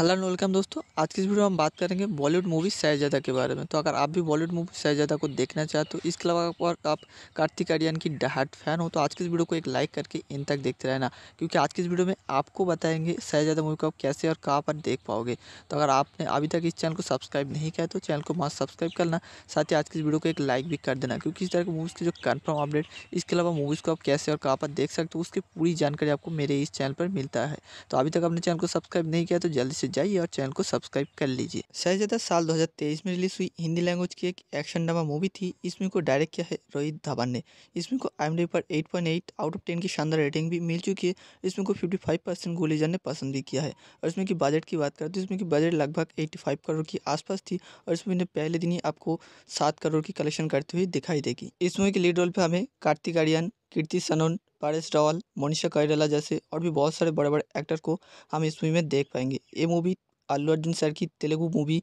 hello and welcome दोस्तों आज की इस वीडियो में हम बात करेंगे बॉलीवुड मूवी शहजादा के बारे में तो अगर आप भी बॉलीवुड मूवी शहजादा को देखना चाहते हो इसके अलावा और आप कार्तिक आर्यन की डहाट फैन हो तो आज की इस वीडियो को एक लाइक करके इन तक देखते रहना क्योंकि आज की इस वीडियो में आपको बताएंगे शहजादा मूवी को आप कैसे और कहाँ पर देख पाओगे तो अगर आपने अभी तक इस चैनल को सब्सक्राइब नहीं किया तो चैनल को मस्त सब्सक्राइब करना साथ ही आज की इस वीडियो को एक लाइक भी कर देना क्योंकि इस तरह की मूवीज़ की जो कन्फर्म अपडेट इसके अलावा मूवीज़ को आप कैसे और कहाँ पर देख सकते हो उसकी पूरी जानकारी आपको मेरे इस चैनल पर मिलता है तो अभी तक आपने चैनल को सब्सक्राइब नहीं किया तो जल्दी से से जाइए और चैनल को सब्सक्राइब कर लीजिए शहजादा साल 2023 में रिलीज हुई हिंदी लैंग्वेज की एक एक्शन ड्रामा मूवी थी इसमें को डायरेक्ट किया है रोहित धवन ने इसमें को आई एम पर 8.8 आउट ऑफ 10 की शानदार रेटिंग भी मिल चुकी है इसमें मूवी को 55 परसेंट गोलीजर ने पसंद भी किया है और इसमें की बजट की बात करें तो इसमें की बजट लगभग एट्टी करोड़ के आसपास थी और इसमें पहले दिन ही आपको सात करोड़ की कलेक्शन करते हुए दिखाई देगी इस मूवी के लीड रोल पर हमें कार्तिक आर्यन कीर्ति सनन परेश रावल मनीषा कोइराला जैसे और भी बहुत सारे बड़े बड़े एक्टर को हम इस मूवी में देख पाएंगे ये मूवी अल्लू अर्जुन सर की तेलुगु मूवी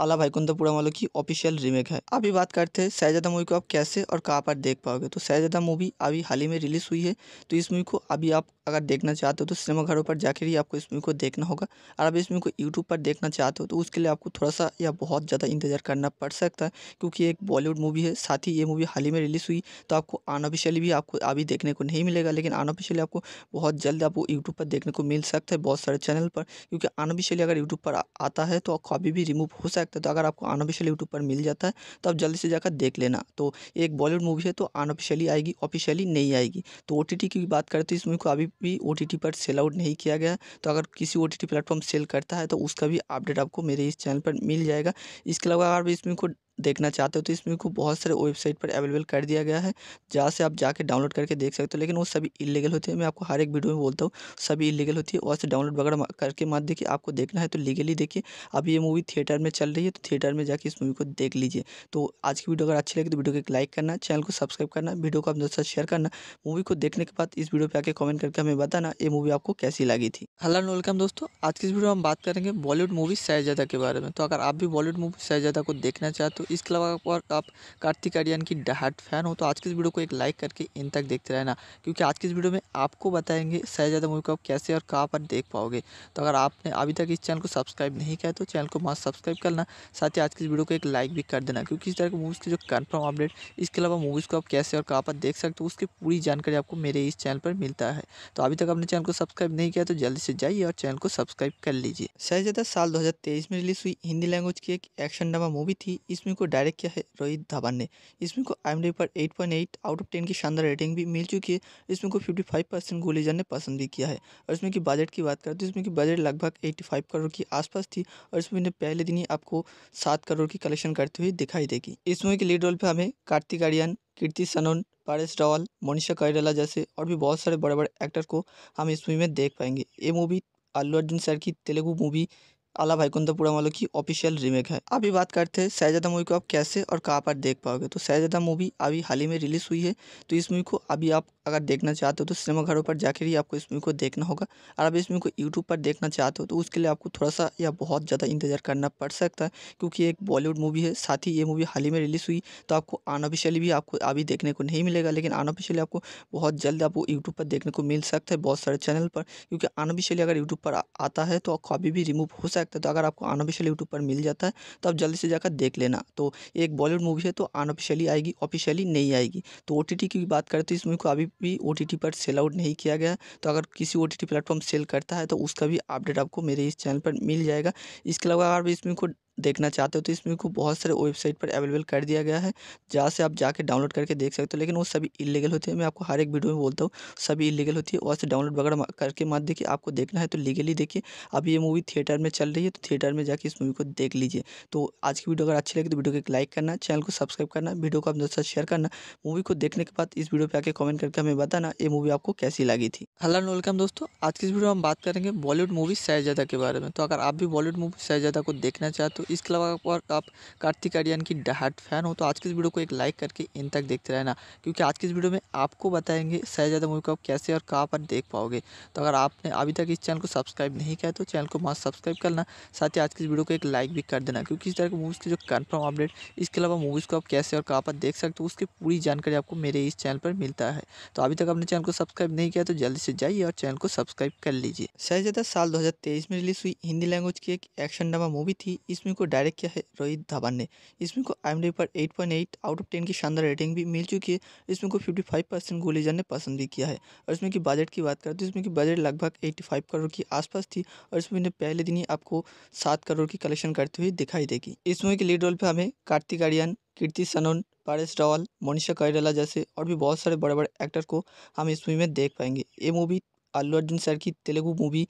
आला भाईकुंदा पुड़ावालों की ऑफिशियल रीमेक है अभी बात करते हैं शहजादा मूवी को आप कैसे और कहाँ पर देख पाओगे तो शहजादा मूवी अभी हाल ही में रिलीज़ हुई है तो इस मूवी को अभी आप अगर देखना चाहते हो तो सिनेमाघरों पर जाकर ही आपको इस मूवी को देखना होगा और अभी इस मूवी को यूट्यूब पर देखना चाहते हो तो उसके लिए आपको थोड़ा सा या बहुत ज़्यादा इंतजार करना पड़ सकता है क्योंकि एक बॉलीवुड मूवी है साथ ही ये मूवी हाल ही में रिलीज़ हुई तो आपको अनऑफिशियली भी आपको अभी देखने को नहीं मिलेगा लेकिन अनऑफिशियली आपको बहुत जल्द आपको यूट्यूब पर देखने को मिल सकता है बहुत सारे चैनल पर क्योंकि अनऑफिशियली अगर यूट्यूब पर आता है तो कॉपी भी रिमूव हो सकता सकता है तो अगर आपको अनऑफिशियल यूट्यूब पर मिल जाता है तो आप जल्दी से जाकर देख लेना तो एक बॉलीवुड मूवी है तो अनऑफिशियली आएगी ऑफिशियली नहीं आएगी तो ओ की बात करते हैं इस मूवी को अभी भी ओ पर सेल आउट नहीं किया गया तो अगर किसी ओ प्लेटफॉर्म सेल करता है तो उसका भी अपडेट आपको मेरे इस चैनल पर मिल जाएगा इसके अलावा अगर इस मूवी को देखना चाहते हो तो इसमें को बहुत सारे वेबसाइट पर अवेलेबल कर दिया गया है जहाँ से आप जाके डाउनलोड करके देख सकते हो लेकिन वो सभी इलीगल होती है मैं आपको हर एक वीडियो में बोलता हूँ सभी इलीगल होती है वहाँ से डाउनलोड वगैरह करके मत देखिए आपको देखना है तो लीगली देखिए अभी ये मूवी थिएटर में चल रही है तो थिएटर में जाके इस मूवी को देख लीजिए तो आज की वीडियो अगर अच्छी लगी तो वीडियो को एक लाइक करना चैनल को सब्सक्राइब करना वीडियो को अपने दोस्तों शेयर करना मूवी को देखने के बाद इस वीडियो पर आके कॉमेंट करके हमें बताना ये मूवी आपको कैसी लगी थी हेलो वेलकम दोस्तों आज की इस वीडियो में हम बात करेंगे बॉलीवुड मूवी सैजादा के बारे में तो अगर आप भी बॉलीवुड मूवी सैजादा को देखना चाहते हो तो इसके अलावा अगर आप कार्तिक आर्यन की डहाट फैन हो तो आज की इस वीडियो को एक लाइक करके इन तक देखते रहना क्योंकि आज की इस वीडियो में आपको बताएंगे शहजादा मूवी को आप कैसे और कहाँ पर देख पाओगे तो अगर आपने अभी तक इस चैनल को सब्सक्राइब नहीं किया तो चैनल को मास्क सब्सक्राइब करना साथ ही आज की इस वीडियो को एक लाइक भी कर देना क्योंकि इस तरह की मूवीज़ की जो कन्फर्म अपडेट इसके अलावा मूवीज़ को आप कैसे और कहाँ पर देख सकते हो उसकी पूरी जानकारी आपको मेरे इस चैनल पर मिलता है तो अभी तक आपने चैनल को सब्सक्राइब नहीं किया तो जल्दी से जाइए और चैनल को सब्सक्राइब कर लीजिए शहजादा साल दो में रिलीज़ हुई हिंदी लैंग्वेज की एक एक्शन ड्रामा मूवी थी इसमें इसमें को डायरेक्ट किया है रोहित धवन ने इसमें को आई एम डी पर eight point eight out of ten की शानदार रेटिंग भी मिल चुकी है इसमें को फिफ्टी फाइव परसेंट गोलीजा ने पसंद भी किया है और इसमें की बजट की बात करें तो इसमें की बजट लगभग एट्टी फाइव करोड़ के आसपास थी और इसमें पहले दिन ही आपको सात करोड़ की कलेक्शन करते हुए दिखाई देगी इस मूवी के लीड रोल पर हमें कार्तिक आर्यन कीर्ति सनोन पारेश रावल मोनिशा कैराला जैसे और भी बहुत सारे बड़े बड़े एक्टर को हम इस मूवी में देख पाएंगे ये मूवी अल्लू अर्जुन सर की तेलुगु मूवी आला भाईकुंदापुरम वालों की ऑफिशियल रीमेक है अभी बात करते हैं शहजादा मूवी को आप कैसे और कहाँ पर देख पाओगे तो सैजादा मूवी अभी हाल ही में रिलीज़ हुई है तो इस मूवी को अभी आप अगर देखना चाहते हो तो सिनेमाघरों पर जाकर ही आपको इस मूवी को देखना होगा और अब इस मूवी को यूट्यूब पर देखना चाहते हो तो उसके लिए आपको थोड़ा सा या बहुत ज़्यादा इंतजार करना पड़ सकता है क्योंकि एक बॉलीवुड मूवी है साथ ही ये मूवी हाल ही में रिलीज़ हुई तो आपको अनऑफिशियली भी आपको अभी देखने को नहीं मिलेगा लेकिन अनऑफिशियली आपको बहुत जल्द आपको यूट्यूब पर देखने को मिल सकता है बहुत सारे चैनल पर क्योंकि अनऑफिशियली अगर यूट्यूब पर आता है तो कॉपी भी रिमूव हो सकता सकता है तो अगर आपको अनऑफिशियल यूट्यूब पर मिल जाता है तो आप जल्दी से जाकर देख लेना तो एक बॉलीवुड मूवी है तो अनऑफिशियली आएगी ऑफिशियली नहीं आएगी तो ओ की बात करते हैं इस मूवी को अभी भी ओ पर सेल आउट नहीं किया गया तो अगर किसी ओ प्लेटफॉर्म सेल करता है तो उसका भी अपडेट आपको मेरे इस चैनल पर मिल जाएगा इसके अलावा अगर इस मूवी को देखना चाहते हो तो इसमें को बहुत सारे वेबसाइट पर अवेलेबल कर दिया गया है जहाँ से आप जाके डाउनलोड करके देख सकते हो लेकिन वो सभी इलीगल होते हैं मैं आपको हर एक वीडियो में बोलता हूँ सभी इलीगल होती है वहाँ से डाउनलोड वगैरह करके मत देखिए आपको देखना है तो लीगली देखिए अब ये मूवी थिएटर में चल रही है तो थिएटर में जाके इस मूवी को देख लीजिए तो आज की वीडियो अगर अच्छी लगी तो वीडियो को एक लाइक करना चैनल को सब्सक्राइब करना वीडियो को अपने दोस्तों शेयर करना मूवी को देखने के बाद इस वीडियो पर आके कमेंट करके हमें बताना ये मूवी आपको कैसी लगी थी हेलो वेलकम दोस्तों आज की इस वीडियो में हम बात करेंगे बॉलीवुड मूवी सैजादा के बारे में तो अगर आप भी बॉलीवुड मूवी सैजादा को देखना चाहते हो तो इसके अलावा आप कार्तिक आर्यन की डहाट फैन हो तो आज की इस वीडियो को एक लाइक करके इन तक देखते रहना क्योंकि आज की इस वीडियो में आपको बताएंगे शहजादा मूवी को आप कैसे और कहाँ पर देख पाओगे तो अगर आपने अभी तक इस चैनल को सब्सक्राइब नहीं किया तो चैनल को मास्क सब्सक्राइब करना साथ ही आज की इस वीडियो को एक लाइक भी कर देना क्योंकि इस तरह की मूवीज़ की जो कन्फर्म अपडेट इसके अलावा मूवीज़ को आप कैसे और कहाँ पर देख सकते हो उसकी पूरी जानकारी आपको मेरे इस चैनल पर मिलता है तो अभी तक आपने चैनल को सब्सक्राइब नहीं किया तो जल्दी से जाइए और चैनल को सब्सक्राइब कर लीजिए शहजादा साल दो में रिलीज हुई हिंदी लैंग्वेज की एक एक्शन ड्रामा मूवी थी इसमें इसमें को डायरेक्ट किया है रोहित धवन ने इसमें को आई एम डी पर eight point eight out of ten की शानदार रेटिंग भी मिल चुकी है इसमें को फिफ्टी फाइव परसेंट गुलीजन ने पसंद भी किया है और इसमें की बजट की बात करें तो इसमें की बजट लगभग एट्टी फाइव करोड़ के आसपास थी और इसमें पहले दिन ही आपको सात करोड़ की कलेक्शन करते हुए दिखाई देगी इस मूवी के लीड रोल पर हमें कार्तिक आर्यन कीर्ति सनोन पारेश रावल मोनिशा कईराला जैसे और भी बहुत सारे बड़े बड़े एक्टर को हम इस मूवी में देख पाएंगे ये मूवी अल्लू अर्जुन सर की तेलुगु मूवी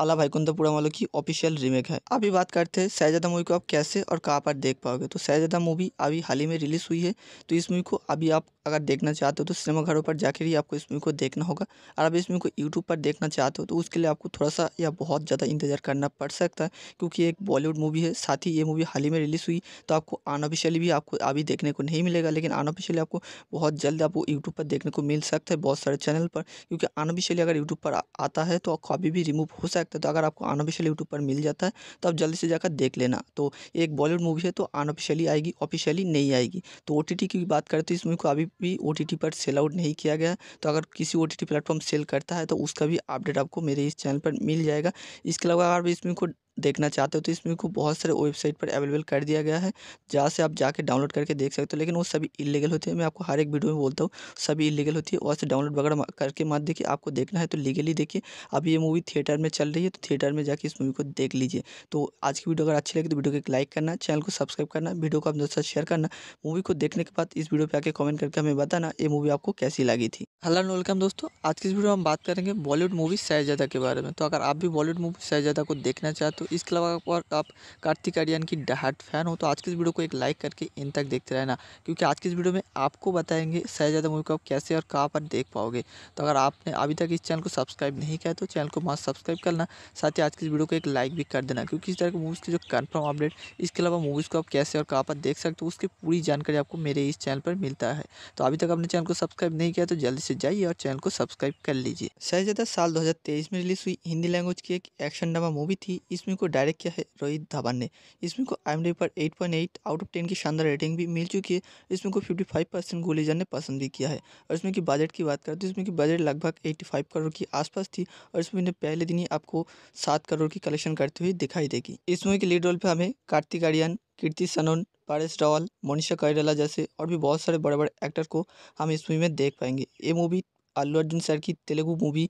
आला भाई पुरा वालों की ऑफिशियल रीमेक है अभी बात करते हैं शहजादा मूवी को आप कैसे और कहाँ पर देख पाओगे तो सैजादा मूवी अभी हाल ही में रिलीज़ हुई है तो इस मूवी को अभी आप अगर देखना चाहते हो तो सिनेमाघरों पर जाकर ही आपको इस मूवी को देखना होगा और अभी इस मूवी को यूट्यूब पर देखना चाहते हो तो उसके लिए आपको थोड़ा सा या बहुत ज़्यादा इंतजार करना पड़ सकता है क्योंकि एक बॉलीवुड मूवी है साथ ही ये मूवी हाल ही में रिलीज़ हुई तो आपको अनऑफिशियली भी आपको अभी देखने को नहीं मिलेगा लेकिन अनऑफिशियली आपको बहुत जल्द आपको यूट्यूब पर देखने को मिल सकता है बहुत सारे चैनल पर क्योंकि अनऑफिशियली अगर यूट्यूब पर आता है तो कॉपी भी रिमूव हो सकता सकता तो अगर आपको अनऑफिशियल यूट्यूब पर मिल जाता है तो आप जल्दी से जाकर देख लेना तो एक बॉलीवुड मूवी है तो अनऑफिशियली आएगी ऑफिशियली नहीं आएगी तो ओ की बात करें तो इस मूवी को अभी भी ओ पर सेल आउट नहीं किया गया तो अगर किसी ओ प्लेटफॉर्म सेल करता है तो उसका भी अपडेट आपको मेरे इस चैनल पर मिल जाएगा इसके अलावा अगर इस मूवी को देखना चाहते हो तो इसमें को बहुत सारे वेबसाइट पर अवेलेबल कर दिया गया है जहाँ से आप जाके डाउनलोड करके देख सकते हो लेकिन वो सभी इलीगल होते हैं मैं आपको हर एक वीडियो में बोलता हूँ सभी इलीगल होती है वहाँ से डाउनलोड वगैरह करके मत देखिए आपको देखना है तो लीगली देखिए अब ये मूवी थिएटर में चल रही है तो थिएटर में जाके इस मूवी को देख लीजिए तो आज की वीडियो अगर अच्छी लगी तो वीडियो को एक लाइक करना चैनल को सब्सक्राइब करना वीडियो को अपने दोस्तों शेयर करना मूवी को देखने के बाद इस वीडियो पर आकर कॉमेंट करके हमें बताना ये मूवी आपको कैसी लगी थी हेलो वेलकम दोस्तों आज की इस वीडियो में हम बात करेंगे बॉलीवुड मूवी सैजादा के बारे में तो अगर आप भी बॉलीवुड मूवी सैजादा को देखना चाहते तो इसके अलावा और आप कार्तिक आर्यन की डहाट फैन हो तो आज की इस वीडियो को एक लाइक करके इन तक देखते रहना क्योंकि आज की इस वीडियो में आपको बताएंगे सहज यादव मूवी को आप कैसे और कहाँ पर देख पाओगे तो अगर आपने अभी तक इस चैनल को सब्सक्राइब नहीं किया तो चैनल को मस्त सब्सक्राइब करना साथ ही आज की इस वीडियो को एक लाइक भी कर देना क्योंकि इस तरह की मूवीज़ की जो कन्फर्म अपडेट इसके अलावा मूवीज़ को आप कैसे और कहाँ पर देख सकते हो उसकी पूरी जानकारी आपको मेरे इस चैनल पर मिलता है तो अभी तक आपने चैनल को सब्सक्राइब नहीं किया तो जल्दी से जाइए और चैनल को सब्सक्राइब कर लीजिए शहजादा साल दो में रिलीज हुई हिंदी लैंग्वेज की एक एक्शन ड्रामा मूवी थी इसमें इसमें को डायरेक्ट किया है रोहित धवन ने इसमें को आई एम डी पर eight point eight out of ten की शानदार रेटिंग भी मिल चुकी है इसमें को फिफ्टी फाइव परसेंट गुलीजन ने पसंद भी किया है और इसमें की बजट की बात करें तो इसमें की बजट लगभग एट्टी फाइव करोड़ के आसपास थी और इसमें पहले दिन ही आपको सात करोड़ की कलेक्शन करते हुए दिखाई देगी इस मूवी के लीड रोल पर हमें कार्तिक आर्यन कीर्ति सनोन पारस रावल मोनिशा कैरला जैसे और भी बहुत सारे बड़े बड़े एक्टर को हम इस मूवी में देख पाएंगे ये मूवी अल्लू अर्जुन सर की तेलुगु मूवी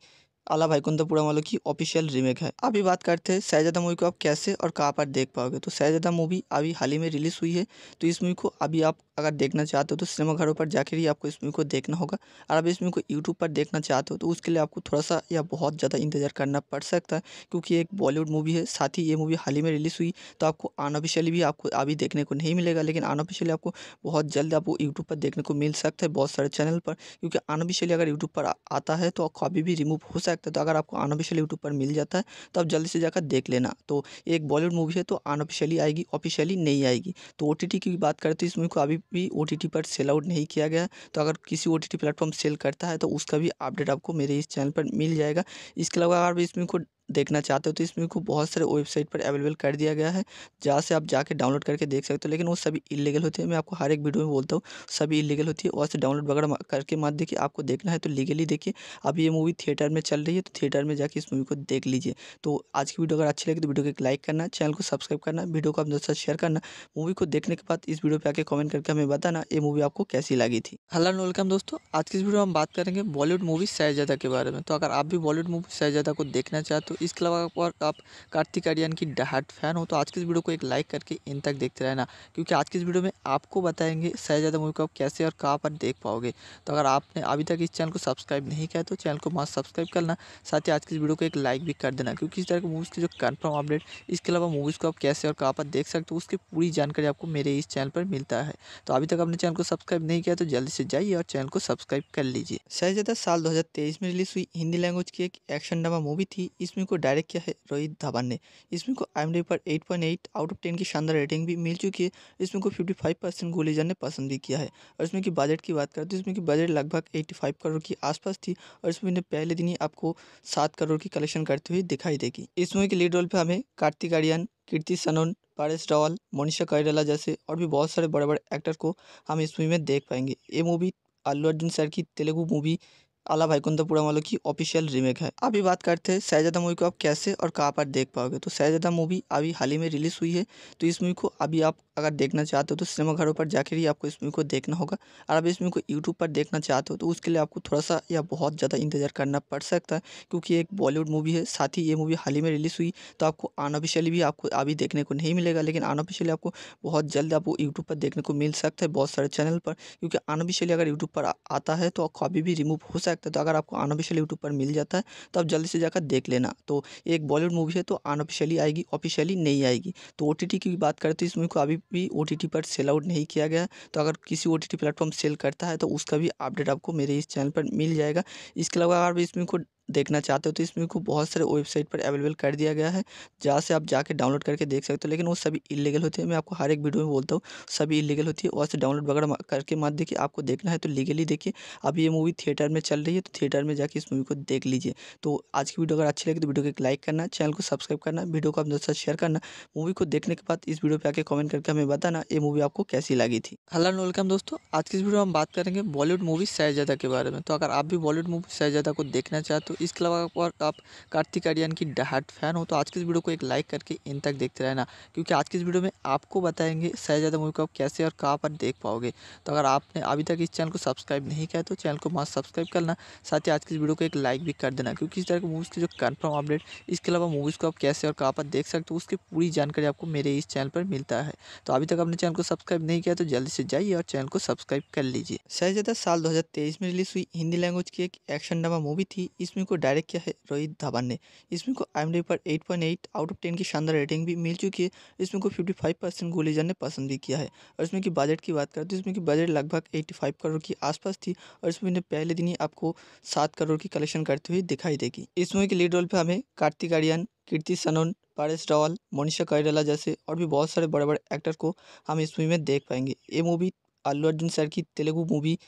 आला भाई पुरा वालों की ऑफिशियल रीमेक है अभी बात करते हैं शहजादा मूवी को आप कैसे और कहाँ पर देख पाओगे तो सैजादा मूवी अभी हाल ही में रिलीज़ हुई है तो इस मूवी को अभी आप अगर देखना चाहते हो तो सिनेमाघरों पर जाकर ही आपको इस मूवी को देखना होगा और अब इस मूवी को यूट्यूब पर देखना चाहते हो तो उसके लिए आपको थोड़ा सा या बहुत ज़्यादा इंतजार करना पड़ सकता है क्योंकि एक बॉलीवुड मूवी है साथ ही ये मूवी हाल ही में रिलीज़ हुई तो आपको अनऑफिशियली भी आपको अभी देखने को नहीं मिलेगा लेकिन अनऑफिशियली आपको बहुत जल्द आपको यूट्यूब पर देखने को मिल सकता है बहुत सारे चैनल पर क्योंकि अनऑफिशियली अगर यूट्यूब पर आता है तो कभी भी रिमूव हो सकता है तो अगर आपको अनऑफिशियल यूट्यूब पर मिल जाता है तो आप जल्दी से जाकर देख लेना तो एक बॉलीवुड मूवी है तो अनऑफिशियली आएगी ऑफिशियली नहीं आएगी तो ओ की बात करते इस मूवी को अभी भी ओ पर सेल आउट नहीं किया गया तो अगर किसी ओ टी प्लेटफॉर्म सेल करता है तो उसका भी अपडेट आपको मेरे इस चैनल पर मिल जाएगा इसके अलावा अगर इसमें कोई देखना चाहते हो तो इसमें को बहुत सारे वेबसाइट पर अवेलेबल कर दिया गया है जहाँ से आप जाके डाउनलोड करके देख सकते हो लेकिन वो सभी इलीगल होते हैं मैं आपको हर एक वीडियो में बोलता हूँ सभी इलीगल होती है वहाँ से डाउनलोड वगैरह करके मत देखिए आपको देखना है तो लीगली देखिए अब ये मूवी थिएटर में चल रही है तो थिएटर में जाके इस मूवी को देख लीजिए तो आज की वीडियो अगर अच्छी लगी तो वीडियो को एक लाइक करना चैनल को सब्सक्राइब करना वीडियो को अपने दोस्तों शेयर करना मूवी को देखने के बाद इस वीडियो पर आके कमेंट करके हमें बताना ये मूवी आपको कैसी लगी थी हेलो वेलकम दोस्तों आज की इस वीडियो में हम बात करेंगे बॉलीवुड मूवी सैजादा के बारे में तो अगर आप भी बॉलीवुड मूवी सैजादा को देखना चाहते तो इसके अलावा और आप कार्तिक आर्यन की डहाट फैन हो तो आज की इस वीडियो को एक लाइक करके इन तक देखते रहना क्योंकि आज की इस वीडियो में आपको बताएंगे शहजादा मूवी को आप कैसे और कहाँ पर देख पाओगे तो अगर आपने अभी तक इस चैनल को सब्सक्राइब नहीं किया तो चैनल को मास्क सब्सक्राइब करना साथ ही आज की इस वीडियो को एक लाइक भी कर देना क्योंकि इस तरह की मूवीज़ की जो कन्फर्म अपडेट इसके अलावा मूवीज़ को आप कैसे और कहाँ पर देख सकते हो उसकी पूरी जानकारी आपको मेरे इस चैनल पर मिलता है तो अभी तक आपने चैनल को सब्सक्राइब नहीं किया तो जल्दी से जाइए और चैनल को सब्सक्राइब कर लीजिए शहजादा साल दो में रिलीज़ हुई हिंदी लैंग्वेज की एक एक्शन ड्रामा मूवी थी इसमें इसमें को डायरेक्ट किया है रोहित धवन ने इसमें को आई एम डी पर eight point eight out of ten की शानदार रेटिंग भी मिल चुकी है इसमें को फिफ्टी फाइव परसेंट गोलीजन ने पसंद भी किया है और इसमें की बजट की बात करें तो इसमें की बजट लगभग एट्टी फाइव करोड़ के आसपास थी और इसमें पहले दिन ही आपको सात करोड़ की कलेक्शन करते हुए दिखाई देगी इस मूवी के लीड रोल पर हमें कार्तिक आर्यन कीर्ति सनोन पारस रावल मोनिशा कैरला जैसे और भी बहुत सारे बड़े बड़े एक्टर को हम इस मूवी में देख पाएंगे ये मूवी अल्लू अर्जुन सर की तेलुगु मूवी आला भाईकुंदापुरम वालों की ऑफिशियल रीमेक है अभी बात करते हैं शहजादा मूवी को आप कैसे और कहाँ पर देख पाओगे तो सैजादा मूवी अभी हाल ही में रिलीज़ हुई है तो इस मूवी को अभी आप अगर देखना चाहते हो तो सिनेमाघरों पर जाकर ही आपको इस मूवी को देखना होगा और अभी इस मूवी को यूट्यूब पर देखना चाहते हो तो उसके लिए आपको थोड़ा सा या बहुत ज़्यादा इंतजार करना पड़ सकता है क्योंकि एक बॉलीवुड मूवी है साथ ही ये मूवी हाल ही में रिलीज़ हुई तो आपको अनऑफिशियली भी आपको अभी देखने को नहीं मिलेगा लेकिन अनऑफिशियली आपको बहुत जल्द आपको यूट्यूब पर देखने को मिल सकता है बहुत सारे चैनल पर क्योंकि अनऑफिशियली अगर यूट्यूब पर आता है तो अभी भी रिमूव हो सकता सकता है तो अगर आपको अनऑफिशियल यूट्यूब पर मिल जाता है तो आप जल्दी से जाकर देख लेना तो एक बॉलीवुड मूवी है तो अनऑफिशियली आएगी ऑफिशियली नहीं आएगी तो ओ की बात करते इस मूवी को अभी भी ओ पर सेल आउट नहीं किया गया तो अगर किसी ओ प्लेटफॉर्म सेल करता है तो उसका भी अपडेट आपको मेरे इस चैनल पर मिल जाएगा इसके अलावा अगर इस मूवी को देखना चाहते हो तो इसमें को बहुत सारे वेबसाइट पर अवेलेबल कर दिया गया है जहाँ से आप जाके डाउनलोड करके देख सकते हो लेकिन वो सभी इलीगल होते हैं मैं आपको हर एक वीडियो में बोलता हूँ सभी इलीगल होती है वहाँ से डाउनलोड वगैरह करके मत देखिए आपको देखना है तो लीगली देखिए अब ये मूवी थिएटर में चल रही है तो थिएटर में जाके इस मूवी को देख लीजिए तो आज की वीडियो अगर अच्छी लगी तो वीडियो को एक लाइक करना चैनल को सब्सक्राइब करना वीडियो को अपने दोस्तों शेयर करना मूवी को देखने के बाद इस वीडियो पर आके कमेंट करके हमें बताना ये मूवी आपको कैसी लगी थी हेलो वेलकम दोस्तों आज की इस वीडियो में हम बात करेंगे बॉलीवुड मूवी सैजादा के बारे में तो अगर आप भी बॉलीवुड मूवी सैजादा को देखना चाहते हो तो इसके अलावा और आप कार्तिक आर्यन की डहाट फैन हो तो आज की इस वीडियो को एक लाइक करके इन तक देखते रहना क्योंकि आज की इस वीडियो में आपको बताएंगे शहजादा मूवी को आप कैसे और कहाँ पर देख पाओगे तो अगर आपने अभी तक इस चैनल को सब्सक्राइब नहीं किया तो चैनल को मास्क सब्सक्राइब करना साथ ही आज की इस वीडियो को एक लाइक भी कर देना क्योंकि इस तरह की मूवीज़ की जो कन्फर्म अपडेट इसके अलावा मूवीज़ को आप कैसे और कहाँ पर देख सकते हो उसकी पूरी जानकारी आपको मेरे इस चैनल पर मिलता है तो अभी तक आपने चैनल को सब्सक्राइब नहीं किया तो जल्दी से जाइए और चैनल को सब्सक्राइब कर लीजिए शहजादा साल तेईस में रिलीज हुई हिंदी लैंग्वेज की एक एक्शन ड्रामा मूवी थी इसमें इसमें को डायरेक्ट किया है रोहित धवन ने इसमें को आई एम डी पर eight point eight out of ten की शानदार रेटिंग भी मिल चुकी है इसमें को फिफ्टी फाइव परसेंट गोलीजन ने पसंद भी किया है और इसमें की बजट की बात करें तो इसमें की बजट लगभग एट्टी फाइव करोड़ के आसपास थी और इसमें पहले दिन ही आपको सात करोड़ की कलेक्शन करते हुए दिखाई देगी इस मूवी के लीड रोल पर हमें कार्तिक आर्यन कीर्ति सनोन पारस रावल मोनिशा कैराला जैसे और भी बहुत सारे बड़े बड़े एक्टर को हम इस मूवी में देख पाएंगे ये मूवी अल्लू अर्जुन सर की तेलुगु मूवी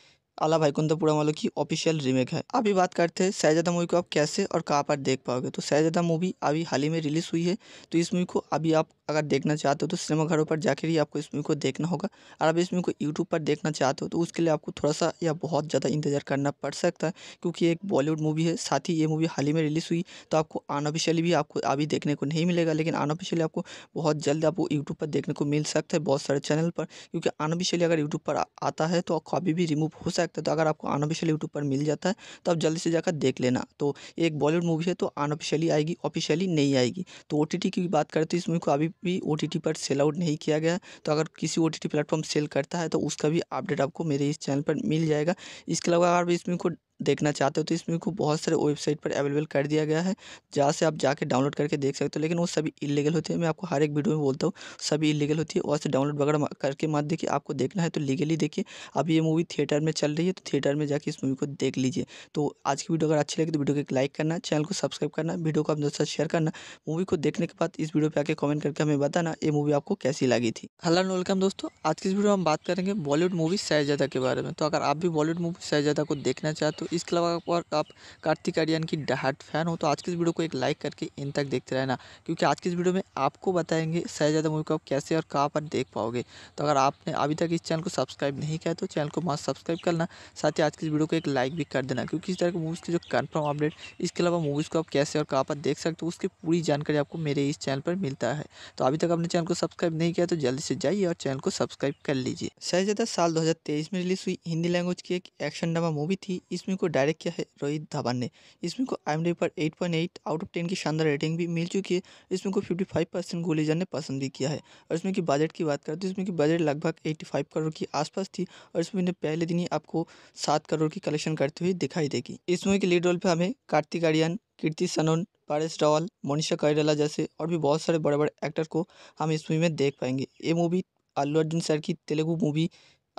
आला भाईकुंदा पूरा वालों की ऑफिशियल रीमेक है अभी बात करते हैं शहजादा मूवी को आप कैसे और कहाँ पर देख पाओगे तो शहजादा मूवी अभी हाल ही में रिलीज़ हुई है तो इस मूवी को अभी आप अगर देखना चाहते हो तो सिनेमाघरों पर जाकर ही आपको इस मूवी को देखना होगा और अभी इस मूवी को यूट्यूब पर देखना चाहते हो तो उसके लिए आपको थोड़ा सा या बहुत ज़्यादा इंतजार करना पड़ सकता है क्योंकि एक बॉलीवुड मूवी है साथ ही ये मूवी हाल ही में रिलीज़ हुई तो आपको अनऑफिशियली भी आपको अभी देखने को नहीं मिलेगा लेकिन अनऑफिशियली आपको बहुत जल्द आपको यूट्यूब पर देखने को मिल सकता है बहुत सारे चैनल पर क्योंकि अनऑफिशियली अगर यूट्यूब पर आता है तो कॉपी भी रिमूव हो सकता सकता है तो अगर आपको अनऑफिशियल यूट्यूब पर मिल जाता है तो आप जल्दी से जाकर देख लेना तो एक बॉलीवुड मूवी है तो अनऑफिशियली आएगी ऑफिशियली नहीं आएगी तो ओ की बात करते हैं इस मूवी को अभी भी ओ पर सेल आउट नहीं किया गया तो अगर किसी ओ प्लेटफॉर्म सेल करता है तो उसका भी अपडेट आपको मेरे इस चैनल पर मिल जाएगा इसके अलावा अगर इस मूवी को देखना चाहते हो तो इसमें को बहुत सारे वेबसाइट पर अवेलेबल कर दिया गया है जहाँ से आप जाके डाउनलोड करके देख सकते हो लेकिन वो सभी इलीगल होते हैं मैं आपको हर एक वीडियो में बोलता हूँ सभी इलीगल होती है वहाँ से डाउनलोड वगैरह करके मत देखिए आपको देखना है तो लीगली देखिए अब ये मूवी थिएटर में चल रही है तो थिएटर में जाके इस मूवी को देख लीजिए तो आज की वीडियो अगर अच्छी लगी तो वीडियो को एक लाइक करना चैनल को सब्सक्राइब करना वीडियो को अपने दोस्तों शेयर करना मूवी को देखने के बाद इस वीडियो पर आके कमेंट करके हमें बताना ये मूवी आपको कैसी लगी थी हेलो वेलकम दोस्तों आज की इस वीडियो में हम बात करेंगे बॉलीवुड मूवी सैजादा के बारे में तो अगर आप भी बॉलीवुड मूवी सैजादा को देखना चाहते हो तो इसके अलावा अगर आप कार्तिक आर्यन की डहाट फैन हो तो आज की इस वीडियो को एक लाइक करके इन तक देखते रहना क्योंकि आज की इस वीडियो में आपको बताएंगे शहजादा मूवी को आप कैसे और कहाँ पर देख पाओगे तो अगर आपने अभी तक इस चैनल को सब्सक्राइब नहीं किया तो चैनल को मास्क सब्सक्राइब करना साथ ही आज की इस वीडियो को एक लाइक भी कर देना क्योंकि इस तरह की मूवीज़ की जो कन्फर्म अपडेट इसके अलावा मूवीज़ को आप कैसे और कहाँ पर देख सकते हो उसकी पूरी जानकारी आपको मेरे इस चैनल पर मिलता है तो अभी तक आपने चैनल को सब्सक्राइब नहीं किया तो जल्दी से जाइए और चैनल को सब्सक्राइब कर लीजिए शहजादा साल दो में रिलीज़ हुई हिंदी लैंग्वेज की एक एक्शन ड्रामा मूवी थी इसमें इसमें को डायरेक्ट किया है रोहित धवन ने इसमें को आई एम डी पर eight point eight out of ten की शानदार रेटिंग भी मिल चुकी है इसमें को फिफ्टी फाइव परसेंट गोलीजा ने पसंद भी किया है और इसमें की बजट की बात करें तो इसमें की बजट लगभग एट्टी फाइव करोड़ के आसपास थी और इसमें पहले दिन ही आपको सात करोड़ की कलेक्शन करते हुए दिखाई देगी इस मूवी के लीड रोल पर हमें कार्तिक आर्यन कीर्ति सनोन पारेश रावल मोनिशा कैराला जैसे और भी बहुत सारे बड़े बड़े एक्टर को हम इस मूवी में देख पाएंगे ये मूवी अल्लू अर्जुन सर की तेलुगु मूवी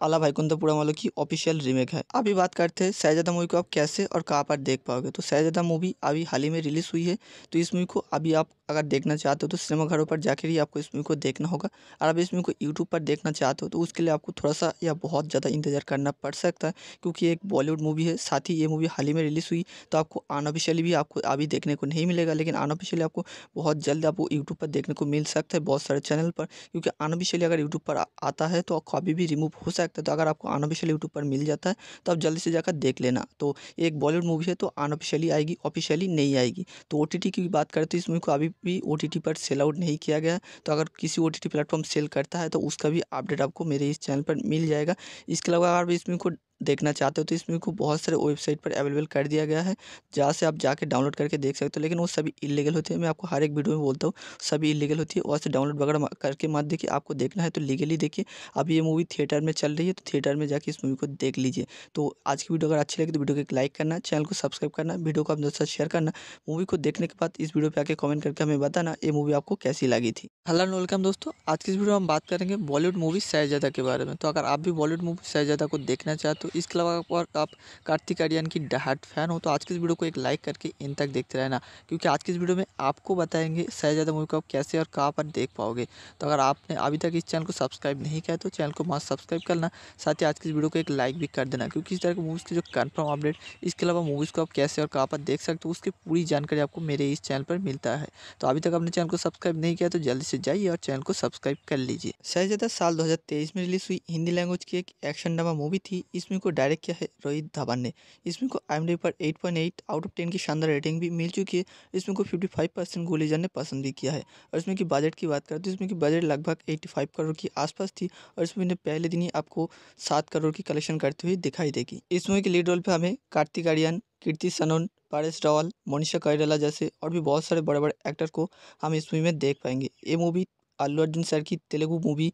आला भाईकुंदा पूरा वालों की ऑफिशियल रीमेक है अभी बात करते हैं शहजादा मूवी को आप कैसे और कहाँ पर देख पाओगे तो सैजादा मूवी अभी हाल ही में रिलीज़ हुई है तो इस मूवी को अभी आप अगर देखना चाहते हो तो सिनेमाघरों पर जाकर ही आपको इस मूवी को देखना होगा और अभी इस मूवी को यूट्यूब पर देखना चाहते हो तो उसके लिए आपको थोड़ा सा या बहुत ज़्यादा इंतजार करना पड़ सकता है क्योंकि एक बॉलीवुड मूवी है साथ ही ये मूवी हाल ही में रिलीज़ हुई तो आपको अनऑफिशियली भी आपको अभी देखने को नहीं मिलेगा लेकिन अनऑफिशियली आपको बहुत जल्द आपको यूट्यूब पर देखने को मिल सकता है बहुत सारे चैनल पर क्योंकि अनऑफिशियली अगर यूट्यूब पर आता है तो कॉपी भी रिमूव हो सकता सकता है तो अगर आपको अनऑफिशियल यूट्यूब पर मिल जाता है तो आप जल्दी से जाकर देख लेना तो एक बॉलीवुड मूवी है तो अनऑफिशियली आएगी ऑफिशियली नहीं आएगी तो ओ की बात करते तो हैं इस मूवी को अभी भी ओ पर सेल आउट नहीं किया गया तो अगर किसी ओ प्लेटफॉर्म सेल करता है तो उसका भी अपडेट आपको मेरे इस चैनल पर मिल जाएगा इसके अलावा अगर इस मूवी को देखना चाहते हो तो इसमें को बहुत सारे वेबसाइट पर अवेलेबल कर दिया गया है जहाँ से आप जाके डाउनलोड करके देख सकते हो लेकिन वो सभी इलीगल होते हैं मैं आपको हर एक वीडियो में बोलता हूँ सभी इलीगल होती है वहाँ से डाउनलोड वगैरह करके मत देखिए आपको देखना है तो लीगली देखिए अब ये मूवी थिएटर में चल रही है तो थिएटर में जाके इस मूवी को देख लीजिए तो आज की वीडियो अगर अच्छी लगी तो वीडियो को एक लाइक करना चैनल को सब्सक्राइब करना वीडियो को अपने साथ शेयर करना मूवी को देखने के बाद इस वीडियो पर आकर कमेंट करके हमें बताना ये मूवी आपको कैसी लगी थी हेलो वेलकम दोस्तों आज की इस वीडियो में हम बात करेंगे बॉलीवुड मूवी सैजादा के बारे में तो अगर आप भी बॉलीवुड मूवी सैजादा को देखना चाहते तो इसके अलावा और आप कार्तिक आर्यन की डहाट फैन हो तो आज की इस वीडियो को एक लाइक करके इन तक देखते रहना क्योंकि आज की इस वीडियो में आपको बताएंगे शहजादा मूवी को आप कैसे और कहाँ पर देख पाओगे तो अगर आपने अभी तक इस चैनल को सब्सक्राइब नहीं किया तो चैनल को मास्क सब्सक्राइब करना साथ ही आज की इस वीडियो को एक लाइक भी कर देना क्योंकि इस तरह की मूवीज़ की जो कन्फर्म अपडेट इसके अलावा मूवीज़ को आप कैसे और कहाँ पर देख सकते हो उसकी पूरी जानकारी आपको मेरे इस चैनल पर मिलता है तो अभी तक आपने चैनल को सब्सक्राइब नहीं किया तो जल्दी से जाइए और चैनल को सब्सक्राइब कर लीजिए शहजादा साल दो में रिलीज़ हुई हिंदी लैंग्वेज की एक एक्शन ड्रामा मूवी थी इसमें इसमें को डायरेक्ट किया है रोहित धवन ने इसमें को आई एम डी पर eight point eight out of ten की शानदार रेटिंग भी मिल चुकी है इसमें को फिफ्टी फाइव परसेंट गुलीजन ने पसंद भी किया है और इसमें की बजट की बात करें तो इसमें की बजट लगभग एट्टी फाइव करोड़ के आसपास थी और इसमें पहले दिन ही आपको सात करोड़ की कलेक्शन करते हुए दिखाई देगी इस मूवी के लीड रोल पर हमें कार्तिक आर्यन कीर्ति सनोन पारेश रावल मोनिशा कैरला जैसे और भी बहुत सारे बड़े बड़े एक्टर को हम इस मूवी में देख पाएंगे ये मूवी अल्लू अर्जुन सर की तेलुगु मूवी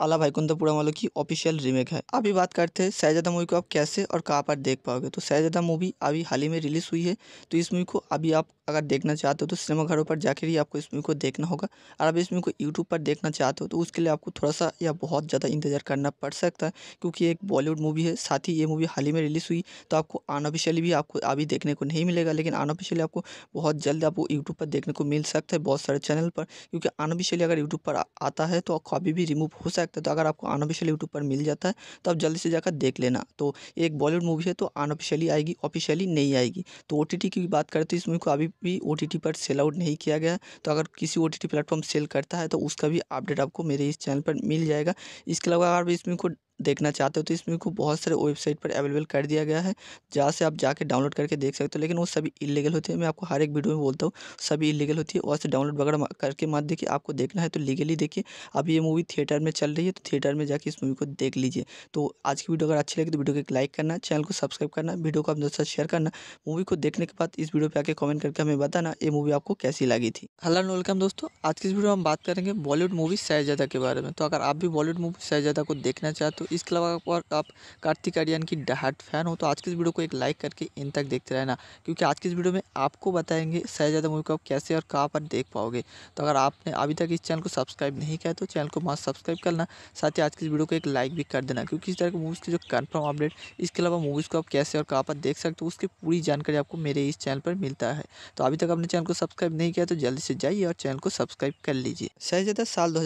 आला भाई पुरा वालों की ऑफिशियल रीमेक है अभी बात करते हैं शहजादा मूवी को आप कैसे और कहाँ पर देख पाओगे तो सैजादा मूवी अभी हाल ही में रिलीज़ हुई है तो इस मूवी को अभी आप अगर देखना चाहते हो तो सिनेमा घरों पर जाकर ही आपको इस मूवी को देखना होगा और अब इस मूवी को यूट्यूब पर देखना चाहते हो तो उसके लिए आपको थोड़ा सा या बहुत ज़्यादा इंतजार करना पड़ सकता है क्योंकि एक बॉलीवुड मूवी है साथ ही ये मूवी हाल ही में रिलीज़ हुई तो आपको अनऑफिशियली भी आपको अभी देखने को नहीं मिलेगा लेकिन अनऑफिशियली आपको बहुत जल्द आपको यूट्यूब पर देखने को मिल सकता है बहुत सारे चैनल पर क्योंकि अनऑफिशियली अगर यूट्यूब पर आता है तो आपको अभी भी रिमूव हो सकता है तो अगर आपको अनऑफिशियल यूट्यूब पर मिल जाता है तो आप जल्दी से जाकर देख लेना तो एक बॉलीवुड मूवी है तो अनऑफिशियली आएगी ऑफिशियली नहीं आएगी तो ओ की बात करते तो इस मूवी को अभी भी ओ पर सेल आउट नहीं किया गया तो अगर किसी ओ टी प्लेटफॉर्म सेल करता है तो उसका भी अपडेट आपको मेरे इस चैनल पर मिल जाएगा इसके अलावा अगर इसमें कोई देखना चाहते हो तो इस मूवी को बहुत सारे वेबसाइट पर अवेलेबल कर दिया गया है जहाँ से आप जाके डाउनलोड करके देख सकते हो लेकिन वो सभी इलीगल होती है मैं आपको हर एक वीडियो में बोलता हूँ सभी इलीगल होती है वहाँ से डाउनलोड वगैरह करके मत देखिए आपको देखना है तो लीगली देखिए अभी ये मूवी थिएटर में चल रही है तो थिएटर में जाके इस मूवी को देख लीजिए तो आज की वीडियो अगर अच्छी लगी तो वीडियो को एक लाइक करना चैनल को सब्सक्राइब करना वीडियो को अपने साथ शेयर करना मूवी को देखने के बाद इस वीडियो पर आके कमेंट करके हमें बताना ये मूवी आपको कैसी लगी थी हेलो वेलकम दोस्तों आज की इस वीडियो में हम बात करेंगे बॉलीवुड मूवी सैजादा के बारे में तो अगर आप भी बॉलीवुड मूवी सैजादा को देखना चाहते हो इसके अलावा और आप कार्तिक आर्यन की डहाट फैन हो तो आज की इस वीडियो को एक लाइक करके इन तक देखते रहना क्योंकि आज की इस वीडियो में आपको बताएंगे शहजादा मूवी को आप कैसे और कहाँ पर देख पाओगे तो अगर आपने अभी तक इस चैनल को सब्सक्राइब नहीं किया तो चैनल को मस्त सब्सक्राइब करना साथ ही आज की इस वीडियो को एक लाइक भी कर देना क्योंकि इस तरह की मूवीज़ की जो कन्फर्म अपडेट इसके अलावा मूवीज़ को आप कैसे और कहाँ पर देख सकते हो उसकी पूरी जानकारी आपको मेरे इस चैनल पर मिलता है तो अभी तक आपने चैनल को सब्सक्राइब नहीं किया तो जल्दी से जाइए और चैनल को सब्सक्राइब कर लीजिए शहजादा साल दो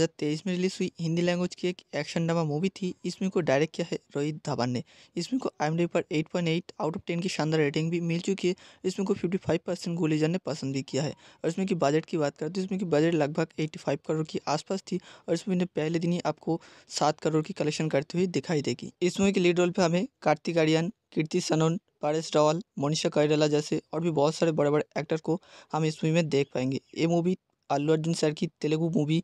में रिलीज़ हुई हिंदी लैंग्वेज की एक एक्शन ड्रामा मूवी थी इसमें को डायरेक्ट किया है रोहित धवन ने इसमें को आई एम डी पर eight point eight out of ten की शानदार रेटिंग भी मिल चुकी है इसमें को फिफ्टी फाइव परसेंट गोली जन ने पसंद भी किया है और इसमें की बजट की बात करें तो इसमें की बजट लगभग एट्टी फाइव करोड़ के आसपास थी और इसमें पहले दिन ही आपको सात करोड़ की कलेक्शन करते हुए दिखाई देगी इस मूवी के लीड रोल पर हमें कार्तिक आर्यन कीर्ति सनोन पारस रावल मोनिशा कैरला जैसे और भी बहुत सारे बड़े बड़े एक्टर को हम इस मूवी में देख पाएंगे ये मूवी अल्लू अर्जुन सर की तेलुगु मूवी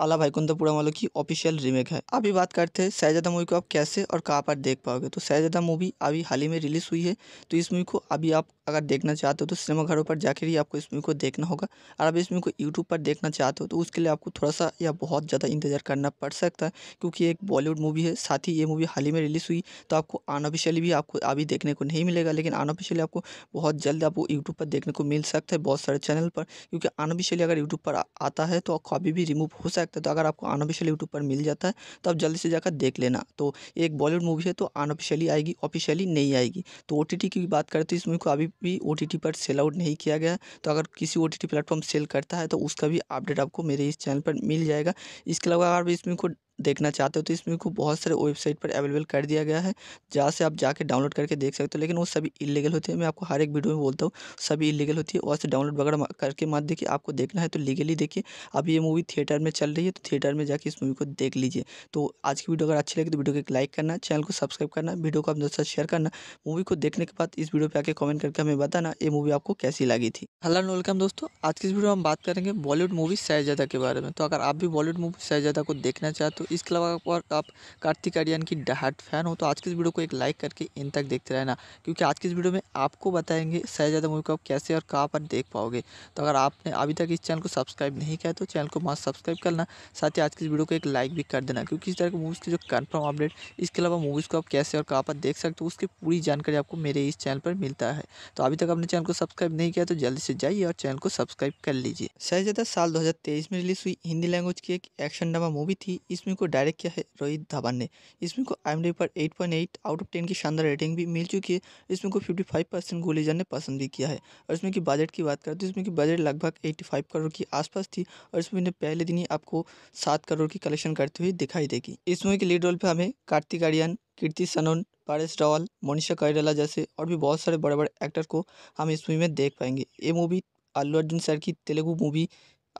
आला भाईकुंदपुरम वालों की ऑफिशियल रीमेक है अभी बात करते हैं शहजादा मूवी को आप कैसे और कहाँ पर देख पाओगे तो सैजादा मूवी अभी हाल ही में रिलीज़ हुई है तो इस मूवी को अभी आप अगर देखना चाहते हो तो सिनेमाघरों पर जाकर ही आपको इस मूवी को देखना होगा और अब इस मूवी को यूट्यूब पर देखना चाहते हो तो उसके लिए आपको थोड़ा सा या बहुत ज़्यादा इंतजार करना पड़ सकता है क्योंकि एक बॉलीवुड मूवी है साथ ही ये मूवी हाल ही में रिलीज़ हुई तो आपको अनऑफिशियली भी आपको अभी देखने को नहीं मिलेगा लेकिन अनऑफिशियली आपको बहुत जल्द आपको यूट्यूब पर देखने को मिल सकता है बहुत सारे चैनल पर क्योंकि अनऑफिशियली अगर यूट्यूब पर आता है तो अभी भी रिमूव हो सकता है तो अगर आपको अनऑफिशियल यूट्यूब पर मिल जाता है तो आप जल्दी से जाकर देख लेना तो एक बॉलीवुड मूवी है तो अनऑफिशियली आएगी ऑफिशियली नहीं आएगी तो ओ की बात करें तो इस मूवी को अभी भी ओ पर सेल आउट नहीं किया गया तो अगर किसी ओ टी प्लेटफॉर्म सेल करता है तो उसका भी अपडेट आपको मेरे इस चैनल पर मिल जाएगा इसके अलावा अगर इसमें कोई देखना चाहते हो तो इसमें को बहुत सारे वेबसाइट पर अवेलेबल कर दिया गया है जहाँ से आप जाके डाउनलोड करके देख सकते हो लेकिन वो सभी इलीगल होते हैं मैं आपको हर एक वीडियो में बोलता हूँ सभी इलीगल होती है वहाँ से डाउनलोड वगैरह करके मत देखिए आपको देखना है तो लीगली देखिए अब ये मूवी थिएटर में चल रही है तो थिएटर में जाके इस मूवी को देख लीजिए तो आज की वीडियो अगर अच्छी लगी तो वीडियो को एक लाइक करना चैनल को सब्सक्राइब करना वीडियो को अपने दोस्तों शेयर करना मूवी को देखने के बाद इस वीडियो पर आके कमेंट करके हमें बताना ये मूवी आपको कैसी लगी थी हेलो वेलकम दोस्तों आज की इस वीडियो में हम बात करेंगे बॉलीवुड मूवी सैजादा के बारे में तो अगर आप भी बॉलीवुड मूवी सैजादा को देखना चाहते तो इसके अलावा और आप कार्तिक आर्यन की डहाट फैन हो तो आज की इस वीडियो को एक लाइक करके इन तक देखते रहना क्योंकि आज की इस वीडियो में आपको बताएंगे शहजादा मूवी को आप कैसे और कहाँ पर देख पाओगे तो अगर आपने अभी तक इस चैनल को सब्सक्राइब नहीं किया तो चैनल को मास्क सब्सक्राइब करना साथ ही आज की इस वीडियो को एक लाइक भी कर देना क्योंकि इस तरह की मूवीज़ की जो कन्फर्म अपडेट इसके अलावा मूवीज़ को आप कैसे और कहाँ पर देख सकते हो उसकी पूरी जानकारी आपको मेरे इस चैनल पर मिलता है तो अभी तक आपने चैनल को सब्सक्राइब नहीं किया तो जल्दी से जाइए और चैनल को सब्सक्राइब कर लीजिए शहजादा साल दो में रिलीज़ हुई हिंदी लैंग्वेज की एक एक्शन ड्रामा मूवी थी इसमें इसमें को डायरेक्ट किया है रोहित धवन ने इसमें को आई एम डी पर eight point eight out of ten की शानदार रेटिंग भी मिल चुकी है इसमें को फिफ्टी फाइव परसेंट गोलीजन ने पसंद भी किया है और इसमें की बजट की बात करें तो इसमें की बजट लगभग एट्टी फाइव करोड़ की आसपास थी और इसमें पहले दिन ही आपको सात करोड़ की कलेक्शन करते हुए दिखाई देगी इस मूवी के लीड रोल पर हमें कार्तिक आर्यन कीर्ति सनोन पारस रावल मोनिशा कैरला जैसे और भी बहुत सारे बड़े बड़े एक्टर को हम इस मूवी में देख पाएंगे ये मूवी अल्लू अर्जुन सर की तेलुगु मूवी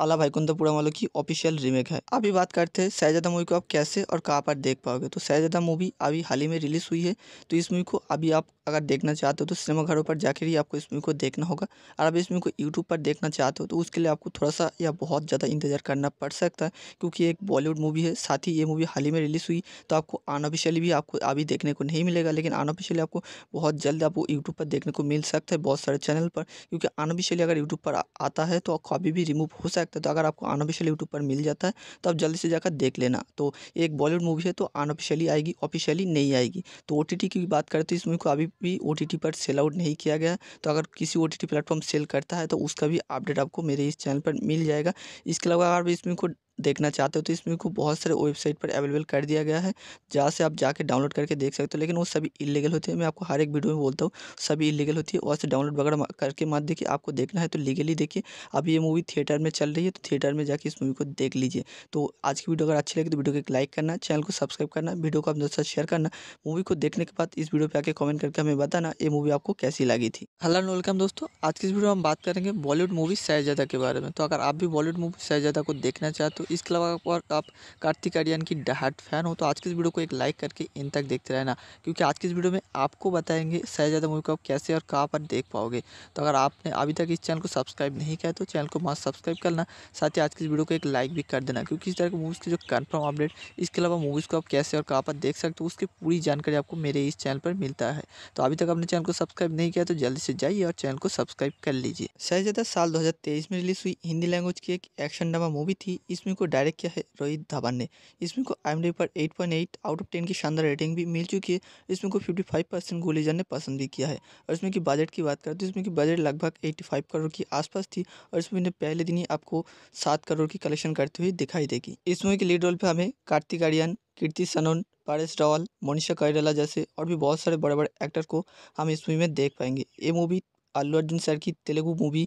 आला भाईकुंदा पुरावालों की ऑफिशियल रीमेक है अभी बात करते हैं शहजादा मूवी को आप कैसे और कहाँ पर देख पाओगे तो शहजादा मूवी अभी हाल ही में रिलीज़ हुई है तो इस मूवी को अभी आप अगर देखना चाहते हो तो सिनेमाघरों पर जाकर ही आपको इस मूवी को देखना होगा और अभी इस मूवी को यूट्यूब पर देखना चाहते हो तो उसके लिए आपको थोड़ा सा या बहुत ज़्यादा इंतजार करना पड़ सकता है क्योंकि एक बॉलीवुड मूवी है साथ ही ये मूवी हाल ही में रिलीज़ हुई तो आपको अनऑफिशियली भी आपको अभी देखने को नहीं मिलेगा लेकिन अनऑफिशियली आपको बहुत जल्द आपको यूट्यूब पर देखने को मिल सकता है बहुत सारे चैनल पर क्योंकि अनऑफिशियली अगर यूट्यूब पर आता है तो कॉपी भी रिमूव हो सकता है तो अगर आपको अनऑफिशियल यूट्यूब पर मिल जाता है तो आप जल्दी से जाकर देख लेना तो एक बॉलीवुड मूवी है तो अनऑफिशियली आएगी ऑफिशियली नहीं आएगी तो ओ की बात करते तो इस मूवी को अभी भी ओ पर सेल आउट नहीं किया गया तो अगर किसी ओ टी प्लेटफॉर्म सेल करता है तो उसका भी अपडेट आपको मेरे इस चैनल पर मिल जाएगा इसके अलावा अगर इस मूवी को देखना चाहते हो तो इसमें को बहुत सारे वेबसाइट पर अवेलेबल कर दिया गया है जहाँ से आप जाके डाउनलोड करके देख सकते हो लेकिन वो सभी इलीगल होती है मैं आपको हर एक वीडियो में बोलता हूँ सभी इलीगल होती है वहाँ से डाउनलोड वगैरह करके मत देखिए आपको देखना है तो लीगली देखिए अभी ये मूवी थिएटर में चल रही है तो थिएटर में जाके इस मूवी को देख लीजिए तो आज की वीडियो अगर अच्छी लगी तो वीडियो को एक लाइक करना चैनल को सब्सक्राइब करना वीडियो को अपने दोस्तों शेयर करना मूवी को देखने के बाद इस वीडियो पर आके कॉमेंट करके हमें बताना ये मूवी आपको कैसी लगी थी हलान वेलकम दोस्तों आज की इस वीडियो में हम बात करेंगे बॉलीवुड मूवी सैजादा के बारे में तो अगर आप भी बॉलीवुड मूवी सैजादा को देखना चाहते हो तो इसके अलावा आप कार्तिक आर्यन की डहाट फैन हो तो आज की इस वीडियो को एक लाइक करके इन तक देखते रहना क्योंकि आज की इस वीडियो में आपको बताएंगे शहजादा मूवी को आप कैसे और कहाँ पर देख पाओगे तो अगर आपने अभी तक इस चैनल को सब्सक्राइब नहीं किया तो चैनल को मास्क सब्सक्राइब करना साथ ही आज की इस वीडियो को एक लाइक भी कर देना क्योंकि इस तरह की मूवीज़ की जो कन्फर्म अपडेट इसके अलावा मूवीज़ को आप कैसे और कहाँ पर देख सकते हो उसकी पूरी जानकारी आपको मेरे इस चैनल पर मिलता है तो अभी तक आपने चैनल को सब्सक्राइब नहीं किया तो जल्दी से जाइए और चैनल को सब्सक्राइब कर लीजिए शहजादा साल दो में रिलीज़ हुई हिंदी लैंग्वेज की एक एक्शन ड्रामा मूवी थी इसमें इसमें को डायरेक्ट किया है रोहित धवन ने इसमें को आई एम डी पर eight point eight out of ten की शानदार रेटिंग भी मिल चुकी है इसमें को फिफ्टी फाइव परसेंट गोलीजा ने पसंद भी किया है और इसमें की बजट की बात करें तो इसमें की बजट लगभग एट्टी फाइव करोड़ के आसपास थी और इसमें पहले दिन ही आपको सात करोड़ की कलेक्शन करते हुए दिखाई देगी इस मूवी के लीड रोल पर हमें कार्तिक आर्यन कीर्ति सनोन पारेश रावल मोनिशा कैराला जैसे और भी बहुत सारे बड़े बड़े एक्टर को हम इस मूवी में देख पाएंगे ये मूवी अल्लू अर्जुन सर की तेलुगु मूवी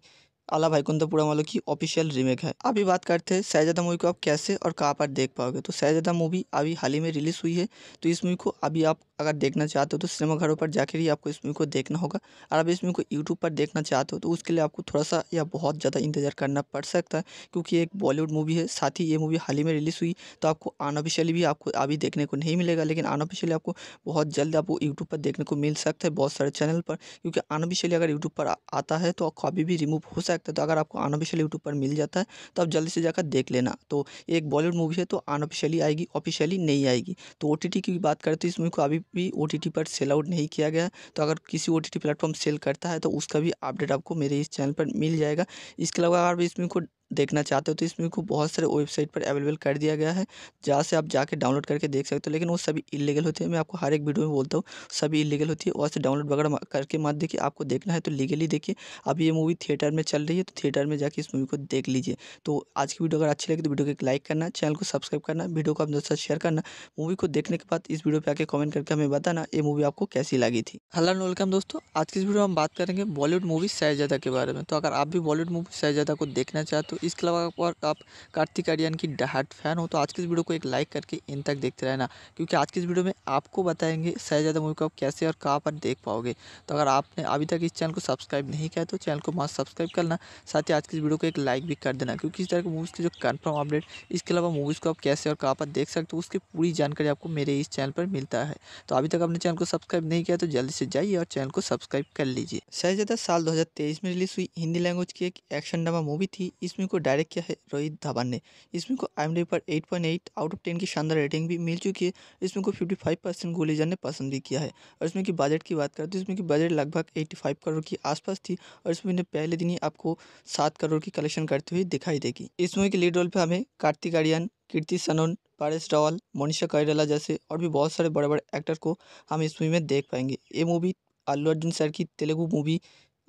आला भाईकुंदापुरम वालों की ऑफिशियल रीमेक है अभी बात करते हैं शहजादा मूवी को आप कैसे और कहाँ पर देख पाओगे तो सैजादा मूवी अभी हाल ही में रिलीज़ हुई है तो इस मूवी को अभी आप अगर देखना चाहते हो तो सिनेमाघरों पर जाकर ही आपको इस मूवी को देखना होगा और अब इस मूवी को यूट्यूब पर देखना चाहते हो तो उसके लिए आपको थोड़ा सा या बहुत ज़्यादा इंतजार करना पड़ सकता है क्योंकि एक बॉलीवुड मूवी है साथ ही ये मूवी हाल ही में रिलीज़ हुई तो आपको अनऑफिशियली भी आपको अभी देखने को नहीं मिलेगा लेकिन अनऑफिशियली आपको बहुत जल्द आपको यूट्यूब पर देखने को मिल सकता है बहुत सारे चैनल पर क्योंकि अनऑफिशियली अगर यूट्यूब पर आता है तो कॉपी भी रिमूव हो सकता सकता है तो अगर आपको अनऑफिशियल यूट्यूब पर मिल जाता है तो आप जल्दी से जाकर देख लेना तो एक बॉलीवुड मूवी है तो अनऑफिशियली आएगी ऑफिशियली नहीं आएगी तो ओ की बात करते हैं इस मूवी को अभी भी ओ पर सेल आउट नहीं किया गया तो अगर किसी ओ प्लेटफॉर्म सेल करता है तो उसका भी अपडेट आपको मेरे इस चैनल पर मिल जाएगा इसके अलावा अगर इस मूवी को देखना चाहते हो तो इसमें को बहुत सारे वेबसाइट पर अवेलेबल कर दिया गया है जहाँ से आप जाके डाउनलोड करके देख सकते हो लेकिन वो सभी इलीगल होते हैं मैं आपको हर एक वीडियो में बोलता हूँ सभी इलीगल होती है वहाँ से डाउनलोड वगैरह करके मत देखिए आपको देखना है तो लीगली देखिए अब ये मूवी थिएटर में चल रही है तो थिएटर में जाके इस मूवी को देख लीजिए तो आज की वीडियो अगर अच्छी लगी तो वीडियो को एक लाइक करना चैनल को सब्सक्राइब करना वीडियो को अपने दोस्तों शेयर करना मूवी को देखने के बाद इस वीडियो पर आके कमेंट करके हमें बताना ये मूवी आपको कैसी लगी थी हेलो वेलकम दोस्तों आज की इस वीडियो में हम बात करेंगे बॉलीवुड मूवी सैजादा के बारे में तो अगर आप भी बॉलीवुड मूवी सैजादा को देखना चाहते हो तो इसके अलावा आप कार्तिक आर्यन की डहाट फैन हो तो आज की इस वीडियो को एक लाइक करके इन तक देखते रहना क्योंकि आज की इस वीडियो में आपको बताएंगे शहजादा मूवी को आप कैसे और कहाँ पर देख पाओगे तो अगर आपने अभी तक इस चैनल को सब्सक्राइब नहीं किया तो चैनल को मास्क सब्सक्राइब करना साथ ही आज की इस वीडियो को एक लाइक भी कर देना क्योंकि इस तरह की मूवीज़ की जो कन्फर्म अपडेट इसके अलावा मूवीज़ को आप कैसे और कहाँ पर देख सकते हो उसकी पूरी जानकारी आपको मेरे इस चैनल पर मिलता है तो अभी तक आपने चैनल को सब्सक्राइब नहीं किया तो जल्दी से जाइए और चैनल को सब्सक्राइब कर लीजिए शहजादा साल दो में रिलीज हुई हिंदी लैंग्वेज की एक एक्शन ड्रामा मूवी थी इसमें इसमें को डायरेक्ट किया है रोहित धवन ने इसमें को आई एम डी पर eight point eight out of ten की शानदार रेटिंग भी मिल चुकी है इसमें को फिफ्टी फाइव परसेंट गुलीजन ने पसंद भी किया है और इसमें की बजट की बात करें तो इसमें की बजट लगभग एट्टी फाइव करोड़ के आसपास थी और इसमें पहले दिन ही आपको सात करोड़ की कलेक्शन करते हुए दिखाई देगी इस मूवी के लीड रोल पर हमें कार्तिक आर्यन कीर्ति सनोन पारेश रावल मोनिशा कैराला जैसे और भी बहुत सारे बड़े बड़े एक्टर को हम इस मूवी में देख पाएंगे ये मूवी अल्लू अर्जुन सर की तेलुगु मूवी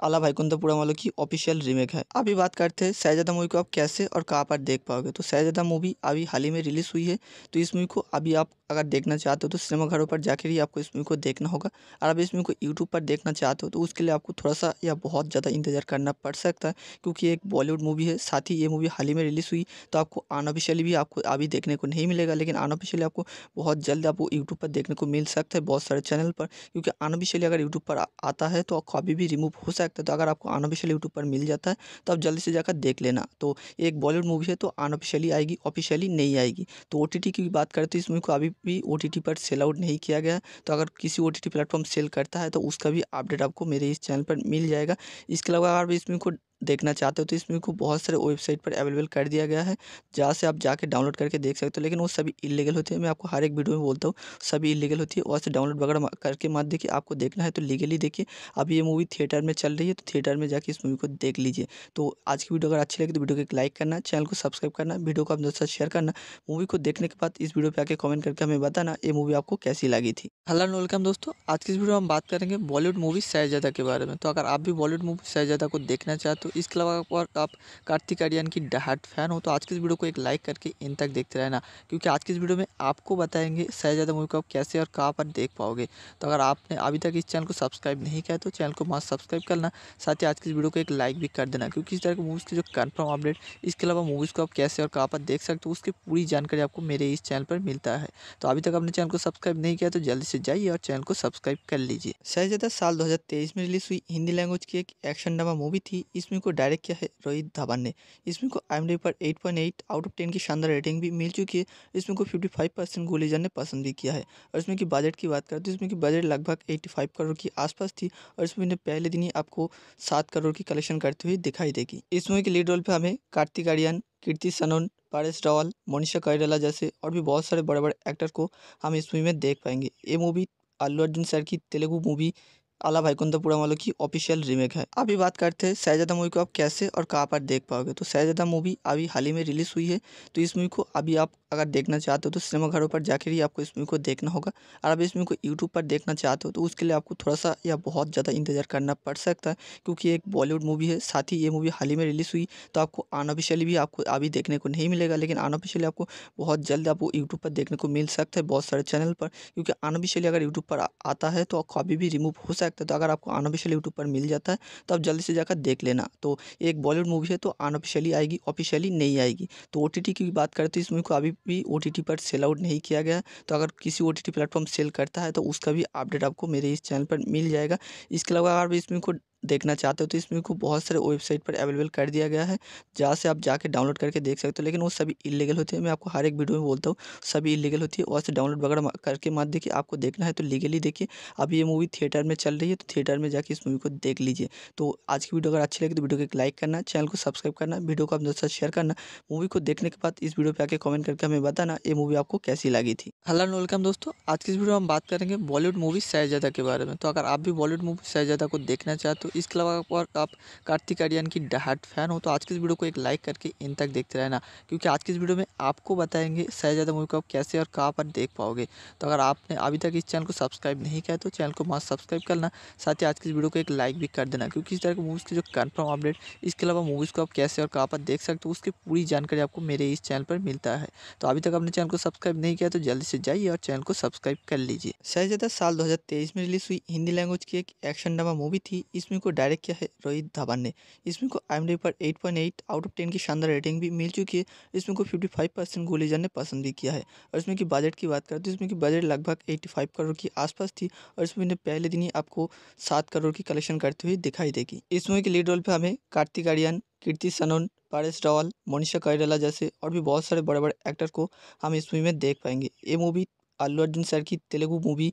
आला भाई पुरा वालों की ऑफिशियल रीमेक है अभी बात करते हैं शहजादा मूवी को आप कैसे और कहाँ पर देख पाओगे तो सैजादा मूवी अभी हाल ही में रिलीज़ हुई है तो इस मूवी को अभी आप अगर देखना चाहते हो तो सिनेमाघरों पर जाकर ही आपको इस मूवी को देखना होगा और अभी इस मूवी को यूट्यूब पर देखना चाहते हो तो उसके लिए आपको थोड़ा सा या बहुत ज़्यादा इंतजार करना पड़ सकता है क्योंकि एक बॉलीवुड मूवी है साथ ही ये मूवी हाल ही में रिलीज़ हुई तो आपको अनऑफिशियली भी आपको अभी देखने को नहीं मिलेगा लेकिन अनऑफिशियली आपको बहुत जल्द आपको यूट्यूब पर देखने को मिल सकता है बहुत सारे चैनल पर क्योंकि अनऑफिशियली अगर यूट्यूब पर आता है तो कॉपी भी रिमूव हो सकता सकता है तो अगर आपको अनऑफिशियल यूट्यूब पर मिल जाता है तो आप जल्दी से जाकर देख लेना तो एक बॉलीवुड मूवी है तो अनऑफिशियली आएगी ऑफिशियली नहीं आएगी तो ओ की बात करें तो इस मूवी को अभी भी ओ पर सेल आउट नहीं किया गया तो अगर किसी ओ प्लेटफॉर्म सेल करता है तो उसका भी अपडेट आपको मेरे इस चैनल पर मिल जाएगा इसके अलावा अगर इस मूवी को देखना चाहते हो तो इसमें को बहुत सारे वेबसाइट पर अवेलेबल कर दिया गया है जहाँ से आप जाके डाउनलोड करके देख सकते हो लेकिन वो सभी इलीगल होते हैं मैं आपको हर एक वीडियो में बोलता हूँ सभी इलीगल होती है वहाँ से डाउनलोड वगैरह करके मत देखिए आपको देखना है तो लीगली देखिए अब ये मूवी थिएटर में चल रही है तो थिएटर में जाके इस मूवी को देख लीजिए तो आज की वीडियो अगर अच्छी लगी तो वीडियो को एक लाइक करना चैनल को सब्सक्राइब करना वीडियो को अपने साथ शेयर करना मूवी को देखने के बाद इस वीडियो पर आकर कमेंट करके हमें बताना ये मूवी आपको कैसी लगी थी हेलो वेलकम दोस्तों आज की इस वीडियो में हम बात करेंगे बॉलीवुड मूवी सैजादा के बारे में तो अगर आप भी बॉलीवुड मूवी सैजादा को देखना चाहते तो इसके अलावा और आप कार्तिक आर्यन की डहाट फैन हो तो आज की इस वीडियो को एक लाइक करके इन तक देखते रहना क्योंकि आज की इस वीडियो में आपको बताएंगे सहज शहजादा मूवी को आप कैसे और कहाँ पर देख पाओगे तो अगर आपने अभी तक इस चैनल को सब्सक्राइब नहीं किया तो चैनल को मस्त सब्सक्राइब करना साथ ही आज की इस वीडियो को एक लाइक भी कर देना क्योंकि इस तरह की मूवीज़ की जो कन्फर्म अपडेट इसके अलावा मूवीज़ को आप कैसे और कहाँ पर देख सकते हो उसकी पूरी जानकारी आपको मेरे इस चैनल पर मिलता है तो अभी तक आपने चैनल को सब्सक्राइब नहीं किया तो जल्दी से जाइए और चैनल को सब्सक्राइब कर लीजिए शहजादा साल दो में रिलीज हुई हिंदी लैंग्वेज की एक एक्शन ड्रामा मूवी थी इसमें इसमें को डायरेक्ट किया है रोहित धवन ने इसमें को आई एम डी पर eight point eight out of ten की शानदार रेटिंग भी मिल चुकी है इसमें को फिफ्टी फाइव परसेंट गोलीजन ने पसंद भी किया है और इसमें की बजट की बात करें तो इसमें की बजट लगभग एट्टी फाइव करोड़ के आसपास थी और इसमें पहले दिन ही आपको सात करोड़ की कलेक्शन करते हुए दिखाई देगी इस मूवी के लीड रोल पर हमें कार्तिक आर्यन कीर्ति सनोन पारस रावल मोनिशा कैरला जैसे और भी बहुत सारे बड़े बड़े एक्टर को हम इस मूवी में देख पाएंगे ये मूवी अल्लू अर्जुन सर की तेलुगु मूवी आला भाई पुरा वालों की ऑफिशियल रीमेक है अभी बात करते हैं शहजादा मूवी को आप कैसे और कहाँ पर देख पाओगे तो शहजादा मूवी अभी हाल ही में रिलीज़ हुई है तो इस मूवी को अभी आप अगर देखना चाहते हो तो सिनेमाघरों पर जाकर ही आपको इस मूवी को देखना होगा और अब इस मूवी को यूट्यूब पर देखना चाहते हो तो उसके लिए आपको थोड़ा सा या बहुत ज़्यादा इंतजार करना पड़ सकता है क्योंकि एक बॉलीवुड मूवी है साथ ही ये मूवी हाल ही में रिलीज़ हुई तो आपको अनऑफिशियली भी आपको अभी देखने को नहीं मिलेगा लेकिन अनऑफिशियली आपको बहुत जल्द आपको यूट्यूब पर देखने को मिल सकता है बहुत सारे चैनल पर क्योंकि अनऑफिशियली अगर यूट्यूब पर आता है तो अभी भी रिमूव हो सकता है तो अगर आपको अनऑफिशियल यूट्यूब पर मिल जाता है तो आप जल्दी से जाकर देख लेना तो एक बॉलीवुड मूवी है तो अनऑफिशियली आएगी ऑफिशियली नहीं आएगी तो ओ की बात करते इस मूवी को अभी भी ओ पर सेल आउट नहीं किया गया तो अगर किसी O T T platform sell करता है तो उसका भी अपडेट आपको मेरे इस चैनल पर मिल जाएगा इसके अलावा अगर इसमें कोई देखना चाहते हो तो इस मूवी को बहुत सारे वेबसाइट पर अवेलेबल कर दिया गया है जहाँ से आप जाके डाउनलोड करके देख सकते हो लेकिन वो सभी इलीगल होती है मैं आपको हर एक वीडियो में बोलता हूँ सभी इलीगल होती है वहाँ से डाउनलोड वगैरह करके मत देखिए आपको देखना है तो लीगली देखिए अभी ये मूवी थिएटर में चल रही है तो थिएटर में जाके इस मूवी को देख लीजिए तो आज की वीडियो अगर अच्छी लगी तो वीडियो को एक लाइक करना चैनल को सब्सक्राइब करना वीडियो को अपने दोस्तों शेयर करना मूवी को देखने के बाद इस वीडियो पर आके कमेंट करके हमें बताना ये मूवी आपको कैसी लगी थी हेलो वेलकम दोस्तों आज की इस वीडियो में हम बात करेंगे बॉलीवुड मूवी सैजादा के बारे में तो अगर आप भी बॉलीवुड मूवी सैजादा को देखना चाहते हो इसके अलावा और आप कार्तिक आर्यन की डहाट फैन हो तो आज की इस वीडियो को एक लाइक करके इन तक देखते रहना क्योंकि आज की इस वीडियो में आपको बताएंगे शहजादा मूवी को आप कैसे और कहाँ पर देख पाओगे तो अगर आपने अभी तक इस चैनल को सब्सक्राइब नहीं किया तो चैनल को मस्त सब्सक्राइब करना साथ ही आज की इस वीडियो को एक लाइक भी कर देना क्योंकि इस तरह की मूवीज़ की जो कन्फर्म अपडेट इसके अलावा मूवीज़ को आप कैसे और कहाँ पर देख सकते हो उसकी पूरी जानकारी आपको मेरे इस चैनल पर मिलता है तो अभी तक आपने चैनल को सब्सक्राइब नहीं किया तो जल्दी से जाइए और चैनल को सब्सक्राइब कर लीजिए शहजादा साल दो में रिलीज़ हुई हिंदी लैंग्वेज की एक एक्शन ड्रामा मूवी थी इसमें को डायरेक्ट किया है रोहित धवन ने इसमें को आई एम डी पर eight point eight out of ten की शानदार रेटिंग भी मिल चुकी है इसमें को फिफ्टी फाइव परसेंट गोलीजा ने पसंद भी किया है और इसमें की बजट की बात करें तो इसमें की बजट लगभग एट्टी फाइव करोड़ के आसपास थी और इसमें पहले दिन ही आपको सात करोड़ की कलेक्शन करते हुए दिखाई देगी इस मूवी के लीड रोल पर हमें कार्तिक आर्यन कीर्ति सनोन पारस रावल मोनिशा कैरला जैसे और भी बहुत सारे बड़े बड़े एक्टर को हम इस मूवी में देख पाएंगे ये मूवी अल्लू अर्जुन सर की तेलुगु मूवी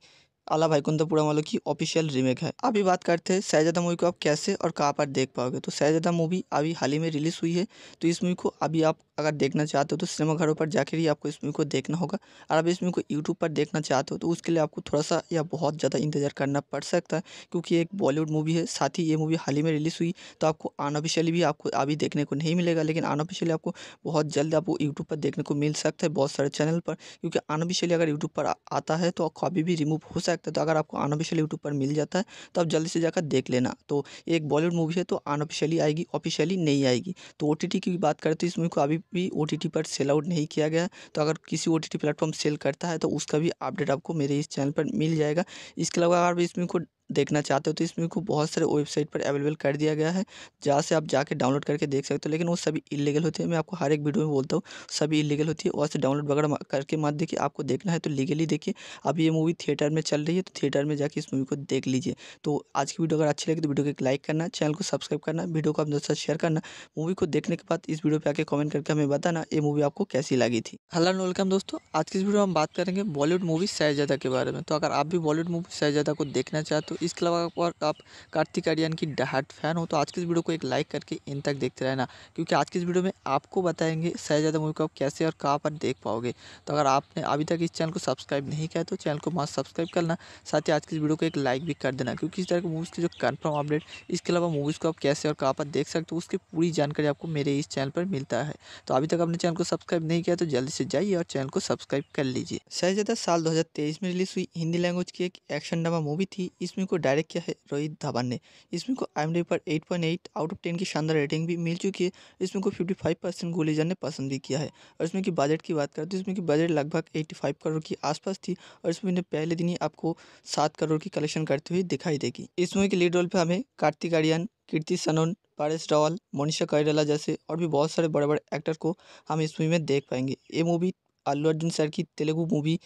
आला भाई तो पूरा वालों की ऑफिशियल रीमेक है अभी बात करते हैं शहजादा मूवी को आप कैसे और कहाँ पर देख पाओगे तो सैजादा मूवी अभी हाल ही में रिलीज़ हुई है तो इस मूवी को अभी आप अगर देखना चाहते हो तो सिनेमाघरों पर जाकर ही आपको इस मूवी को देखना होगा और अभी इस मूवी को यूट्यूब पर देखना चाहते हो तो उसके लिए आपको थोड़ा सा या बहुत ज़्यादा इंतजार करना पड़ सकता है क्योंकि एक बॉलीवुड मूवी है साथ ही ये मूवी हाल ही में रिलीज़ हुई तो आपको अनऑफिशियली भी आपको अभी देखने को नहीं मिलेगा लेकिन अनऑफिशियली आपको बहुत जल्द आपको यूट्यूब पर देखने को मिल सकता है बहुत सारे चैनल पर क्योंकि अनऑफिशियली अगर यूट्यूब पर आता है तो अभी भी रिमूव हो सकता सकता है तो अगर आपको अनऑफिशियल यूट्यूब पर मिल जाता है तो आप जल्दी से जाकर देख लेना तो एक बॉलीवुड मूवी है तो अनऑफिशियली आएगी ऑफिशियली नहीं आएगी तो ओ की बात करते हैं इस मूवी को अभी भी ओ पर सेल आउट नहीं किया गया तो अगर किसी ओ प्लेटफॉर्म सेल करता है तो उसका भी अपडेट आपको मेरे इस चैनल पर मिल जाएगा इसके अलावा अगर इस मूवी को देखना चाहते हो तो इसमें को बहुत सारे वेबसाइट पर अवेलेबल कर दिया गया है जहाँ से आप जाके डाउनलोड करके देख सकते हो लेकिन वो सभी इलीगल होते हैं मैं आपको हर एक वीडियो में बोलता हूँ सभी इलीगल होती है वहाँ से डाउनलोड वगैरह करके मत देखिए आपको देखना है तो लीगली देखिए अब ये मूवी थिएटर में चल रही है तो थिएटर में जाके इस मूवी को देख लीजिए तो आज की वीडियो अगर अच्छी लगी तो वीडियो को एक लाइक करना चैनल को सब्सक्राइब करना वीडियो को अपने साथ शेयर करना मूवी को देखने के बाद इस वीडियो पर आके कमेंट करके हमें बताना ये मूवी आपको कैसी लगी थी हेलो वेलकम दोस्तों आज की इस वीडियो में हम बात करेंगे बॉलीवुड मूवी सैजादा के बारे में तो अगर आप भी बॉलीवुड मूवी सैजादा को देखना चाहते हो तो इसके अलावा अगर आप कार्तिक आर्यन की डहाट फैन हो तो आज की इस वीडियो को एक लाइक करके इन तक देखते रहना क्योंकि आज की इस वीडियो में आपको बताएंगे शहजादा मूवी को आप कैसे और कहाँ पर देख पाओगे तो अगर आपने अभी तक इस चैनल को सब्सक्राइब नहीं किया तो चैनल को मास्क सब्सक्राइब करना साथ ही आज की इस वीडियो को एक लाइक भी कर देना क्योंकि इस तरह की मूवीज़ की जो कन्फर्म अपडेट इसके अलावा मूवीज़ को आप कैसे और कहाँ पर देख सकते हो उसकी पूरी जानकारी आपको मेरे इस चैनल पर मिलता है तो अभी तक आपने चैनल को सब्सक्राइब नहीं किया तो जल्दी से जाइए और चैनल को सब्सक्राइब कर लीजिए शहजादा साल दो में रिलीज हुई हिंदी लैंग्वेज की एक एक्शन ड्रामा मूवी थी इसमें इसमें को डायरेक्ट किया है रोहित धवन ने इसमें को आई एम डी पर eight point eight out of ten की शानदार रेटिंग भी मिल चुकी है इसमें को फिफ्टी फाइव परसेंट गोलीजन ने पसंद भी किया है और इसमें की बजट की बात करें तो इसमें की बजट लगभग एट्टी फाइव करोड़ के आसपास थी और इसमें पहले दिन ही आपको सात करोड़ की कलेक्शन करते हुए दिखाई देगी इस मूवी के लीड रोल पर हमें कार्तिक आर्यन कीर्ति सनोन पारेश रावल मोनिशा कैराला जैसे और भी बहुत सारे बड़े बड़े एक्टर को हम इस मूवी में देख पाएंगे ये मूवी अल्लू अर्जुन सर की तेलुगु मूवी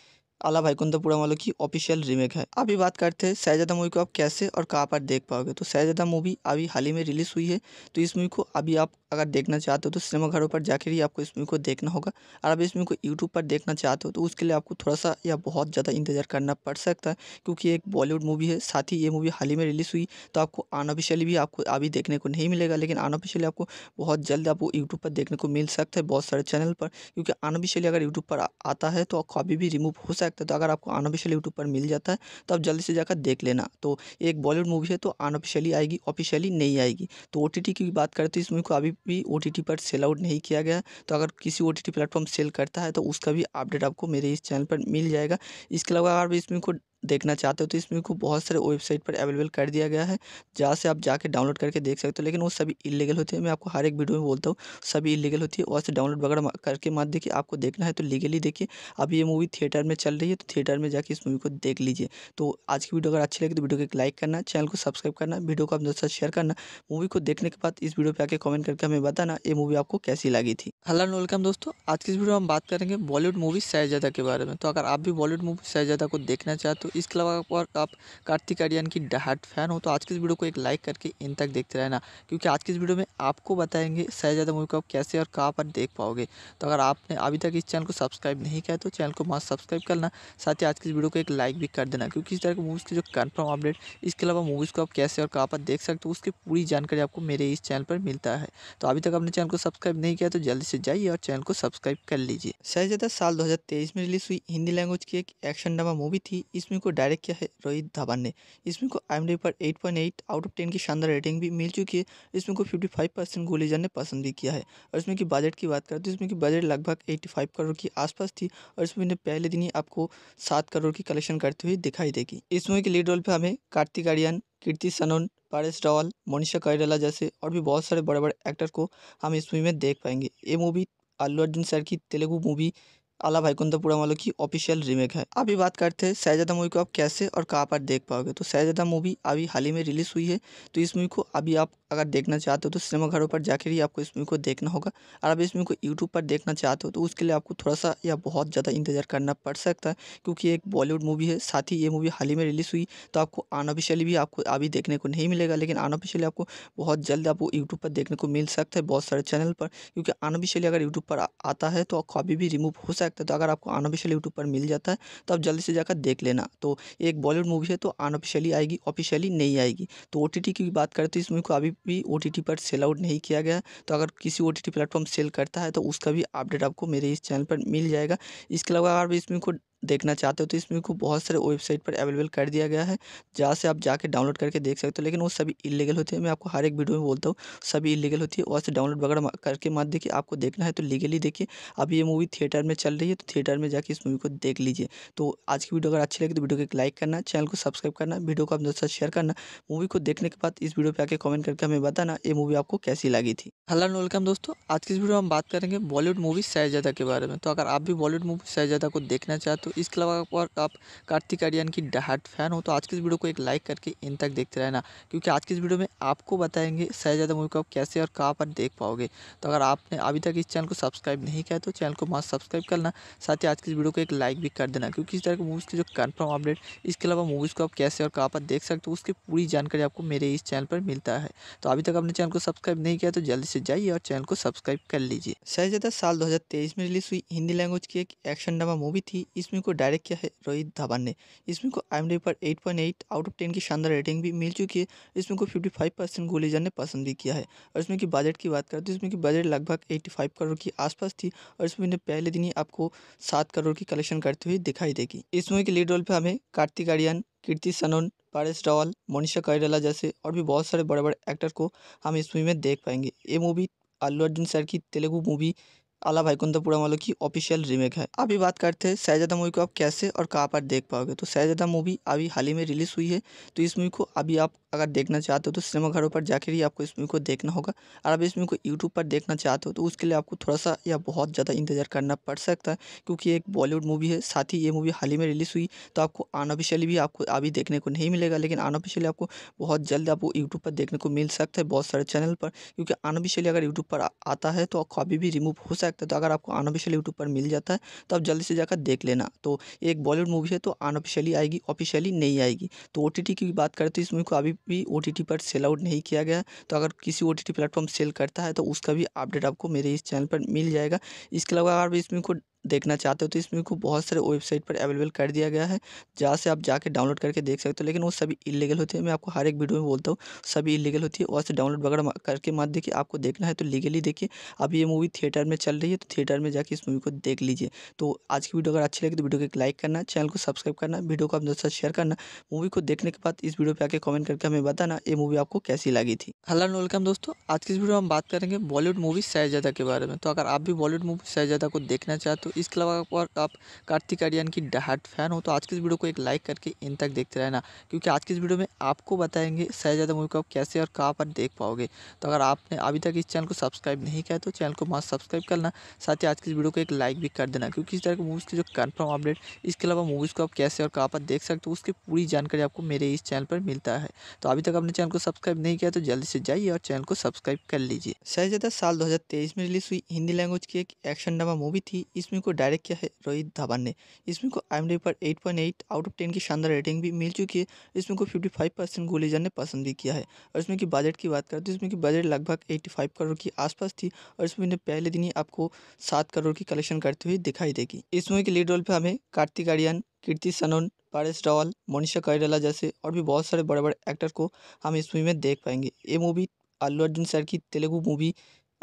आला भाईकुंदा पूरा वालों की ऑफिशियल रीमेक है अभी बात करते हैं सैजादा मूवी को आप कैसे और कहाँ पर देख पाओगे तो सैजादा मूवी अभी हाल ही में रिलीज़ हुई है तो इस मूवी को अभी आप अगर देखना चाहते हो तो सिनेमाघरों पर जाकर ही आपको इस मूवी को देखना होगा और अभी इस मूवी को यूट्यूब पर देखना चाहते हो तो उसके लिए आपको थोड़ा सा या बहुत ज़्यादा इंतजार करना पड़ सकता है क्योंकि एक बॉलीवुड मूवी है साथ ही ये मूवी हाल ही में रिलीज़ हुई तो आपको अनऑफिशियली भी आपको अभी देखने को नहीं मिलेगा लेकिन अनऑफिशियली आपको बहुत जल्द आपको यूट्यूब पर देखने को मिल सकता है बहुत सारे चैनल पर क्योंकि अनऑफिशियली अगर यूट्यूब पर आता है तो कॉपी भी रिमूव हो सकता है तो अगर आपको अनऑफिशियल यूट्यूब पर मिल जाता है तो आप जल्दी से जाकर देख लेना तो एक बॉलीवुड मूवी है तो अनऑफिशियली आएगी ऑफिशियली नहीं आएगी तो ओ की बात करते हैं इस मूवी को अभी भी ओ पर सेल आउट नहीं किया गया तो अगर किसी ओ प्लेटफॉर्म सेल करता है तो उसका भी अपडेट आपको मेरे इस चैनल पर मिल जाएगा इसके अलावा अगर इस मूवी को देखना चाहते हो तो इसमें को बहुत सारे वेबसाइट पर अवेलेबल कर दिया गया है जहाँ से आप जाके डाउनलोड करके देख सकते हो लेकिन वो सभी इलीगल होते हैं मैं आपको हर एक वीडियो में बोलता हूँ सभी इलीगल होती है वहाँ से डाउनलोड वगैरह करके मत देखिए आपको देखना है तो लीगली देखिए अब ये मूवी थिएटर में चल रही है तो थिएटर में जाके इस मूवी को देख लीजिए तो आज की वीडियो अगर अच्छी लगी तो वीडियो को एक लाइक करना चैनल को सब्सक्राइब करना वीडियो को अपने दोस्तों शेयर करना मूवी को देखने के बाद इस वीडियो पर आके कमेंट करके हमें बताना ये मूवी आपको कैसी लगी थी हेलो वेलकम दोस्तों आज की इस वीडियो में हम बात करेंगे बॉलीवुड मूवी सैजादा के बारे में तो अगर आप भी बॉलीवुड मूवी सैजादा को देखना चाहते हो तो इसके अलावा अगर आप कार्तिक आर्यन की डहाट फैन हो तो आज की इस वीडियो को एक लाइक करके इन तक देखते रहना क्योंकि आज की इस वीडियो में आपको बताएंगे शहजादा मूवी को आप कैसे और कहाँ पर देख पाओगे तो अगर आपने अभी तक इस चैनल को सब्सक्राइब नहीं किया तो चैनल को मास्क सब्सक्राइब करना साथ ही आज की इस वीडियो को एक लाइक भी कर देना क्योंकि इस तरह की मूवीज़ की जो कन्फर्म अपडेट इसके अलावा मूवीज़ को आप कैसे और कहाँ पर देख सकते हो उसकी पूरी जानकारी आपको मेरे इस चैनल पर मिलता है तो अभी तक आपने चैनल को सब्सक्राइब नहीं किया तो जल्दी से जाइए और चैनल को सब्सक्राइब कर लीजिए शहजादा साल दो में रिलीज़ हुई हिंदी लैंग्वेज की एक एक्शन ड्रामा मूवी थी इसमें इसमें को डायरेक्ट किया है रोहित धवन ने इसमें को आई एम डी पर eight point eight out of ten की शानदार रेटिंग भी मिल चुकी है इसमें को फिफ्टी फाइव परसेंट गोलीजा ने पसंद भी किया है और इसमें की बजट की बात करें तो इसमें की बजट लगभग एट्टी फाइव करोड़ के आसपास थी और इसमें पहले दिन ही आपको सात करोड़ की कलेक्शन करते हुए दिखाई देगी इस मूवी के लीड रोल पर हमें कार्तिक आर्यन कीर्ति सनोन पारेश रावल मोनिशा कैराला जैसे और भी बहुत सारे बड़े बड़े एक्टर को हम इस मूवी में देख पाएंगे ये मूवी अल्लू अर्जुन सर की तेलुगु मूवी आला भाईकुंदा पूरा वालों की ऑफिशियल रीमेक है अभी बात करते हैं शहजादा मूवी को आप कैसे और कहाँ पर देख पाओगे तो शहजादा मूवी अभी हाल ही में रिलीज़ हुई है तो इस मूवी को अभी आप अगर देखना चाहते हो तो सिनेमाघरों पर जाकर ही आपको इस मूवी को देखना होगा और अभी इस मूवी को यूट्यूब पर देखना चाहते हो तो उसके लिए आपको थोड़ा सा या बहुत ज़्यादा इंतजार करना पड़ सकता है क्योंकि एक बॉलीवुड मूवी है साथ ही ये मूवी हाल ही में रिलीज़ हुई तो आपको अनऑफिशियली भी आपको अभी देखने को नहीं मिलेगा लेकिन अनऑफिशियली आपको बहुत जल्द आपको यूट्यूब पर देखने को मिल सकता है बहुत सारे चैनल पर क्योंकि अनऑफिशियली अगर यूट्यूब पर आता है तो कॉपी भी रिमूव हो सकता सकता तो अगर आपको अनऑफिशियल यूट्यूब पर मिल जाता है तो आप जल्दी से जाकर देख लेना तो एक बॉलीवुड मूवी है तो अनऑफिशियली आएगी ऑफिशियली नहीं आएगी तो ओ की बात करते हैं तो इस मूवी को अभी भी ओ पर सेल आउट नहीं किया गया तो अगर किसी ओ प्लेटफॉर्म सेल करता है तो उसका भी अपडेट आपको मेरे इस चैनल पर मिल जाएगा इसके अलावा अगर इस मूवी को देखना चाहते हो तो इसमें को बहुत सारे वेबसाइट पर अवेलेबल कर दिया गया है जहाँ से आप जाके डाउनलोड करके देख सकते हो लेकिन वो सभी इलीगल होते हैं मैं आपको हर एक वीडियो में बोलता हूँ सभी इलीगल होती है वहाँ से डाउनलोड वगैरह करके मत देखिए आपको देखना है तो लीगली देखिए अब ये मूवी थिएटर में चल रही है तो थिएटर में जाके इस मूवी को देख लीजिए तो आज की वीडियो अगर अच्छी लगी तो वीडियो को एक लाइक करना चैनल को सब्सक्राइब करना वीडियो को अपने दोस्तों शेयर करना मूवी को देखने के बाद इस वीडियो पर आकर कमेंट करके हमें बताना ये मूवी आपको कैसी लगी थी हेलो वेलकम दोस्तों आज की इस वीडियो में हम बात करेंगे बॉलीवुड मूवी सैजादा के बारे में तो अगर आप भी बॉलीवुड मूवी सैजादा को देखना चाहते तो इसके अलावा अगर आप कार्तिक आर्यन की डहाट फैन हो तो आज की इस वीडियो को एक लाइक करके इन तक देखते रहना क्योंकि आज की इस वीडियो में आपको बताएंगे शहजादा मूवी को आप कैसे और कहाँ पर देख पाओगे तो अगर आपने अभी तक इस चैनल को सब्सक्राइब नहीं किया तो चैनल को मास्क सब्सक्राइब करना साथ ही आज की इस वीडियो को एक लाइक भी कर देना क्योंकि इस तरह की मूवीज़ की जो कन्फर्म अपडेट इसके अलावा मूवीज़ को आप कैसे और कहाँ पर देख सकते हो उसकी पूरी जानकारी आपको मेरे इस चैनल पर मिलता है तो अभी तक आपने चैनल को सब्सक्राइब नहीं किया तो जल्दी से जाइए और चैनल को सब्सक्राइब कर लीजिए शहजादा साल दो में रिलीज़ हुई हिंदी लैंग्वेज की एक एक्शन ड्रामा मूवी थी इसमें इसमें को डायरेक्ट किया है रोहित धवन ने इसमें को आई एम डी पर eight point eight out of ten की शानदार रेटिंग भी मिल चुकी है इसमें को फिफ्टी फाइव परसेंट गुलीजन ने पसंद भी किया है और इसमें की बजट की बात करें तो इसमें की बजट लगभग एट्टी फाइव करोड़ के आसपास थी और इसमें पहले दिन ही आपको सात करोड़ की कलेक्शन करते हुए दिखाई देगी इस मूवी के लीड रोल पर हमें कार्तिक आर्यन कीर्ति सनोन पारेश रावल मोनिशा कैरला जैसे और भी बहुत सारे बड़े बड़े एक्टर को हम इस मूवी में देख पाएंगे ये मूवी अल्लू अर्जुन सर की तेलुगु मूवी आला भाई पुरा वालों की ऑफिशियल रीमेक है अभी बात करते हैं शहजादा मूवी को आप कैसे और कहाँ पर देख पाओगे तो सैजादा मूवी अभी हाल ही में रिलीज़ हुई है तो इस मूवी को अभी आप अगर देखना चाहते हो तो सिनेमाघरों पर जाकर ही आपको इस मूवी को देखना होगा और अब इस मूवी को यूट्यूब पर देखना चाहते हो तो उसके लिए आपको थोड़ा सा या बहुत ज़्यादा इंतजार करना पड़ सकता है क्योंकि एक बॉलीवुड मूवी है साथ ही ये मूवी हाल ही में रिलीज़ हुई तो आपको अनऑफिशियली भी आपको अभी देखने को नहीं मिलेगा लेकिन अनऑफिशियली आपको बहुत जल्द आपको यूट्यूब पर देखने को मिल सकता है बहुत सारे चैनल पर क्योंकि अनऑफिशियली अगर यूट्यूब पर आता है तो आपको अभी भी रिमूव हो सकता है तो अगर आपको अनऑफिशियल यूट्यूब पर मिल जाता है तो आप जल्दी से जाकर देख लेना तो एक बॉलीवुड मूवी है तो अनऑफिशियली आएगी ऑफिशियली नहीं आएगी तो ओ की बात करते तो इस मूवी को अभी भी ओ पर सेल आउट नहीं किया गया तो अगर किसी ओ टी प्लेटफॉर्म सेल करता है तो उसका भी अपडेट आपको मेरे इस चैनल पर मिल जाएगा इसके अलावा अगर इसमें कोई देखना चाहते हो तो इस मूवी को बहुत सारे वेबसाइट पर अवेलेबल कर दिया गया है जहाँ से आप जाके डाउनलोड करके देख सकते हो लेकिन वो सभी इलीगल होती है मैं आपको हर एक वीडियो में बोलता हूँ सभी इलीगल होती है वहाँ से डाउनलोड वगैरह करके मत देखिए आपको देखना है तो लीगली देखिए अभी ये मूवी थिएटर में चल रही है तो थिएटर में जाके इस मूवी को देख लीजिए तो आज की वीडियो अगर अच्छी लगी तो वीडियो को एक लाइक करना चैनल को सब्सक्राइब करना वीडियो को अपने दोस्तों शेयर करना मूवी को देखने के बाद इस वीडियो पर आके कमेंट करके हमें बताना ये मूवी आपको कैसी लगी थी हेलो वेलकम दोस्तों आज की इस वीडियो में हम बात करेंगे बॉलीवुड मूवी सैजादा के बारे में तो अगर आप भी बॉलीवुड मूवी सैजादा को देखना चाहते हो इसके अलावा और आप कार्तिक आर्यन की डहाट फैन हो तो आज की इस वीडियो को एक लाइक करके इन तक देखते रहना क्योंकि आज की इस वीडियो में आपको बताएंगे शहजादा मूवी को आप कैसे और कहाँ पर देख पाओगे तो अगर आपने अभी तक इस चैनल को सब्सक्राइब नहीं किया तो चैनल को मास्क सब्सक्राइब करना साथ ही आज की इस वीडियो को एक लाइक भी कर देना क्योंकि इस तरह की मूवीज़ की जो कन्फर्म अपडेट इसके अलावा मूवीज़ को आप कैसे और कहाँ पर देख सकते हो उसकी पूरी जानकारी आपको मेरे इस चैनल पर मिलता है तो अभी तक आपने चैनल को सब्सक्राइब नहीं किया तो जल्दी से जाइए और चैनल को सब्सक्राइब कर लीजिए शहजादा साल दो में रिलीज़ हुई हिंदी लैंग्वेज की एक एक्शन ड्रामा मूवी थी इसमें को डायरेक्ट किया है रोहित धवन ने इसमें को आई एम डी पर eight point eight out of ten की शानदार रेटिंग भी मिल चुकी है इसमें को फिफ्टी फाइव परसेंट गोलीजन ने पसंद भी किया है और इसमें की बजट की बात करें तो इसमें की बजट लगभग एट्टी फाइव करोड़ के आसपास थी और इसमें पहले दिन ही आपको सात करोड़ की कलेक्शन करते हुए दिखाई देगी इस मूवी के लीड रोल पर हमें कार्तिक आर्यन कीर्ति सनोन पारस रावल मोनिशा कैरला जैसे और भी बहुत सारे बड़े बड़े एक्टर को हम इस मूवी में देख पाएंगे ये मूवी अल्लू अर्जुन सर की तेलुगु मूवी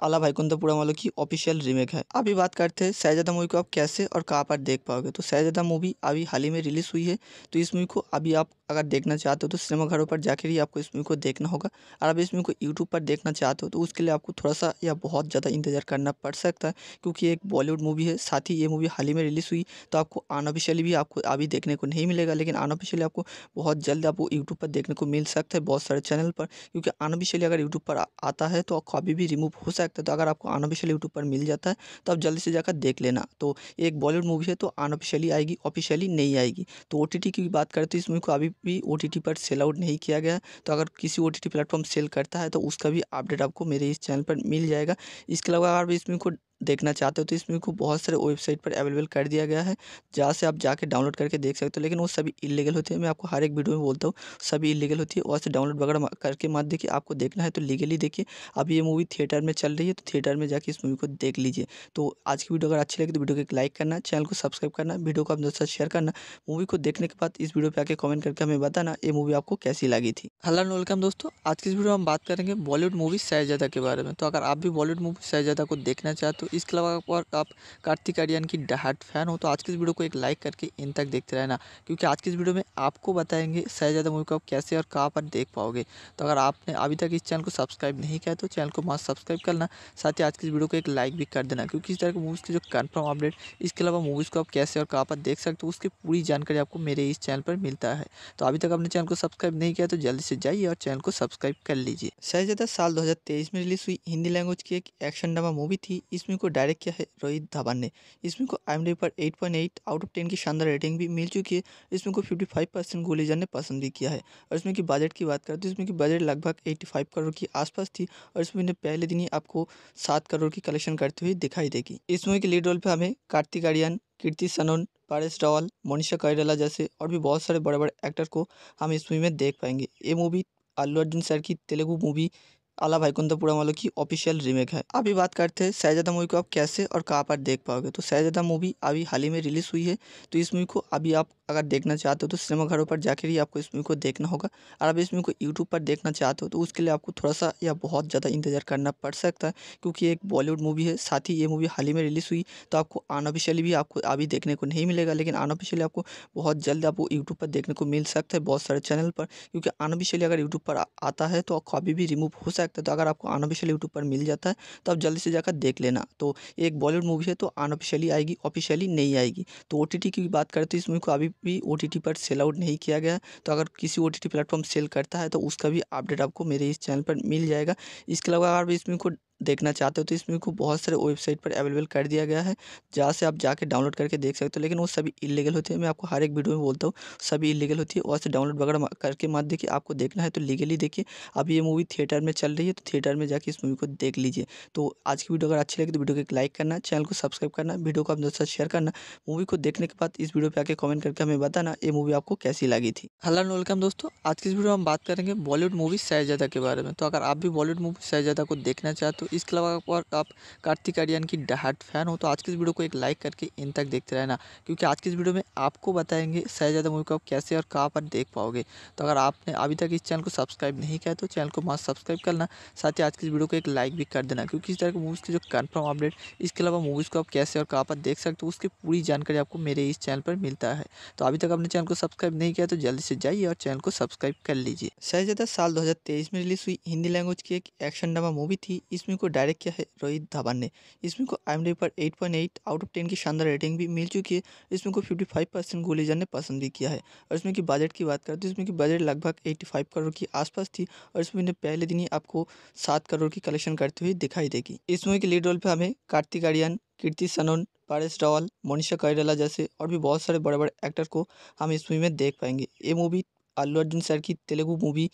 आला भाई पुरा वालों की ऑफिशियल रीमेक है अभी बात करते हैं शहजादा मूवी को आप कैसे और कहाँ पर देख पाओगे तो सैजादा मूवी अभी हाल ही में रिलीज़ हुई है तो इस मूवी को अभी आप अगर देखना चाहते हो तो सिनेमाघरों पर जाकर ही आपको इस मूवी को देखना होगा और अब इस मूवी को यूट्यूब पर देखना चाहते हो तो उसके लिए आपको थोड़ा सा या बहुत ज़्यादा इंतजार करना पड़ सकता है क्योंकि एक बॉलीवुड मूवी है साथ ही ये मूवी हाल ही में रिलीज़ हुई तो आपको अनऑफिशियली भी आपको अभी देखने को नहीं मिलेगा लेकिन अनऑफिशियली आपको बहुत जल्द आपको यूट्यूब पर देखने को मिल सकता है बहुत सारे चैनल पर क्योंकि अनऑफिशियली अगर यूट्यूब पर आता है तो कभी भी रिमूव हो सकता है तो अगर आपको अनऑफिशियल यूट्यूब पर मिल जाता है तो आप जल्दी से जाकर देख लेना तो एक बॉलीवुड मूवी है तो अनऑफिशियली आएगी ऑफिशियली नहीं आएगी तो ओ की बात करते हैं इस मूवी को अभी भी ओ पर सेल आउट नहीं किया गया तो अगर किसी O T T platform sell करता है तो उसका भी अपडेट आपको मेरे इस चैनल पर मिल जाएगा इसके अलावा अगर इसमें को देखना चाहते हो तो इसमें को बहुत सारे वेबसाइट पर अवेलेबल कर दिया गया है जहाँ से आप जाके डाउनलोड करके देख सकते हो लेकिन वो सभी इलीगल होते हैं मैं आपको हर एक वीडियो में बोलता हूँ सभी इलीगल होती है वहाँ से डाउनलोड वगैरह करके मत देखिए आपको देखना है तो लीगली देखिए अभी ये मूवी थिएटर में चल रही है तो थिएटर में जाके इस मूवी को देख लीजिए तो आज की वीडियो अगर अच्छी लगी तो वीडियो को एक लाइक करना चैनल को सब्सक्राइब करना वीडियो को अपने दोस्तों शेयर करना मूवी को देखने के बाद इस वीडियो पर आकर कमेंट करके हमें बताना ये मूवी आपको कैसी लगी थी हेलो वेलकम दोस्तों आज की इस वीडियो में हम बात करेंगे बॉलीवुड मूवी सैजादा के बारे में तो अगर आप भी बॉलीवुड मूवी सैजादा को देखना चाहते तो इसके अलावा और आप कार्तिक आर्यन की डहाट फैन हो तो आज की इस वीडियो को एक लाइक करके इन तक देखते रहना क्योंकि आज की इस वीडियो में आपको बताएंगे शहजादा मूवी को आप कैसे और कहाँ पर देख पाओगे तो अगर आपने अभी तक इस चैनल को सब्सक्राइब नहीं किया तो चैनल को मस्त सब्सक्राइब करना साथ ही आज की इस वीडियो को एक लाइक भी कर देना क्योंकि इस तरह की मूवीज़ की जो कन्फर्म अपडेट इसके अलावा मूवीज़ को आप कैसे और कहाँ पर देख सकते हो उसकी पूरी जानकारी आपको मेरे इस चैनल पर मिलता है तो अभी तक आपने चैनल को सब्सक्राइब नहीं किया तो जल्दी से जाइए और चैनल को सब्सक्राइब कर लीजिए शहजादा साल दो में रिलीज़ हुई हिंदी लैंग्वेज की एक एक्शन ड्रामा मूवी थी इसमें इसमें को डायरेक्ट किया है रोहित धवन ने इसमें को आई एम डी पर eight point eight out of ten की शानदार रेटिंग भी मिल चुकी है इसमें को फिफ्टी फाइव परसेंट गुलीजन ने पसंद भी किया है और इसमें की बजट की बात करें तो इसमें की बजट लगभग एट्टी फाइव करोड़ की आसपास थी और इसमें पहले दिन ही आपको सात करोड़ की कलेक्शन करते हुए दिखाई देगी इस मूवी के लीड रोल पर हमें कार्तिक आर्यन कीर्ति सनोन पारस रावल मोनिशा कैरला जैसे और भी बहुत सारे बड़े बड़े एक्टर को हम इस मूवी में देख पाएंगे ये मूवी अल्लू अर्जुन सर की तेलुगु मूवी आला भाईकुंदा पुरावालों की ऑफिशियल रीमेक है अभी बात करते हैं शहजादा मूवी को आप कैसे और कहाँ पर देख पाओगे तो शहजादा मूवी अभी हाल ही में रिलीज़ हुई है तो इस मूवी को अभी आप अगर देखना चाहते हो तो सिनेमाघरों पर जाकर ही आपको इस मूवी को देखना होगा और अभी इस मूवी को यूट्यूब पर देखना चाहते हो तो उसके लिए आपको थोड़ा सा या बहुत ज़्यादा इंतजार करना पड़ सकता है क्योंकि एक बॉलीवुड मूवी है साथ ही ये मूवी हाल ही में रिलीज़ हुई तो आपको अनऑफिशियली भी आपको अभी देखने को नहीं मिलेगा लेकिन अनऑफिशियली आपको बहुत जल्द आपको यूट्यूब पर देखने को मिल सकता है बहुत सारे चैनल पर क्योंकि अनऑफिशियली अगर यूट्यूब पर आता है तो कॉपी भी रिमूव हो सकता है तो अगर आपको अनऑफिशियल यूट्यूब पर मिल जाता है तो आप जल्दी से जाकर देख लेना तो एक बॉलीवुड मूवी है तो अनऑफिशियली आएगी ऑफिशियली नहीं आएगी तो ओ की बात करते हैं इस मूवी को अभी भी ओ पर सेल आउट नहीं किया गया तो अगर किसी ओ टी प्लेटफॉर्म सेल करता है तो उसका भी अपडेट आपको मेरे इस चैनल पर मिल जाएगा इसके अलावा अगर इस मूवी को देखना चाहते हो तो इसमें को बहुत सारे वेबसाइट पर अवेलेबल कर दिया गया है जहाँ से आप जाके डाउनलोड करके देख सकते हो लेकिन वो सभी इलीगल होते हैं मैं आपको हर एक वीडियो में बोलता हूँ सभी इलीगल होती है वहाँ से डाउनलोड वगैरह करके मत देखिए आपको देखना है तो लीगली देखिए अभी ये मूवी थिएटर में चल रही है तो थिएटर में जाके इस मूवी को देख लीजिए तो आज की वीडियो अगर अच्छी लगी तो वीडियो को एक लाइक करना चैनल को सब्सक्राइब करना वीडियो को अपने दोस्तों शेयर करना मूवी को देखने के बाद इस वीडियो पर आके कॉमेंट करके हमें बताना ये मूवी आपको कैसी लगी थी हेलो वेलकम दोस्तों आज की इस वीडियो में हम बात करेंगे बॉलीवुड मूवी सैजादा के बारे में तो अगर आप भी बॉलीवुड मूवी सैजादा को देखना चाहते हो तो इसके अलावा अगर आप कार्तिक आर्यन की डहाट फैन हो तो आज की इस वीडियो को एक लाइक करके इन तक देखते रहना क्योंकि आज की इस वीडियो में आपको बताएंगे शहजादा मूवी को आप कैसे और कहाँ पर देख पाओगे तो अगर आपने अभी तक इस चैनल को सब्सक्राइब नहीं किया तो चैनल को मास्क सब्सक्राइब करना साथ ही आज की इस वीडियो को एक लाइक भी कर देना क्योंकि इस तरह की मूवीज़ की जो कन्फर्म अपडेट इसके अलावा मूवीज़ को आप कैसे और कहाँ पर देख सकते हो उसकी पूरी जानकारी आपको मेरे इस चैनल पर मिलता है तो अभी तक आपने चैनल को सब्सक्राइब नहीं किया तो जल्दी से जाइए और चैनल को सब्सक्राइब कर लीजिए शहजादा साल दो में रिलीज हुई हिंदी लैंग्वेज की एक एक्शन ड्रामा मूवी थी इसमें इसमें को डायरेक्ट किया है रोहित धवन ने इसमें को आई एम डी पर eight point eight out of ten की शानदार रेटिंग भी मिल चुकी है इसमें को फिफ्टी फाइव परसेंट गोलीजा ने पसंद भी किया है और इसमें की बजट की बात करें तो इसमें की बजट लगभग एट्टी फाइव करोड़ के आसपास थी और इसमें पहले दिन ही आपको सात करोड़ की कलेक्शन करते हुए दिखाई देगी इस मूवी के लीड रोल पर हमें कार्तिक आर्यन कीर्ति सनोन पारेश रावल मोनिशा कैराला जैसे और भी बहुत सारे बड़े बड़े एक्टर को हम इस मूवी में देख पाएंगे ये मूवी अल्लू अर्जुन सर की तेलुगु मूवी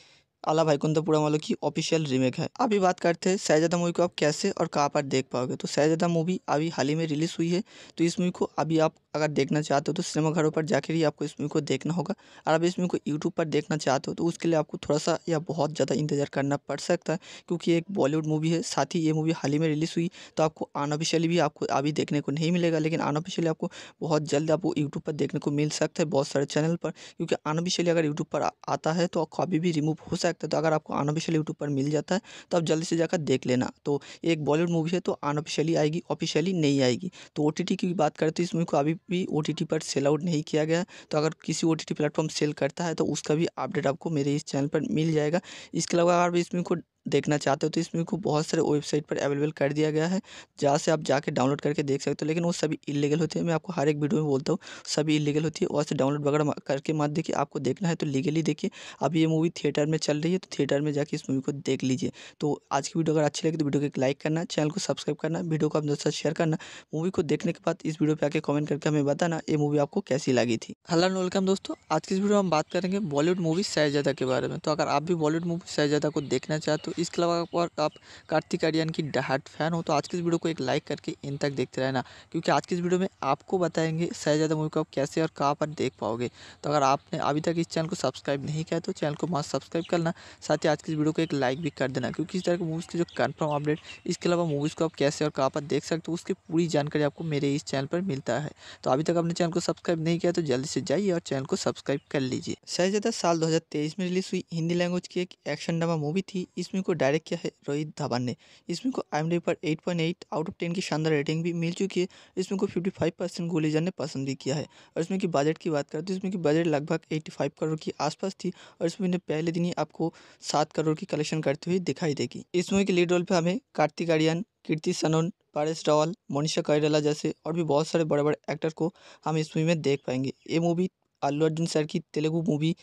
आला भाईकुंदापुरम वालों की ऑफिशियल रीमेक है अभी बात करते हैं शहजादा मूवी को आप कैसे और कहाँ पर देख पाओगे तो सैजादा मूवी अभी हाल ही में रिलीज़ हुई है तो इस मूवी को अभी आप अगर देखना चाहते हो तो सिनेमाघरों पर जाकर ही आपको इस मूवी को देखना होगा और अब इस मूवी को यूट्यूब पर देखना चाहते हो तो उसके लिए आपको थोड़ा सा या बहुत ज़्यादा इंतजार करना पड़ सकता है क्योंकि एक बॉलीवुड मूवी है साथ ही ये मूवी हाल ही में रिलीज़ हुई तो आपको अनऑफिशियली भी आपको अभी देखने को नहीं मिलेगा लेकिन अनऑफिशियली आपको बहुत जल्द आपको यूट्यूब पर देखने को मिल सकता है बहुत सारे चैनल पर क्योंकि अनऑफिशियली अगर यूट्यूब पर आता है तो कॉपी भी रिमूव हो सकता सकता है तो अगर आपको अनऑफिशियल यूट्यूब पर मिल जाता है तो आप जल्दी से जाकर देख लेना तो एक बॉलीवुड मूवी है तो अनऑफिशियली आएगी ऑफिशियली नहीं आएगी तो ओ की बात करते हैं इस मूवी को अभी भी ओ पर सेल आउट नहीं किया गया तो अगर किसी ओ प्लेटफॉर्म सेल करता है तो उसका भी अपडेट आपको मेरे इस चैनल पर मिल जाएगा इसके अलावा अगर इस मूवी को देखना चाहते हो तो इसमें को बहुत सारे वेबसाइट पर अवेलेबल कर दिया गया है जहाँ से आप जाके डाउनलोड करके देख सकते हो लेकिन वो सभी इलीगल होते हैं मैं आपको हर एक वीडियो में बोलता हूँ सभी इलीगल होती है वहाँ से डाउनलोड वगैरह करके मत देखिए आपको देखना है तो लीगली देखिए अब ये मूवी थिएटर में चल रही है तो थिएटर में जाके इस मूवी को देख लीजिए तो आज की वीडियो अगर अच्छी लगी तो वीडियो को एक लाइक करना चैनल को सब्सक्राइब करना वीडियो को अपने दोस्तों शेयर करना मूवी को देखने के बाद इस वीडियो पर आके कमेंट करके हमें बताना ये मूवी आपको कैसी लगी थी हेलो वेलकम दोस्तों आज की इस वीडियो में हम बात करेंगे बॉलीवुड मूवी सैजादा के बारे में तो अगर आप भी बॉलीवुड मूवी सैजादा को देखना चाहते हो तो इसके अलावा अगर आप कार्तिक आर्यन की डहाट फैन हो तो आज की इस वीडियो को एक लाइक करके इन तक देखते रहना क्योंकि आज की इस वीडियो में आपको बताएंगे शहजादा मूवी को आप कैसे और कहाँ पर देख पाओगे तो अगर आपने अभी तक इस चैनल को सब्सक्राइब नहीं किया तो चैनल को मास्क सब्सक्राइब करना साथ ही आज की इस वीडियो को एक लाइक भी कर देना क्योंकि इस तरह की मूवीज़ की जो कन्फर्म अपडेट इसके अलावा मूवीज़ को आप कैसे और कहाँ पर देख सकते हो उसकी पूरी जानकारी आपको मेरे इस चैनल पर मिलता है तो अभी तक आपने चैनल को सब्सक्राइब नहीं किया तो जल्दी से जाइए और चैनल को सब्सक्राइब कर लीजिए शहजादा साल दो में रिलीज हुई हिंदी लैंग्वेज की एक एक्शन ड्रामा मूवी थी इसमें इसमें को डायरेक्ट किया है रोहित धवन ने इसमें को आई एम डी पर eight point eight out of ten की शानदार रेटिंग भी मिल चुकी है इसमें को फिफ्टी फाइव परसेंट गुलीजन ने पसंद भी किया है और इसमें की बजट की बात करें तो इसमें की बजट लगभग एट्टी फाइव करोड़ के आसपास थी और इसमें पहले दिन ही आपको सात करोड़ की कलेक्शन करते हुए दिखाई देगी इस मूवी के लीड रोल पर हमें कार्तिक आर्यन कीर्ति सनोन पारेश रावल मोनिशा कैराला जैसे और भी बहुत सारे बड़े बड़े एक्टर को हम इस मूवी में देख पाएंगे ये मूवी अल्लू अर्जुन सर की तेलुगु मूवी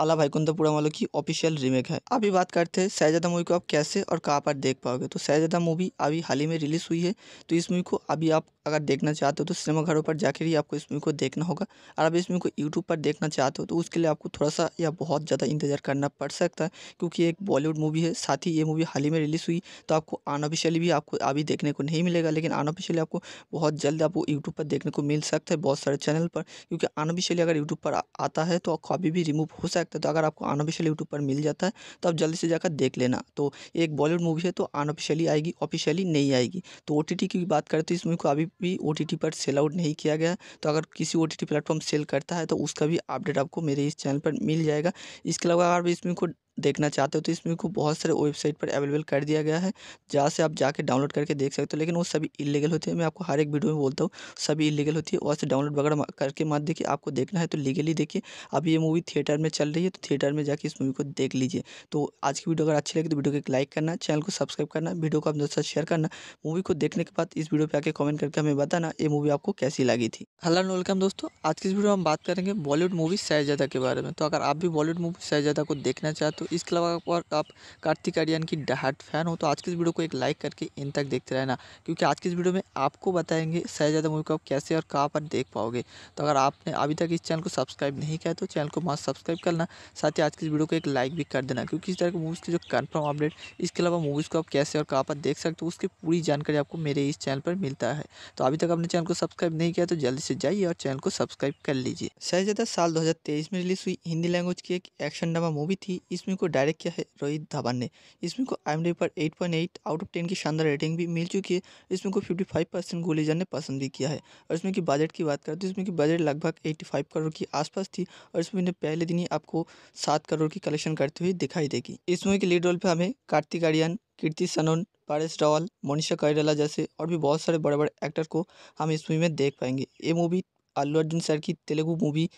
आला भाईकुंदा पूरा वालों की ऑफिशियल रीमेक है अभी बात करते हैं शहजादा मूवी को आप कैसे और कहाँ पर देख पाओगे तो सैजादा मूवी अभी हाल ही में रिलीज़ हुई है तो इस मूवी को अभी आप अगर देखना चाहते हो तो सिनेमाघरों पर जाकर ही आपको इस मूवी को देखना होगा और अभी इस मूवी को यूट्यूब पर देखना चाहते हो तो उसके लिए आपको थोड़ा सा या बहुत ज़्यादा इंतजार करना पड़ सकता है क्योंकि एक बॉलीवुड मूवी है साथ ही ये मूवी हाल ही में रिलीज़ हुई तो आपको अनऑफिशियली भी आपको अभी देखने को नहीं मिलेगा लेकिन अनऑफिशियली आपको बहुत जल्द आपको यूट्यूब पर देखने को मिल सकता है बहुत सारे चैनल पर क्योंकि अनऑफिशियली अगर यूट्यूब पर आता है तो कॉपी भी रिमूव हो सकता सकता है तो अगर आपको अनऑफिशियल यूट्यूब पर मिल जाता है तो आप जल्दी से जाकर देख लेना तो एक बॉलीवुड मूवी है तो अनऑफिशियली आएगी ऑफिशियली नहीं आएगी तो ओ की बात करें तो इस मूवी को अभी भी ओ पर सेल आउट नहीं किया गया तो अगर किसी ओ प्लेटफॉर्म सेल करता है तो उसका भी अपडेट आपको मेरे इस चैनल पर मिल जाएगा इसके अलावा अगर इस मूवी को देखना चाहते हो तो इसमें को बहुत सारे वेबसाइट पर अवेलेबल कर दिया गया है जहाँ से आप जाके डाउनलोड करके देख सकते हो लेकिन वो सभी इलीगल होते हैं मैं आपको हर एक वीडियो में बोलता हूँ सभी इलीगल होती है वहाँ से डाउनलोड वगैरह करके मत देखिए आपको देखना है तो लीगली देखिए अब ये मूवी थिएटर में चल रही है तो थिएटर में जाके इस मूवी को देख लीजिए तो आज की वीडियो अगर अच्छी लगी तो वीडियो को एक लाइक करना चैनल को सब्सक्राइब करना वीडियो को अपने साथ शेयर करना मूवी को देखने के बाद इस वीडियो पर आकर कमेंट करके हमें बताना ये मूवी आपको कैसी लगी थी हेलो वेलकम दोस्तों आज की इस वीडियो में हम बात करेंगे बॉलीवुड मूवी सैजादा के बारे में तो अगर आप भी बॉलीवुड मूवी सैजादा को देखना चाहते तो इसके अलावा और आप कार्तिक आर्यन की डहाट फैन हो तो आज की इस वीडियो को एक लाइक करके इन तक देखते रहना क्योंकि आज की इस वीडियो में आपको बताएंगे सहज यादव मूवी को आप कैसे और कहाँ पर देख पाओगे तो अगर आपने अभी तक इस चैनल को सब्सक्राइब नहीं किया तो चैनल को मस्त सब्सक्राइब करना साथ ही आज की इस वीडियो को एक लाइक भी कर देना क्योंकि इस तरह की मूवीज़ की जो कन्फर्म अपडेट इसके अलावा मूवीज़ को आप कैसे और कहाँ पर देख सकते हो उसकी पूरी जानकारी आपको मेरे इस चैनल पर मिलता है तो अभी तक आपने चैनल को सब्सक्राइब नहीं किया तो जल्दी से जाइए और चैनल को सब्सक्राइब कर लीजिए शहजादा साल दो में रिलीज़ हुई हिंदी लैंग्वेज की एक एक्शन ड्रामा मूवी थी इसमें इसमें को डायरेक्ट किया है रोहित धवन ने इसमें को आई एम डी पर eight point eight out of ten की शानदार रेटिंग भी मिल चुकी है इसमें को फिफ्टी फाइव परसेंट गोली गुलीजन ने पसंद भी किया है और इसमें की बजट की बात करें तो इसमें की बजट लगभग एट्टी फाइव करोड़ के आसपास थी और इसमें पहले दिन ही आपको सात करोड़ की कलेक्शन करते हुए दिखाई देगी इसमें मूवी के लीड रोल पर हमें कार्तिक आर्यन कीर्ति सनोन पारस रावल मोनिशा कैरला जैसे और भी बहुत सारे बड़े बड़े एक्टर को हम इस मूवी में देख पाएंगे ये मूवी अल्लू अर्जुन सर की तेलुगु मूवी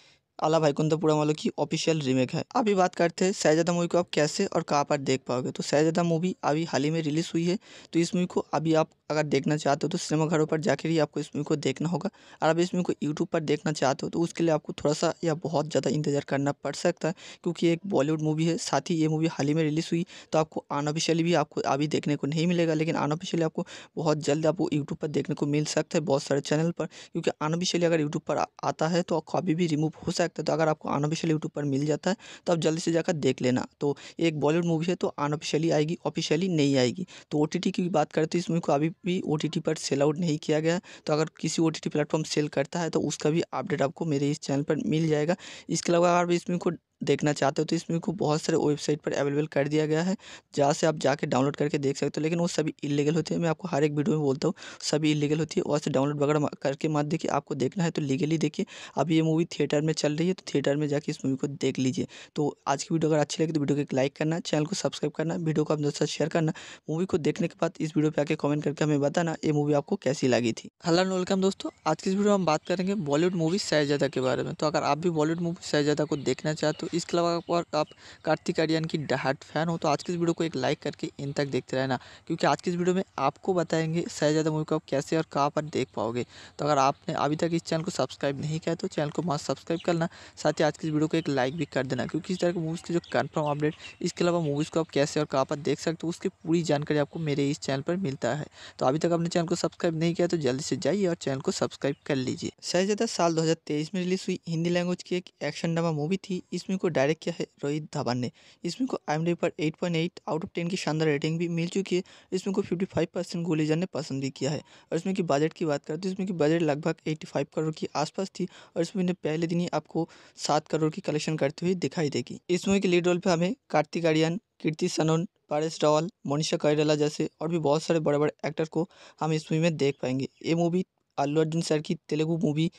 आला भाई पुरा वालों की ऑफिशियल रीमेक है अभी बात करते हैं शहजादा मूवी को आप कैसे और कहाँ पर देख पाओगे तो शहजादा मूवी अभी हाल ही में रिलीज़ हुई है तो इस मूवी को अभी आप अगर देखना चाहते हो तो सिनेमाघरों पर जाकर ही आपको इस मूवी को देखना होगा और अब इस मूवी को यूट्यूब पर देखना चाहते हो तो उसके लिए आपको थोड़ा सा या बहुत ज़्यादा इंतजार करना पड़ सकता है क्योंकि एक बॉलीवुड मूवी है साथ ही ये मूवी हाल ही में रिलीज़ हुई तो आपको अनऑफिशियली भी आपको अभी देखने को नहीं मिलेगा लेकिन अनऑफिशियली आपको बहुत जल्द आपको यूट्यूब पर देखने को मिल सकता है बहुत सारे चैनल पर क्योंकि अनऑफिशियली अगर यूट्यूब पर आता है तो अभी भी रिमूव हो सकता है तो अगर आपको अनऑफिशियल यूट्यूब पर मिल जाता है तो आप जल्दी से जाकर देख लेना तो एक बॉलीवुड मूवी है तो अनऑफिशियली आएगी ऑफिशियली नहीं आएगी तो ओ की बात करते इस मूवी को अभी भी ओ पर सेल आउट नहीं किया गया तो अगर किसी ओ टी प्लेटफॉर्म सेल करता है तो उसका भी अपडेट आपको मेरे इस चैनल पर मिल जाएगा इसके अलावा अगर इसमें कोई देखना चाहते हो तो इस मूवी को बहुत सारे वेबसाइट पर अवेलेबल कर दिया गया है जहाँ से आप जाके डाउनलोड करके देख सकते हो लेकिन वो सभी इलीगल होती है मैं आपको हर एक वीडियो में बोलता हूँ सभी इलीगल होती है वहाँ से डाउनलोड वगैरह करके मत देखिए आपको देखना है तो लीगली देखिए अभी ये मूवी थिएटर में चल रही है तो थिएटर में जाके इस मूवी को देख लीजिए तो आज की वीडियो अगर अच्छी लगी तो वीडियो को एक लाइक करना चैनल को सब्सक्राइब करना वीडियो को अपने दोस्तों शेयर करना मूवी को देखने के बाद इस वीडियो पर आके कमेंट करके हमें बताना ये मूवी आपको कैसी लगी थी हेलो वेलकम दोस्तों आज की इस वीडियो में हम बात करेंगे बॉलीवुड मूवी सैजादा के बारे में तो अगर आप भी बॉलीवुड मूवी सैजादा को देखना चाहते हो इसके अलावा और आप कार्तिक आर्यन की डहाट फैन हो तो आज की इस वीडियो को एक लाइक करके इन तक देखते रहना क्योंकि आज की इस वीडियो में आपको बताएंगे शहजादा मूवी को आप कैसे और कहाँ पर देख पाओगे तो अगर आपने अभी तक इस चैनल को सब्सक्राइब नहीं किया तो चैनल को मास्क सब्सक्राइब करना साथ ही आज की इस वीडियो को एक लाइक भी कर देना क्योंकि इस तरह की मूवीज़ की जो कन्फर्म अपडेट इसके अलावा मूवीज़ को आप कैसे और कहाँ पर देख सकते हो उसकी पूरी जानकारी आपको मेरे इस चैनल पर मिलता है तो अभी तक आपने चैनल को सब्सक्राइब नहीं किया तो जल्दी से जाइए और चैनल को सब्सक्राइब कर लीजिए शहजादा साल दो में रिलीज़ हुई हिंदी लैंग्वेज की एक एक्शन ड्रामा मूवी थी इसमें को डायरेक्ट किया है रोहित धवन ने इसमें को आई एम डी पर eight point eight out of ten की शानदार रेटिंग भी मिल चुकी है इसमें को फिफ्टी फाइव परसेंट गोलीजन ने पसंद भी किया है और इसमें की बजट की बात करें तो इसमें की बजट लगभग एट्टी फाइव करोड़ के आसपास थी और इसमें पहले दिन ही आपको सात करोड़ की कलेक्शन करते हुए दिखाई देगी इस मूवी के लीड रोल पर हमें कार्तिक आर्यन कीर्ति सनोन पारस रावल मोनिशा कैरला जैसे और भी बहुत सारे बड़े बड़े एक्टर को हम इस मूवी में देख पाएंगे ये मूवी अल्लू अर्जुन सर की तेलुगु मूवी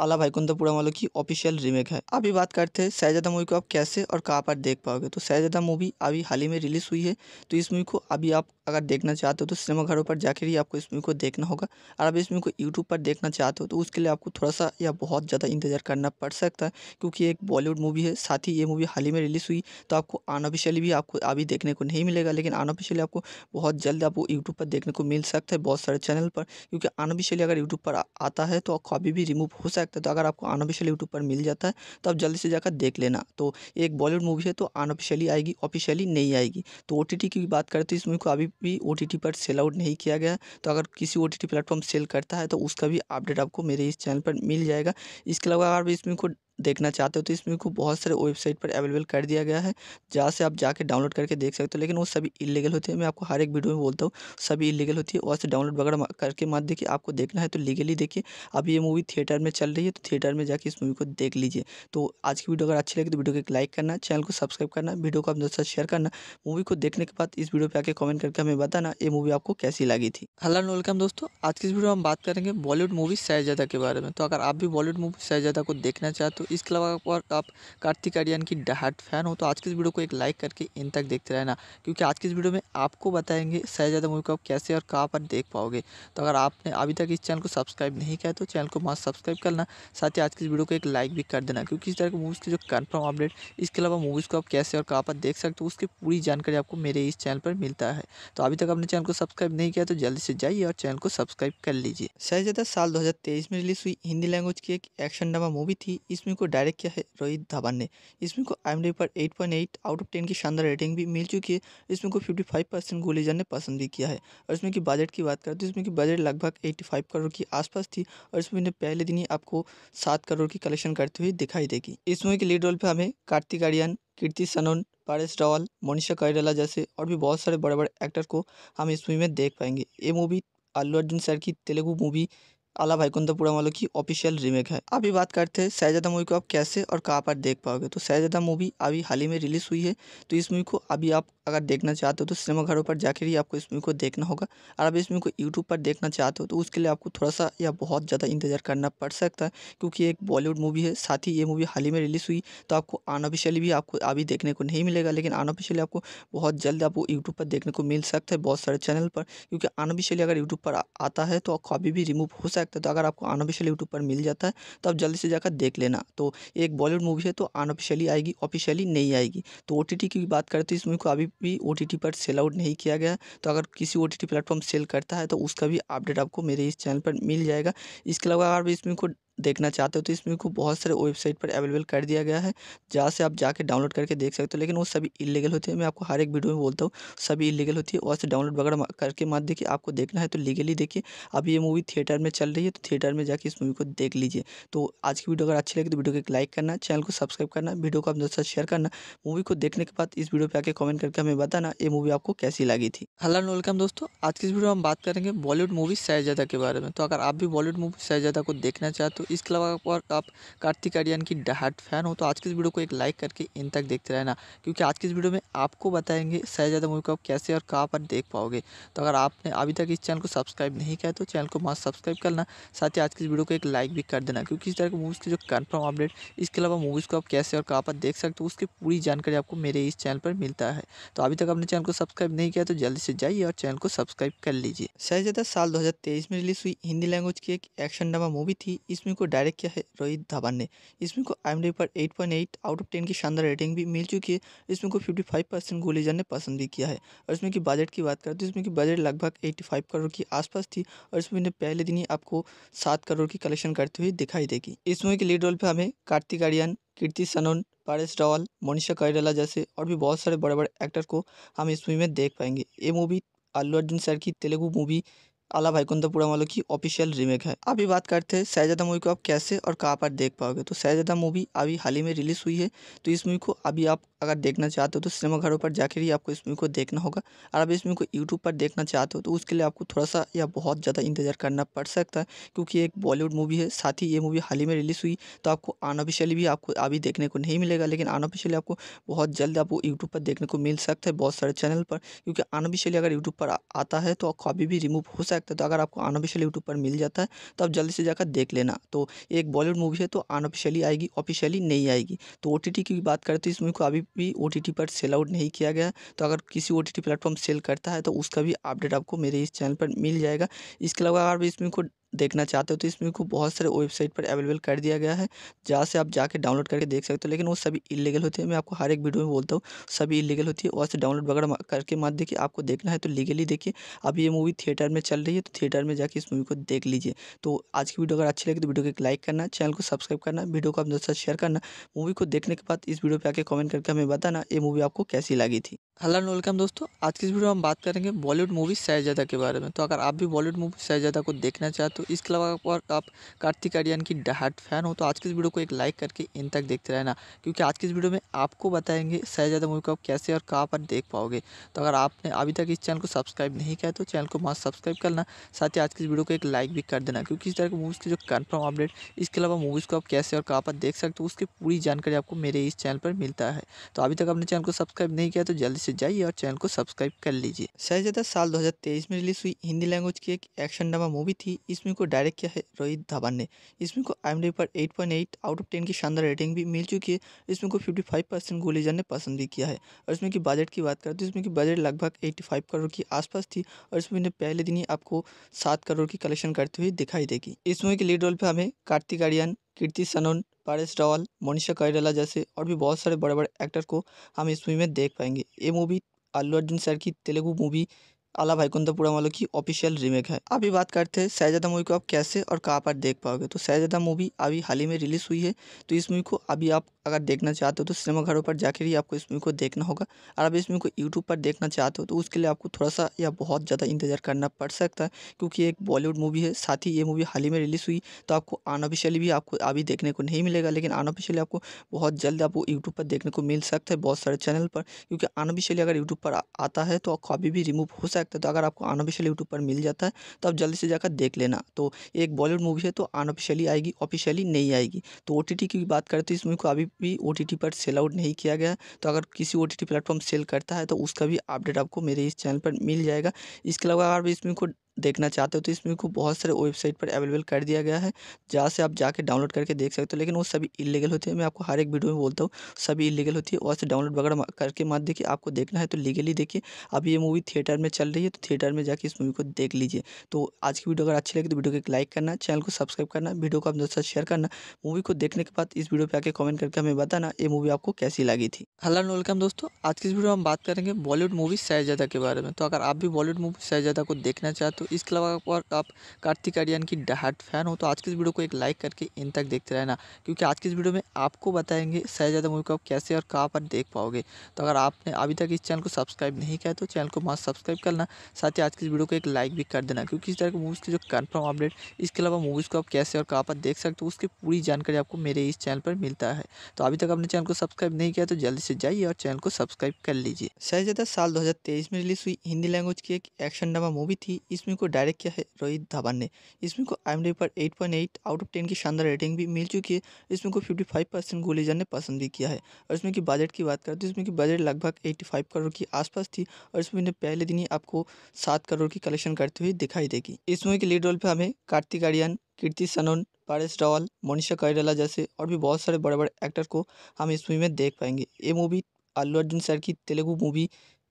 आला भाईकुंदा पूरा वालों की ऑफिशियल रीमेक है अभी बात करते हैं शहजादा मूवी को आप कैसे और कहाँ पर देख पाओगे तो सैजादा मूवी अभी हाल ही में रिलीज़ हुई है तो इस मूवी को अभी आप अगर देखना चाहते हो तो सिनेमाघरों पर जाकर ही आपको इस मूवी को देखना होगा और अभी इस मूवी को यूट्यूब पर देखना चाहते हो तो उसके लिए आपको थोड़ा सा या बहुत ज़्यादा इंतजार करना पड़ सकता है क्योंकि एक बॉलीवुड मूवी है साथ ही ये मूवी हाल ही में रिलीज़ हुई तो आपको अनऑफिशियली भी आपको अभी देखने को नहीं मिलेगा लेकिन अनऑफिशियली आपको बहुत जल्द आपको यूट्यूब पर देखने को मिल सकता है बहुत सारे चैनल पर क्योंकि अनऑफिशियली अगर यूट्यूब पर आता है तो अभी भी रिमूव हो सकता सकता है तो अगर आपको अनऑफिशियल यूट्यूब पर मिल जाता है तो आप जल्दी से जाकर देख लेना तो एक बॉलीवुड मूवी है तो अनऑफिशियली आएगी ऑफिशियली नहीं आएगी तो ओ की बात करते हैं इस मूवी को अभी भी ओ पर सेल आउट नहीं किया गया तो अगर किसी ओ प्लेटफॉर्म सेल करता है तो उसका भी अपडेट आपको मेरे इस चैनल पर मिल जाएगा इसके अलावा अगर इस मूवी को देखना चाहते हो तो इसमें को बहुत सारे वेबसाइट पर अवेलेबल कर दिया गया है जहाँ से आप जाके डाउनलोड करके देख सकते हो लेकिन वो सभी इलीगल होते हैं मैं आपको हर एक वीडियो में बोलता हूँ सभी इलीगल होती है वहाँ से डाउनलोड वगैरह करके मत देखिए आपको देखना है तो लीगली देखिए अभी ये मूवी थिएटर में चल रही है तो थिएटर में जाके इस मूवी को देख लीजिए तो आज की वीडियो अगर अच्छी लगी तो वीडियो को एक लाइक करना चैनल को सब्सक्राइब करना वीडियो को अपने दोस्तों शेयर करना मूवी को देखने के बाद इस वीडियो पर आके कमेंट करके हमें बताना ये मूवी आपको कैसी लगी थी हेलो वेलकम दोस्तों आज की इस वीडियो में हम बात करेंगे बॉलीवुड मूवी सैजादा के बारे में तो अगर आप भी बॉलीवुड मूवी सैजादा को देखना चाहते हो तो इसके अलावा और आप कार्तिक आर्यन की डहाट फैन हो तो आज की इस वीडियो को एक लाइक करके इन तक देखते रहना क्योंकि आज की इस वीडियो में आपको बताएंगे शहजादा मूवी को आप कैसे और कहाँ पर देख पाओगे तो अगर आपने अभी तक इस चैनल को सब्सक्राइब नहीं किया तो चैनल को मास्क सब्सक्राइब करना साथ ही आज की इस वीडियो को एक लाइक भी कर देना क्योंकि इस तरह की मूवीज़ की जो कन्फर्म अपडेट इसके अलावा मूवीज़ को आप कैसे और कहाँ पर देख सकते हो उसकी पूरी जानकारी आपको मेरे इस चैनल पर मिलता है तो अभी तक आपने चैनल को सब्सक्राइब नहीं किया तो जल्दी से जाइए और चैनल को सब्सक्राइब कर लीजिए शहजादा साल दो में रिलीज़ हुई हिंदी लैंग्वेज की एक एक्शन ड्रामा मूवी थी इसमें इसमें को डायरेक्ट किया है रोहित धवन ने इसमें को आई एम डी पर eight point eight out of ten की शानदार रेटिंग भी मिल चुकी है इसमें को फिफ्टी फाइव परसेंट गुलीजन ने पसंद भी किया है और इसमें की बजट की बात करें तो इसमें की बजट लगभग एट्टी फाइव करोड़ के आसपास थी और इसमें पहले दिन ही आपको सात करोड़ की कलेक्शन करते हुए दिखाई देगी इस मूवी के लीड रोल पर हमें कार्तिक आर्यन कीर्ति सनोन पारेश रावल मोनिशा कैराला जैसे और भी बहुत सारे बड़े बड़े एक्टर को हम इस मूवी में देख पाएंगे ये मूवी अल्लू अर्जुन सर की तेलुगु मूवी आला भाईकुंदा पुड़ावालों की ऑफिशियल रीमेक है अभी बात करते हैं शहजादा मूवी को आप कैसे और कहाँ पर देख पाओगे तो शहजादा मूवी अभी हाल ही में रिलीज़ हुई है तो इस मूवी को अभी आप अगर देखना चाहते हो तो सिनेमाघरों पर जाकर ही आपको इस मूवी को देखना होगा और अभी इस मूवी को यूट्यूब पर देखना चाहते हो तो उसके लिए आपको थोड़ा सा या बहुत ज़्यादा इंतजार करना पड़ सकता है क्योंकि एक बॉलीवुड मूवी है साथ ही ये मूवी हाल ही में रिलीज़ हुई तो आपको अनऑफिशियली भी आपको अभी देखने को नहीं मिलेगा लेकिन अनऑफिशियली आपको बहुत जल्द आपको यूट्यूब पर देखने को मिल सकता है बहुत सारे चैनल पर क्योंकि अनऑफिशियली अगर यूट्यूब पर आता है तो कॉपी भी रिमूव हो सकता सकता है तो अगर आपको अनऑफिशियल यूट्यूब पर मिल जाता है तो आप जल्दी से जाकर देख लेना तो एक बॉलीवुड मूवी है तो अनऑफिशियली आएगी ऑफिशियली नहीं आएगी तो ओ की बात करते हैं इस मूवी को अभी भी ओ पर सेल आउट नहीं किया गया तो अगर किसी ओ प्लेटफॉर्म सेल करता है तो उसका भी अपडेट आपको मेरे इस चैनल पर मिल जाएगा इसके अलावा अगर इस मूवी को देखना चाहते हो तो इसमें को बहुत सारे वेबसाइट पर अवेलेबल कर दिया गया है जहाँ से आप जाके डाउनलोड करके देख सकते हो लेकिन वो सभी इलीगल होते हैं मैं आपको हर एक वीडियो में बोलता हूँ सभी इलीगल होती है वहाँ से डाउनलोड वगैरह करके मत देखिए आपको देखना है तो लीगली देखिए अब ये मूवी थिएटर में चल रही है तो थिएटर में जाके इस मूवी को देख लीजिए तो आज की वीडियो अगर अच्छी लगी तो वीडियो को एक लाइक करना चैनल को सब्सक्राइब करना वीडियो को अपने दोस्तों शेयर करना मूवी को देखने के बाद इस वीडियो पर आके कमेंट करके हमें बताना ये मूवी आपको कैसी लगी थी हेलो वेलकम दोस्तों आज की इस वीडियो में हम बात करेंगे बॉलीवुड मूवी सैजादा के बारे में तो अगर आप भी बॉलीवुड मूवी सैजादा को देखना चाहते हो तो इसके अलावा अगर आप कार्तिक आर्यन की डहाट फैन हो तो आज की इस वीडियो को एक लाइक करके इन तक देखते रहना क्योंकि आज की इस वीडियो में आपको बताएंगे शहजादा मूवी को आप कैसे और कहाँ पर देख पाओगे तो अगर आपने अभी तक इस चैनल को सब्सक्राइब नहीं किया तो चैनल को मास्क सब्सक्राइब करना साथ ही आज की इस वीडियो को एक लाइक भी कर देना क्योंकि इस तरह की मूवीज़ की जो कन्फर्म अपडेट इसके अलावा मूवीज़ को आप कैसे और कहाँ पर देख सकते हो उसकी पूरी जानकारी आपको मेरे इस चैनल पर मिलता है तो अभी तक आपने चैनल को सब्सक्राइब नहीं किया तो जल्दी से जाइए और चैनल को सब्सक्राइब कर लीजिए शहजादा साल दो में रिलीज़ हुई हिंदी लैंग्वेज की एक एक्शन ड्रामा मूवी थी इसमें इसमें को डायरेक्ट किया है रोहित धवन ने इसमें को आई एम डी पर eight point eight out of ten की शानदार रेटिंग भी मिल चुकी है इसमें को फिफ्टी फाइव परसेंट गोलीजा ने पसंद भी किया है और इसमें की बजट की बात करें तो इसमें की बजट लगभग एट्टी फाइव करोड़ के आसपास थी और इसमें पहले दिन ही आपको सात करोड़ की कलेक्शन करते हुए दिखाई देगी इस मूवी के लीड रोल पर हमें कार्तिक आर्यन कीर्ति सनोन पारेश रावल मोनिशा कैराला जैसे और भी बहुत सारे बड़े बड़े एक्टर को हम इस मूवी में देख पाएंगे ये मूवी अल्लू अर्जुन सर की तेलुगु मूवी आला भाईकुंदा पुरामालो की ऑफिशियल रीमेक है अभी बात करते हैं शहजादा मूवी को आप कैसे और कहाँ पर देख पाओगे तो शहजादा मूवी अभी हाल ही में रिलीज़ हुई है तो इस मूवी को अभी आप अगर देखना चाहते हो तो सिनेमाघरों पर जाकर ही आपको इस मूवी को देखना होगा और अब इस मूवी को यूट्यूब पर देखना चाहते हो तो उसके लिए आपको थोड़ा सा या बहुत ज़्यादा इंतजार करना पड़ सकता है क्योंकि एक बॉलीवुड मूवी है साथ ही ये मूवी हाल ही में रिलीज़ हुई तो आपको अनऑफिशियली भी आपको अभी देखने को नहीं मिलेगा लेकिन अनऑफिशियली आपको बहुत जल्द आपको यूट्यूब पर देखने को मिल सकता है बहुत सारे चैनल पर क्योंकि अनऑफिशियली अगर यूट्यूब पर आता है तो कॉपी भी रिमूव हो सकता है तो अगर आपको अनऑफिशियली यूट्यूब पर मिल जाता है तो आप जल्दी से जाकर देख लेना तो एक बॉलीवुड मूवी है तो अनऑफिशियली आएगी ऑफिशियली नहीं आएगी तो ओ की बात करते इस मूवी को अभी भी ओ पर सेल आउट नहीं किया गया तो अगर किसी ओ टी प्लेटफॉर्म सेल करता है तो उसका भी अपडेट आपको मेरे इस चैनल पर मिल जाएगा इसके अलावा अगर इसमें को देखना चाहते हो तो इसमें को बहुत सारे वेबसाइट पर अवेलेबल कर दिया गया है जहाँ से आप जाके डाउनलोड करके देख सकते हो लेकिन वो सभी इलीगल होते हैं मैं आपको हर एक वीडियो में बोलता हूँ सभी इलीगल होती है वहाँ से डाउनलोड वगैरह करके मत देखिए आपको देखना है तो लीगली देखिए अब ये मूवी थिएटर में चल रही है तो थिएटर में जाके इस मूवी को देख लीजिए तो आज की वीडियो अगर अच्छी लगी तो वीडियो को एक लाइक करना चैनल को सब्सक्राइब करना वीडियो को अपने दोस्तों शेयर करना मूवी को देखने के बाद इस वीडियो पर आके कमेंट करके हमें बताना ये मूवी आपको कैसी लगी थी हेलो एंड वेलकम दोस्तों आज की इस वीडियो में हम बात करेंगे बॉलीवुड मूवी सैजादा के बारे में तो अगर आप भी बॉलीवुड मूवी सैजादा को देखना चाहते हो तो इसके अलावा आप कार्तिक आर्यन की डहाट फैन हो तो आज की इस वीडियो को एक लाइक करके इन तक देखते रहना क्योंकि आज की इस वीडियो में आपको बताएंगे शहजादा मूवी को आप कैसे और कहाँ पर देख पाओगे तो अगर आपने अभी तक इस चैनल को सब्सक्राइब नहीं किया तो चैनल को मास्क सब्सक्राइब करना साथ ही आज की इस वीडियो को एक लाइक भी कर देना क्योंकि इस तरह की मूवीज़ की जो कन्फर्म अपडेट इसके अलावा मूवीज़ को आप कैसे और कहाँ पर देख सकते हो उसकी पूरी जानकारी आपको मेरे इस चैनल पर मिलता है तो अभी तक आपने चैनल को सब्सक्राइब नहीं किया तो जल्दी से जाइए और चैनल को सब्सक्राइब कर लीजिए शहजादा साल दो में रिलीज हुई हिंदी लैंग्वेज की एक एक्शन ड्रामा मूवी थी इसमें इसमें को डायरेक्ट किया है रोहित धवन ने इसमें को आई एम डी पर eight point eight out of ten की शानदार रेटिंग भी मिल चुकी है इसमें को फिफ्टी फाइव परसेंट गुलीजन ने पसंद भी किया है और इसमें की बजट की बात करें तो इसमें की बजट लगभग एट्टी फाइव करोड़ के आसपास थी और इसमें पहले दिन ही आपको सात करोड़ की कलेक्शन करते हुए दिखाई देगी इस मूवी के लीड रोल पर हमें कार्तिक आर्यन कीर्ति सनोन पारेश रावल मोनिशा कईराला जैसे और भी बहुत सारे बड़े बड़े एक्टर को हम इस मूवी में देख पाएंगे ये मूवी अल्लू अर्जुन सर की तेलुगु मूवी आला भाईकुंदा पुरा वालों की ऑफिशियल रीमेक है अभी बात करते हैं शहजादा मूवी को आप कैसे और कहाँ पर देख पाओगे तो सैजादा मूवी अभी हाल ही में रिलीज़ हुई है तो इस मूवी को अभी आप अगर देखना चाहते हो तो सिनेमाघरों पर जाकर ही आपको इस मूवी को देखना होगा और अभी इस मूवी को यूट्यूब पर देखना चाहते हो तो उसके लिए आपको थोड़ा सा या बहुत ज़्यादा इंतजार करना पड़ सकता है क्योंकि एक बॉलीवुड मूवी है साथ ही ये मूवी हाल ही में रिलीज़ हुई तो आपको अनऑफिशियली भी आपको अभी देखने को नहीं मिलेगा लेकिन अनऑफिशियली आपको बहुत जल्द आपको यूट्यूब पर देखने को मिल सकता है बहुत सारे चैनल पर क्योंकि अनऑफिशियली अगर यूट्यूब पर आता है तो कॉपी भी रिमूव हो सकता सकता है तो अगर आपको अनऑफिशियल यूट्यूब पर मिल जाता है तो आप जल्दी से जाकर देख लेना तो एक बॉलीवुड मूवी है तो अनऑफिशियली आएगी ऑफिशियली नहीं आएगी तो ओ की बात करते हैं इस मूवी को अभी भी ओ पर सेल आउट नहीं किया गया तो अगर किसी ओ प्लेटफॉर्म सेल करता है तो उसका भी अपडेट आपको मेरे इस चैनल पर मिल जाएगा इसके अलावा अगर इस मूवी को देखना चाहते हो तो इसमें को बहुत सारे वेबसाइट पर अवेलेबल कर दिया गया है जहाँ से आप जाके डाउनलोड करके देख सकते हो लेकिन वो सभी इलीगल होती है मैं आपको हर एक वीडियो में बोलता हूँ सभी इलीगल होती है वहाँ से डाउनलोड वगैरह करके मत देखिए आपको देखना है तो लीगली देखिए अब ये मूवी थिएटर में चल रही है तो थिएटर में जाके इस मूवी को देख लीजिए तो आज की वीडियो अगर अच्छी लगी तो वीडियो को एक लाइक करना चैनल को सब्सक्राइब करना वीडियो को अपने दोस्तों शेयर करना मूवी को देखने के बाद इस वीडियो पर आकर कॉमेंट करके हमें बताना ये मूवी आपको कैसी लगी थी हेलो वेलकम दोस्तों आज की इस वीडियो में हम बात करेंगे बॉलीवुड मूवी सैजादा के बारे में तो अगर आप भी बॉलीवुड मूवी सैजादा को देखना चाहते तो इसके अलावा और आप कार्तिक आर्यन की डहाट फैन हो तो आज की इस वीडियो को एक लाइक करके इन तक देखते रहना क्योंकि आज की इस वीडियो में आपको बताएंगे सहज यादव मूवी को आप कैसे और कहाँ पर देख पाओगे तो अगर आपने अभी तक इस चैनल को सब्सक्राइब नहीं किया तो चैनल को मस्त सब्सक्राइब करना साथ ही आज की इस वीडियो को एक लाइक भी कर देना क्योंकि इस तरह की मूवीज़ की जो कन्फर्म अपडेट इसके अलावा मूवीज़ को आप कैसे और कहाँ पर देख सकते हो उसकी पूरी जानकारी आपको मेरे इस चैनल पर मिलता है तो अभी तक आपने चैनल को सब्सक्राइब नहीं किया तो जल्दी से जाइए और चैनल को सब्सक्राइब कर लीजिए शहजादा साल दो में रिलीज़ हुई हिंदी लैंग्वेज की एक एक्शन ड्रामा मूवी थी इसमें इसमें को डायरेक्ट किया है रोहित धवन ने इसमें को आई एम डी पर eight point eight out of ten की शानदार रेटिंग भी मिल चुकी है इसमें को फिफ्टी फाइव परसेंट गोलीजन ने पसंद भी किया है और इसमें की बजट की बात करें तो इसमें की बजट लगभग एट्टी फाइव करोड़ के आसपास थी और इसमें पहले दिन ही आपको सात करोड़ की कलेक्शन करते हुए दिखाई देगी इस मूवी के लीड रोल पर हमें कार्तिक आर्यन कीर्ति सनोन पारस रावल मोनिशा कैरला जैसे और भी बहुत सारे बड़े बड़े एक्टर को हम इस मूवी में देख पाएंगे ये मूवी अल्लू अर्जुन सर की तेलुगु मूवी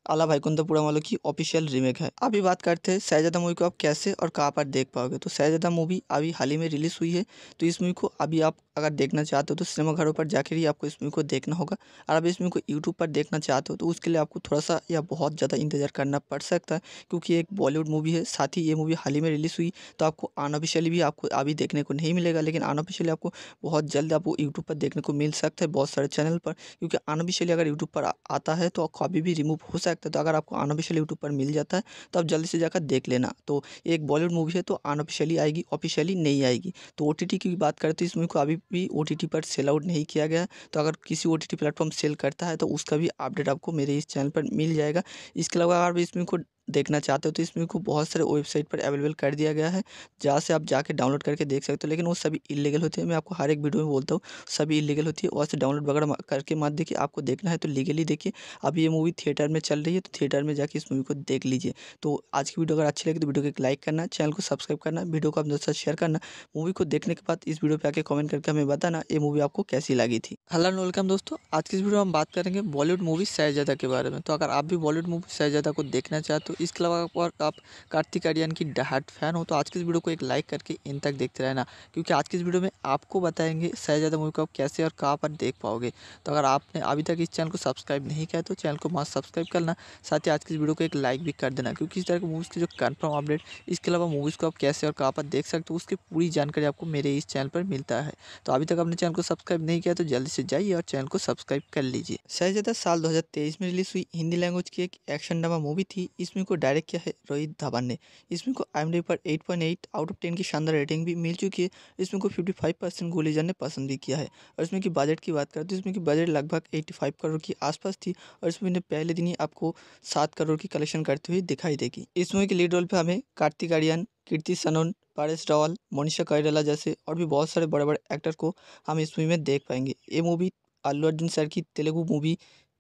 आला भाईकुंदापुरम वालों की ऑफिशियल रीमेक है अभी बात करते हैं शहजादा मूवी को आप कैसे और कहाँ पर देख पाओगे तो सैजादा मूवी अभी हाल ही में रिलीज़ हुई है तो इस मूवी को अभी आप अगर देखना चाहते हो तो सिनेमाघरों पर जाकर ही आपको इस मूवी को देखना होगा और अब इस मूवी को यूट्यूब पर देखना चाहते हो तो उसके लिए आपको थोड़ा सा या बहुत ज़्यादा इंतजार करना पड़ सकता है क्योंकि एक बॉलीवुड मूवी है साथ ही ये मूवी हाल ही में रिलीज़ हुई तो आपको अनऑफिशियली भी आपको अभी देखने को नहीं मिलेगा लेकिन अनऑफिशियली आपको बहुत जल्द आपको यूट्यूब पर देखने को मिल सकता है बहुत सारे चैनल पर क्योंकि अनऑफिशियली अगर यूट्यूब पर आता है तो अभी भी रिमूव हो सकता है तो अगर आपको अनऑफिशियल यूट्यूब पर मिल जाता है तो आप जल्दी से जाकर देख लेना तो एक बॉलीवुड मूवी है तो अनऑफिशियली आएगी ऑफिशियली नहीं आएगी तो ओ की बात करते इस मूवी को अभी भी ओ पर सेल आउट नहीं किया गया तो अगर किसी O T T platform sell करता है तो उसका भी अपडेट आपको मेरे इस चैनल पर मिल जाएगा इसके अलावा अगर इसमें को देखना चाहते हो तो इसमें को बहुत सारे वेबसाइट पर अवेलेबल कर दिया गया है जहाँ से आप जाके डाउनलोड करके देख सकते हो लेकिन वो सभी इलीगल होते हैं मैं आपको हर एक वीडियो में बोलता हूँ सभी इलीगल होती है वहाँ से डाउनलोड वगैरह करके मत देखिए आपको देखना है तो लीगली देखिए अभी ये मूवी थिएटर में चल रही है तो थिएटर में जाके इस मूवी को देख लीजिए तो आज की वीडियो अगर अच्छी लगी तो वीडियो को एक लाइक करना चैनल को सब्सक्राइब करना वीडियो को अपने दोस्तों शेयर करना मूवी को देखने के बाद इस वीडियो पर आकर कमेंट करके हमें बताना ये मूवी आपको कैसी लगी थी हेलो वेलकम दोस्तों आज की इस वीडियो में हम बात करेंगे बॉलीवुड मूवी सैजादा के बारे में तो अगर आप भी बॉलीवुड मूवी सैजादा को देखना चाहते तो इसके अलावा और आप कार्तिक आर्यन की डहाट फैन हो तो आज की इस वीडियो को एक लाइक करके इन तक देखते रहना क्योंकि आज की इस वीडियो में आपको बताएंगे शहजादा मूवी को आप कैसे और कहाँ पर देख पाओगे तो अगर आपने अभी तक इस चैनल को सब्सक्राइब नहीं किया तो चैनल को मस्त सब्सक्राइब करना साथ ही आज की इस वीडियो को एक लाइक भी कर देना क्योंकि इस तरह की मूवीज़ की जो कन्फर्म अपडेट इसके अलावा मूवीज़ को आप कैसे और कहाँ पर देख सकते हो उसकी पूरी जानकारी आपको मेरे इस चैनल पर मिलता है तो अभी तक आपने चैनल को सब्सक्राइब नहीं किया तो जल्दी से जाइए और चैनल को सब्सक्राइब कर लीजिए शहजादा साल दो में रिलीज़ हुई हिंदी लैंग्वेज की एक एक्शन ड्रामा मूवी थी इसमें इसमें को डायरेक्ट किया है रोहित धवन ने इसमें को आई एम डी पर eight point eight out of ten की शानदार रेटिंग भी मिल चुकी है इसमें को फिफ्टी फाइव परसेंट गुलीजन ने पसंद भी किया है और इसमें की बजट की बात करें तो इसमें की बजट लगभग एट्टी फाइव करोड़ के आसपास थी और इसमें पहले दिन ही आपको सात करोड़ की कलेक्शन करते हुए दिखाई देगी इस मूवी के लीड रोल पर हमें कार्तिक आर्यन कीर्ति सनोन पारस रावल मोनिशा कैरला जैसे और भी बहुत सारे बड़े बड़े एक्टर को हम इस मूवी में देख पाएंगे ये मूवी अल्लू अर्जुन सर की तेलुगु मूवी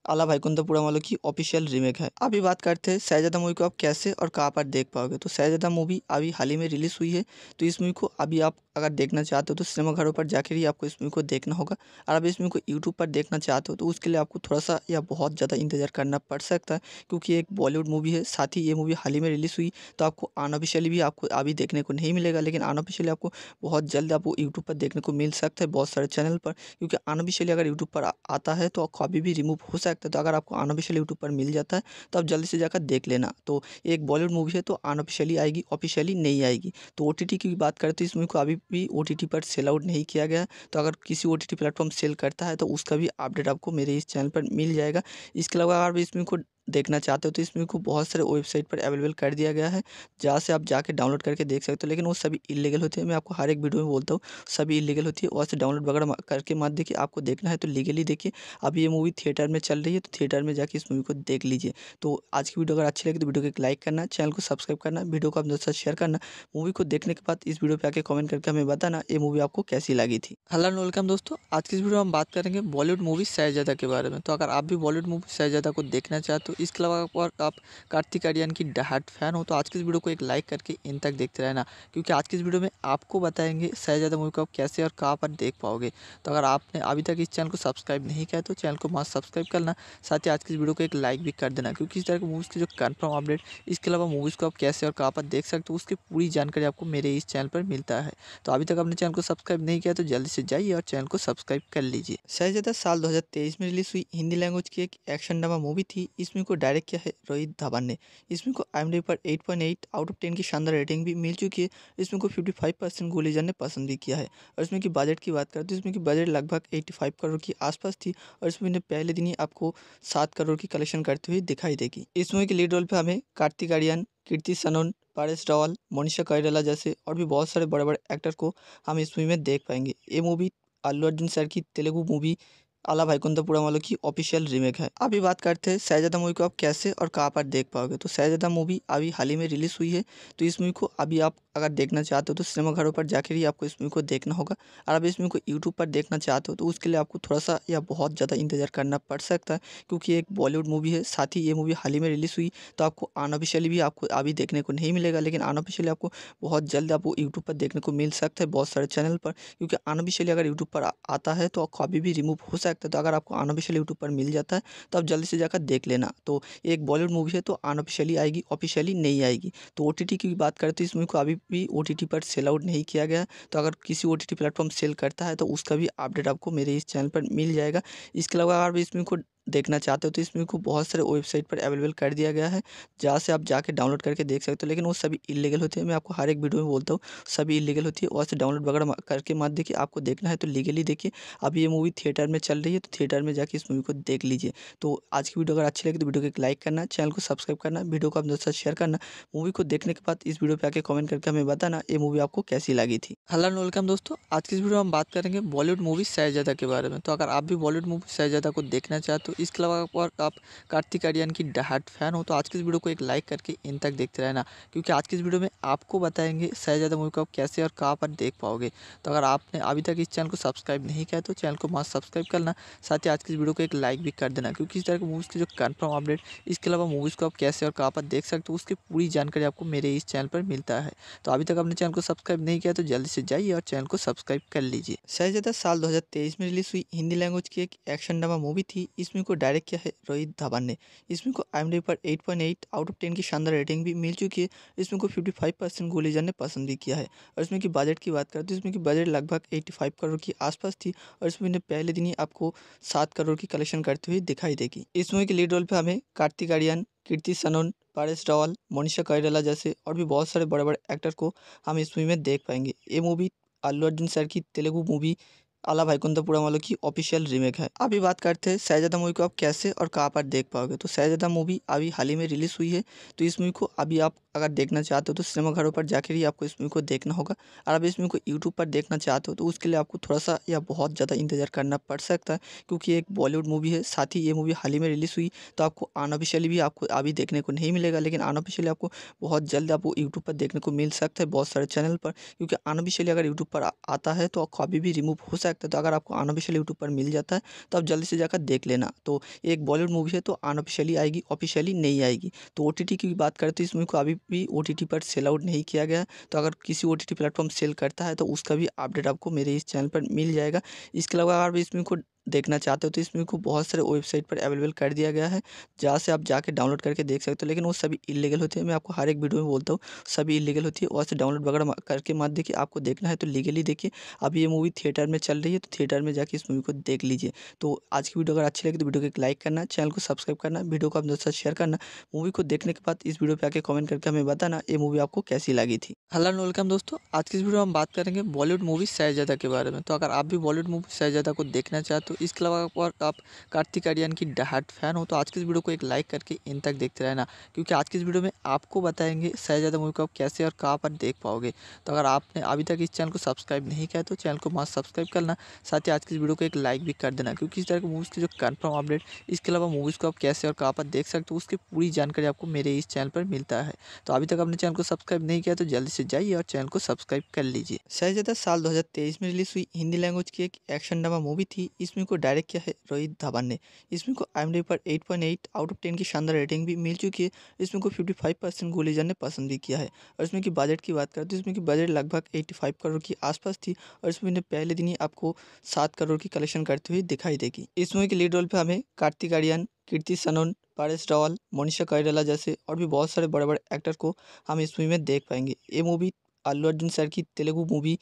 आला भाई पूरा वालों की ऑफिशियल रीमेक है अभी बात करते हैं शहजादा मूवी को आप कैसे और कहाँ पर देख पाओगे तो शहजादा मूवी अभी हाल ही में रिलीज़ हुई है तो इस मूवी को अभी आप अगर देखना चाहते हो तो सिनेमाघरों पर जाकर ही आपको इस मूवी को देखना होगा और अभी इस मूवी को यूट्यूब पर देखना चाहते हो तो उसके लिए आपको थोड़ा सा या बहुत ज़्यादा इंतजार करना पड़ सकता है क्योंकि एक बॉलीवुड मूवी है साथ ही ये मूवी हाल ही में रिलीज़ हुई तो आपको अनऑफिशियली भी आपको अभी देखने को नहीं मिलेगा लेकिन अनऑफिशियली आपको बहुत जल्द आपको यूट्यूब पर देखने को मिल सकता है बहुत सारे चैनल पर क्योंकि अनऑफिशियली अगर यूट्यूब पर आता है तो कॉपी भी रिमूव हो सकता सकता है तो अगर आपको अनऑफिशियल यूट्यूब पर मिल जाता है तो आप जल्दी से जाकर देख लेना तो एक बॉलीवुड मूवी है तो अनऑफिशियली आएगी ऑफिशियली नहीं आएगी तो ओ की बात करते हैं इस मूवी को अभी भी ओ पर सेल आउट नहीं किया गया तो अगर किसी ओ टी प्लेटफॉर्म सेल करता है तो उसका भी अपडेट आपको मेरे इस चैनल पर मिल जाएगा इसके अलावा अगर इस मूवी को देखना चाहते हो तो इसमें को बहुत सारे वेबसाइट पर अवेलेबल कर दिया गया है जहाँ से आप जाके डाउनलोड करके देख सकते हो लेकिन वो सभी इलीगल होते हैं मैं आपको हर एक वीडियो में बोलता हूँ सभी इलीगल होती है वहाँ से डाउनलोड वगैरह करके मत देखिए आपको देखना है तो लीगली देखिए अभी ये मूवी थिएटर में चल रही है तो थिएटर में जाके इस मूवी को देख लीजिए तो आज की वीडियो अगर अच्छी लगी तो वीडियो को एक लाइक करना चैनल को सब्सक्राइब करना वीडियो को अपने दोस्तों शेयर करना मूवी को देखने के बाद इस वीडियो पर आके कमेंट करके हमें बताना ये मूवी आपको कैसी लगी थी हेलो वेलकम दोस्तों आज की इस वीडियो में हम बात करेंगे बॉलीवुड मूवी सैजादा के बारे में तो अगर आप भी बॉलीवुड मूवी सैजादा को देखना चाहते हो तो इसके अलावा अगर आप कार्तिक आर्यन की डहाट फैन हो तो आज की इस वीडियो को एक लाइक करके इन तक देखते रहना क्योंकि आज की इस वीडियो में आपको बताएंगे शहजादा मूवी को आप कैसे और कहाँ पर देख पाओगे तो अगर आपने अभी तक इस चैनल को सब्सक्राइब नहीं किया तो चैनल को मास्क सब्सक्राइब करना साथ ही आज की इस वीडियो को एक लाइक भी कर देना क्योंकि इस तरह की मूवीज़ की जो कन्फर्म अपडेट इसके अलावा मूवीज़ को आप कैसे और कहाँ पर देख सकते हो उसकी पूरी जानकारी आपको मेरे इस चैनल पर मिलता है तो अभी तक आपने चैनल को सब्सक्राइब नहीं किया तो जल्दी से जाइए और चैनल को सब्सक्राइब कर लीजिए शहजादा साल दो में रिलीज हुई हिंदी लैंग्वेज की एक एक्शन ड्रामा मूवी थी इसमें इसमें को डायरेक्ट किया है रोहित धवन ने इसमें को आई एम डी पर eight point eight out of ten की शानदार रेटिंग भी मिल चुकी है इसमें को फिफ्टी फाइव परसेंट गोलीजन ने पसंद भी किया है और इसमें की बजट की बात करें तो इसमें की बजट लगभग एट्टी फाइव करोड़ के आसपास थी और इसमें पहले दिन ही आपको सात करोड़ की कलेक्शन करते हुए दिखाई देगी इस मूवी के लीड रोल पर हमें कार्तिक आर्यन कीर्ति सनोन पारेश रावल मोनिशा कैराला जैसे और भी बहुत सारे बड़े बड़े एक्टर को हम इस मूवी में देख पाएंगे ये मूवी अल्लू अर्जुन सर की तेलुगु मूवी आला भाईकुंदापुरा वालों की ऑफिशियल रीमेक है अभी बात करते हैं सैजादा मूवी को आप कैसे और कहाँ पर देख पाओगे तो सैजादा मूवी अभी हाल ही में रिलीज़ हुई है तो इस मूवी को अभी आप अगर देखना चाहते हो तो सिनेमाघरों पर जाकर ही आपको इस मूवी को देखना होगा और अभी इस मूवी को यूट्यूब पर देखना चाहते हो तो उसके लिए आपको थोड़ा सा या बहुत ज़्यादा इंतजार करना पड़ सकता है क्योंकि एक बॉलीवुड मूवी है साथ ही ये मूवी हाल ही में रिलीज़ हुई तो आपको अनऑफिशियली भी आपको अभी देखने को नहीं मिलेगा लेकिन अनऑफिशियली आपको बहुत जल्द आपको यूट्यूब पर देखने को मिल सकता है बहुत सारे चैनल पर क्योंकि अनऑफिशियली अगर यूट्यूब पर आता है तो कॉपी भी रिमूव हो सकता सकता है तो अगर आपको अनऑफिशियल यूट्यूब पर मिल जाता है तो आप जल्दी से जाकर देख लेना तो एक बॉलीवुड मूवी है तो अनऑफिशियली आएगी ऑफिशियली नहीं आएगी तो ओ की बात करते हैं इस मूवी को अभी भी ओ पर सेल आउट नहीं किया गया तो अगर किसी ओ प्लेटफॉर्म सेल करता है तो उसका भी अपडेट आपको मेरे इस चैनल पर मिल जाएगा इसके अलावा अगर इस मूवी को देखना चाहते हो तो इसमें को बहुत सारे वेबसाइट पर अवेलेबल कर दिया गया है जहाँ से आप जाके डाउनलोड करके देख सकते हो लेकिन वो सभी इलीगल होते हैं मैं आपको हर एक वीडियो में बोलता हूँ सभी इलीगल होती है वहाँ से डाउनलोड वगैरह करके मत देखिए आपको देखना है तो लीगली देखिए अब ये मूवी थिएटर में चल रही है तो थिएटर में जाके इस मूवी को देख लीजिए तो आज की वीडियो अगर अच्छी लगी तो वीडियो को एक लाइक करना चैनल को सब्सक्राइब करना वीडियो को अपने दोस्तों शेयर करना मूवी को देखने के बाद इस वीडियो पर आके कमेंट करके हमें बताना ये मूवी आपको कैसी लगी थी हेलो वेलकम दोस्तों आज की इस वीडियो में हम बात करेंगे बॉलीवुड मूवी सैजादा के बारे में तो अगर आप भी बॉलीवुड मूवी सैजादा को देखना चाहते हो तो इसके अलावा अगर आप कार्तिक आर्यन की डहाट फैन हो तो आज की इस वीडियो को एक लाइक करके इन तक देखते रहना क्योंकि आज की इस वीडियो में आपको बताएंगे शहजादा मूवी को आप कैसे और कहाँ पर देख पाओगे तो अगर आपने अभी तक इस चैनल को सब्सक्राइब नहीं किया तो चैनल को मास्क सब्सक्राइब करना साथ ही आज की इस वीडियो को एक लाइक भी कर देना क्योंकि इस तरह की मूवीज़ की जो कन्फर्म अपडेट इसके अलावा मूवीज़ को आप कैसे और कहाँ पर देख सकते हो उसकी पूरी जानकारी आपको मेरे इस चैनल पर मिलता है तो अभी तक आपने चैनल को सब्सक्राइब नहीं किया तो जल्दी से जाइए और चैनल को सब्सक्राइब कर लीजिए शहजादा साल दो में रिलीज हुई हिंदी लैंग्वेज की एक एक्शन ड्रामा मूवी थी इसमें इसमें को डायरेक्ट किया है रोहित धवन ने इसमें को आई एम डी पर eight point eight out of ten की शानदार रेटिंग भी मिल चुकी है इसमें को फिफ्टी फाइव परसेंट गोलीजन ने पसंद भी किया है और इसमें की बजट की बात करें तो इसमें की बजट लगभग एट्टी फाइव करोड़ के आसपास थी और इसमें पहले दिन ही आपको सात करोड़ की कलेक्शन करते हुए दिखाई देगी इस मूवी के लीड रोल पर हमें कार्तिक आर्यन कीर्ति सनोन पारेश रावल मोनिशा कैराला जैसे और भी बहुत सारे बड़े बड़े एक्टर को हम इस मूवी में देख पाएंगे ये मूवी अल्लू अर्जुन सर की तेलुगु मूवी आला भाईकुंदा पूरा वालों की ऑफिशियल रीमेक है अभी बात करते हैं शहजादा मूवी को आप कैसे और कहाँ पर देख पाओगे तो सैजादा मूवी अभी हाल ही में रिलीज़ हुई है तो इस मूवी को अभी आप अगर देखना चाहते हो तो सिनेमाघरों पर जाकर ही आपको इस मूवी को देखना होगा और अभी इस मूवी को यूट्यूब पर देखना चाहते हो तो उसके लिए आपको थोड़ा सा या बहुत ज़्यादा इंतजार करना पड़ सकता है क्योंकि एक बॉलीवुड मूवी है साथ ही ये मूवी हाल ही में रिलीज़ हुई तो आपको अनऑफिशियली भी आपको अभी देखने को नहीं मिलेगा लेकिन अनऑफिशियली आपको बहुत जल्द आपको यूट्यूब पर देखने को मिल सकता है बहुत सारे चैनल पर क्योंकि अनऑफिशियली अगर यूट्यूब पर आता है तो कॉपी भी रिमूव हो सकता सकता है तो अगर आपको अनऑफिशियल यूट्यूब पर मिल जाता है तो आप जल्दी से जाकर देख लेना तो एक बॉलीवुड मूवी है तो अनऑफिशियली आएगी ऑफिशियली नहीं आएगी तो ओ की बात करें तो इस मूवी को अभी भी ओ पर सेल आउट नहीं किया गया तो अगर किसी ओ प्लेटफॉर्म सेल करता है तो उसका भी अपडेट आपको मेरे इस चैनल पर मिल जाएगा इसके अलावा अगर इस मूवी को देखना चाहते हो तो इसमें को बहुत सारे वेबसाइट पर अवेलेबल कर दिया गया है जहाँ से आप जाके डाउनलोड करके देख सकते हो लेकिन वो सभी इलीगल होते हैं मैं आपको हर एक वीडियो में बोलता हूँ सभी इलीगल होती है वहाँ से डाउनलोड वगैरह करके मत देखिए आपको देखना है तो लीगली देखिए अब ये मूवी थिएटर में चल रही है तो थिएटर में जाके इस मूवी को देख लीजिए तो आज की वीडियो अगर अच्छी लगी तो वीडियो को एक लाइक करना चैनल को सब्सक्राइब करना वीडियो को अपने साथ शेयर करना मूवी को देखने के बाद इस वीडियो पर आकर कमेंट करके हमें बताना ये मूवी आपको कैसी लगी थी हेलो वेलकम दोस्तों आज की इस वीडियो में हम बात करेंगे बॉलीवुड मूवी सैजादा के बारे में तो अगर आप भी बॉलीवुड मूवी सैजादा को देखना चाहते तो इसके अलावा और आप कार्तिक आर्यन की डहाट फैन हो तो आज की इस वीडियो को एक लाइक करके इन तक देखते रहना क्योंकि आज की इस वीडियो में आपको बताएंगे शहजादा मूवी को आप कैसे और कहाँ पर देख पाओगे तो अगर आपने अभी तक इस चैनल को सब्सक्राइब नहीं किया तो चैनल को मास्क सब्सक्राइब करना साथ ही आज की इस वीडियो को एक लाइक भी कर देना क्योंकि इस तरह की मूवीज़ की जो कन्फर्म अपडेट इसके अलावा मूवीज़ को आप कैसे और कहाँ पर देख सकते हो उसकी पूरी जानकारी आपको मेरे इस चैनल पर मिलता है तो अभी तक आपने चैनल को सब्सक्राइब नहीं किया तो जल्दी से जाइए और चैनल को सब्सक्राइब कर लीजिए शहजादा साल दो में रिलीज़ हुई हिंदी लैंग्वेज की एक एक्शन ड्रामा मूवी थी इसमें इसमें को डायरेक्ट किया है रोहित धवन ने इसमें को आई एम डी पर eight point eight out of ten की शानदार रेटिंग भी मिल चुकी है इसमें को फिफ्टी फाइव परसेंट गुलीजन ने पसंद भी किया है और इसमें की बजट की बात करें तो इसमें की बजट लगभग एट्टी फाइव करोड़ के आसपास थी और इसमें पहले दिन ही आपको सात करोड़ की कलेक्शन करते हुए दिखाई देगी इस मूवी के लीड रोल पर हमें कार्तिक आर्यन कीर्ति सनोन पारस रावल मोनिशा कैरला जैसे और भी बहुत सारे बड़े बड़े एक्टर को हम इस मूवी में देख पाएंगे ये मूवी अल्लू अर्जुन सर की तेलुगु मूवी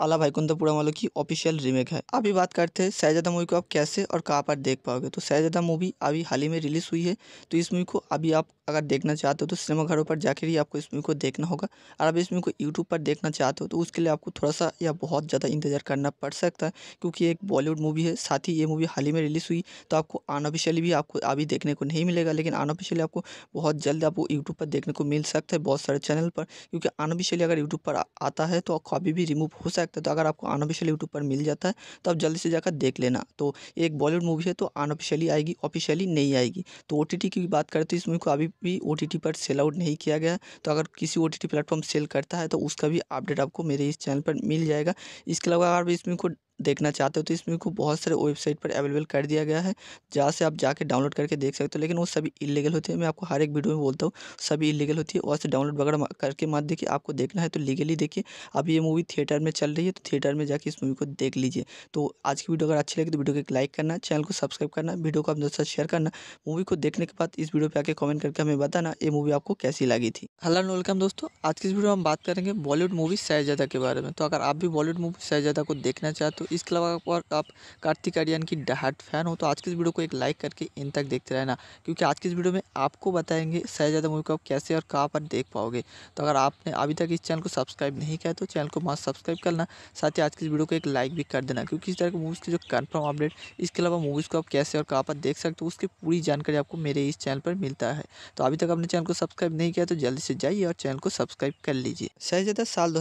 आला भाईकुंदा पुरा वालों की ऑफिशियल रीमेक है अभी बात करते हैं शहजादा मूवी को आप कैसे और कहाँ पर देख पाओगे तो शहजादा मूवी अभी हाल ही में रिलीज़ हुई है तो इस मूवी को अभी आप अगर देखना चाहते हो तो सिनेमाघरों पर जाकर ही आपको इस मूवी को देखना होगा और अब इस मूवी को यूट्यूब पर देखना चाहते हो तो उसके लिए आपको थोड़ा सा या बहुत ज़्यादा इंतजार करना पड़ सकता है क्योंकि एक बॉलीवुड मूवी है साथ ही ये मूवी हाल ही में रिलीज़ हुई तो आपको अनऑफिशियली भी आपको अभी देखने को नहीं मिलेगा लेकिन अनऑफिशियली आपको बहुत जल्द आपको यूट्यूब पर देखने को मिल सकता है बहुत सारे चैनल पर क्योंकि अनऑफिशियली अगर यूट्यूब पर आता है तो आपको अभी भी रिमूव हो सकता है तो अगर आपको अनऑफिशियल यूट्यूब पर मिल जाता है तो आप जल्दी से जाकर देख लेना तो एक बॉलीवुड मूवी है तो अनऑफिशियली आएगी ऑफिशियली नहीं आएगी तो ओ की बात करते इस मूवी को अभी भी ओ पर सेल आउट नहीं किया गया तो अगर किसी ओ टी प्लेटफॉर्म सेल करता है तो उसका भी अपडेट आपको मेरे इस चैनल पर मिल जाएगा इसके अलावा अगर इसमें कोई देखना चाहते हो तो इस मूवी को बहुत सारे वेबसाइट पर अवेलेबल कर दिया गया है जहाँ से आप जाके डाउनलोड करके देख सकते हो लेकिन वो सभी इलीगल होती है मैं आपको हर एक वीडियो में बोलता हूँ सभी इलीगल होती है वहाँ से डाउनलोड वगैरह करके मत देखिए आपको देखना है तो लीगली देखिए अभी ये मूवी थिएटर में चल रही है तो थिएटर में जाके इस मूवी को देख लीजिए तो आज की वीडियो अगर अच्छी लगी तो वीडियो को एक लाइक करना चैनल को सब्सक्राइब करना वीडियो को अपने दोस्तों शेयर करना मूवी को देखने के बाद इस वीडियो पर आके कमेंट करके हमें बताना ये मूवी आपको कैसी लगी थी हेलो वेलकम दोस्तों आज की इस वीडियो में हम बात करेंगे बॉलीवुड मूवी सैजादा के बारे में तो अगर आप भी बॉलीवुड मूवी सैजादा को देखना चाहते हो इसके अलावा और आप कार्तिक आर्यन की डहाट फैन हो तो आज की इस वीडियो को एक लाइक करके इन तक देखते रहना क्योंकि आज की इस वीडियो में आपको बताएंगे यादव मूवी को आप कैसे और कहाँ पर देख पाओगे तो अगर आपने अभी तक इस चैनल को सब्सक्राइब नहीं किया तो चैनल को मस्त सब्सक्राइब करना साथ ही आज की इस वीडियो को एक लाइक भी कर देना क्योंकि इस तरह की मूवीज़ की जो कन्फर्म अपडेट इसके अलावा मूवीज़ को आप कैसे और कहाँ पर देख सकते हो उसकी पूरी जानकारी आपको मेरे इस चैनल पर मिलता है तो अभी तक आपने चैनल को सब्सक्राइब नहीं किया तो जल्दी से जाइए और चैनल को सब्सक्राइब कर लीजिए शहजादा साल दो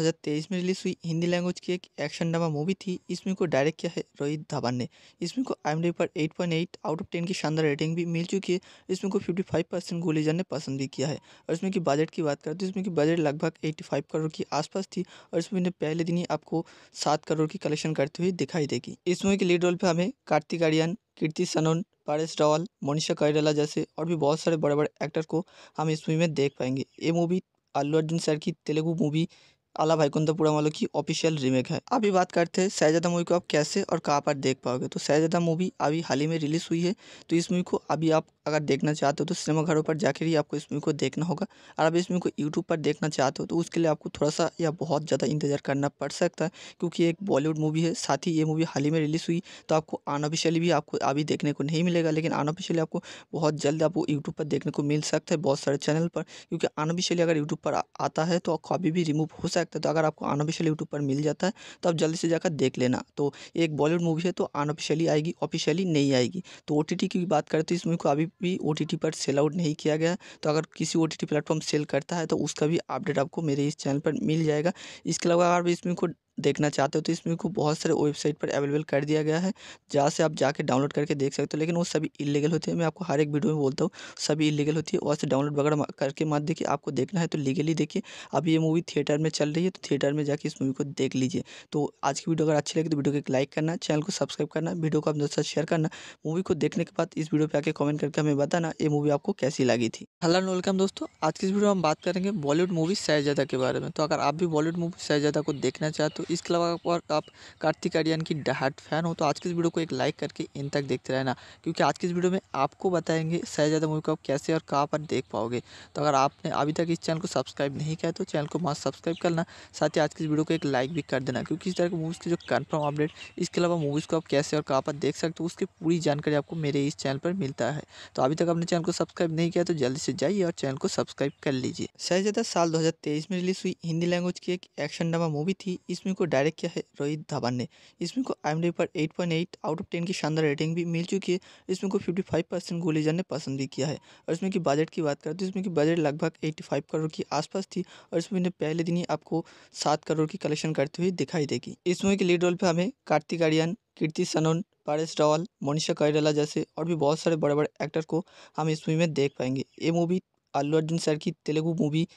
में रिलीज़ हुई हिंदी लैंग्वेज की एक एक्शन ड्रामा मूवी थी इसमें को डायरेक्ट किया है रोहित धवन ने इसमें को आई एम डी पर eight point eight out of ten की शानदार रेटिंग भी मिल चुकी है इसमें को फिफ्टी फाइव परसेंट गोलीजन ने पसंद भी किया है और इसमें की बजट की बात करें तो इसमें की बजट लगभग एट्टी फाइव करोड़ के आसपास थी और इसमें पहले दिन ही आपको सात करोड़ की कलेक्शन करते हुए दिखाई देगी इस मूवी के लीड रोल पर हमें कार्तिक आर्यन कीर्ति सनोन पारस रावल मोनिशा कैरला जैसे और भी बहुत सारे बड़े बड़े एक्टर को हम इस मूवी में देख पाएंगे ये मूवी अल्लू अर्जुन सर की तेलुगु मूवी आला भाईकुंद वालों की ऑफिशियल रीमेक है अभी बात करते हैं शहजादा मूवी को आप कैसे और कहाँ पर देख पाओगे तो शहजादा मूवी अभी हाल ही में रिलीज़ हुई है तो इस मूवी को अभी आप अगर देखना चाहते हो तो सिनेमाघरों पर जाकर ही आपको इस मूवी को देखना होगा और अभी इस मूवी को यूट्यूब पर देखना चाहते हो तो उसके लिए आपको थोड़ा सा या बहुत ज़्यादा इंतजार करना पड़ सकता है क्योंकि एक बॉलीवुड मूवी है साथ ही ये मूवी हाल ही में रिलीज़ हुई तो आपको अनऑफिशियली भी आपको अभी देखने को नहीं मिलेगा लेकिन अनऑफिशियली आपको बहुत जल्द आपको यूट्यूब पर देखने को मिल सकता है बहुत सारे चैनल पर क्योंकि अनऑफिशियली अगर यूट्यूब पर आता है तो अभी भी रिमूव हो सकता है तो अगर आपको अनऑफिशियल यूट्यूब पर मिल जाता है तो आप जल्दी से जाकर देख लेना तो एक बॉलीवुड मूवी है तो अनऑफिशियली आएगी ऑफिशियली नहीं आएगी तो ओ की बात करते इस मूवी को अभी भी ओ पर सेल आउट नहीं किया गया तो अगर किसी ओ प्लेटफॉर्म सेल करता है तो उसका भी अपडेट आपको मेरे इस चैनल पर मिल जाएगा इसके अलावा अगर इस मूवी को देखना चाहते हो तो इसमें को बहुत सारे वेबसाइट पर अवेलेबल कर दिया गया है जहाँ से आप जाके डाउनलोड करके देख सकते हो लेकिन वो सभी इलीगल होते हैं मैं आपको हर एक वीडियो में बोलता हूँ सभी इलीगल होती है वहाँ से डाउनलोड वगैरह करके मत देखिए आपको देखना है तो लीगली देखिए अभी ये मूवी थिएटर में चल रही है तो थिएटर में जाके इस मूवी को देख लीजिए तो आज की वीडियो अगर अच्छी लगी तो वीडियो को एक लाइक करना चैनल को सब्सक्राइब करना वीडियो को अपने दोस्तों शेयर करना मूवी को देखने के बाद इस वीडियो पर आके कमेंट करके हमें बताना ये मूवी आपको कैसी लगी थी हेलो वेलकम दोस्तों आज की इस वीडियो में हम बात करेंगे बॉलीवुड मूवी सैजादा के बारे में तो अगर आप भी बॉलीवुड मूवी सैजादा को देखना चाहते हो तो इसके अलावा और आप कार्तिक आर्यन की डहाट फैन हो तो आज की इस वीडियो को एक लाइक करके इन तक देखते रहना क्योंकि आज की इस वीडियो में आपको बताएंगे शहजादा मूवी को आप कैसे और कहाँ पर देख पाओगे तो अगर आपने अभी तक इस चैनल को सब्सक्राइब नहीं किया तो चैनल को मास्क सब्सक्राइब करना साथ ही आज की इस वीडियो को एक लाइक भी कर देना क्योंकि इस तरह की मूवीज़ की जो कन्फर्म अपडेट इसके अलावा मूवीज़ को आप कैसे और कहाँ पर देख सकते हो उसकी पूरी जानकारी आपको मेरे इस चैनल पर मिलता है तो अभी तक आपने चैनल को सब्सक्राइब नहीं किया तो जल्दी से जाइए और चैनल को सब्सक्राइब कर लीजिए शहजादा साल दो में रिलीज़ हुई हिंदी लैंग्वेज की एक एक्शन ड्रामा मूवी थी इसमें इसमें को डायरेक्ट किया है रोहित धवन ने इसमें को आई एम डी पर eight point eight out of ten की शानदार रेटिंग भी मिल चुकी है इसमें को फिफ्टी फाइव परसेंट गोलीजन ने पसंद भी किया है और इसमें की बजट की बात करें तो इसमें की बजट लगभग एट्टी फाइव करोड़ के आसपास थी और इसमें पहले दिन ही आपको सात करोड़ की कलेक्शन करते हुए दिखाई देगी इस मूवी के लीड रोल पर हमें कार्तिक आर्यन कीर्ति सनोन पारस रावल मोनिशा कैराला जैसे और भी बहुत सारे बड़े बड़े एक्टर को हम इस मूवी में देख पाएंगे ये मूवी अल्लू अर्जुन सर की तेलुगु मूवी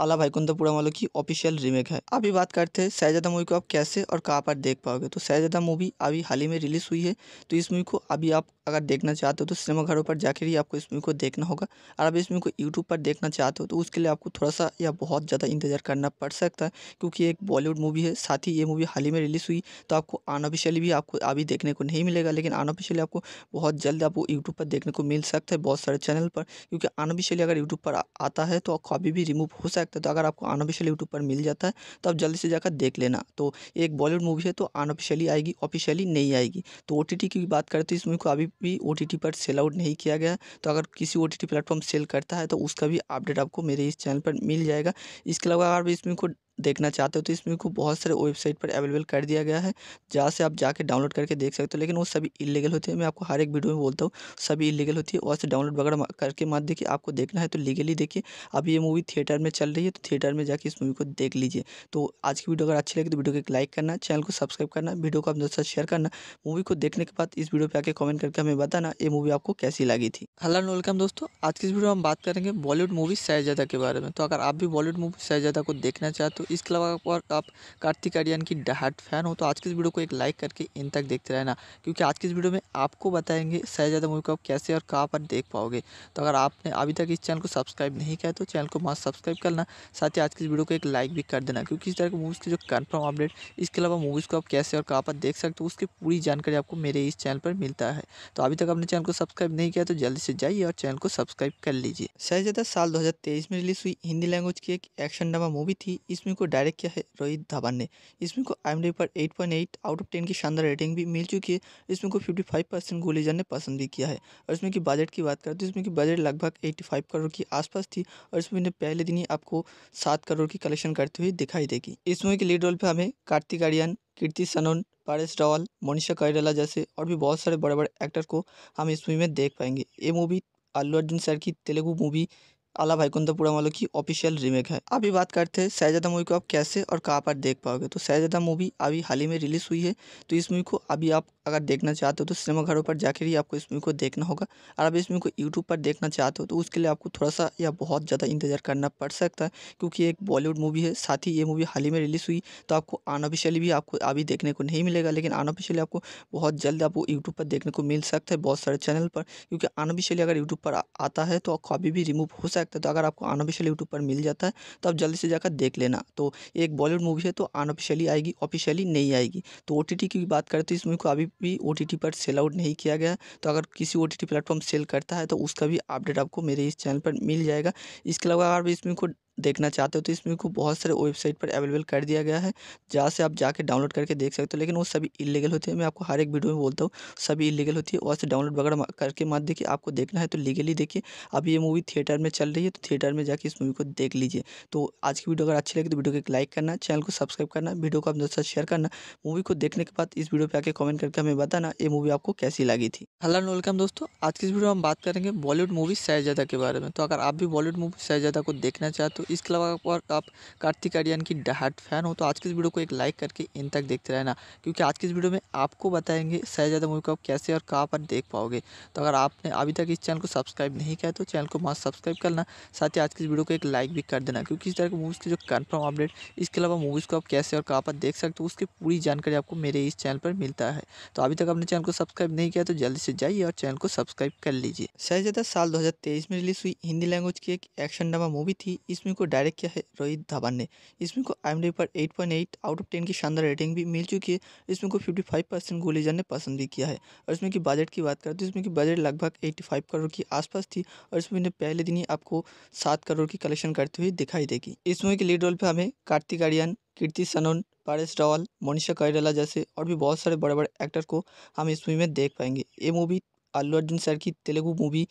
आला भाईकुंदा पुड़ावालों की ऑफिशियल रीमेक है अभी बात करते हैं सैजादा मूवी को आप कैसे और कहाँ पर देख पाओगे तो शहजादा मूवी अभी हाल ही में रिलीज़ हुई है तो इस मूवी को अभी आप अगर देखना चाहते हो तो सिनेमाघरों पर जाकर ही आपको इस मूवी को देखना होगा और अभी इस मूवी को यूट्यूब पर देखना चाहते हो तो उसके लिए आपको थोड़ा सा या बहुत ज़्यादा इंतजार करना पड़ सकता है क्योंकि एक बॉलीवुड मूवी है साथ ही ये मूवी हाल ही में रिलीज़ हुई तो आपको अनऑफिशियली भी आपको अभी देखने को नहीं मिलेगा लेकिन अनऑफिशियली आपको बहुत जल्द आपको यूट्यूब पर देखने को मिल सकता है बहुत सारे चैनल पर क्योंकि अनऑफिशियली अगर यूट्यूब पर आता है तो कॉपी भी रिमूव हो सकता है तो अगर आपको अनऑफिशियल यूट्यूब पर मिल जाता है तो आप जल्दी से जाकर देख लेना तो एक बॉलीवुड मूवी है तो अनऑफिशियली आएगी ऑफिशियली नहीं आएगी तो ओ की बात करते इस मूवी को अभी भी ओ पर सेल आउट नहीं किया गया तो अगर किसी ओ प्लेटफॉर्म सेल करता है तो उसका भी अपडेट आपको मेरे इस चैनल पर मिल जाएगा इसके अलावा अगर इस मूवी को देखना चाहते हो तो इसमें को बहुत सारे वेबसाइट पर अवेलेबल कर दिया गया है जहाँ से आप जाके डाउनलोड करके देख सकते हो लेकिन वो सभी इलीगल होती है मैं आपको हर एक वीडियो में बोलता हूँ सभी इलीगल होती है वहाँ से डाउनलोड वगैरह करके मत देखिए आपको देखना है तो लीगली देखिए अभी ये मूवी थिएटर में चल रही है तो थिएटर में जाके इस मूवी को देख लीजिए तो आज की वीडियो अगर अच्छी लगी तो वीडियो को एक लाइक करना चैनल को सब्सक्राइब करना वीडियो को अपने दोस्तों शेयर करना मूवी को देखने के बाद इस वीडियो पर आके कमेंट करके हमें बताना ये मूवी आपको कैसी लगी थी हेलो वेलकम दोस्तों आज की इस वीडियो में हम बात करेंगे बॉलीवुड मूवी सैजादा के बारे में तो अगर आप भी बॉलीवुड मूवी सैजादा को देखना चाहते हो तो इसके अलावा आप कार्तिक आर्यन की डहाट फैन हो तो आज की इस वीडियो को एक लाइक करके इन तक देखते रहना क्योंकि आज की इस वीडियो में आपको बताएंगे शहजादा मूवी को आप कैसे और कहाँ पर देख पाओगे तो अगर आपने अभी तक इस चैनल को सब्सक्राइब नहीं किया तो चैनल को मास्क सब्सक्राइब करना साथ ही आज की इस वीडियो को एक लाइक भी कर देना क्योंकि इस तरह की मूवीज़ की जो कन्फर्म अपडेट इसके अलावा मूवीज़ को आप कैसे और कहाँ पर देख सकते हो उसकी पूरी जानकारी आपको मेरे इस चैनल पर मिलता है तो अभी तक आपने चैनल को सब्सक्राइब नहीं किया तो जल्दी से जाइए और चैनल को सब्सक्राइब कर लीजिए शहजादा साल दो में रिलीज़ हुई हिंदी लैंग्वेज की एक एक्शन ड्रामा मूवी थी इसमें इसमें को डायरेक्ट किया है रोहित धवन ने इसमें को आई एम डी पर eight point eight out of ten की शानदार रेटिंग भी मिल चुकी है इसमें को फिफ्टी फाइव परसेंट गोलीजा ने पसंद भी किया है और इसमें की बजट की बात करें तो इसमें की बजट लगभग एट्टी फाइव करोड़ के आसपास थी और इसमें पहले दिन ही आपको सात करोड़ की कलेक्शन करते हुए दिखाई देगी इस मूवी के लीड रोल पर हमें कार्तिक आर्यन कीर्ति सनोन पारेश रावल मोनिशा कैराला जैसे और भी बहुत सारे बड़े बड़े एक्टर को हम इस मूवी में देख पाएंगे ये मूवी अल्लू अर्जुन सर की तेलुगु मूवी आला भाईकुंदापुरम वालों की ऑफिशियल रीमेक है अभी बात करते हैं शहजादा मूवी को आप कैसे और कहाँ पर देख पाओगे तो सैजादा मूवी अभी हाल ही में रिलीज़ हुई है तो इस मूवी को अभी आप अगर देखना चाहते हो तो सिनेमाघरों पर जाकर ही आपको इस मूवी को देखना होगा और अब इस मूवी को यूट्यूब पर देखना चाहते हो तो उसके लिए आपको थोड़ा सा या बहुत ज़्यादा इंतजार करना पड़ सकता है क्योंकि एक बॉलीवुड मूवी है साथ ही ये मूवी हाल ही में रिलीज़ हुई तो आपको अनऑफिशियली भी आपको अभी देखने को नहीं मिलेगा लेकिन अनऑफिशियली आपको बहुत जल्द आपको यूट्यूब पर देखने को मिल सकता है बहुत सारे चैनल पर क्योंकि अनऑफिशियली अगर यूट्यूब पर आता है तो कॉपी भी रिमूव हो सकता सकता है तो अगर आपको अनऑफिशियल यूट्यूब पर मिल जाता है तो आप जल्दी से जाकर देख लेना तो एक बॉलीवुड मूवी है तो अनऑफिशियली आएगी ऑफिशियली नहीं आएगी तो ओ की बात करते हैं इस मूवी को अभी भी ओ पर सेल आउट नहीं किया गया तो अगर किसी ओ प्लेटफॉर्म सेल करता है तो उसका भी अपडेट आपको मेरे इस चैनल पर मिल जाएगा इसके अलावा अगर इस मूवी को देखना चाहते हो तो इसमें को बहुत सारे वेबसाइट पर अवेलेबल कर दिया गया है जहाँ से आप जाके डाउनलोड करके देख सकते हो लेकिन वो सभी इलीगल होते हैं मैं आपको हर एक वीडियो में बोलता हूँ सभी इलीगल होती है वहाँ से डाउनलोड वगैरह करके मत देखिए आपको देखना है तो लीगली देखिए अब ये मूवी थिएटर में चल रही है तो थिएटर में जाके इस मूवी को देख लीजिए तो आज की वीडियो अगर अच्छी लगी तो वीडियो को एक लाइक करना चैनल को सब्सक्राइब करना वीडियो को अपने दोस्तों शेयर करना मूवी को देखने के बाद इस वीडियो पर आके कमेंट करके हमें बताना ये मूवी आपको कैसी लगी थी हेलो वेलकम दोस्तों आज की इस वीडियो में हम बात करेंगे बॉलीवुड मूवी सैजादा के बारे में तो अगर आप भी बॉलीवुड मूवी सैजादा को देखना चाहते हो तो इसके अलावा आप कार्तिक आर्यन की डहाट फैन हो तो आज की इस वीडियो को एक लाइक करके इन तक देखते रहना क्योंकि आज की इस वीडियो में आपको बताएंगे शहजादा मूवी को आप कैसे और कहाँ पर देख पाओगे तो अगर आपने अभी तक इस चैनल को सब्सक्राइब नहीं किया तो चैनल को मास्क सब्सक्राइब करना साथ ही आज की इस वीडियो को एक लाइक भी कर देना क्योंकि इस तरह की मूवीज़ की जो कन्फर्म अपडेट इसके अलावा मूवीज़ को आप कैसे और कहाँ पर देख सकते हो उसकी पूरी जानकारी आपको मेरे इस चैनल पर मिलता है तो अभी तक आपने चैनल को सब्सक्राइब नहीं किया तो जल्दी से जाइए और चैनल को सब्सक्राइब कर लीजिए शहजादा साल दो में रिलीज हुई हिंदी लैंग्वेज की एक एक्शन ड्रामा मूवी थी इसमें इसमें को डायरेक्ट किया है रोहित धवन ने इसमें को आई एम डी पर eight point eight out of ten की शानदार रेटिंग भी मिल चुकी है इसमें को फिफ्टी फाइव परसेंट गुलीजन ने पसंद भी किया है और इसमें की बजट की बात करें तो इसमें की बजट लगभग एट्टी फाइव करोड़ के आसपास थी और इसमें पहले दिन ही आपको सात करोड़ की कलेक्शन करते हुए दिखाई देगी इस मूवी के लीड रोल पर हमें कार्तिक आर्यन कीर्ति सनोन पारेश रावल मोनिशा कैराला जैसे और भी बहुत सारे बड़े बड़े एक्टर को हम इस मूवी में देख पाएंगे ये मूवी अल्लू अर्जुन सर की तेलुगु मूवी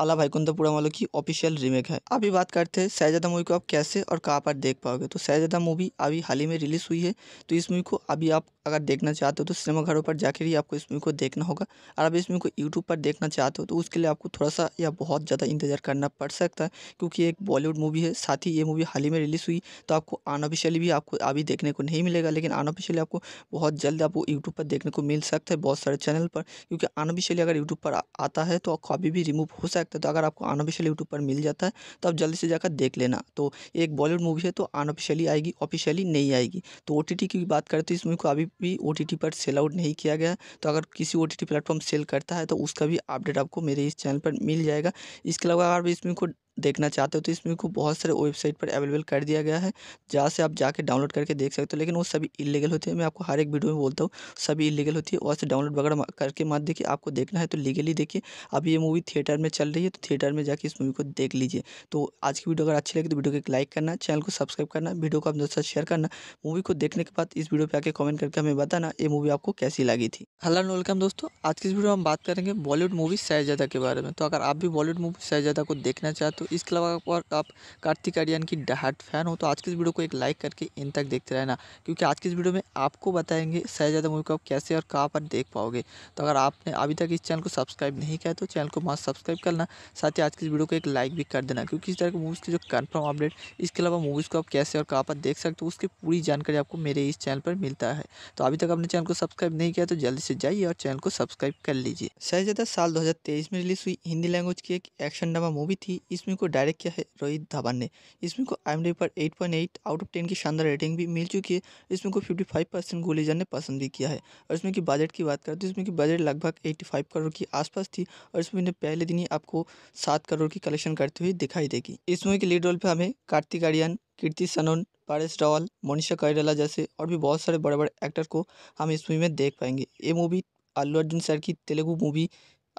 आला भाई पुरा वालों की ऑफिशियल रीमेक है अभी बात करते हैं शहजादा मूवी को आप कैसे और कहाँ पर देख पाओगे तो शहजादा मूवी अभी हाल ही में रिलीज़ हुई है तो इस मूवी को अभी आप अगर देखना चाहते हो तो सिनेमाघरों पर जाकर ही आपको इस मूवी को देखना होगा और अभी इस मूवी को यूट्यूब पर देखना चाहते हो तो उसके लिए आपको थोड़ा सा या बहुत ज़्यादा इंतजार करना पड़ सकता है क्योंकि एक बॉलीवुड मूवी है साथ ही ये मूवी हाल ही में रिलीज़ हुई तो आपको अनऑफिशियली भी आपको अभी देखने को नहीं मिलेगा लेकिन अनऑफिशियली आपको बहुत जल्द आपको यूट्यूब पर देखने को मिल सकता है बहुत सारे चैनल पर क्योंकि अनऑफिशियली अगर यूट्यूब पर आता है तो कॉपी भी रिमूव हो सकता सकता तो अगर आपको अनऑफिशियल यूट्यूब पर मिल जाता है तो आप जल्दी से जाकर देख लेना तो एक बॉलीवुड मूवी है तो अनऑफिशियली आएगी ऑफिशियली नहीं आएगी तो ओ की बात करें तो इस मूवी को अभी भी ओ पर सेल आउट नहीं किया गया तो अगर किसी ओ प्लेटफॉर्म सेल करता है तो उसका भी अपडेट आपको मेरे इस चैनल पर मिल जाएगा इसके अलावा अगर इस मूवी को देखना चाहते हो तो इसमें को बहुत सारे वेबसाइट पर अवेलेबल कर दिया गया है जहाँ से आप जाके डाउनलोड करके देख सकते हो लेकिन वो सभी इलीगल होते हैं मैं आपको हर एक वीडियो में बोलता हूँ सभी इलीगल होती है वहाँ से डाउनलोड वगैरह करके मत देखिए आपको देखना है तो लीगली देखिए अब ये मूवी थिएटर में चल रही है तो थिएटर में जाके इस मूवी को देख लीजिए तो आज की वीडियो अगर अच्छी लगी तो वीडियो को एक लाइक करना चैनल को सब्सक्राइब करना वीडियो को अपने दोस्तों शेयर करना मूवी को देखने के बाद इस वीडियो पर आकर कॉमेंट करके हमें बताना ये मूवी आपको कैसी लगी थी हेलो वेलकम दोस्तों आज की इस वीडियो में हम बात करेंगे बॉलीवुड मूवी सैजादा के बारे में तो अगर आप भी बॉलीवुड मूवी सैजादा को देखना चाहते तो इसके अलावा और आप कार्तिक आर्यन की डहाट फैन हो तो आज की इस वीडियो को एक लाइक करके इन तक देखते रहना क्योंकि आज की इस वीडियो में आपको बताएंगे सहज यादव मूवी को आप कैसे और कहाँ पर देख पाओगे तो अगर आपने अभी तक इस चैनल को सब्सक्राइब नहीं किया तो चैनल को मस्त सब्सक्राइब करना साथ ही आज की इस वीडियो को एक लाइक भी कर देना क्योंकि इस तरह की मूवीज़ की जो कन्फर्म अपडेट इसके अलावा मूवीज़ को आप कैसे और कहाँ पर देख सकते हो उसकी पूरी जानकारी आपको मेरे इस चैनल पर मिलता है तो अभी तक आपने चैनल को सब्सक्राइब नहीं किया तो जल्दी से जाइए और चैनल को सब्सक्राइब कर लीजिए शहजादा साल दो में रिलीज हुई हिंदी लैंग्वेज की एक एक्शन ड्रामा मूवी थी इसमें इसमें को डायरेक्ट किया है रोहित धवन ने इसमें को आई एम डी पर eight point eight out of ten की शानदार रेटिंग भी मिल चुकी है इसमें को फिफ्टी फाइव परसेंट गुलीजन ने पसंद भी किया है और इसमें की बजट की बात करें तो इसमें की बजट लगभग एट्टी फाइव करोड़ के आसपास थी और इसमें पहले दिन ही आपको सात करोड़ की कलेक्शन करते हुए दिखाई देगी इस मूवी के लीड रोल पर हमें कार्तिक आर्यन कीर्ति सनोन पारस रावल मोनिशा कैरला जैसे और भी बहुत सारे बड़े बड़े एक्टर को हम इस मूवी में देख पाएंगे ये मूवी अल्लू अर्जुन सर की तेलुगु मूवी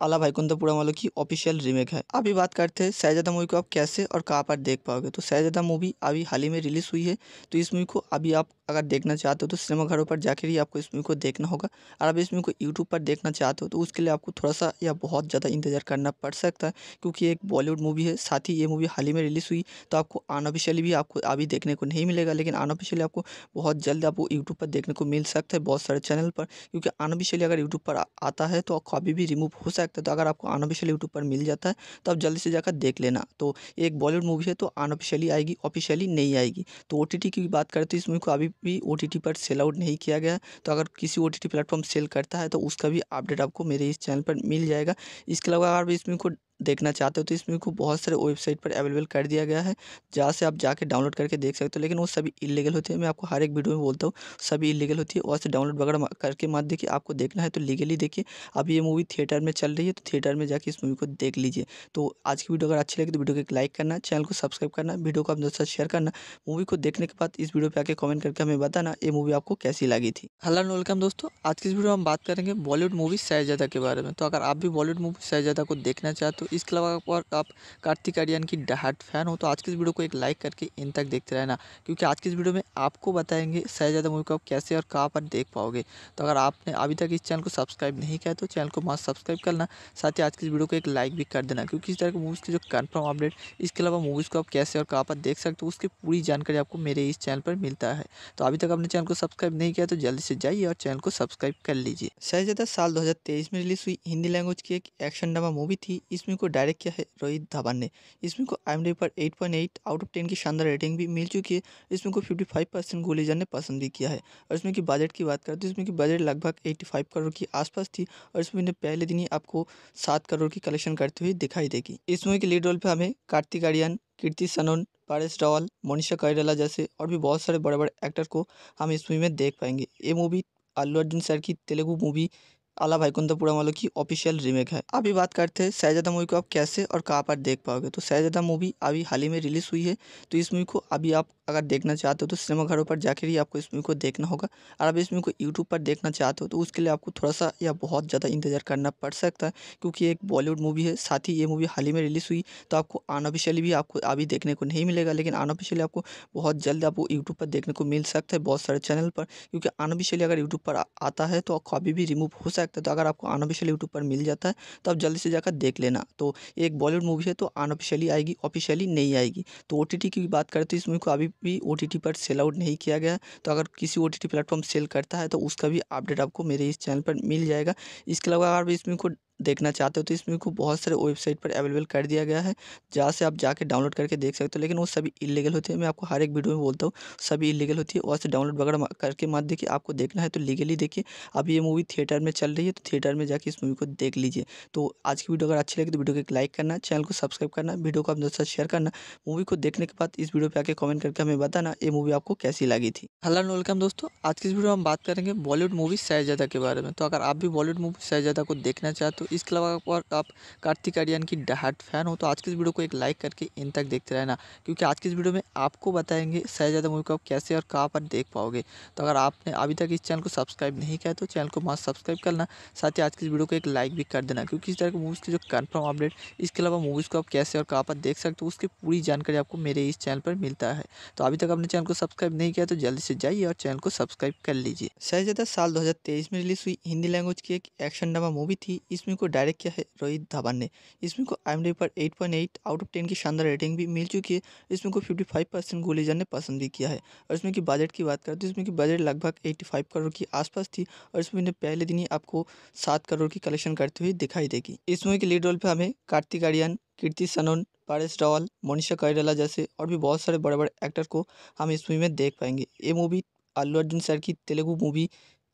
आला भाई पुरा वालों की ऑफिशियल रीमेक है अभी बात करते हैं शहजादा मूवी को आप कैसे और कहाँ पर देख पाओगे तो सैजादा मूवी अभी हाल ही में रिलीज़ हुई है तो इस मूवी को अभी आप अगर देखना चाहते हो तो सिनेमाघरों पर जाकर ही आपको इस मूवी को देखना होगा और अब इस मूवी को यूट्यूब पर देखना चाहते हो तो उसके लिए आपको थोड़ा सा या बहुत ज़्यादा इंतजार करना पड़ सकता है क्योंकि एक बॉलीवुड मूवी है साथ ही ये मूवी हाल ही में रिलीज़ हुई तो आपको अनऑफिशियली भी आपको अभी देखने को नहीं मिलेगा लेकिन अनऑफिशियली आपको बहुत जल्द आपको यूट्यूब पर देखने को मिल सकता है बहुत सारे चैनल पर क्योंकि अनऑफिशियली अगर यूट्यूब पर आता है तो अभी भी रिमूव हो सकता है तो अगर आपको अनऑफिशियल यूट्यूब पर मिल जाता है तो आप जल्दी से जाकर देख लेना तो एक बॉलीवुड मूवी है तो अनऑफिशियली आएगी ऑफिशियली नहीं आएगी तो ओ की बात करते इस मूवी को अभी भी ओ पर सेल आउट नहीं किया गया तो अगर किसी O T T platform sell करता है तो उसका भी अपडेट आपको मेरे इस चैनल पर मिल जाएगा इसके अलावा अगर इसमें कोई देखना चाहते हो तो इसमें को बहुत सारे वेबसाइट पर अवेलेबल कर दिया गया है जहाँ से आप जाके डाउनलोड करके देख सकते हो लेकिन वो सभी इलीगल होते हैं मैं आपको हर एक वीडियो में बोलता हूँ सभी इलीगल होती है वहाँ से डाउनलोड वगैरह करके मत देखिए आपको देखना है तो लीगली देखिए अब ये मूवी थिएटर में चल रही है तो थिएटर में जाके इस मूवी को देख लीजिए तो आज की वीडियो अगर अच्छी लगी तो वीडियो को एक लाइक करना चैनल को सब्सक्राइब करना वीडियो को अपने दोस्तों शेयर करना मूवी को देखने के बाद इस वीडियो पर आकर कमेंट करके हमें बताना ये मूवी आपको कैसी लगी थी हेलो वेलकम दोस्तों आज की इस वीडियो में हम बात करेंगे बॉलीवुड मूवी सैजादा के बारे में तो अगर आप भी बॉलीवुड मूवी सैजादा को देखना चाहते तो इसके अलावा और आप कार्तिक आर्यन की डहाट फैन हो तो आज की इस वीडियो को एक लाइक करके इन तक देखते रहना क्योंकि आज की इस वीडियो में आपको बताएंगे शहजादा मूवी को आप कैसे और कहाँ पर देख पाओगे तो अगर आपने अभी तक इस चैनल को सब्सक्राइब नहीं किया तो चैनल को मास्क सब्सक्राइब करना साथ ही आज की इस वीडियो को एक लाइक भी कर देना क्योंकि इस तरह की मूवीज़ की जो कन्फर्म अपडेट इसके अलावा मूवीज़ को आप कैसे और कहाँ पर देख सकते हो उसकी पूरी जानकारी आपको मेरे इस चैनल पर मिलता है तो अभी तक आपने चैनल को सब्सक्राइब नहीं किया तो जल्दी से जाइए और चैनल को सब्सक्राइब कर लीजिए शहजादा साल दो में रिलीज़ हुई हिंदी लैंग्वेज की एक एक्शन ड्रामा मूवी थी इसमें इसमें को डायरेक्ट किया है रोहित धवन ने इसमें को आई एम डी पर eight point eight out of ten की शानदार रेटिंग भी मिल चुकी है इसमें को फिफ्टी फाइव परसेंट गोलीजन ने पसंद भी किया है और इसमें की बजट की बात करें तो इसमें की बजट लगभग एट्टी फाइव करोड़ के आसपास थी और इसमें पहले दिन ही आपको सात करोड़ की कलेक्शन करते हुए दिखाई देगी इस मूवी के लीड रोल पर हमें कार्तिक आर्यन कीर्ति सनोन पारेश रावल मोनिशा कैरला जैसे और भी बहुत सारे बड़े बड़े एक्टर को हम इस मूवी में देख पाएंगे ये मूवी अल्लू अर्जुन सर की तेलुगु मूवी आला भाईकुंदा वालों की ऑफिशियल रीमेक है अभी बात करते हैं शहजादा मूवी को आप कैसे और कहाँ पर देख पाओगे तो सैजादा मूवी अभी हाल ही में रिलीज़ हुई है तो इस मूवी को अभी आप अगर देखना चाहते हो तो सिनेमाघरों पर जाकर ही आपको इस मूवी को देखना होगा और अभी इस मूवी को यूट्यूब पर देखना चाहते हो तो उसके लिए आपको थोड़ा सा या बहुत ज़्यादा इंतजार करना पड़ सकता है क्योंकि एक बॉलीवुड मूवी है साथ ही ये मूवी हाल ही में रिलीज़ हुई तो आपको अनऑफिशियली भी आपको अभी देखने को नहीं मिलेगा लेकिन अनऑफिशियली आपको बहुत जल्द आपको यूट्यूब पर देखने को मिल सकता है बहुत सारे चैनल पर क्योंकि अनऑफिशियली अगर यूट्यूब पर आता है तो अभी भी रिमूव हो सकता सकता है तो अगर आपको अनऑफिशियल यूट्यूब पर मिल जाता है तो आप जल्दी से जाकर देख लेना तो एक बॉलीवुड मूवी है तो अनऑफिशियली आएगी ऑफिशियली नहीं आएगी तो ओ की बात करते इस मूवी को अभी भी ओ पर सेल आउट नहीं किया गया तो अगर किसी ओ प्लेटफॉर्म सेल करता है तो उसका भी अपडेट आपको मेरे इस चैनल पर मिल जाएगा इसके अलावा अगर इस मूवी को देखना चाहते हो तो इसमें को बहुत सारे वेबसाइट पर अवेलेबल कर दिया गया है जहाँ से आप जाके डाउनलोड करके देख सकते हो लेकिन वो सभी इलीगल होते हैं मैं आपको हर एक वीडियो में बोलता हूँ सभी इलीगल होती है वहाँ से डाउनलोड वगैरह करके मत देखिए आपको देखना है तो लीगली देखिए अब ये मूवी थिएटर में चल रही है तो थिएटर में जाके इस मूवी को देख लीजिए तो आज की वीडियो अगर अच्छी लगी तो वीडियो को एक लाइक करना चैनल को सब्सक्राइब करना वीडियो को अपने दोस्तों शेयर करना मूवी को देखने के बाद इस वीडियो पर आके कमेंट करके हमें बताना ये मूवी आपको कैसी लगी थी हेलो वेलकम दोस्तों आज की इस वीडियो में हम बात करेंगे बॉलीवुड मूवी सैजादा के बारे में तो अगर आप भी बॉलीवुड मूवी सैजादा को देखना चाहते हो तो इसके अलावा अगर आप कार्तिक आर्यन की डहाट फैन हो तो आज की इस वीडियो को एक लाइक करके इन तक देखते रहना क्योंकि आज की इस वीडियो में आपको बताएंगे शहजादा मूवी को आप कैसे और कहाँ पर देख पाओगे तो अगर आपने अभी तक इस चैनल को सब्सक्राइब नहीं किया तो चैनल को मास्क सब्सक्राइब करना साथ ही आज की इस वीडियो को एक लाइक भी कर देना क्योंकि इस तरह की मूवीज़ की जो कन्फर्म अपडेट इसके अलावा मूवीज़ को आप कैसे और कहाँ पर देख सकते हो उसकी पूरी जानकारी आपको मेरे इस चैनल पर मिलता है तो अभी तक आपने चैनल को सब्सक्राइब नहीं किया तो जल्दी से जाइए और चैनल को सब्सक्राइब कर लीजिए शहजादा साल तेईस में रिलीज हुई हिंदी लैंग्वेज की एक एक्शन ड्रामा मूवी थी इसमें इसमें को डायरेक्ट किया है रोहित धवन ने इसमें को आई एम डी पर eight point eight out of ten की शानदार रेटिंग भी मिल चुकी है इसमें को फिफ्टी फाइव परसेंट गोलीजन ने पसंद भी किया है और इसमें की बजट की बात करें तो इसमें की बजट लगभग एट्टी फाइव करोड़ के आसपास थी और इसमें पहले दिन ही आपको सात करोड़ की कलेक्शन करते हुए दिखाई देगी इस मूवी के लीड रोल पर हमें कार्तिक आर्यन कीर्ति सनोन पारस रावल मोनिशा कैराला जैसे और भी बहुत सारे बड़े बड़े एक्टर को हम इस मूवी में देख पाएंगे ये मूवी अल्लू अर्जुन सर की तेलुगु मूवी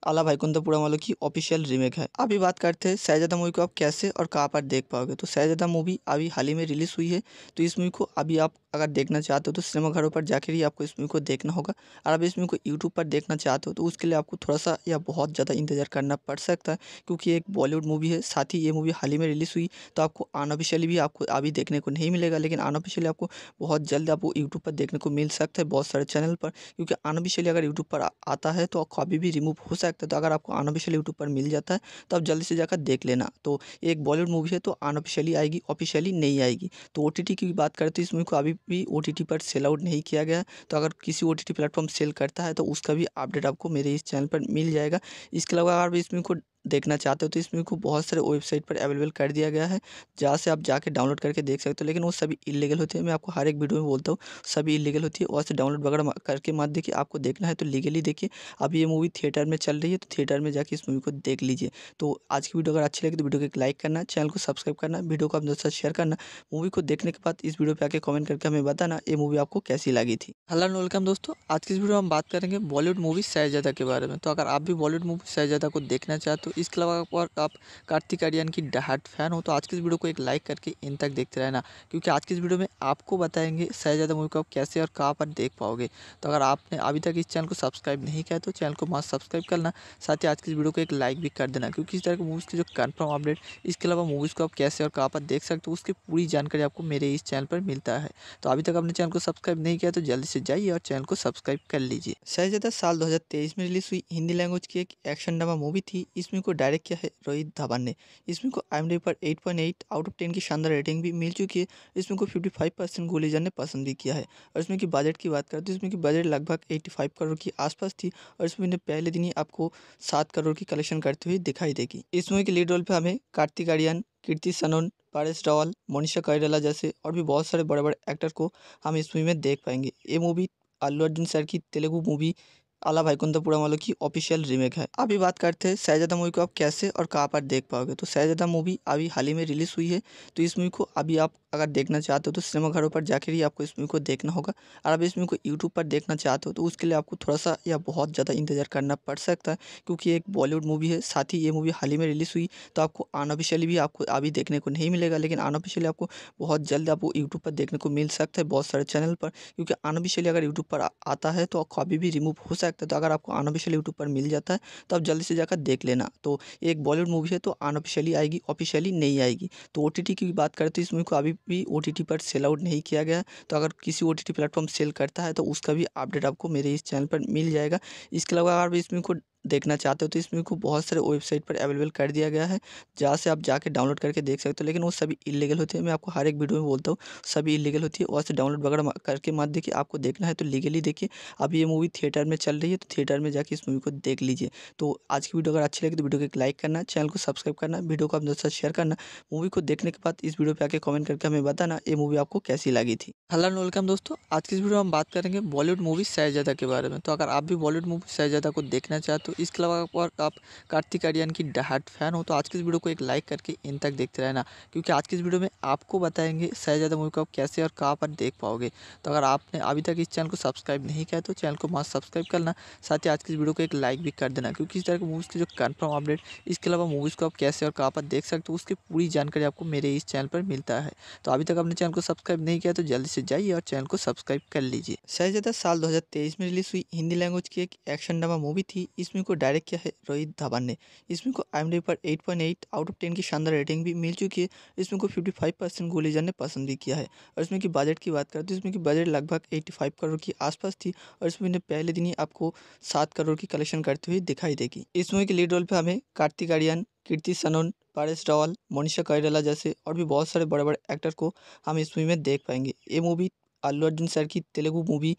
आला भाईकुंदा पूरा वालों की ऑफिशियल रीमेक है अभी बात करते हैं सैजादा मूवी को आप कैसे और कहाँ पर देख पाओगे तो सैजादा मूवी अभी हाल ही में रिलीज़ हुई है तो इस मूवी को अभी आप अगर देखना चाहते हो तो सिनेमाघरों पर जाकर ही आपको इस मूवी को देखना होगा और अभी इस मूवी को यूट्यूब पर देखना चाहते हो तो उसके लिए आपको थोड़ा सा या बहुत ज़्यादा इंतजार करना पड़ सकता है क्योंकि एक बॉलीवुड मूवी है साथ ही ये मूवी हाल ही में रिलीज़ हुई तो आपको अनऑफिशियली भी आपको अभी देखने को नहीं मिलेगा लेकिन अनऑफिशियली आपको बहुत जल्द आपको यूट्यूब पर देखने को मिल सकता है बहुत सारे चैनल पर क्योंकि अनऑफिशियली अगर यूट्यूब पर आता है तो कॉपी भी रिमूव हो सकता सकता है तो अगर आपको अनऑफिशियल यूट्यूब पर मिल जाता है तो आप जल्दी से जाकर देख लेना तो एक बॉलीवुड मूवी है तो अनऑफिशियली आएगी ऑफिशियली नहीं आएगी तो ओ की बात करते हैं इस मूवी को अभी भी ओ पर सेल आउट नहीं किया गया तो अगर किसी ओ प्लेटफॉर्म सेल करता है तो उसका भी अपडेट आपको मेरे इस चैनल पर मिल जाएगा इसके अलावा अगर इस मूवी को देखना चाहते हो तो इसमें को बहुत सारे वेबसाइट पर अवेलेबल कर दिया गया है जहाँ से आप जाके डाउनलोड करके देख सकते हो लेकिन वो सभी इलीगल होते हैं मैं आपको हर एक वीडियो में बोलता हूँ सभी इलीगल होती है वहाँ से डाउनलोड वगैरह करके मत देखिए आपको देखना है तो लीगली देखिए अब ये मूवी थिएटर में चल रही है तो थिएटर में जाके इस मूवी को देख लीजिए तो आज की वीडियो अगर अच्छी लगी तो वीडियो को एक लाइक करना चैनल को सब्सक्राइब करना वीडियो को अपने दोस्तों शेयर करना मूवी को देखने के बाद इस वीडियो पर आके कमेंट करके हमें बताना ये मूवी आपको कैसी लगी थी हेलो वेलकम दोस्तों आज की इस वीडियो में हम बात करेंगे बॉलीवुड मूवी सैजादा के बारे में तो अगर आप भी बॉलीवुड मूवी सैजादा को देखना चाहते हो तो इसके अलावा अगर आप कार्तिक आर्यन की डहाट फैन हो तो आज की इस वीडियो को एक लाइक करके इन तक देखते रहना क्योंकि आज की इस वीडियो में आपको बताएंगे शहजादा मूवी को आप कैसे और कहाँ पर देख पाओगे तो अगर आपने अभी तक इस चैनल को सब्सक्राइब नहीं किया तो चैनल को मास्क सब्सक्राइब करना साथ ही आज की इस वीडियो को एक लाइक भी कर देना क्योंकि इस तरह की मूवीज़ की जो कन्फर्म अपडेट इसके अलावा मूवीज़ को आप कैसे और कहाँ पर देख सकते हो उसकी पूरी जानकारी आपको मेरे इस चैनल पर मिलता है तो अभी तक आपने चैनल को सब्सक्राइब नहीं किया तो जल्दी से जाइए और चैनल को सब्सक्राइब कर लीजिए शहजादा साल दो में रिलीज़ हुई हिंदी लैंग्वेज की एक एक्शन ड्रामा मूवी थी इसमें इसमें को डायरेक्ट किया है रोहित धवन ने इसमें को आई एम डी पर eight point eight out of ten की शानदार रेटिंग भी मिल चुकी है इसमें को फिफ्टी फाइव परसेंट गुलीजन ने पसंद भी किया है और इसमें की बजट की बात करें तो इसमें की बजट लगभग एट्टी फाइव करोड़ के आसपास थी और इसमें पहले दिन ही आपको सात करोड़ की कलेक्शन करते हुए दिखाई देगी इस मूवी के लीड रोल पर हमें कार्तिक आर्यन कीर्ति सनोन पारेश रावल मोनिशा कैराला जैसे और भी बहुत सारे बड़े बड़े एक्टर को हम इस मूवी में देख पाएंगे ये मूवी अल्लू अर्जुन सर की तेलुगु मूवी आला भाईकुंदा पूरा वालों की ऑफिशियल रीमेक है अभी बात करते हैं शहजादा मूवी को आप कैसे और कहाँ पर देख पाओगे तो सैजादा मूवी अभी हाल ही में रिलीज़ हुई है तो इस मूवी को अभी आप अगर देखना चाहते हो तो सिनेमाघरों पर जाकर ही आपको इस मूवी को देखना होगा और अब इस मूवी को यूट्यूब पर देखना चाहते हो तो उसके लिए आपको थोड़ा सा या बहुत ज़्यादा इंतजार करना पड़ सकता है क्योंकि एक बॉलीवुड मूवी है साथ ही ये मूवी हाल ही में रिलीज़ हुई तो आपको अनऑफिशियली भी आपको अभी देखने को नहीं मिलेगा लेकिन अनऑफिशियली आपको बहुत जल्द आपको यूट्यूब पर देखने को मिल सकता है बहुत सारे चैनल पर क्योंकि अनऑफिशियली अगर यूट्यूब पर आता है तो कॉपी भी रिमूव हो सकता सकता है तो अगर आपको अनऑफिशियल यूट्यूब पर मिल जाता है तो आप जल्दी से जाकर देख लेना तो एक बॉलीवुड मूवी है तो अनऑफिशियली आएगी ऑफिशियली नहीं आएगी तो ओ की बात करते तो हैं इस मूवी को अभी भी ओ पर सेल आउट नहीं किया गया तो अगर किसी ओ प्लेटफॉर्म सेल करता है तो उसका भी अपडेट आपको मेरे इस चैनल पर मिल जाएगा इसके अलावा अगर इस मूवी को देखना चाहते हो तो इसमें को बहुत सारे वेबसाइट पर अवेलेबल कर दिया गया है जहाँ से आप जाके डाउनलोड करके देख सकते हो लेकिन वो सभी इलीगल होते हैं मैं आपको हर एक वीडियो में बोलता हूँ सभी इलीगल होती है वहाँ से डाउनलोड वगैरह करके मत देखिए आपको देखना है तो लीगली देखिए अब ये मूवी थिएटर में चल रही है तो थिएटर में जाके इस मूवी को देख लीजिए तो आज की वीडियो अगर अच्छी लगी तो वीडियो को एक लाइक करना चैनल को सब्सक्राइब करना वीडियो को अपने साथ शेयर करना मूवी को देखने के बाद इस वीडियो पर आकर कमेंट करके हमें बताना ये मूवी आपको कैसी लगी थी हेलो वेलकम दोस्तों आज की इस वीडियो में हम बात करेंगे बॉलीवुड मूवी सैजादा के बारे में तो अगर आप भी बॉलीवुड मूवी सैजादा को देखना चाहते तो इसके अलावा और आप कार्तिक आर्यन की डहाट फैन हो तो आज की इस वीडियो को एक लाइक करके इन तक देखते रहना क्योंकि आज की इस वीडियो में आपको बताएंगे शहजादा मूवी को आप कैसे और कहाँ पर देख पाओगे तो अगर आपने अभी तक इस चैनल को सब्सक्राइब नहीं किया तो चैनल को मस्त सब्सक्राइब करना साथ ही आज की इस वीडियो को एक लाइक भी कर देना क्योंकि इस तरह की मूवीज़ की जो कन्फर्म अपडेट इसके अलावा मूवीज़ को आप कैसे और कहाँ पर देख सकते हो उसकी पूरी जानकारी आपको मेरे इस चैनल पर मिलता है तो अभी तक आपने चैनल को सब्सक्राइब नहीं किया तो जल्दी से जाइए और चैनल को सब्सक्राइब कर लीजिए शहजादा साल दो में रिलीज़ हुई हिंदी लैंग्वेज की एक एक्शन ड्रामा मूवी थी इसमें इसमें को डायरेक्ट किया है रोहित धवन ने इसमें को आई एम डी पर eight point eight out of ten की शानदार रेटिंग भी मिल चुकी है इसमें को फिफ्टी फाइव परसेंट गुलीजन ने पसंद भी किया है और इसमें की बजट की बात करें तो इसमें की बजट लगभग एट्टी फाइव करोड़ के आसपास थी और इसमें पहले दिन ही आपको सात करोड़ की कलेक्शन करते हुए दिखाई देगी इस मूवी के लीड रोल पर हमें कार्तिक आर्यन कीर्ति सनोन पारेश रावल मोनिशा कैरला जैसे और भी बहुत सारे बड़े बड़े एक्टर को हम इस मूवी में देख पाएंगे ये मूवी अल्लू अर्जुन सर की तेलुगु मूवी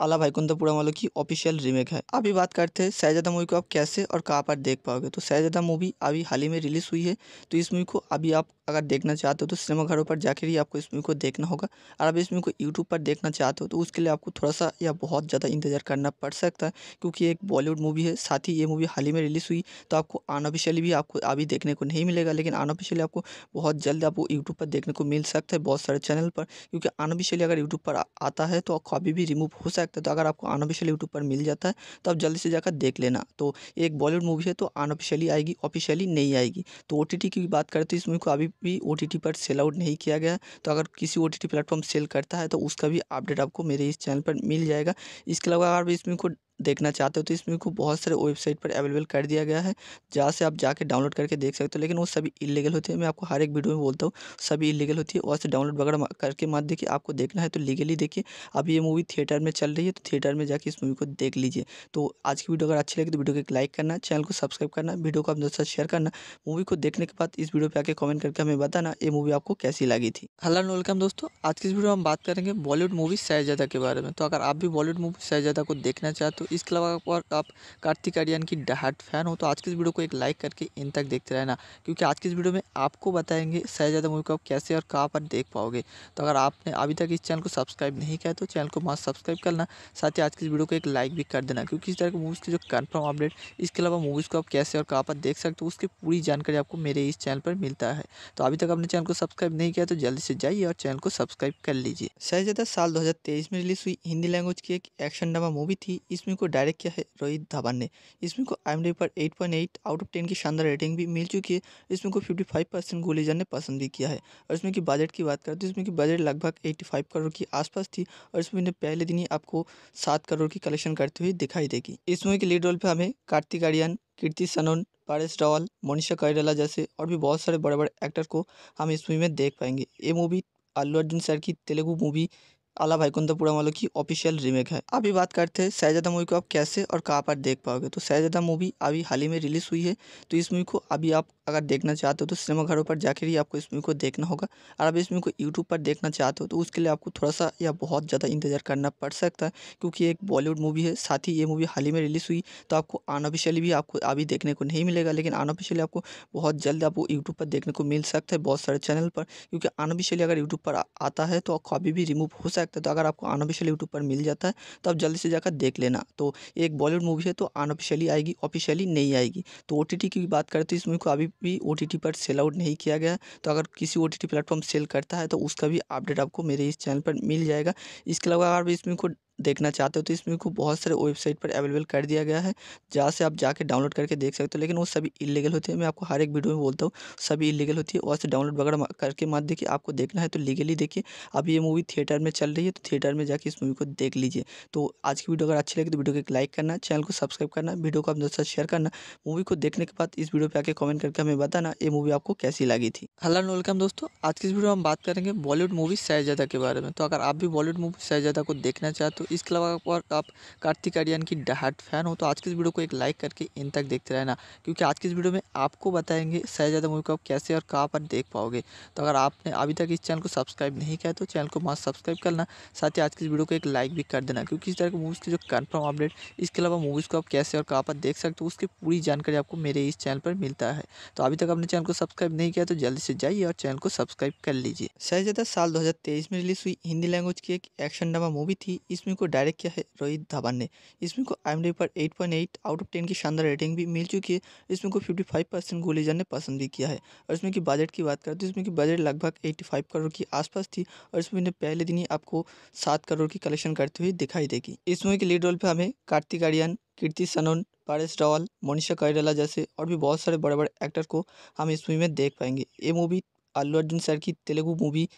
आला भाईकुंदा पुरा वालों की ऑफिशियल रीमेक है अभी बात करते हैं शहजादा मूवी को आप कैसे और कहाँ पर देख पाओगे तो सैजादा मूवी अभी हाल ही में रिलीज़ हुई है तो इस मूवी को अभी आप अगर देखना चाहते हो तो सिनेमा घरों पर जाकर ही आपको इस मूवी को देखना होगा और अब इस मूवी को यूट्यूब पर देखना चाहते हो तो उसके लिए आपको थोड़ा सा या बहुत ज़्यादा इंतजार करना पड़ सकता है क्योंकि एक बॉलीवुड मूवी है साथ ही ये मूवी हाल ही में रिलीज़ हुई तो आपको अनऑफिशियली भी आपको अभी देखने को नहीं मिलेगा लेकिन अनऑफिशियली आपको बहुत जल्द आपको यूट्यूब पर देखने को मिल सकता है बहुत सारे चैनल पर क्योंकि अनऑफिशियली अगर यूट्यूब पर आता है तो आपको अभी भी रिमूव हो सकता है तो अगर आपको अनऑफिशियल यूट्यूब पर मिल जाता है तो आप जल्दी से जाकर देख लेना तो एक बॉलीवुड मूवी है तो अनऑफिशियली आएगी ऑफिशियली नहीं आएगी तो ओ की बात करते तो इस मूवी को अभी भी ओ पर सेल आउट नहीं किया गया तो अगर किसी ओ टी प्लेटफॉर्म सेल करता है तो उसका भी अपडेट आपको मेरे इस चैनल पर मिल जाएगा इसके अलावा अगर इसमें कोई देखना चाहते हो तो इस मूवी को बहुत सारे वेबसाइट पर अवेलेबल कर दिया गया है जहाँ से आप जाके डाउनलोड करके देख सकते हो लेकिन वो सभी इलीगल होती है मैं आपको हर एक वीडियो में बोलता हूँ सभी इलीगल होती है वहाँ से डाउनलोड वगैरह करके मत देखिए आपको देखना है तो लीगली देखिए अभी ये मूवी थिएटर में चल रही है तो थिएटर में जाके इस मूवी को देख लीजिए तो आज की वीडियो अगर अच्छी लगी तो वीडियो को एक लाइक करना चैनल को सब्सक्राइब करना वीडियो को अपने साथ शेयर करना मूवी को देखने के बाद इस वीडियो पर आके कमेंट करके हमें बताना ये मूवी आपको कैसी लगी थी हेलो वेलकम दोस्तों आज की इस वीडियो में हम बात करेंगे बॉलीवुड मूवी सैजादा के बारे में तो अगर आप भी बॉलीवुड मूवी सैजादा को देखना चाहते हो इसके अलावा और आप कार्तिक आर्यन की डहाट फैन हो तो आज की इस वीडियो को एक लाइक करके इन तक देखते रहना क्योंकि आज की इस वीडियो में आपको बताएंगे शहजादा मूवी को आप कैसे और कहाँ पर देख पाओगे तो अगर आपने अभी तक इस चैनल को सब्सक्राइब नहीं किया तो चैनल को मस्त सब्सक्राइब करना साथ ही आज की इस वीडियो को एक लाइक भी कर देना क्योंकि इस तरह की मूवीज़ की जो कन्फर्म अपडेट इसके अलावा मूवीज़ को आप कैसे और कहाँ पर देख सकते हो उसकी पूरी जानकारी आपको मेरे इस चैनल पर मिलता है तो अभी तक आपने चैनल को सब्सक्राइब नहीं किया तो जल्दी से जाइए और चैनल को सब्सक्राइब कर लीजिए शहजादा साल दो में रिलीज़ हुई हिंदी लैंग्वेज की एक एक्शन ड्रामा मूवी थी इसमें को डायरेक्ट किया है रोहित धवन ने इसमें को आई एम डी पर eight point eight out of ten की शानदार रेटिंग भी मिल चुकी है इसमें को फिफ्टी फाइव परसेंट गोली जन ने पसंद भी किया है और इसमें की बजट की बात करें तो इसमें की बजट लगभग एट्टी फाइव करोड़ के आसपास थी और इसमें पहले दिन ही आपको सात करोड़ की कलेक्शन करते हुए दिखाई देगी इस मूवी के लीड रोल पर हमें कार्तिक आर्यन कीर्ति सनोन पारस रावल मोनिशा कैरला जैसे और भी बहुत सारे बड़े बड़े एक्टर को हम इस मूवी में देख पाएंगे ये मूवी अल्लू अर्जुन सर की तेलुगु मूवी आला भाईकुंदा पुरा वालों की ऑफिशियल रीमेक है अभी बात करते हैं शहजादा मूवी को आप कैसे और कहाँ पर देख पाओगे तो सैजादा मूवी अभी हाल ही में रिलीज़ हुई है तो इस मूवी को अभी आप अगर देखना चाहते हो तो सिनेमाघरों पर जाकर ही आपको इस मूवी को देखना होगा और अब इस मूवी को यूट्यूब पर देखना चाहते हो तो उसके लिए आपको थोड़ा सा या बहुत ज़्यादा इंतजार करना पड़ सकता है क्योंकि एक बॉलीवुड मूवी है साथ ही ये मूवी हाल ही में रिलीज़ हुई तो आपको अनऑफिशियली भी आपको अभी देखने को नहीं मिलेगा लेकिन अनऑफिशियली आपको बहुत जल्द आपको यूट्यूब पर देखने को मिल सकता है बहुत सारे चैनल पर क्योंकि अनऑफिशियली अगर यूट्यूब पर आता है तो अभी भी रिमूव हो सकता है तो अगर आपको अनऑफिशियल यूट्यूब पर मिल जाता है तो आप जल्दी से जाकर देख लेना तो एक बॉलीवुड मूवी है तो अनऑफिशियली आएगी ऑफिशियली नहीं आएगी तो ओ की बात करें तो इस मूवी को अभी भी ओ पर सेल आउट नहीं किया गया तो अगर किसी ओ टी प्लेटफॉर्म सेल करता है तो उसका भी अपडेट आपको मेरे इस चैनल पर मिल जाएगा इसके अलावा अगर इसमें कोई देखना चाहते हो तो इसमें को बहुत सारे वेबसाइट पर अवेलेबल कर दिया गया है जहाँ से आप जाके डाउनलोड करके देख सकते हो लेकिन वो सभी इलीगल होते हैं मैं आपको हर एक वीडियो में बोलता हूँ सभी इलीगल होती है वहाँ से डाउनलोड वगैरह करके मत देखिए आपको देखना है तो लीगली देखिए अब ये मूवी थिएटर में चल रही है तो थिएटर में जाके इस मूवी को देख लीजिए तो आज की वीडियो अगर अच्छी लगी तो वीडियो को एक लाइक करना चैनल को सब्सक्राइब करना वीडियो को अपने दोस्तों शेयर करना मूवी को देखने के बाद इस वीडियो पर आके कमेंट करके हमें बताना ये मूवी आपको कैसी लगी थी हेलो वेलकम दोस्तों आज की इस वीडियो में हम बात करेंगे बॉलीवुड मूवी सैजादा के बारे में तो अगर आप भी बॉलीवुड मूवी सैजादा को देखना चाहते हो तो इसके अलावा और आप कार्तिक आर्यन की डहाट फैन हो तो आज की इस वीडियो को एक लाइक करके इन तक देखते रहना क्योंकि आज की इस वीडियो में आपको बताएंगे शहजादा मूवी को आप कैसे और कहाँ पर देख पाओगे तो अगर आपने अभी तक इस चैनल को सब्सक्राइब नहीं किया तो चैनल को मास्क सब्सक्राइब करना साथ ही आज की इस वीडियो को एक लाइक भी कर देना क्योंकि इस तरह की मूवीज़ की जो कन्फर्म अपडेट इसके अलावा मूवीज़ को आप कैसे और कहाँ पर देख सकते हो उसकी पूरी जानकारी आपको मेरे इस चैनल पर मिलता है तो अभी तक आपने चैनल को सब्सक्राइब नहीं किया तो जल्दी से जाइए और चैनल को सब्सक्राइब कर लीजिए शहजादा साल दो में रिलीज़ हुई हिंदी लैंग्वेज की एक एक्शन ड्रामा मूवी थी इसमें इसमें को डायरेक्ट किया है रोहित धवन ने इसमें को आई एम डी पर eight point eight out of ten की शानदार रेटिंग भी मिल चुकी है इसमें को फिफ्टी फाइव परसेंट गोलीजन ने पसंद भी किया है और इसमें की बजट की बात करें तो इसमें की बजट लगभग एट्टी फाइव करोड़ की आसपास थी और इसमें पहले दिन ही आपको सात करोड़ की कलेक्शन करते हुए दिखाई देगी इस मूवी के लीड रोल पर हमें कार्तिक आर्यन कीर्ति सनोन पारस रावल मोनिशा कैरला जैसे और भी बहुत सारे बड़े बड़े एक्टर को हम इस मूवी में देख पाएंगे ये मूवी अल्लू अर्जुन सर की तेलुगु मूवी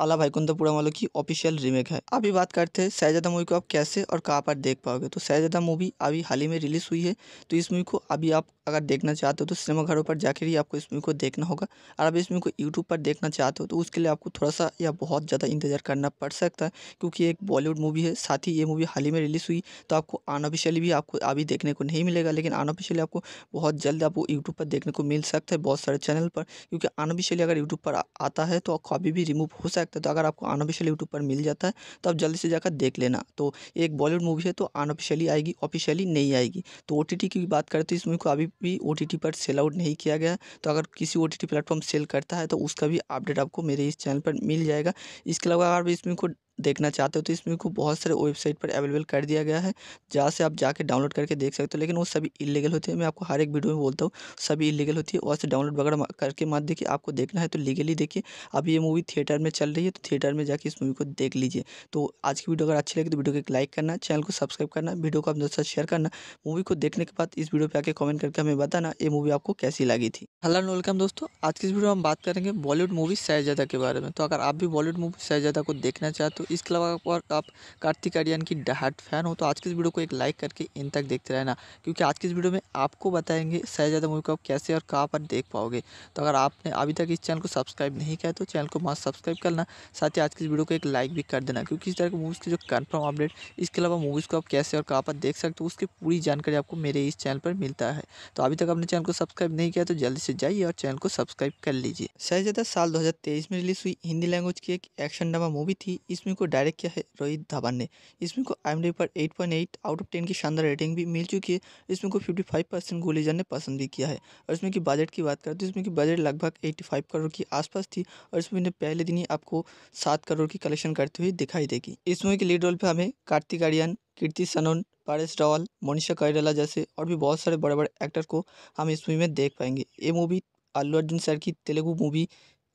आला भाईकुंदा पुरावालों की ऑफिशियल रीमेक है अभी बात करते हैं सैजादा मूवी को आप कैसे और कहाँ पर देख पाओगे तो शहजादा मूवी अभी हाल ही में रिलीज़ हुई है तो इस मूवी को अभी आप अगर देखना चाहते हो तो सिनेमाघरों पर जाकर ही आपको इस मूवी को देखना होगा और अभी इस मूवी को यूट्यूब पर देखना चाहते हो तो उसके लिए आपको थोड़ा सा या बहुत ज़्यादा इंतजार करना पड़ सकता है क्योंकि एक बॉलीवुड मूवी है साथ ही ये मूवी हाल ही में रिलीज़ हुई तो आपको अनऑफिशियली भी आपको अभी देखने को नहीं मिलेगा लेकिन अनऑफिशियली आपको बहुत जल्द आपको यूट्यूब पर देखने को मिल सकता है बहुत सारे चैनल पर क्योंकि अनऑफिशियली अगर यूट्यूब पर आता है तो कॉपी भी रिमूव हो सकता है तो अगर आपको अनऑफिशियल यूट्यूब पर मिल जाता है तो आप जल्दी से जाकर देख लेना तो एक बॉलीवुड मूवी है तो अनऑफिशियली आएगी ऑफिशियली नहीं आएगी तो ओ की बात करते तो इस मूवी को अभी भी ओ पर सेल आउट नहीं किया गया तो अगर किसी ओ प्लेटफॉर्म सेल करता है तो उसका भी अपडेट आपको मेरे इस चैनल पर मिल जाएगा इसके अलावा अगर इस मूवी को देखना चाहते हो तो इसमें को बहुत सारे वेबसाइट पर अवेलेबल कर दिया गया है जहाँ से आप जाके डाउनलोड करके देख सकते हो लेकिन वो सभी इलीगल होती है मैं आपको हर एक वीडियो में बोलता हूँ सभी इलीगल होती है वहाँ से डाउनलोड वगैरह करके मत देखिए आपको देखना है तो लीगली देखिए अभी ये मूवी थिएटर में चल रही है तो थिएटर में जाके इस मूवी को देख लीजिए तो आज की वीडियो अगर अच्छी लगी तो वीडियो को एक लाइक करना चैनल को सब्सक्राइब करना वीडियो को अपने दोस्तों शेयर करना मूवी को देखने के बाद इस वीडियो पर आके कमेंट करके हमें बताना ये मूवी आपको कैसी लगी थी हेलो वेलकम दोस्तों आज की इस वीडियो में हम बात करेंगे बॉलीवुड मूवी सैजादा के बारे में तो अगर आप भी बॉलीवुड मूवी सैजादा को देखना चाहते हो तो इसके अलावा अगर आप कार्तिक आर्यन की डहाट फैन हो तो आज की इस वीडियो को एक लाइक करके इन तक देखते रहना क्योंकि आज की इस वीडियो में आपको बताएंगे शहजादा मूवी को आप कैसे और कहाँ पर देख पाओगे तो अगर आपने अभी तक इस चैनल को सब्सक्राइब नहीं किया तो चैनल को मास्क सब्सक्राइब करना साथ ही आज की इस वीडियो को एक लाइक भी कर देना क्योंकि इस तरह की मूवीज़ की जो कन्फर्म अपडेट इसके अलावा मूवीज़ को आप कैसे और कहाँ पर देख सकते हो उसकी पूरी जानकारी आपको मेरे इस चैनल पर मिलता है तो अभी तक आपने चैनल को सब्सक्राइब नहीं किया तो जल्दी से जाइए और चैनल को सब्सक्राइब कर लीजिए शहजादा साल दो में रिलीज़ हुई हिंदी लैंग्वेज की एक एक्शन ड्रामा मूवी थी इसमें इसमें को डायरेक्ट किया है रोहित धवन ने इसमें को आई एम डी पर eight point eight out of ten की शानदार रेटिंग भी मिल चुकी है इसमें को फिफ्टी फाइव परसेंट गोलीजा ने पसंद भी किया है और इसमें की बजट की बात करें तो इसमें की बजट लगभग एट्टी फाइव करोड़ के आसपास थी और इसमें पहले दिन ही आपको सात करोड़ की कलेक्शन करते हुए दिखाई देगी इस मूवी के लीड रोल पर हमें कार्तिक आर्यन कीर्ति सनोन पारेश रावल मोनिशा कैराला जैसे और भी बहुत सारे बड़े बड़े एक्टर को हम इस मूवी में देख पाएंगे ये मूवी अल्लू अर्जुन सर की तेलुगु मूवी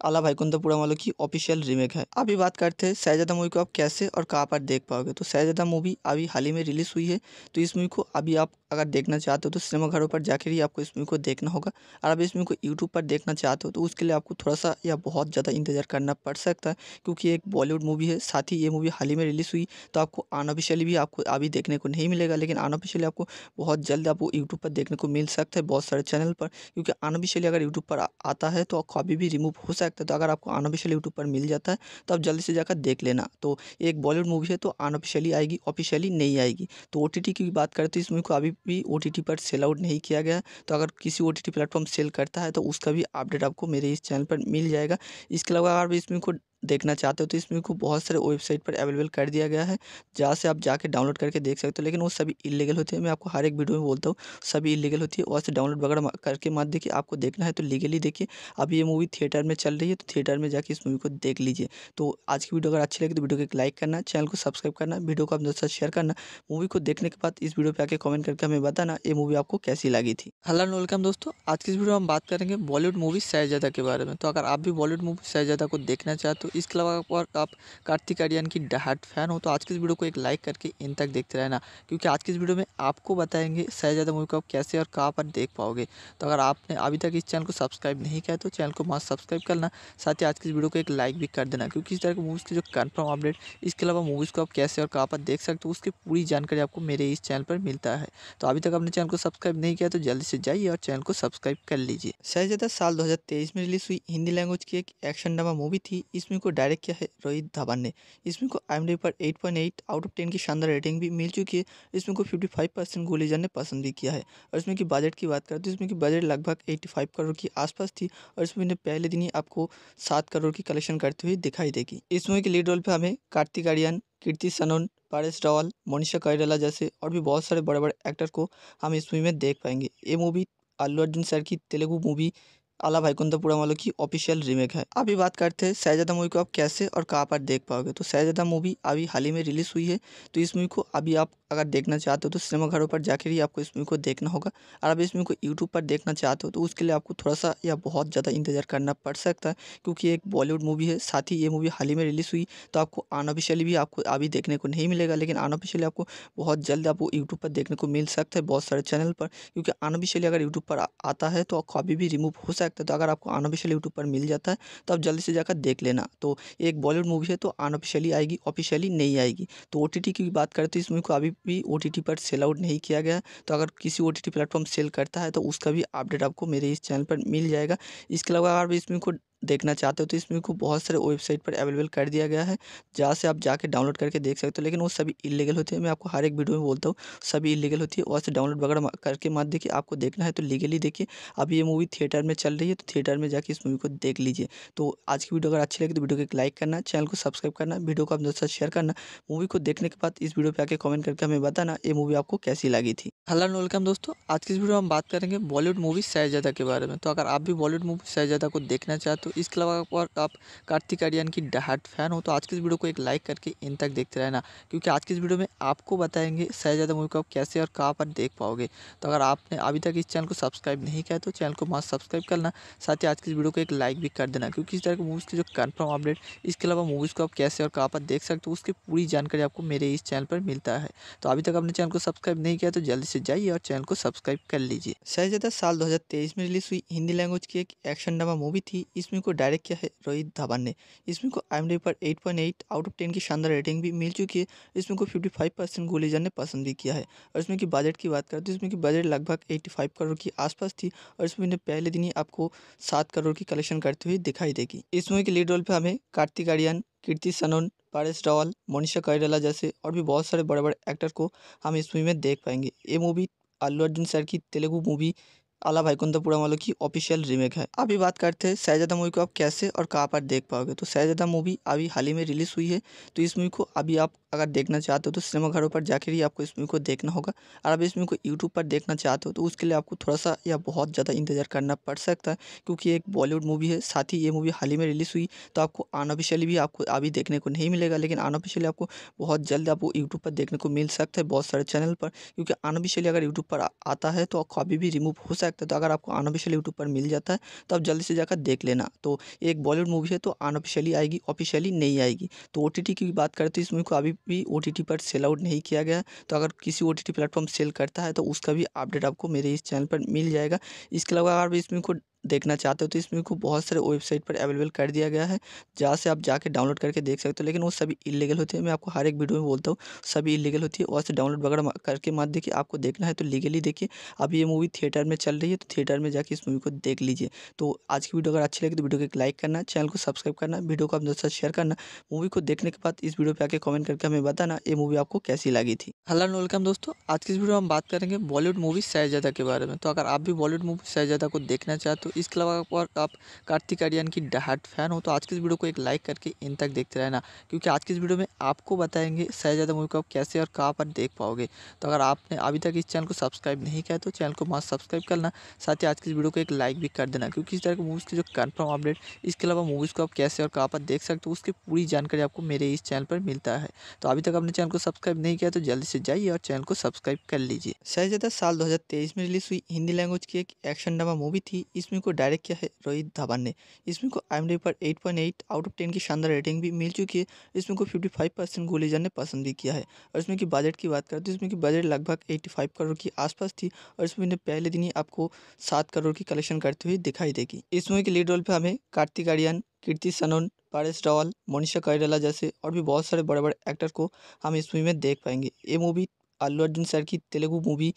आला भाईकुंदापुरम वालों की ऑफिशियल रीमेक है अभी बात करते हैं शहजादा मूवी को आप कैसे और कहाँ पर देख पाओगे तो सैजादा मूवी अभी हाल ही में रिलीज़ हुई है तो इस मूवी को अभी आप अगर देखना चाहते हो तो सिनेमाघरों पर जाकर ही आपको इस मूवी को देखना होगा और अब इस मूवी को यूट्यूब पर देखना चाहते हो तो उसके लिए आपको थोड़ा सा या बहुत ज़्यादा इंतजार करना पड़ सकता है क्योंकि एक बॉलीवुड मूवी है साथ ही ये मूवी हाल ही में रिलीज़ हुई तो आपको अनऑफिशियली भी आपको अभी देखने को नहीं मिलेगा लेकिन अनऑफिशियली आपको बहुत जल्द आपको यूट्यूब पर देखने को मिल सकता है बहुत सारे चैनल पर क्योंकि अनऑफिशियली अगर यूट्यूब पर आता है तो कॉपी भी रिमूव हो सकता सकता है तो अगर आपको अनऑफिशियल यूट्यूब पर मिल जाता है तो आप जल्दी से जाकर देख लेना तो एक बॉलीवुड मूवी है तो अनऑफिशियली आएगी ऑफिशियली नहीं आएगी तो ओ की बात करते हैं इस मूवी को अभी भी ओ पर सेल आउट नहीं किया गया तो अगर किसी ओ प्लेटफॉर्म सेल करता है तो उसका भी अपडेट आपको मेरे इस चैनल पर मिल जाएगा इसके अलावा अगर इस मूवी को देखना चाहते हो तो इसमें को बहुत सारे वेबसाइट पर अवेलेबल कर दिया गया है जहाँ से आप जाके डाउनलोड करके देख सकते हो लेकिन वो सभी इलीगल होते हैं मैं आपको हर एक वीडियो में बोलता हूँ सभी इलीगल होती है वहाँ से डाउनलोड वगैरह करके मत देखिए आपको देखना है तो लीगली देखिए अब ये मूवी थिएटर में चल रही है तो थिएटर में जाके इस मूवी को देख लीजिए तो आज की वीडियो अगर अच्छी लगी तो वीडियो को एक लाइक करना चैनल को सब्सक्राइब करना वीडियो को अपने दोस्तों शेयर करना मूवी को देखने के बाद इस वीडियो पर आके कमेंट करके हमें बताना ये मूवी आपको कैसी लगी थी हेलो वेलकम दोस्तों आज की इस वीडियो में हम बात करेंगे बॉलीवुड मूवी सैजादा के बारे में तो अगर आप भी बॉलीवुड मूवी सैजादा को देखना चाहते हो तो इसके अलावा अगर आप कार्तिक आर्यन की डहाट फैन हो तो आज की इस वीडियो को एक लाइक करके इन तक देखते रहना क्योंकि आज की इस वीडियो में आपको बताएंगे शहजादा मूवी को आप कैसे और कहाँ पर देख पाओगे तो अगर आपने अभी तक इस चैनल को सब्सक्राइब नहीं किया तो चैनल को मास्क सब्सक्राइब करना साथ ही आज की इस वीडियो को एक लाइक भी कर देना क्योंकि इस तरह की मूवीज़ की जो कन्फर्म अपडेट इसके अलावा मूवीज़ को आप कैसे और कहाँ पर देख सकते हो उसकी पूरी जानकारी आपको मेरे इस चैनल पर मिलता है तो अभी तक आपने चैनल को सब्सक्राइब नहीं किया तो जल्दी से जाइए और चैनल को सब्सक्राइब कर लीजिए शहजादा साल दो में रिलीज हुई हिंदी लैंग्वेज की एक एक्शन ड्रामा मूवी थी इसमें इसमें को डायरेक्ट किया है रोहित धवन ने इसमें को आई एम डी पर eight point eight out of ten की शानदार रेटिंग भी मिल चुकी है इसमें को फिफ्टी फाइव परसेंट गोलीजन ने पसंद भी किया है और इसमें की बजट की बात करें तो इसमें की बजट लगभग एट्टी फाइव करोड़ के आसपास थी और इसमें पहले दिन ही आपको सात करोड़ की कलेक्शन करते हुए दिखाई देगी इस मूवी के लीड रोल पर हमें कार्तिक आर्यन कीर्ति सनोन पारेश रावल मोनिशा कईराला जैसे और भी बहुत सारे बड़े बड़े एक्टर को हम इस मूवी में देख पाएंगे ये मूवी अल्लू अर्जुन सर की तेलुगु मूवी आला भाई पुरा वालों की ऑफिशियल रीमेक है अभी बात करते हैं शहजादा मूवी को आप कैसे और कहाँ पर देख पाओगे तो सैजादा मूवी अभी हाल ही में रिलीज़ हुई है तो इस मूवी को अभी आप अगर देखना चाहते हो तो सिनेमाघरों पर जाकर ही आपको इस मूवी को देखना होगा और अब इस मूवी को यूट्यूब पर देखना चाहते हो तो उसके लिए आपको थोड़ा सा या बहुत ज़्यादा इंतजार करना पड़ सकता है क्योंकि एक बॉलीवुड मूवी है साथ ही ये मूवी हाल ही में रिलीज़ हुई तो आपको अनऑफिशियली भी आपको अभी देखने को नहीं मिलेगा लेकिन अनऑफिशियली आपको बहुत जल्द आपको यूट्यूब पर देखने को मिल सकता है बहुत सारे चैनल पर क्योंकि अनऑफिशियली अगर यूट्यूब पर आता है तो कॉपी भी रिमूव हो सकता है तो अगर आपको अनऑफिशियल यूट्यूब पर मिल जाता है तो आप जल्दी से जाकर देख लेना तो एक बॉलीवुड मूवी है तो अनऑफिशियली आएगी ऑफिशियली नहीं आएगी तो ओ की बात करें तो इस मूवी को अभी भी ओ पर सेल आउट नहीं किया गया तो अगर किसी ओ टी प्लेटफॉर्म सेल करता है तो उसका भी अपडेट आपको मेरे इस चैनल पर मिल जाएगा इसके अलावा अगर इसमें को देखना चाहते हो तो इसमें को बहुत सारे वेबसाइट पर अवेलेबल कर दिया गया है जहाँ से आप जाके डाउनलोड करके देख सकते हो लेकिन वो सभी इलीगल होते हैं मैं आपको हर एक वीडियो में बोलता हूँ सभी इलीगल होती है वहाँ से डाउनलोड वगैरह करके मत देखिए आपको देखना है तो लीगली देखिए अब ये मूवी थिएटर में चल रही है तो थिएटर में जाके इस मूवी को देख लीजिए तो आज की वीडियो अगर अच्छी लगी तो वीडियो को एक लाइक करना चैनल को सब्सक्राइब करना वीडियो को अपने दोस्तों शेयर करना मूवी को देखने के बाद इस वीडियो पर आकर कॉमेंट करके हमें बताना ये मूवी आपको कैसी लगी थी हेलो वेलकम दोस्तों आज की इस वीडियो में हम बात करेंगे बॉलीवुड मूवी सैजादा के बारे में तो अगर आप भी बॉलीवुड मूवी सैजादा को देखना चाहते तो इसके अलावा और आप कार्तिक आर्यन की डहाट फैन हो तो आज की इस वीडियो को एक लाइक करके इन तक देखते रहना क्योंकि आज की इस वीडियो में आपको बताएंगे सहज यादव मूवी को आप कैसे और कहाँ पर देख पाओगे तो अगर आपने अभी तक इस चैनल को सब्सक्राइब नहीं किया तो चैनल को मस्त सब्सक्राइब करना साथ ही आज की इस वीडियो को एक लाइक भी कर देना क्योंकि इस तरह की मूवीज़ की जो कन्फर्म अपडेट इसके अलावा मूवीज़ को आप कैसे और कहाँ पर देख सकते हो उसकी पूरी जानकारी आपको मेरे इस चैनल पर मिलता है तो अभी तक आपने चैनल को सब्सक्राइब नहीं किया तो जल्दी से जाइए और चैनल को सब्सक्राइब कर लीजिए शहजादा साल दो में रिलीज हुई हिंदी लैंग्वेज की एक एक्शन ड्रामा मूवी थी इसमें इसमें को डायरेक्ट किया है रोहित धवन ने इसमें को आई एम डी पर eight point eight out of ten की शानदार रेटिंग भी मिल चुकी है इसमें को फिफ्टी फाइव परसेंट गुलीजन ने पसंद भी किया है और इसमें की बजट की बात करें तो इसमें की बजट लगभग एट्टी फाइव करोड़ के आसपास थी और इसमें पहले दिन ही आपको सात करोड़ की कलेक्शन करते हुए दिखाई देगी इस मूवी के लीड रोल पर हमें कार्तिक आर्यन कीर्ति सनोन पारस रावल मोनिशा कैरला जैसे और भी बहुत सारे बड़े बड़े एक्टर को हम इस मूवी में देख पाएंगे ये मूवी अल्लू अर्जुन सर की तेलुगु मूवी आला भाई पुरा वालों की ऑफिशियल रीमेक है अभी बात करते हैं शहजादा मूवी को आप कैसे और कहाँ पर देख पाओगे तो सैजादा मूवी अभी हाल ही में रिलीज़ हुई है तो इस मूवी को अभी आप अगर देखना चाहते हो तो सिनेमाघरों पर जाकर ही आपको इस मूवी को देखना होगा और अब इस मूवी को यूट्यूब पर देखना चाहते हो तो उसके लिए आपको थोड़ा सा या बहुत ज़्यादा इंतजार करना पड़ सकता है क्योंकि एक बॉलीवुड मूवी है साथ ही ये मूवी हाल ही में रिलीज़ हुई तो आपको अनऑफिशियली भी आपको अभी देखने को नहीं मिलेगा लेकिन अनऑफिशियली आपको बहुत जल्द आपको यूट्यूब पर देखने को मिल सकता है बहुत सारे चैनल पर क्योंकि अनऑफिशियली अगर यूट्यूब पर आता है तो अभी भी रिमूव हो सकता है तो अगर आपको अनऑफिशियल यूट्यूब पर मिल जाता है तो आप जल्दी से जाकर देख लेना तो एक बॉलीवुड मूवी है तो अनऑफिशियली आएगी ऑफिशियली नहीं आएगी तो ओ की बात करते इस मूवी को अभी भी ओ पर सेल आउट नहीं किया गया तो अगर किसी ओ टी प्लेटफॉर्म सेल करता है तो उसका भी अपडेट आपको मेरे इस चैनल पर मिल जाएगा इसके अलावा अगर इसमें कोई देखना चाहते हो तो इसमें को बहुत सारे वेबसाइट पर अवेलेबल कर दिया गया है जहाँ से आप जाके डाउनलोड करके देख सकते हो लेकिन वो सभी इलीगल होते हैं मैं आपको हर एक वीडियो में बोलता हूँ सभी इलीगल होती है वहाँ से डाउनलोड वगैरह करके मत देखिए आपको देखना है तो लीगली देखिए अभी ये मूवी थिएटर में चल रही है तो थिएटर में जाके इस मूवी को देख लीजिए तो आज की वीडियो अगर अच्छी लगी तो वीडियो को एक लाइक करना चैनल को सब्सक्राइब करना वीडियो को अपने दोस्तों शेयर करना मूवी को देखने के बाद इस वीडियो पर आके कमेंट करके हमें बताना ये मूवी आपको कैसी लगी थी हेलो वेलकम दोस्तों आज की इस वीडियो में हम बात करेंगे बॉलीवुड मूवी सैजादा के बारे में तो अगर आप भी बॉलीवुड मूवी सैजादा को देखना चाहते हो इसके अलावा और आप कार्तिक आर्यन की डहाट फैन हो तो आज की इस वीडियो को एक लाइक करके इन तक देखते रहना क्योंकि आज की इस वीडियो में आपको बताएंगे शहजादा मूवी को आप कैसे और कहाँ पर देख पाओगे तो अगर आपने अभी तक इस चैनल को सब्सक्राइब नहीं किया तो चैनल को मस्त सब्सक्राइब करना साथ ही आज की इस वीडियो को एक लाइक भी कर देना क्योंकि इस तरह की मूवीज़ की जो कन्फर्म अपडेट इसके अलावा मूवीज़ को आप कैसे और कहाँ पर देख सकते हो उसकी पूरी जानकारी आपको मेरे इस चैनल पर मिलता है तो अभी तक आपने चैनल को सब्सक्राइब नहीं किया तो जल्दी से जाइए और चैनल को सब्सक्राइब कर लीजिए शहजादा साल दो में रिलीज़ हुई हिंदी लैंग्वेज की एक एक्शन ड्रामा मूवी थी इसमें को डायरेक्ट किया है रोहित धवन ने इसमें को आई एम डी पर eight point eight out of ten की शानदार रेटिंग भी मिल चुकी है इसमें को फिफ्टी फाइव परसेंट गोलीजा ने पसंद भी किया है और इसमें की बजट की बात करें तो इसमें की बजट लगभग एट्टी फाइव करोड़ के आसपास थी और इसमें पहले दिन ही आपको सात करोड़ की कलेक्शन करते हुए दिखाई देगी इस मूवी के लीड रोल पर हमें कार्तिक आर्यन कीर्ति सनोन पारस रावल मोनिशा कैरला जैसे और भी बहुत सारे बड़े बड़े एक्टर को हम इस मूवी में देख पाएंगे ये मूवी अल्लू अर्जुन सर की तेलुगु मूवी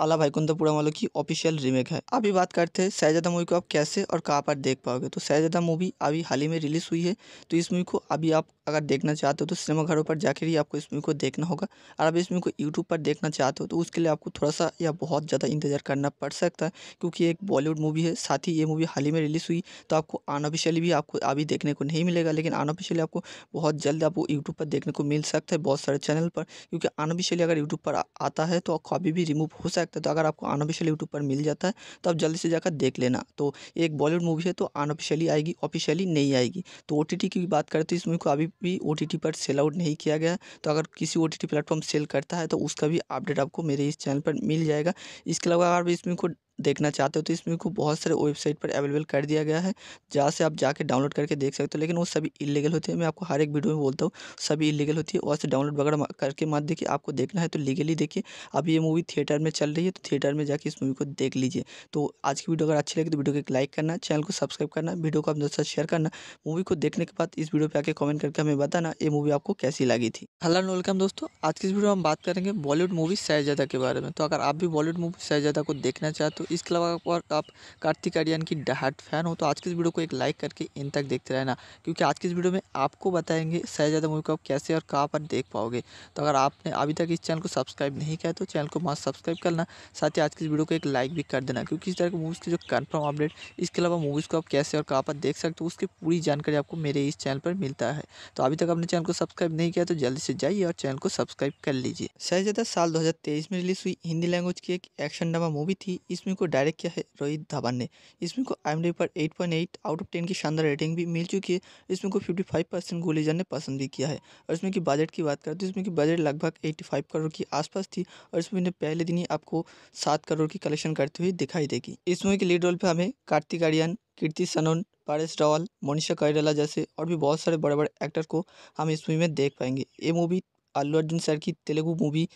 आला भाईकुंदा पूरा वालों की ऑफिशियल रीमेक है अभी बात करते हैं शहजादा मूवी को आप कैसे और कहाँ पर देख पाओगे तो सैजादा मूवी अभी हाल ही में रिलीज़ हुई है तो इस मूवी को अभी आप अगर देखना चाहते हो तो सिनेमाघरों पर जाकर ही आपको इस मूवी को देखना होगा और अभी इस मूवी को यूट्यूब पर देखना चाहते हो तो उसके लिए आपको थोड़ा सा या बहुत ज़्यादा इंतजार करना पड़ सकता है क्योंकि एक बॉलीवुड मूवी है साथ ही ये मूवी हाल ही में रिलीज़ हुई तो आपको अनऑफिशियली भी आपको अभी देखने को नहीं मिलेगा लेकिन अनऑफिशियली आपको बहुत जल्द आपको यूट्यूब पर देखने को मिल सकता है बहुत सारे चैनल पर क्योंकि अनऑफिशियली अगर यूट्यूब पर आता है तो अभी भी रिमूव हो सकता सकता है तो अगर आपको अनऑफिशियल यूट्यूब पर मिल जाता है तो आप जल्दी से जाकर देख लेना तो एक बॉलीवुड मूवी है तो अनऑफिशियली आएगी ऑफिशियली नहीं आएगी तो ओ की बात करते इस मूवी को अभी भी ओ पर सेल आउट नहीं किया गया तो अगर किसी ओ प्लेटफॉर्म सेल करता है तो उसका भी अपडेट आपको मेरे इस चैनल पर मिल जाएगा इसके अलावा अगर इस मूवी को देखना चाहते हो तो इसमें को बहुत सारे वेबसाइट पर अवेलेबल कर दिया गया है जहाँ से आप जाके डाउनलोड करके देख सकते हो लेकिन वो सभी इलीगल होते हैं मैं आपको हर एक वीडियो में बोलता हूँ सभी इलीगल होती है वहाँ से डाउनलोड वगैरह करके मत देखिए आपको देखना है तो लीगली देखिए अब ये मूवी थिएटर में चल रही है तो थिएटर में जाके इस मूवी को देख लीजिए तो आज की वीडियो अगर अच्छी लगी तो वीडियो को एक लाइक करना चैनल को सब्सक्राइब करना वीडियो को अपने दोस्तों शेयर करना मूवी को देखने के बाद इस वीडियो पर आके कमेंट करके हमें बताना ये मूवी आपको कैसी लगी थी हेलो वेलकम दोस्तों आज की इस वीडियो में हम बात करेंगे बॉलीवुड मूवी सैजादा के बारे में तो अगर आप भी बॉलीवुड मूवी सैजादा को देखना चाहते हो तो इसके अलावा और आप कार्तिक आर्यन की डहाट फैन हो तो आज की इस वीडियो को एक लाइक करके इन तक देखते रहना क्योंकि आज की इस वीडियो में आपको बताएंगे शहजादा मूवी को आप कैसे और कहाँ पर देख पाओगे तो अगर आपने अभी तक इस चैनल को सब्सक्राइब नहीं किया तो चैनल को मास्क सब्सक्राइब करना साथ ही आज की इस वीडियो को एक लाइक भी कर देना क्योंकि इस तरह की मूवीज़ की जो कन्फर्म अपडेट इसके अलावा मूवीज़ को आप कैसे और कहाँ पर देख सकते हो उसकी पूरी जानकारी आपको मेरे इस चैनल पर मिलता है तो अभी तक आपने चैनल को सब्सक्राइब नहीं किया तो जल्दी से जाइए और चैनल को सब्सक्राइब कर लीजिए शहजादा साल तेईस में रिलीज हुई हिंदी लैंग्वेज की एक एक्शन ड्रामा मूवी थी इसमें इसमें को डायरेक्ट किया है रोहित धवन ने इसमें को आई एम डी पर eight point eight out of ten की शानदार रेटिंग भी मिल चुकी है इसमें को फिफ्टी फाइव परसेंट गोलीजन ने पसंद भी किया है और इसमें की बजट की बात करें तो इसमें की बजट लगभग एट्टी फाइव करोड़ के आसपास थी और इसमें पहले दिन ही आपको सात करोड़ की कलेक्शन करते हुए दिखाई देगी इस मूवी के लीड रोल पर हमें कार्तिक आर्यन कीर्ति सनोन पारस रावल मोनिशा कैराला जैसे और भी बहुत सारे बड़े बड़े एक्टर को हम इस मूवी में देख पाएंगे ये मूवी अल्लू अर्जुन सर की तेलुगु मूवी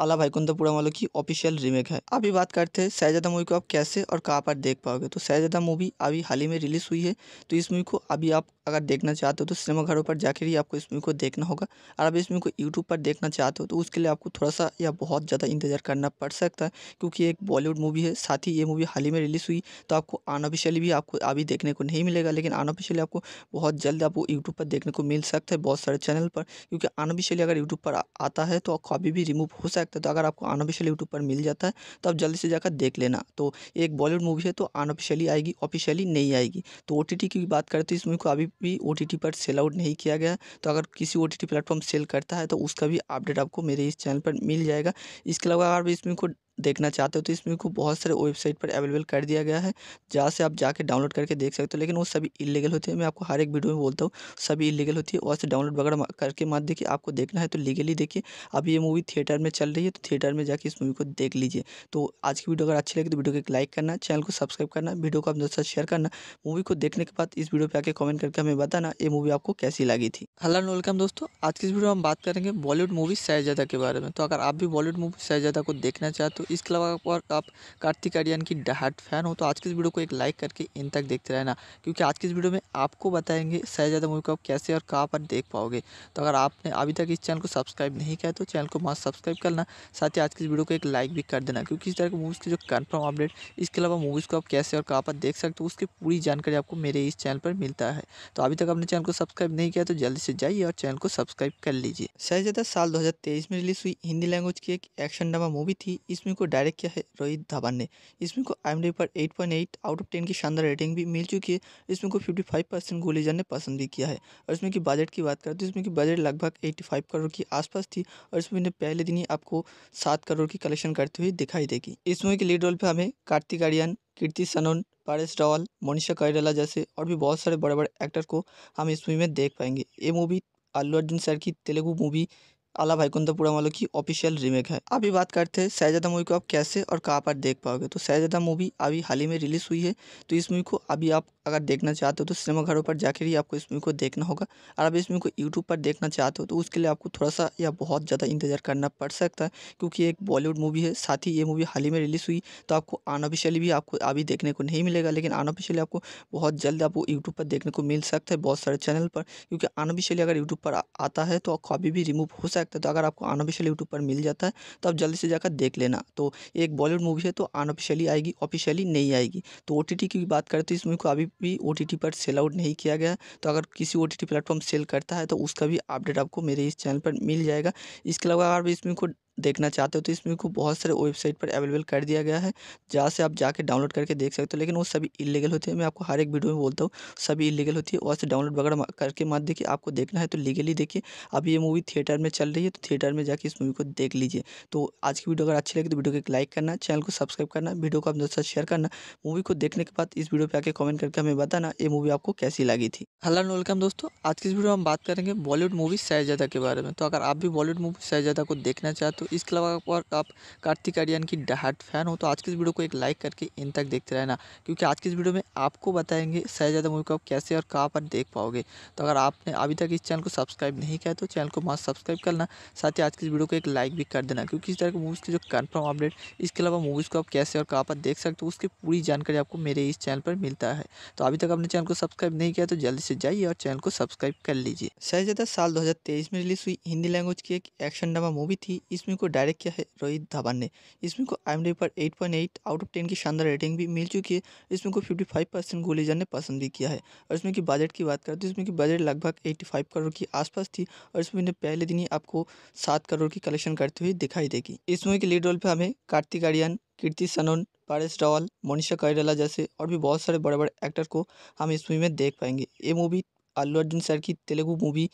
आला भाईकुंदा पुड़ावालों की ऑफिशियल रीमेक है अभी बात करते हैं सैजादा मूवी को आप कैसे और कहाँ पर देख पाओगे तो सैजादा मूवी अभी हाल ही में रिलीज़ हुई है तो इस मूवी को अभी आप अगर देखना चाहते हो तो सिनेमाघरों पर जाकर ही आपको इस मूवी को देखना होगा और अभी इस मूवी को यूट्यूब पर देखना चाहते हो तो उसके लिए आपको थोड़ा सा या बहुत ज़्यादा इंतजार करना पड़ सकता है क्योंकि एक बॉलीवुड मूवी है साथ ही ये मूवी हाल ही में रिलीज़ हुई तो आपको अनऑफिशियली भी आपको अभी देखने को नहीं मिलेगा लेकिन अनऑफिशियली आपको बहुत जल्द आपको यूट्यूब पर देखने को मिल सकता है बहुत सारे चैनल पर क्योंकि अनऑफिशियली अगर यूट्यूब पर आता है तो कॉपी भी रिमूव हो सकता है तो अगर आपको अनऑफिशियल यूट्यूब पर मिल जाता है तो आप जल्दी से जाकर देख लेना तो एक बॉलीवुड मूवी है तो अनऑफिशियली आएगी ऑफिशियली नहीं आएगी तो ओ की बात करते हैं इस मूवी को अभी भी ओ पर सेल आउट नहीं किया गया तो अगर किसी ओ प्लेटफॉर्म सेल करता है तो उसका भी अपडेट आपको मेरे इस चैनल पर मिल जाएगा इसके अलावा अगर इस मूवी को देखना चाहते हो तो इसमें को बहुत सारे वेबसाइट पर अवेलेबल कर दिया गया है जहाँ से आप जाके डाउनलोड करके देख सकते हो लेकिन वो सभी इलीगल होते हैं मैं आपको हर एक वीडियो में बोलता हूँ सभी इलीगल होती है वहाँ से डाउनलोड वगैरह करके मत देखिए आपको देखना है तो लीगली देखिए अब ये मूवी थिएटर में चल रही है तो थिएटर में जाके इस मूवी को देख लीजिए तो आज की वीडियो अगर अच्छी लगी तो वीडियो को एक लाइक करना चैनल को सब्सक्राइब करना वीडियो को अपने दोस्तों शेयर करना मूवी को देखने के बाद इस वीडियो पर आके कमेंट करके हमें बताना ये मूवी आपको कैसी लगी थी हेलो वेलकम दोस्तों आज की इस वीडियो में हम बात करेंगे बॉलीवुड मूवी सैजादा के बारे में तो अगर आप भी बॉलीवुड मूवी सैजादा को देखना चाहते हो तो इसके अलावा अगर आप कार्तिक आर्यन की डहाट फैन हो तो आज की इस वीडियो को एक लाइक करके इन तक देखते रहना क्योंकि आज की इस वीडियो में आपको बताएंगे शहजादा मूवी को आप कैसे और कहाँ पर देख पाओगे तो अगर आपने अभी तक इस चैनल को सब्सक्राइब नहीं किया तो चैनल को मास्क सब्सक्राइब करना साथ ही आज की इस वीडियो को एक लाइक भी कर देना क्योंकि इस तरह की मूवीज़ की जो कन्फर्म अपडेट इसके अलावा मूवीज़ को आप कैसे और कहाँ पर देख सकते हो उसकी पूरी जानकारी आपको मेरे इस चैनल पर मिलता है तो अभी तक आपने चैनल को सब्सक्राइब नहीं किया तो जल्दी से जाइए और चैनल को सब्सक्राइब कर लीजिए शहजादा साल दो में रिलीज़ हुई हिंदी लैंग्वेज की एक एक्शन ड्रामा मूवी थी इसमें इसमें को डायरेक्ट किया है रोहित धवन ने इसमें को आई एम डी पर eight point eight out of ten की शानदार रेटिंग भी मिल चुकी है इसमें को फिफ्टी फाइव परसेंट गोलीजा ने पसंद भी किया है और इसमें की बजट की बात करें तो इसमें की बजट लगभग एट्टी फाइव करोड़ के आसपास थी और इसमें पहले दिन ही आपको सात करोड़ की कलेक्शन करते हुए दिखाई देगी इस मूवी के लीड रोल पर हमें कार्तिक आर्यन कीर्ति सनोन पारेश रावल मोनिशा कैराला जैसे और भी बहुत सारे बड़े बड़े एक्टर को हम इस मूवी में देख पाएंगे ये मूवी अल्लू अर्जुन सर की तेलुगु मूवी आला भाईकुंदा पूरा वालों की ऑफिशियल रीमेक है अभी बात करते हैं शहजादा मूवी को आप कैसे और कहाँ पर देख पाओगे तो शहजादा मूवी अभी हाल ही में रिलीज़ हुई है तो इस मूवी को अभी आप अगर देखना चाहते हो तो सिनेमाघरों पर जाकर ही आपको इस मूवी को देखना होगा और अभी इस मूवी को यूट्यूब पर देखना चाहते हो तो उसके लिए आपको थोड़ा सा या बहुत ज़्यादा इंतजार करना पड़ सकता है क्योंकि एक बॉलीवुड मूवी है साथ ही ये मूवी हाल ही में रिलीज़ हुई तो आपको अनऑफिशियली भी आपको अभी देखने को नहीं मिलेगा लेकिन अनऑफिशियली आपको बहुत जल्द आपको यूट्यूब पर देखने को मिल सकता है बहुत सारे चैनल पर क्योंकि अनऑफिशियली अगर यूट्यूब पर आता है तो कॉपी भी रिमूव हो सकता सकता तो अगर आपको अनऑफिशियल यूट्यूब पर मिल जाता है तो आप जल्दी से जाकर देख लेना तो एक बॉलीवुड मूवी है तो अनऑफिशियली आएगी ऑफिशियली नहीं आएगी तो ओ की बात करते हैं इस मूवी को अभी भी ओ पर सेल आउट नहीं किया गया तो अगर किसी ओ प्लेटफॉर्म सेल करता है तो उसका भी अपडेट आपको मेरे इस चैनल पर मिल जाएगा इसके अलावा अगर इस मूवी को देखना चाहते हो तो इसमें को बहुत सारे वेबसाइट पर अवेलेबल कर दिया गया है जहाँ से आप जाके डाउनलोड करके देख सकते हो लेकिन वो सभी इलीगल होते हैं मैं आपको हर एक वीडियो में बोलता हूँ सभी इलीगल होती है वहाँ से डाउनलोड वगैरह करके मत देखिए आपको देखना है तो लीगली देखिए अब ये मूवी थिएटर में चल रही है तो थिएटर में जाके इस मूवी को देख लीजिए तो आज की वीडियो अगर अच्छी लगी तो वीडियो को एक लाइक करना चैनल को सब्सक्राइब करना वीडियो को अपने साथ शेयर करना मूवी को देखने के बाद इस वीडियो पर आकर कमेंट करके हमें बताना ये मूवी आपको कैसी लगी थी हेलो वेलकम दोस्तों आज की इस वीडियो में हम बात करेंगे बॉलीवुड मूवी सैजादा के बारे में तो अगर आप भी बॉलीवुड मूवी सैजादा को देखना चाहते तो इसके अलावा अगर आप कार्तिक आर्यन की डहाट फैन हो तो आज की इस वीडियो को एक लाइक करके इन तक देखते रहना क्योंकि आज की इस वीडियो में आपको बताएंगे शहजादा मूवी को आप कैसे और कहाँ पर देख पाओगे तो अगर आपने अभी तक इस चैनल को सब्सक्राइब नहीं किया तो चैनल को मास्क सब्सक्राइब करना साथ ही आज की इस वीडियो को एक लाइक भी कर देना क्योंकि इस तरह की मूवीज़ की जो कन्फर्म अपडेट इसके अलावा मूवीज़ को आप कैसे और कहाँ पर देख सकते हो उसकी पूरी जानकारी आपको मेरे इस चैनल पर मिलता है तो अभी तक आपने चैनल को सब्सक्राइब नहीं किया तो जल्दी से जाइए और चैनल को सब्सक्राइब कर लीजिए शहजादा साल दो में रिलीज़ हुई हिंदी लैंग्वेज की एक एक्शन ड्रामा मूवी थी इसमें इसमें को डायरेक्ट किया है रोहित धवन ने इसमें को आई एम डी पर eight point eight out of ten की शानदार रेटिंग भी मिल चुकी है इसमें को फिफ्टी फाइव परसेंट गुलीजन ने पसंद भी किया है और इसमें की बजट की बात करें तो इसमें की बजट लगभग एट्टी फाइव करोड़ के आसपास थी और इसमें पहले दिन ही आपको सात करोड़ की कलेक्शन करते हुए दिखाई देगी इस मूवी के लीड रोल पर हमें कार्तिक आर्यन कीर्ति सनोन पारेश रावल मोनिशा कैरला जैसे और भी बहुत सारे बड़े बड़े एक्टर को हम इस मूवी में देख पाएंगे ये मूवी अल्लू अर्जुन सर की तेलुगु मूवी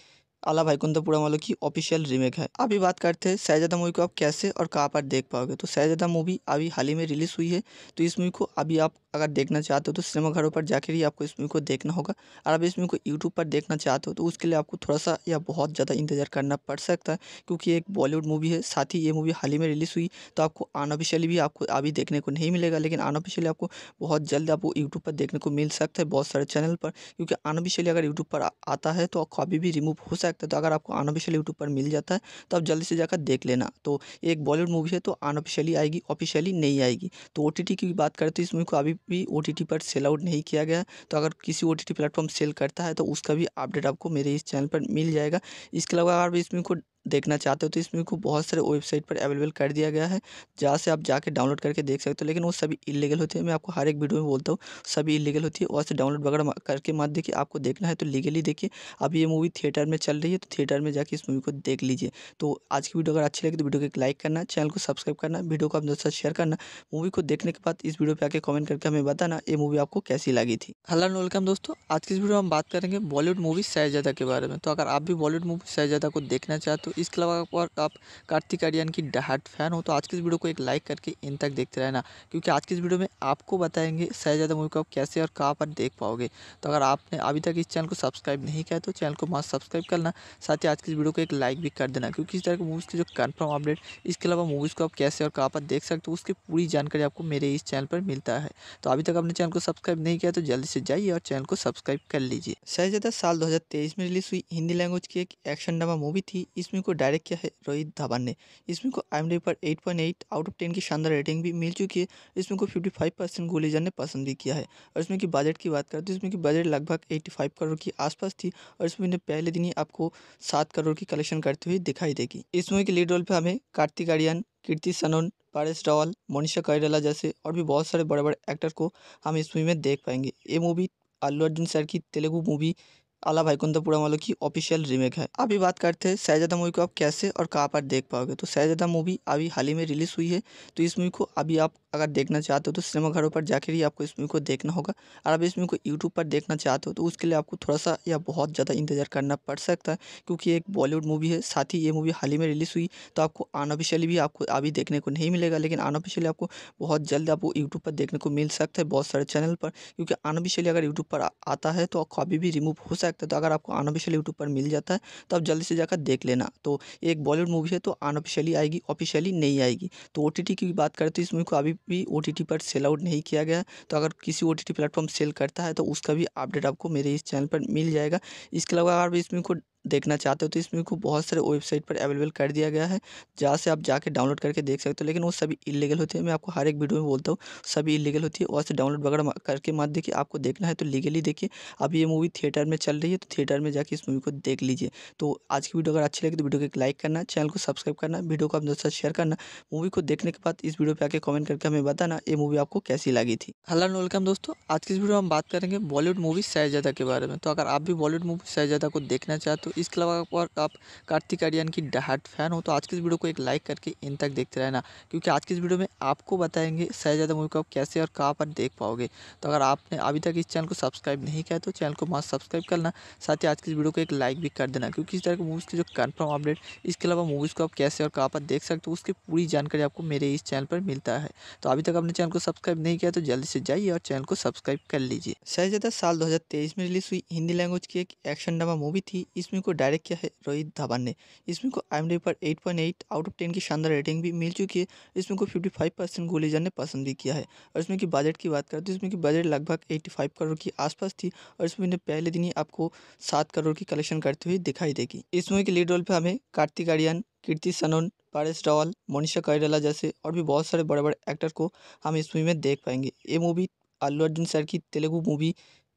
आला भाई पुरा वालों की ऑफिशियल रीमेक है अभी बात करते हैं शहजादा मूवी को आप कैसे और कहाँ पर देख पाओगे तो सैजादा मूवी अभी हाल ही में रिलीज़ हुई है तो इस मूवी को अभी आप अगर देखना चाहते हो तो सिनेमा घरों पर जाकर ही आपको इस मूवी को देखना होगा और अब इस मूवी को यूट्यूब पर देखना चाहते हो तो उसके लिए आपको थोड़ा सा या बहुत ज़्यादा इंतजार करना पड़ सकता है क्योंकि एक बॉलीवुड मूवी है साथ ही ये मूवी हाल ही में रिलीज़ हुई तो आपको अनऑफिशियली भी आपको अभी देखने को नहीं मिलेगा लेकिन अनऑफिशियली आपको बहुत जल्द आपको यूट्यूब पर देखने को मिल सकता है बहुत सारे चैनल पर क्योंकि अनऑफिशियली अगर यूट्यूब पर आता है तो आपको अभी भी रिमूव हो सकता है तो अगर आपको अनऑफिशियल यूट्यूब पर मिल जाता है तो आप जल्दी से जाकर देख लेना तो एक बॉलीवुड मूवी है तो अनऑफिशियली आएगी ऑफिशियली नहीं आएगी तो ओ की बात करें तो इस मूवी को अभी भी ओ पर सेल आउट नहीं किया गया तो अगर किसी ओ टी प्लेटफॉर्म सेल करता है तो उसका भी अपडेट आपको मेरे इस चैनल पर मिल जाएगा इसके अलावा अगर इसमें कोई देखना चाहते हो तो इस मूवी को बहुत सारे वेबसाइट पर अवेलेबल कर दिया गया है जहाँ से आप जाके डाउनलोड करके देख सकते हो लेकिन वो सभी इलीगल होती है मैं आपको हर एक वीडियो में बोलता हूँ सभी इलीगल होती है वहाँ से डाउनलोड वगैरह करके मत देखिए आपको देखना है तो लीगली देखिए अभी ये मूवी थिएटर में चल रही है तो थिएटर में जाके इस मूवी को देख लीजिए तो आज की वीडियो अगर अच्छी लगी तो वीडियो को एक लाइक करना चैनल को सब्सक्राइब करना वीडियो को अपने साथ शेयर करना मूवी को देखने के बाद इस वीडियो पर आके कमेंट करके हमें बताना ये मूवी आपको कैसी लगी थी हेलो वेलकम दोस्तों आज की इस वीडियो में हम बात करेंगे बॉलीवुड मूवी सैजादा के बारे में तो अगर आप भी बॉलीवुड मूवी सैजादा को देखना चाहते हो इसके अलावा और आप कार्तिक आर्यन की डहाट फैन हो तो आज की इस वीडियो को एक लाइक करके इन तक देखते रहना क्योंकि आज की इस वीडियो में आपको बताएंगे यादव मूवी को आप कैसे और कहाँ पर देख पाओगे तो अगर आपने अभी तक इस चैनल को सब्सक्राइब नहीं किया तो चैनल को मस्त सब्सक्राइब करना साथ ही आज की इस वीडियो को एक लाइक भी कर देना क्योंकि इस तरह की मूवीज़ की जो कन्फर्म अपडेट इसके अलावा मूवीज़ को आप कैसे और कहाँ पर देख सकते हो उसकी पूरी जानकारी आपको मेरे इस चैनल पर मिलता है तो अभी तक आपने चैनल को सब्सक्राइब नहीं किया तो जल्दी से जाइए और चैनल को सब्सक्राइब कर लीजिए शहजादा साल दो में रिलीज़ हुई हिंदी लैंग्वेज की एक एक्शन ड्रामा मूवी थी इसमें को डायरेक्ट किया है रोहित धवन ने इसमें को आई एम डी पर eight point eight out of ten की शानदार रेटिंग भी मिल चुकी है इसमें को फिफ्टी फाइव परसेंट गोलीजन ने पसंद भी किया है और इसमें की बजट की बात करें तो इसमें की बजट लगभग एट्टी फाइव करोड़ के आसपास थी और इसमें पहले दिन ही आपको सात करोड़ की कलेक्शन करते हुए दिखाई देगी इस मूवी के लीड रोल पर हमें कार्तिक आर्यन कीर्ति सनोन पारस रावल मोनिशा कैरला जैसे और भी बहुत सारे बड़े बड़े एक्टर को हम इस मूवी में देख पाएंगे ये मूवी अल्लू अर्जुन सर की तेलुगु मूवी आला भाई पुरा वालों की ऑफिशियल रीमेक है अभी बात करते हैं शहजादा मूवी को आप कैसे और कहाँ पर देख पाओगे तो सैजादा मूवी अभी हाल ही में रिलीज़ हुई है तो इस मूवी को अभी आप अगर देखना चाहते हो तो सिनेमाघरों पर जाकर ही आपको इस मूवी को देखना होगा और अब इस मूवी को यूट्यूब पर देखना चाहते हो तो उसके लिए आपको थोड़ा सा या बहुत ज़्यादा इंतजार करना पड़ सकता है क्योंकि एक बॉलीवुड मूवी है साथ ही ये मूवी हाल ही में रिलीज़ हुई तो आपको अनऑफिशियली भी आपको अभी देखने को नहीं मिलेगा लेकिन अनऑफिशियली आपको बहुत जल्द आपको यूट्यूब पर देखने को मिल सकता है बहुत सारे चैनल पर क्योंकि अनऑफिशियली अगर यूट्यूब पर आता है तो कभी भी रिमूव हो सकता है तो अगर आपको अनऑफिशियल यूट्यूब पर मिल जाता है तो आप जल्दी से जाकर देख लेना तो एक बॉलीवुड मूवी है तो अनऑफिशियली आएगी ऑफिशियली नहीं आएगी तो ओ की बात करते इस मूवी को अभी भी ओ पर सेल आउट नहीं किया गया तो अगर किसी O T T platform sell करता है तो उसका भी अपडेट आपको मेरे इस चैनल पर मिल जाएगा इसके अलावा अगर इसमें को देखना चाहते हो तो इसमें को बहुत सारे वेबसाइट पर अवेलेबल कर दिया गया है जहाँ से आप जाके डाउनलोड करके देख सकते हो लेकिन वो सभी इलीगल होते हैं मैं आपको हर एक वीडियो में बोलता हूँ सभी इलीगल होती है वहाँ से डाउनलोड वगैरह करके मत देखिए आपको देखना है तो लीगली देखिए अभी ये मूवी थिएटर में चल रही है तो थिएटर में जाके इस मूवी को देख लीजिए तो आज की वीडियो अगर अच्छी लगी तो वीडियो को एक लाइक करना चैनल को सब्सक्राइब करना वीडियो को अपने दोस्तों शेयर करना मूवी को देखने के बाद इस वीडियो पर आके कमेंट करके हमें बताना ये मूवी आपको कैसी लगी थी हेलो वेलकम दोस्तों आज की इस वीडियो में हम बात करेंगे बॉलीवुड मूवी सैजादा के बारे में तो अगर आप भी बॉलीवुड मूवी सैजादा को देखना चाहते तो इसके अलावा और आप कार्तिक आर्यन की डहाट फैन हो तो आज की इस वीडियो को एक लाइक करके इन तक देखते रहना क्योंकि आज की इस वीडियो में आपको बताएंगे शहजादा मूवी को आप कैसे और कहाँ पर देख पाओगे तो अगर आपने अभी तक इस चैनल को सब्सक्राइब नहीं किया तो चैनल को मस्त सब्सक्राइब करना साथ ही आज की इस वीडियो को एक लाइक भी कर देना क्योंकि इस तरह की मूवीज़ की जो कन्फर्म अपडेट इसके अलावा मूवीज़ को आप कैसे और कहाँ पर देख सकते हो उसकी पूरी जानकारी आपको मेरे इस चैनल पर मिलता है तो अभी तक आपने चैनल को सब्सक्राइब नहीं किया तो जल्दी से जाइए और चैनल को सब्सक्राइब कर लीजिए शहजादा साल दो में रिलीज़ हुई हिंदी लैंग्वेज की एक एक्शन ड्रामा मूवी थी इसमें इसमें को डायरेक्ट किया है रोहित धवन ने इसमें को आई एम डी पर eight point eight out of ten की शानदार रेटिंग भी मिल चुकी है इसमें को फिफ्टी फाइव परसेंट गोलीजन ने पसंद भी किया है और इसमें की बजट की बात करें तो इसमें की बजट लगभग एट्टी फाइव करोड़ की आसपास थी और इसमें पहले दिन ही आपको सात करोड़ की कलेक्शन करते हुए दिखाई देगी इस मूवी के लीड रोल पर हमें कार्तिक आर्यन कीर्ति सनोन पारस रावल मोनिशा कैरला जैसे और भी बहुत सारे बड़े बड़े एक्टर को हम इस मूवी में देख पाएंगे ये मूवी अल्लू अर्जुन सर की तेलुगु मूवी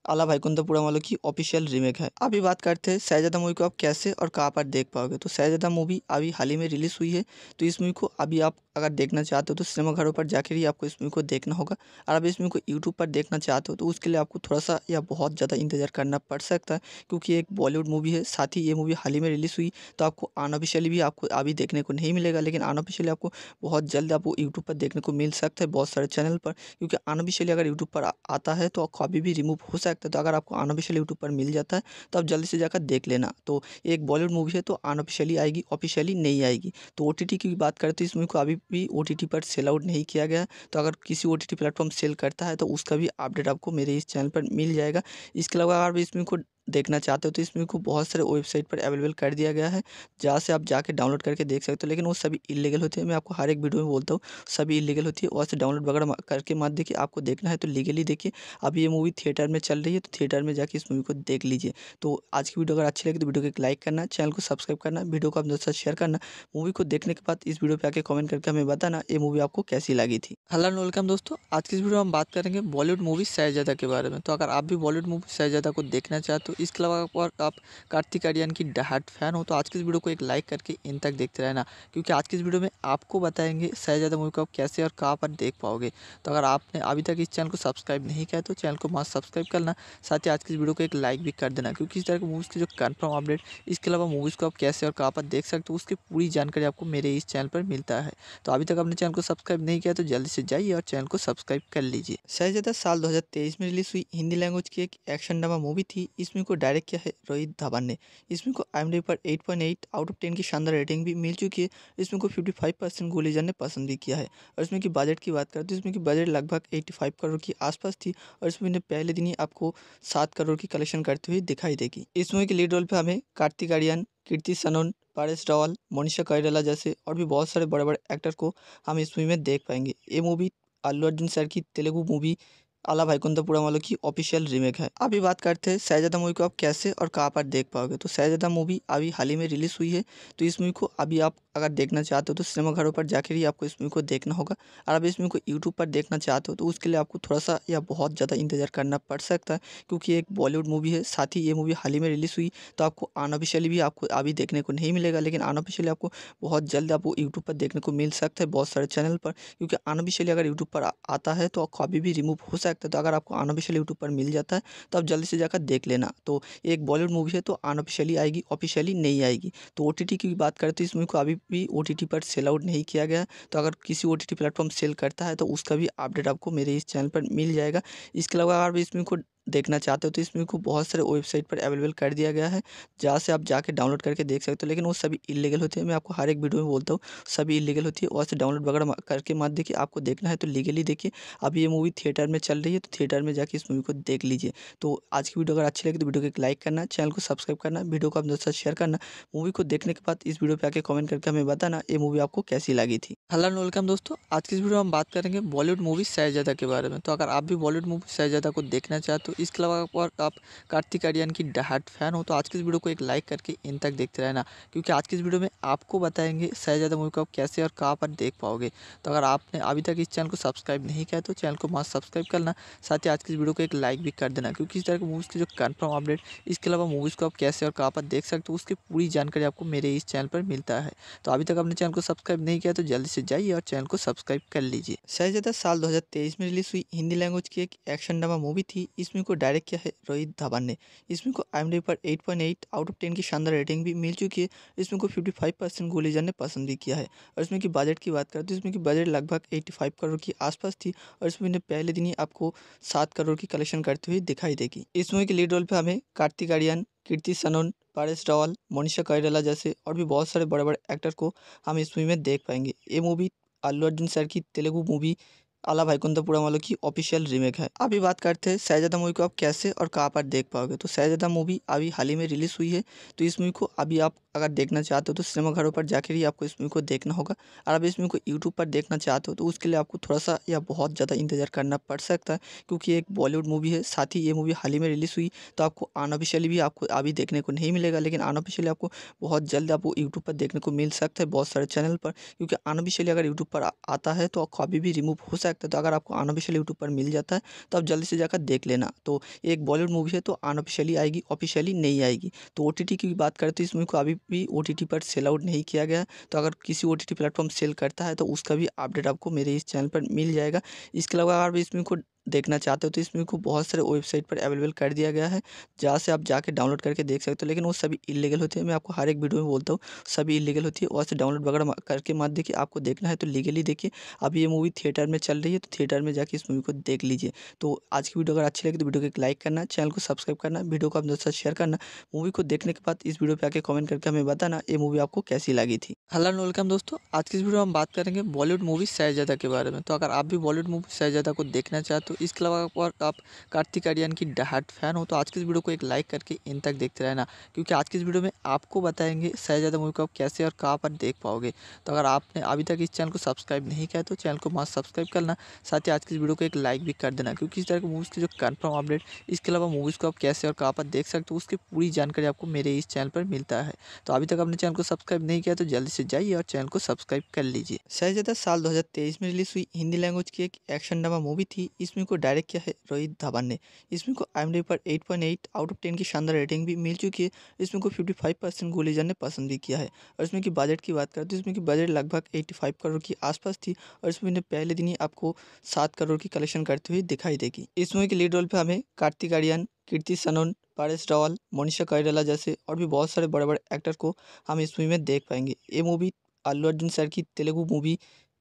आला भाईकुंदा पुरावालों की ऑफिशियल रीमेक है अभी बात करते हैं शहजादा मूवी को आप कैसे और कहाँ पर देख पाओगे तो शहजादा मूवी अभी हाल ही में रिलीज़ हुई है तो इस मूवी को अभी आप अगर देखना चाहते हो तो सिनेमाघरों पर जाकर ही आपको इस मूवी को देखना होगा और अभी इस मूवी को यूट्यूब पर देखना चाहते हो तो उसके लिए आपको थोड़ा सा या बहुत ज़्यादा इंतजार करना पड़ सकता है क्योंकि एक बॉलीवुड मूवी है साथ ही ये मूवी हाल ही में रिलीज़ हुई तो आपको अनऑफिशियली भी आपको अभी देखने को नहीं मिलेगा लेकिन अनऑफिशियली आपको बहुत जल्द आपको यूट्यूब पर देखने को मिल सकता है बहुत सारे चैनल पर क्योंकि अनऑफिशियली अगर यूट्यूब पर आता है तो कॉपी भी रिमूव हो सकता है तो अगर आपको अनऑफिशियल यूट्यूब पर मिल जाता है तो आप जल्दी से जाकर देख लेना तो एक बॉलीवुड मूवी है तो अनऑफिशियली आएगी ऑफिशियली नहीं आएगी तो ओ की बात करते हैं इस मूवी को अभी भी ओ पर सेल आउट नहीं किया गया तो अगर किसी ओ प्लेटफॉर्म सेल करता है तो उसका भी अपडेट आपको मेरे इस चैनल पर मिल जाएगा इसके अलावा अगर इस मूवी को देखना चाहते हो तो इसमें को बहुत सारे वेबसाइट पर अवेलेबल कर दिया गया है जहाँ से आप जाके डाउनलोड करके देख सकते हो लेकिन वो सभी इलीगल होती है मैं आपको हर एक वीडियो में बोलता हूँ सभी इलीगल होती है वहाँ से डाउनलोड वगैरह करके मत देखिए आपको देखना है तो लीगली देखिए अभी ये मूवी थिएटर में चल रही है तो थिएटर में जाके इस मूवी को देख लीजिए तो आज की वीडियो अगर अच्छी लगी तो वीडियो को एक लाइक करना चैनल को सब्सक्राइब करना वीडियो को अपने दोस्तों शेयर करना मूवी को देखने के बाद इस वीडियो पर आके कमेंट करके हमें बताना ये मूवी आपको कैसी लगी थी हेलो वेलकम दोस्तों आज की इस वीडियो में हम बात करेंगे बॉलीवुड मूवी सैजादा के बारे में तो अगर आप भी बॉलीवुड मूवी सैजादा को देखना चाहते हो तो इसके अलावा और आप कार्तिक आर्यन की डहाट फैन हो तो आज की इस वीडियो को एक लाइक करके इन तक देखते रहना क्योंकि आज की इस वीडियो में आपको बताएंगे शहजादा मूवी को आप कैसे और कहाँ पर देख पाओगे तो अगर आपने अभी तक इस चैनल को सब्सक्राइब नहीं किया तो चैनल को मास्क सब्सक्राइब करना साथ ही आज की इस वीडियो को एक लाइक भी कर देना क्योंकि इस तरह की मूवीज़ की जो कन्फर्म अपडेट इसके अलावा मूवीज़ को आप कैसे और कहाँ पर देख सकते हो उसकी पूरी जानकारी आपको मेरे इस चैनल पर मिलता है तो अभी तक आपने चैनल को सब्सक्राइब नहीं किया तो जल्दी से जाइए और चैनल को सब्सक्राइब कर लीजिए शहजादा साल दो में रिलीज हुई हिंदी लैंग्वेज की एक एक्शन ड्रामा मूवी थी इसमें इसमें को डायरेक्ट किया है रोहित धवन ने इसमें को आई एम डी पर eight point eight out of ten की शानदार रेटिंग भी मिल चुकी है इसमें को फिफ्टी फाइव परसेंट गोलीजा ने पसंद भी किया है और इसमें की बजट की बात करें तो इसमें की बजट लगभग एट्टी फाइव करोड़ के आसपास थी और इसमें पहले दिन ही आपको सात करोड़ की कलेक्शन करते हुए दिखाई देगी इस मूवी के लीड रोल पर हमें कार्तिक आर्यन कीर्ति सनोन पारेश रावल मोनिशा कैराला जैसे और भी बहुत सारे बड़े बड़े एक्टर को हम इस मूवी में देख पाएंगे ये मूवी अल्लू अर्जुन सर की तेलुगु मूवी आला भाईकुंदापुरम वालों की ऑफिशियल रीमेक है अभी बात करते हैं सैजादा मूवी को आप कैसे और कहाँ पर देख पाओगे तो सैजादा मूवी अभी हाल ही में रिलीज़ हुई है तो इस मूवी को अभी आप अगर देखना चाहते हो तो सिनेमाघरों पर जाकर ही आपको इस मूवी को देखना होगा और अब इस मूवी को यूट्यूब पर देखना चाहते हो तो उसके लिए आपको थोड़ा सा या बहुत ज़्यादा इंतजार करना पड़ सकता है क्योंकि एक बॉलीवुड मूवी है साथ ही ये मूवी हाल ही में रिलीज़ हुई तो आपको अनऑफिशियली भी आपको अभी देखने को नहीं मिलेगा लेकिन अनऑफिशियली आपको बहुत जल्द आपको यूट्यूब पर देखने को मिल सकता है बहुत सारे चैनल पर क्योंकि अनऑफिशियली अगर यूट्यूब पर आता है तो कॉपी भी रिमूव हो सकता सकता है तो अगर आपको अनऑफिशियल यूट्यूब पर मिल जाता है तो आप जल्दी से जाकर देख लेना तो एक बॉलीवुड मूवी है तो अनऑफिशियली आएगी ऑफिशियली नहीं आएगी तो ओ की बात करते हैं इस मूवी को अभी भी ओ पर सेल आउट नहीं किया गया तो अगर किसी ओ प्लेटफॉर्म सेल करता है तो उसका भी अपडेट आपको मेरे इस चैनल पर मिल जाएगा इसके अलावा अगर इस मूवी को देखना चाहते हो तो इसमें को बहुत सारे वेबसाइट पर अवेलेबल कर दिया गया है जहाँ से आप जाके डाउनलोड करके देख सकते हो लेकिन वो सभी इलीगल होते हैं मैं आपको हर एक वीडियो में बोलता हूँ सभी इलीगल होती है वहाँ से डाउनलोड वगैरह करके मत देखिए आपको देखना है तो लीगली देखिए अब ये मूवी थिएटर में चल रही है तो थिएटर में जाके इस मूवी को देख लीजिए तो आज की वीडियो अगर अच्छी लगी तो वीडियो को एक लाइक करना चैनल को सब्सक्राइब करना वीडियो को अपने दोस्तों शेयर करना मूवी को देखने के बाद इस वीडियो पर आके कमेंट करके हमें बताना ये मूवी आपको कैसी लगी थी हेलो वेलकम दोस्तों आज की इस वीडियो में हम बात करेंगे बॉलीवुड मूवी सैजादा के बारे में तो अगर आप भी बॉलीवुड मूवी सैजादा को देखना चाहते हो तो इसके अलावा अगर आप कार्तिक आर्यन की डहाट फैन हो तो आज की इस वीडियो को एक लाइक करके इन तक देखते रहना क्योंकि आज की इस वीडियो में आपको बताएंगे शहजादा मूवी को आप कैसे और कहाँ पर देख पाओगे तो अगर आपने अभी तक इस चैनल को सब्सक्राइब नहीं किया तो चैनल को मास्क सब्सक्राइब करना साथ ही आज की इस वीडियो को एक लाइक भी कर देना क्योंकि इस तरह की मूवीज़ की जो कन्फर्म अपडेट इसके अलावा मूवीज़ को आप कैसे और कहाँ पर देख सकते हो उसकी पूरी जानकारी आपको मेरे इस चैनल पर मिलता है तो अभी तक आपने चैनल को सब्सक्राइब नहीं किया तो जल्दी से जाइए और चैनल को सब्सक्राइब कर लीजिए शहजादा साल दो में रिलीज हुई हिंदी लैंग्वेज की एक एक्शन ड्रामा मूवी थी इसमें इसमें को डायरेक्ट किया है रोहित धवन ने इसमें को आई एम डी पर eight point eight out of ten की शानदार रेटिंग भी मिल चुकी है इसमें को फिफ्टी फाइव परसेंट गुलीजन ने पसंद भी किया है और इसमें की बजट की बात करें तो इसमें की बजट लगभग एट्टी फाइव करोड़ के आसपास थी और इसमें पहले दिन ही आपको सात करोड़ की कलेक्शन करते हुए दिखाई देगी इस मूवी के लीड रोल पर हमें कार्तिक आर्यन कीर्ति सनोन पारेश रावल मोनिशा कैराला जैसे और भी बहुत सारे बड़े बड़े एक्टर को हम इस मूवी में देख पाएंगे ये मूवी अल्लू अर्जुन सर की तेलुगु मूवी आला भाई पुरा वालों की ऑफिशियल रीमेक है अभी बात करते हैं शहजादा मूवी को आप कैसे और कहाँ पर देख पाओगे तो सैजादा मूवी अभी हाल ही में रिलीज़ हुई है तो इस मूवी को अभी आप अगर देखना चाहते हो तो सिनेमाघरों पर जाकर ही आपको इस मूवी को देखना होगा और अभी इस मूवी को यूट्यूब पर देखना चाहते हो तो उसके लिए आपको थोड़ा सा या बहुत ज़्यादा इंतजार करना पड़ सकता है क्योंकि एक बॉलीवुड मूवी है साथ ही ये मूवी हाल ही में रिलीज़ हुई तो आपको अनऑफिशियली भी आपको अभी देखने को नहीं मिलेगा लेकिन अनऑफिशियली आपको बहुत जल्द आपको यूट्यूब पर देखने को मिल सकता है बहुत सारे चैनल पर क्योंकि अनऑफिशियली अगर यूट्यूब पर आता है तो कॉपी भी रिमूव हो सकता सकता है तो अगर आपको अनऑफिशियल यूट्यूब पर मिल जाता है तो आप जल्दी से जाकर देख लेना तो एक बॉलीवुड मूवी है तो अनऑफिशियली आएगी ऑफिशियली नहीं आएगी तो ओ की बात करते तो इस मूवी को अभी भी ओ पर सेल आउट नहीं किया गया तो अगर किसी ओ प्लेटफॉर्म सेल करता है तो उसका भी अपडेट आपको मेरे इस चैनल पर मिल जाएगा इसके अलावा अगर इस मूवी को देखना चाहते हो तो इसमें को बहुत सारे वेबसाइट पर अवेलेबल कर दिया गया है जहाँ से आप जाके डाउनलोड करके देख सकते हो लेकिन वो सभी इलीगल होते हैं मैं आपको हर एक वीडियो में बोलता हूँ सभी इलीगल होती है वहाँ से डाउनलोड वगैरह करके मत देखिए आपको देखना है तो लीगली देखिए अब ये मूवी थिएटर में चल रही है तो थिएटर में जाके इस मूवी को देख लीजिए तो आज की वीडियो अगर अच्छी लगी तो वीडियो को एक लाइक करना चैनल को सब्सक्राइब करना वीडियो को अपने साथ शेयर करना मूवी को देखने के बाद इस वीडियो पर आकर कमेंट करके हमें बताना ये मूवी आपको कैसी लगी थी हेलो वेलकम दोस्तों आज की इस वीडियो में हम बात करेंगे बॉलीवुड मूवी सैजादा के बारे में तो अगर आप भी बॉलीवुड मूवी सैजादा को देखना चाहते तो इसके अलावा और आप कार्तिक आर्यन की डहाट फैन हो तो आज की इस वीडियो को एक लाइक करके इन तक देखते रहना क्योंकि आज की इस वीडियो में आपको बताएंगे सहज यादव मूवी को आप कैसे और कहाँ पर देख पाओगे तो अगर आपने अभी तक इस चैनल को सब्सक्राइब नहीं किया तो चैनल को मस्त सब्सक्राइब करना साथ ही आज की इस वीडियो को एक लाइक भी कर देना क्योंकि इस तरह की मूवीज़ की जो कन्फर्म अपडेट इसके अलावा मूवीज़ को आप कैसे और कहाँ पर देख सकते हो उसकी पूरी जानकारी आपको मेरे इस चैनल पर मिलता है तो अभी तक आपने चैनल को सब्सक्राइब नहीं किया तो जल्दी से जाइए और चैनल को सब्सक्राइब कर लीजिए शहजादा साल दो में रिलीज़ हुई हिंदी लैंग्वेज की एक एक्शन ड्रामा मूवी थी इसमें इसमें को डायरेक्ट किया है रोहित धवन ने इसमें को आई एम डी पर eight point eight out of ten की शानदार रेटिंग भी मिल चुकी है इसमें को फिफ्टी फाइव परसेंट गुलीजन ने पसंद भी किया है और इसमें की बजट की बात करें तो इसमें की बजट लगभग एट्टी फाइव करोड़ के आसपास थी और इसमें पहले दिन ही आपको सात करोड़ की कलेक्शन करते हुए दिखाई देगी इसमें मूवी के लीड रोल पर हमें कार्तिक आर्यन कीर्ति सनोन पारस रावल मोनिशा कैरला जैसे और भी बहुत सारे बड़े बड़े एक्टर को हम इस मूवी में देख पाएंगे ये मूवी अल्लू अर्जुन सर की तेलुगु मूवी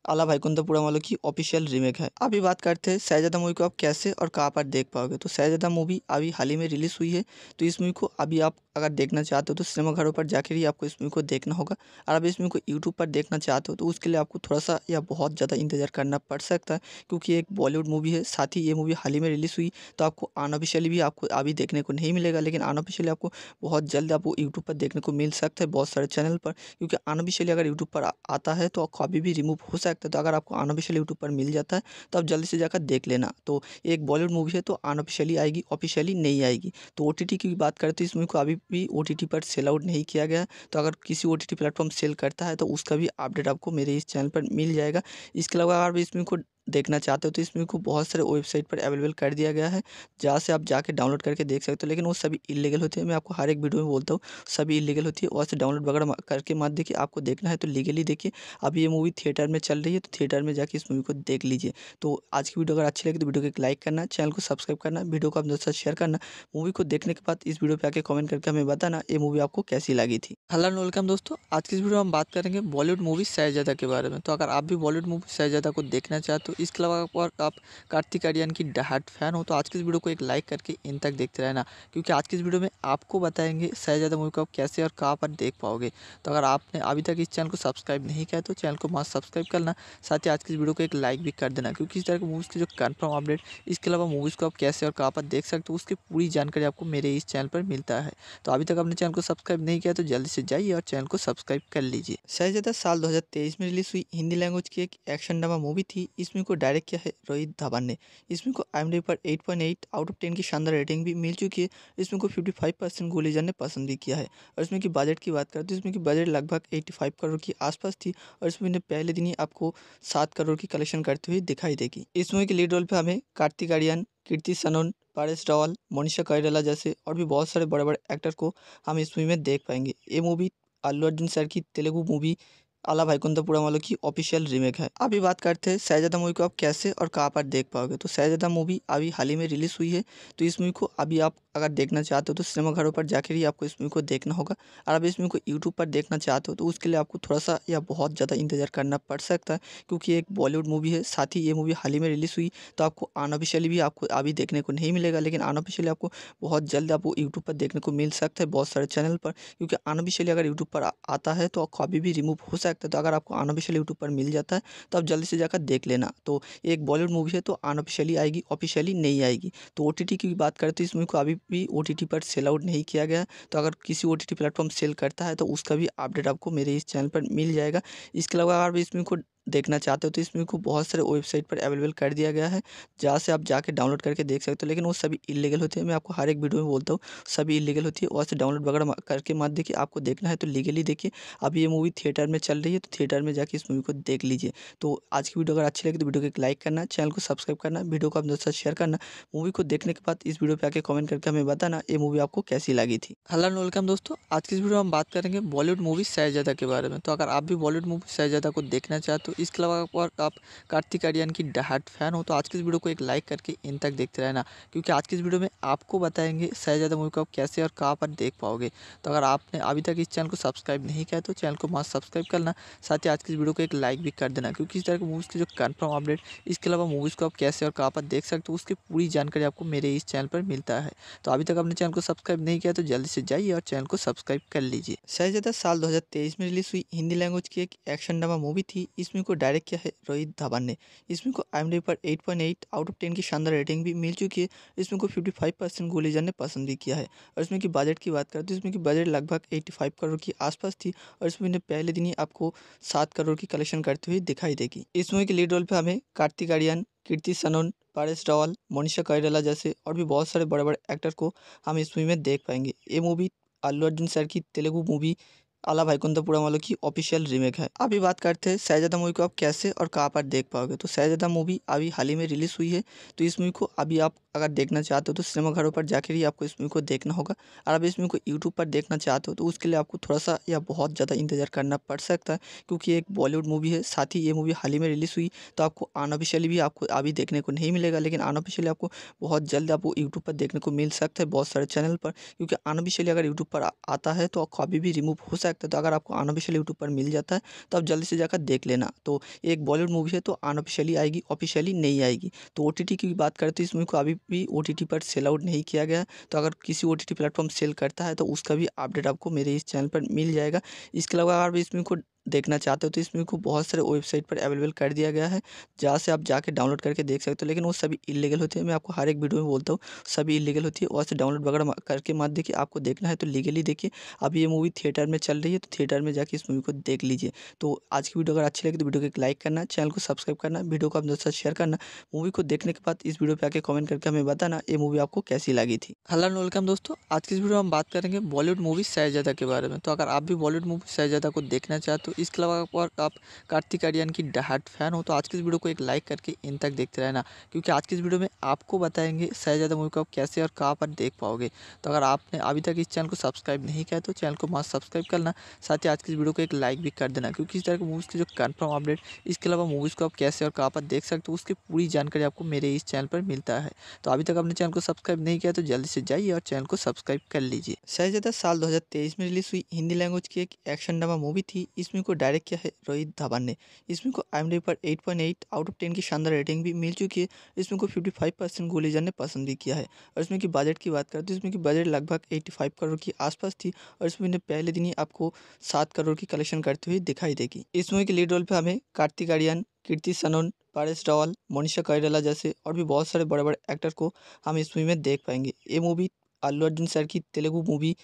आला भाई पुरा वालों की ऑफिशियल रीमेक है अभी बात करते हैं शहजादा मूवी को आप कैसे और कहाँ पर देख पाओगे तो शहजादा मूवी अभी हाल ही में रिलीज़ हुई है तो इस मूवी को अभी आप अगर देखना चाहते हो तो सिनेमाघरों पर जाकर ही आपको इस मूवी को देखना होगा और अब इस मूवी को यूट्यूब पर देखना चाहते हो तो उसके लिए आपको थोड़ा सा या बहुत ज़्यादा इंतजार करना पड़ सकता है क्योंकि एक बॉलीवुड मूवी है साथ ही ये मूवी हाल ही में रिलीज़ हुई तो आपको अनऑफिशियली भी आपको अभी देखने को नहीं मिलेगा लेकिन अनऑफिशियली आपको बहुत जल्द आपको यूट्यूब पर देखने को मिल सकता है बहुत सारे चैनल पर क्योंकि अनऑफिशियली अगर यूट्यूब पर आता है तो आपको अभी भी रिमूव हो सकता है तो अगर आपको अनऑफिशियल यूट्यूब पर मिल जाता है तो आप जल्दी से जाकर देख लेना तो एक बॉलीवुड मूवी है तो अनऑफिशियली आएगी ऑफिशियली नहीं आएगी तो ओ की बात करते इस मूवी को अभी भी ओ पर सेल आउट नहीं किया गया तो अगर किसी ओ टी प्लेटफॉर्म सेल करता है तो उसका भी अपडेट आपको मेरे इस चैनल पर मिल जाएगा इसके अलावा अगर इसमें कोई देखना चाहते हो तो इसमें को बहुत सारे वेबसाइट पर अवेलेबल कर दिया गया है जहाँ से आप जाके डाउनलोड करके देख सकते हो लेकिन वो सभी इलीगल होती है मैं आपको हर एक वीडियो में बोलता हूँ सभी इलीगल होती है वहाँ से डाउनलोड वगैरह करके मत देखिए आपको देखना है तो लीगली देखिए अभी ये मूवी थिएटर में चल रही है तो थिएटर में जाके इस मूवी को देख लीजिए तो आज की वीडियो अगर अच्छी लगी तो वीडियो को एक लाइक करना चैनल को सब्सक्राइब करना वीडियो को अपने दोस्तों शेयर करना मूवी को देखने के बाद इस वीडियो पर आके कमेंट करके हमें बताना ये मूवी आपको कैसी लगी थी हेलो वेलकम दोस्तों आज की इस वीडियो में हम बात करेंगे बॉलीवुड मूवी सैजादा के बारे में तो अगर आप भी बॉलीवुड मूवी सैजादा को देखना चाहते हो इसके अलावा और आप कार्तिक आर्यन की डहाट फैन हो तो आज की इस वीडियो को एक लाइक करके इन तक देखते रहना क्योंकि आज की इस वीडियो में आपको बताएंगे शहजादा मूवी को आप कैसे और कहाँ पर देख पाओगे तो अगर आपने अभी तक इस चैनल को सब्सक्राइब नहीं किया तो चैनल को मास्क सब्सक्राइब करना साथ ही आज की इस वीडियो को एक लाइक भी कर देना क्योंकि इस तरह की मूवीज़ की जो कन्फर्म अपडेट इसके अलावा मूवीज़ को आप कैसे और कहाँ पर देख सकते हो उसकी पूरी जानकारी आपको मेरे इस चैनल पर मिलता है तो अभी तक आपने चैनल को सब्सक्राइब नहीं किया तो जल्दी से जाइए और चैनल को सब्सक्राइब कर लीजिए शहजादा साल दो में रिलीज़ हुई हिंदी लैंग्वेज की एक एक्शन ड्रामा मूवी थी इसमें को डायरेक्ट किया है रोहित धवन ने इसमें को आई एम डी पर eight point eight out of ten की शानदार रेटिंग भी मिल चुकी है इसमें को फिफ्टी फाइव परसेंट गोलीजा ने पसंद भी किया है और इसमें की बजट की बात करें तो इसमें की बजट लगभग एट्टी फाइव करोड़ के आसपास थी और इसमें पहले दिन ही आपको सात करोड़ की कलेक्शन करते हुए दिखाई देगी इस मूवी के लीड रोल पर हमें कार्तिक आर्यन कीर्ति सनोन पारस रावल मोनिशा कैरला जैसे और भी बहुत सारे बड़े बड़े एक्टर को हम इस मूवी में देख पाएंगे ये मूवी अल्लू अर्जुन सर की तेलुगु मूवी आला भाईकुंदा पूरा वालों की ऑफिशियल रीमेक है अभी बात करते हैं शहजादा मूवी को आप कैसे और कहाँ पर देख पाओगे तो सैजादा मूवी अभी हाल ही में रिलीज़ हुई है तो इस मूवी को अभी आप अगर देखना चाहते हो तो सिनेमाघरों पर जाकर ही आपको इस मूवी को देखना होगा और अभी इस मूवी को यूट्यूब पर देखना चाहते हो तो उसके लिए आपको थोड़ा सा या बहुत ज़्यादा इंतजार करना पड़ सकता है क्योंकि एक बॉलीवुड मूवी है साथ ही ये मूवी हाल ही में रिलीज़ हुई तो आपको अनऑफिशियली भी आपको अभी देखने को नहीं मिलेगा लेकिन अनऑफिशियली आपको बहुत जल्द आपको यूट्यूब पर देखने को मिल सकता है बहुत सारे चैनल पर क्योंकि अनऑफिशियली अगर यूट्यूब पर आता है तो अभी भी रिमूव हो सकता सकता है तो अगर आपको अनऑफिशियल यूट्यूब पर मिल जाता है तो आप जल्दी से जाकर देख लेना तो एक बॉलीवुड मूवी है तो अनऑफिशियली आएगी ऑफिशियली नहीं आएगी तो ओ की भी बात करते इस मूवी को अभी भी ओ पर सेल आउट नहीं किया गया तो अगर किसी ओ प्लेटफॉर्म सेल करता है तो उसका भी अपडेट आपको मेरे इस चैनल पर मिल जाएगा इसके अलावा अगर इस मूवी को देखना चाहते हो तो इसमें को बहुत सारे वेबसाइट पर अवेलेबल कर दिया गया है जहाँ से आप जाके डाउनलोड करके देख सकते हो लेकिन वो सभी इलीगल होते हैं मैं आपको हर एक वीडियो में बोलता हूँ सभी इलीगल होती है वहाँ से डाउनलोड वगैरह करके मत देखिए आपको देखना है तो लीगली देखिए अभी ये मूवी थिएटर में चल रही है तो थिएटर में जाके इस मूवी को देख लीजिए तो आज की वीडियो अगर अच्छी लगी तो वीडियो को एक लाइक करना चैनल को सब्सक्राइब करना वीडियो को अपने दोस्तों शेयर करना मूवी को देखने के बाद इस वीडियो पर आके कमेंट करके हमें बताना ये मूवी आपको कैसी लगी थी हेलो वेलकम दोस्तों आज की इस वीडियो में हम बात करेंगे बॉलीवुड मूवी सैजादा के बारे में तो अगर आप भी बॉलीवुड मूवी सैजादा को देखना चाहते हो तो इसके अलावा और आप कार्तिक आर्यन की डहाट फैन हो तो आज की इस वीडियो को एक लाइक करके इन तक देखते रहना क्योंकि आज की इस वीडियो में आपको बताएंगे शहजादा मूवी को आप कैसे और कहाँ पर देख पाओगे तो अगर आपने अभी तक इस चैनल को सब्सक्राइब नहीं किया तो चैनल को मास्क सब्सक्राइब करना साथ ही आज की इस वीडियो को एक लाइक भी कर देना क्योंकि इस तरह की मूवीज़ की जो कन्फर्म अपडेट इसके अलावा मूवीज़ को आप कैसे और कहाँ पर देख सकते हो उसकी पूरी जानकारी आपको मेरे इस चैनल पर मिलता है तो अभी तक आपने चैनल को सब्सक्राइब नहीं किया तो जल्दी से जाइए और चैनल को सब्सक्राइब कर लीजिए शहजादा साल दो में रिलीज़ हुई हिंदी लैंग्वेज की एक एक्शन ड्रामा मूवी थी इसमें इसमें को डायरेक्ट किया है रोहित धवन ने इसमें को आई एम डी पर eight point eight out of ten की शानदार रेटिंग भी मिल चुकी है इसमें को फिफ्टी फाइव परसेंट गुलीजन ने पसंद भी किया है और इसमें की बजट की बात करें तो इसमें की बजट लगभग एट्टी फाइव करोड़ के आसपास थी और इसमें पहले दिन ही आपको सात करोड़ की कलेक्शन करते हुए दिखाई देगी इस मूवी के लीड रोल पर हमें कार्तिक आर्यन कीर्ति सनोन पारेश रावल मोनिशा कैराला जैसे और भी बहुत सारे बड़े बड़े एक्टर को हम इस मूवी में देख पाएंगे ये मूवी अल्लू अर्जुन सर की तेलुगु मूवी आला भाईकुंदा पुड़ावालों की ऑफिशियल रीमेक है अभी बात करते हैं शहजादा मूवी को आप कैसे और कहाँ पर देख पाओगे तो शहजादा मूवी अभी हाल ही में रिलीज़ हुई है तो इस मूवी को अभी आप अगर देखना चाहते हो तो सिनेमाघरों पर जाकर ही आपको इस मूवी को देखना होगा और अभी इस मूवी को यूट्यूब पर देखना चाहते हो तो उसके लिए आपको थोड़ा सा या बहुत ज़्यादा इंतजार करना पड़ सकता है क्योंकि एक बॉलीवुड मूवी है साथ ही ये मूवी हाल ही में रिलीज़ हुई तो आपको अनऑफिशियली भी आपको अभी देखने को नहीं मिलेगा लेकिन अनऑफिशियली आपको बहुत जल्द आपको यूट्यूब पर देखने को मिल सकता है बहुत सारे चैनल पर क्योंकि अनऑफिशियली अगर यूट्यूब पर आता है तो कॉपी भी रिमूव हो सकता है तो अगर आपको अनऑफिशियल यूट्यूब पर मिल जाता है तो आप जल्दी से जाकर देख लेना तो एक बॉलीवुड मूवी है तो अनऑफिशियली आएगी ऑफिशियली नहीं आएगी तो ओ की बात करते हैं इस मूवी को अभी भी ओ पर सेल आउट नहीं किया गया तो अगर किसी ओ प्लेटफॉर्म सेल करता है तो उसका भी अपडेट आपको मेरे इस चैनल पर मिल जाएगा इसके अलावा अगर इस मूवी को देखना चाहते हो तो इसमें को बहुत सारे वेबसाइट पर अवेलेबल कर दिया गया है जहाँ से आप जाके डाउनलोड करके देख सकते हो लेकिन वो सभी इलीगल होते हैं मैं आपको हर एक वीडियो में बोलता हूँ सभी इलीगल होती है वहाँ से डाउनलोड वगैरह करके मत देखिए आपको देखना है तो लीगली देखिए अब ये मूवी थिएटर में चल रही है तो थिएटर में जाके इस मूवी को देख लीजिए तो आज की वीडियो अगर अच्छी लगी तो वीडियो को एक लाइक करना चैनल को सब्सक्राइब करना वीडियो को अपने दोस्तों शेयर करना मूवी को देखने के बाद इस वीडियो पर आके कमेंट करके हमें बताना ये मूवी आपको कैसी लगी थी हेलो वेलकम दोस्तों आज की इस वीडियो में हम बात करेंगे बॉलीवुड मूवी सैजादा के बारे में तो अगर आप भी बॉलीवुड मूवी सैजादा को देखना चाहते हो तो इसके अलावा अगर आप कार्तिक आर्यन की डहाट फैन हो तो आज की इस वीडियो को एक लाइक करके इन तक देखते रहना क्योंकि आज की इस वीडियो में आपको बताएंगे शहजादा मूवी को आप कैसे और कहाँ पर देख पाओगे तो अगर आपने अभी तक इस चैनल को सब्सक्राइब नहीं किया तो चैनल को मास्क सब्सक्राइब करना साथ ही आज की इस वीडियो को एक लाइक भी कर देना क्योंकि इस तरह की मूवीज़ की जो कन्फर्म अपडेट इसके अलावा मूवीज़ को आप कैसे और कहाँ पर देख सकते हो उसकी पूरी जानकारी आपको मेरे इस चैनल पर मिलता है तो अभी तक आपने चैनल को सब्सक्राइब नहीं किया तो जल्दी से जाइए और चैनल को सब्सक्राइब कर लीजिए शहजादा साल दो में रिलीज़ हुई हिंदी लैंग्वेज की एक एक्शन ड्रामा मूवी थी इसमें इसमें को डायरेक्ट किया है रोहित धवन ने इसमें को आई एम डी पर eight point eight out of ten की शानदार रेटिंग भी मिल चुकी है इसमें को फिफ्टी फाइव परसेंट गोलीजा ने पसंद भी किया है और इसमें की बजट की बात करें तो इसमें की बजट लगभग एट्टी फाइव करोड़ के आसपास थी और इसमें पहले दिन ही आपको सात करोड़ की कलेक्शन करते हुए दिखाई देगी इस मूवी के लीड रोल पर हमें कार्तिक आर्यन कीर्ति सनोन पारेश रावल मोनिशा कैराला जैसे और भी बहुत सारे बड़े बड़े एक्टर को हम इस मूवी में देख पाएंगे ये मूवी अल्लू अर्जुन सर की तेलुगु मूवी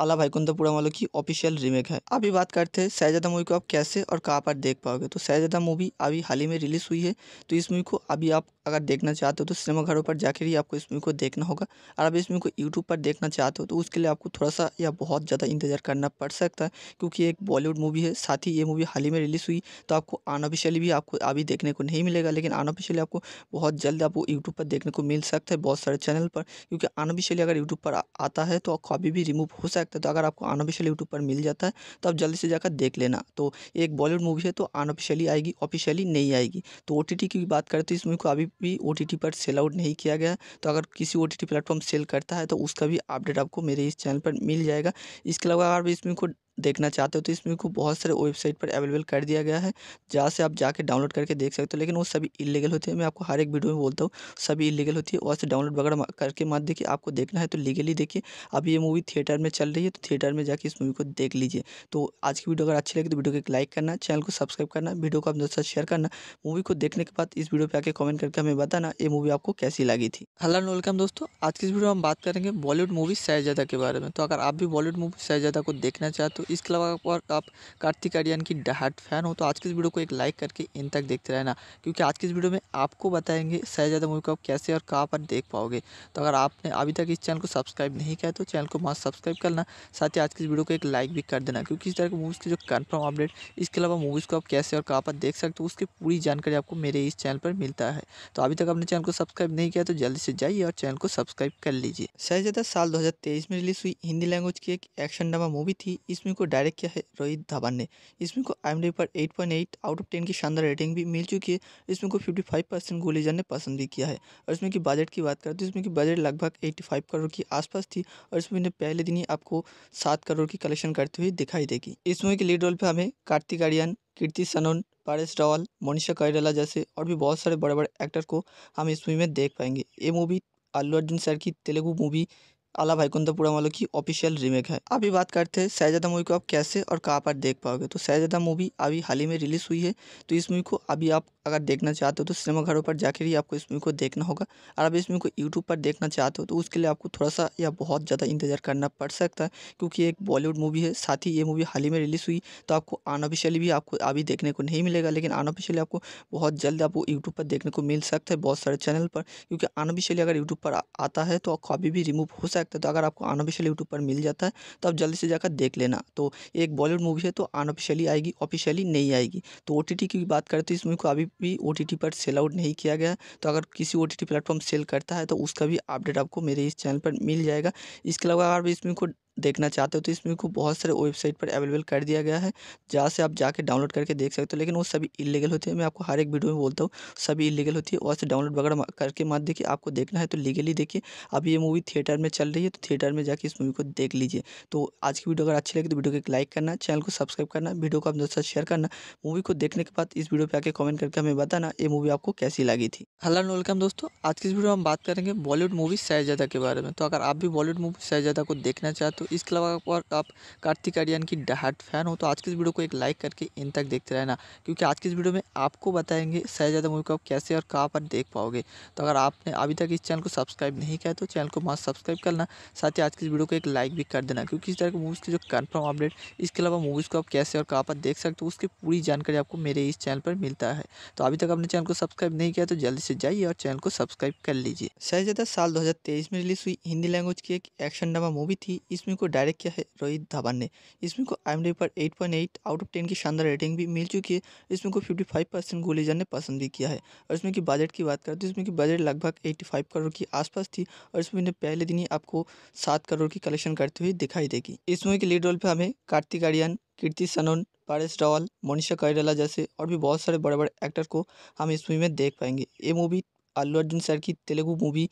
आला भाईकुंदा पूरा वालों की ऑफिशियल रीमेक है अभी बात करते हैं शहजादा मूवी को आप कैसे और कहाँ पर देख पाओगे तो सैजादा मूवी अभी हाल ही में रिलीज़ हुई है तो इस मूवी को अभी आप अगर देखना चाहते हो तो सिनेमाघरों पर जाकर ही आपको इस मूवी को देखना होगा और अभी इस मूवी को यूट्यूब पर देखना चाहते हो तो उसके लिए आपको थोड़ा सा या बहुत ज़्यादा इंतजार करना पड़ सकता है क्योंकि एक बॉलीवुड मूवी है साथ ही ये मूवी हाल ही में रिलीज़ हुई तो आपको अनऑफिशियली भी आपको अभी देखने को नहीं मिलेगा लेकिन अनऑफिशियली आपको बहुत जल्द आपको यूट्यूब पर देखने को मिल सकता है बहुत सारे चैनल पर क्योंकि अनऑफिशियली अगर यूट्यूब पर आता है तो कॉपी भी रिमूव हो सकता सकता तो अगर आपको अनऑफिशियल यूट्यूब पर मिल जाता है तो आप जल्दी से जाकर देख लेना तो एक बॉलीवुड मूवी है तो अनऑफिशियली आएगी ऑफिशियली नहीं आएगी तो ओ की बात करते हैं इस मूवी को अभी भी ओ पर सेल आउट नहीं किया गया तो अगर किसी ओ प्लेटफॉर्म सेल करता है तो उसका भी अपडेट आपको मेरे इस चैनल पर मिल जाएगा इसके अलावा अगर इस मूवी को देखना चाहते हो तो इसमें को बहुत सारे वेबसाइट पर अवेलेबल कर दिया गया है जहाँ से आप जाके डाउनलोड करके देख सकते हो लेकिन वो सभी इलीगल होते हैं मैं आपको हर एक वीडियो में बोलता हूँ सभी इलीगल होती है वहाँ से डाउनलोड वगैरह करके मत देखिए आपको देखना है तो लीगली देखिए अब ये मूवी थिएटर में चल रही है तो थिएटर में जाके इस मूवी को देख लीजिए तो आज की वीडियो अगर अच्छी लगी तो वीडियो को एक लाइक करना चैनल को सब्सक्राइब करना वीडियो को अपने दोस्तों शेयर करना मूवी को देखने के बाद इस वीडियो पर आके कमेंट करके हमें बताना ये मूवी आपको कैसी लगी थी हेलो वेलकम दोस्तों आज की इस वीडियो में हम बात करेंगे बॉलीवुड मूवी सैजादा के बारे में तो अगर आप भी बॉलीवुड मूवी सैजादा को देखना चाहते हो तो इसके अलावा आप कार्तिक आर्यन की डहाट फैन हो तो आज की इस वीडियो को एक लाइक करके इन तक देखते रहना क्योंकि आज की इस वीडियो में आपको बताएंगे शहजादा मूवी को आप कैसे और कहाँ पर देख पाओगे तो अगर आपने अभी तक इस चैनल को सब्सक्राइब नहीं किया तो चैनल को मास्क सब्सक्राइब करना साथ ही आज की इस वीडियो को एक लाइक भी कर देना क्योंकि इस तरह की मूवीज़ की जो कन्फर्म अपडेट इसके अलावा मूवीज़ को आप कैसे और कहाँ पर देख सकते हो उसकी पूरी जानकारी आपको मेरे इस चैनल पर मिलता है तो अभी तक आपने चैनल को सब्सक्राइब नहीं किया तो जल्दी से जाइए और चैनल को सब्सक्राइब कर लीजिए शहजादा साल दो में रिलीज हुई हिंदी लैंग्वेज की एक एक्शन ड्रामा मूवी थी इसमें इसमें को डायरेक्ट किया है रोहित धवन ने इसमें को आई एम डी पर eight point eight out of ten की शानदार रेटिंग भी मिल चुकी है इसमें को फिफ्टी फाइव परसेंट गुलीजन ने पसंद भी किया है और इसमें की बजट की बात करें तो इसमें की बजट लगभग एट्टी फाइव करोड़ के आसपास थी और इसमें पहले दिन ही आपको सात करोड़ की कलेक्शन करते हुए दिखाई देगी इस मूवी के लीड रोल पर हमें कार्तिक आर्यन कीर्ति सनोन पारस रावल मोनिशा कईराला जैसे और भी बहुत सारे बड़े बड़े एक्टर को हम इस मूवी में देख पाएंगे ये मूवी अल्लू अर्जुन सर की तेलुगु मूवी आला भाई पुरा वालों की ऑफिशियल रीमेक है अभी बात करते हैं शहजादा मूवी को आप कैसे और कहाँ पर देख पाओगे तो सैजादा मूवी अभी हाल ही में रिलीज़ हुई है तो इस मूवी को अभी आप अगर देखना चाहते हो तो सिनेमाघरों पर जाकर ही आपको इस मूवी को देखना होगा और अभी इस मूवी को यूट्यूब पर देखना चाहते हो तो उसके लिए आपको थोड़ा सा या बहुत ज़्यादा इंतजार करना पड़ सकता है क्योंकि एक बॉलीवुड मूवी है साथ ही ये मूवी हाल ही में रिलीज़ हुई तो आपको अनऑफिशियली भी आपको अभी देखने को नहीं मिलेगा लेकिन अनऑफिशियली आपको बहुत जल्द आपको यूट्यूब पर देखने को मिल सकता है बहुत सारे चैनल पर क्योंकि अनऑफिशियली अगर यूट्यूब पर आता है तो कॉपी भी रिमूव हो सकता सकता है तो अगर आपको अनऑफिशियल यूट्यूब पर मिल जाता है तो आप जल्दी से जाकर देख लेना तो एक बॉलीवुड मूवी है तो अनऑफिशियली आएगी ऑफिशियली नहीं आएगी तो ओ की बात करते तो इस मूवी को अभी भी ओ पर सेल आउट नहीं किया गया तो अगर किसी ओ प्लेटफॉर्म सेल करता है तो उसका भी अपडेट आपको मेरे इस चैनल पर मिल जाएगा इसके अलावा अगर इस मूवी को देखना चाहते हो तो इसमें को बहुत सारे वेबसाइट पर अवेलेबल कर दिया गया है जहाँ से आप जाके डाउनलोड करके देख सकते हो लेकिन वो सभी इलीगल होती है मैं आपको हर एक वीडियो में बोलता हूँ सभी इलीगल होती है वहाँ से डाउनलोड वगैरह करके मत देखिए आपको देखना है तो लीगली देखिए अब ये मूवी थिएटर में चल रही है तो थिएटर में जाके इस मूवी को देख लीजिए तो आज की वीडियो अगर अच्छी लगी तो वीडियो को एक लाइक करना चैनल को सब्सक्राइब करना वीडियो को अपने दोस्तों शेयर करना मूवी को देखने के बाद इस वीडियो पर आके कॉमेंट करके हमें बताना ये मूवी आपको कैसी लगी थी हेलो वेलकम दोस्तों आज की इस वीडियो में हम बात करेंगे बॉलीवुड मूवी सैजादा के बारे में तो अगर आप भी बॉलीवुड मूवी सैजादा को देखना चाहते तो इसके अलावा और आप कार्तिक आर्यन की डहाट फैन हो तो आज की इस वीडियो को एक लाइक करके इन तक देखते रहना क्योंकि आज की इस वीडियो में आपको बताएंगे सहज यादव मूवी को आप कैसे और कहाँ पर देख पाओगे तो अगर आपने अभी तक इस चैनल को सब्सक्राइब नहीं किया तो चैनल को मस्त सब्सक्राइब करना साथ ही आज की इस वीडियो को एक लाइक भी कर देना क्योंकि इस तरह की मूवीज़ की जो कन्फर्म अपडेट इसके अलावा मूवीज़ को आप कैसे और कहाँ पर देख सकते हो उसकी पूरी जानकारी आपको मेरे इस चैनल पर मिलता है तो अभी तक आपने चैनल को सब्सक्राइब नहीं किया तो जल्दी से जाइए और चैनल को सब्सक्राइब कर लीजिए शहजादा साल दो में रिलीज़ हुई हिंदी लैंग्वेज की एक एक्शन ड्रामा मूवी थी इसमें इसमें को डायरेक्ट किया है रोहित धवन ने इसमें को आई एम डी पर eight point eight out of ten की शानदार रेटिंग भी मिल चुकी है इसमें को फिफ्टी फाइव परसेंट गोलीजन ने पसंद भी किया है और इसमें की बजट की बात करें तो इसमें की बजट लगभग एट्टी फाइव करोड़ के आसपास थी और इसमें पहले दिन ही आपको सात करोड़ की कलेक्शन करते हुए दिखाई देगी इस मूवी के लीड रोल पर हमें कार्तिक आर्यन कीर्ति सनोन पारस रावल मोनिशा कैरला जैसे और भी बहुत सारे बड़े बड़े एक्टर को हम इस मूवी में देख पाएंगे ये मूवी अल्लू अर्जुन सर की तेलुगु मूवी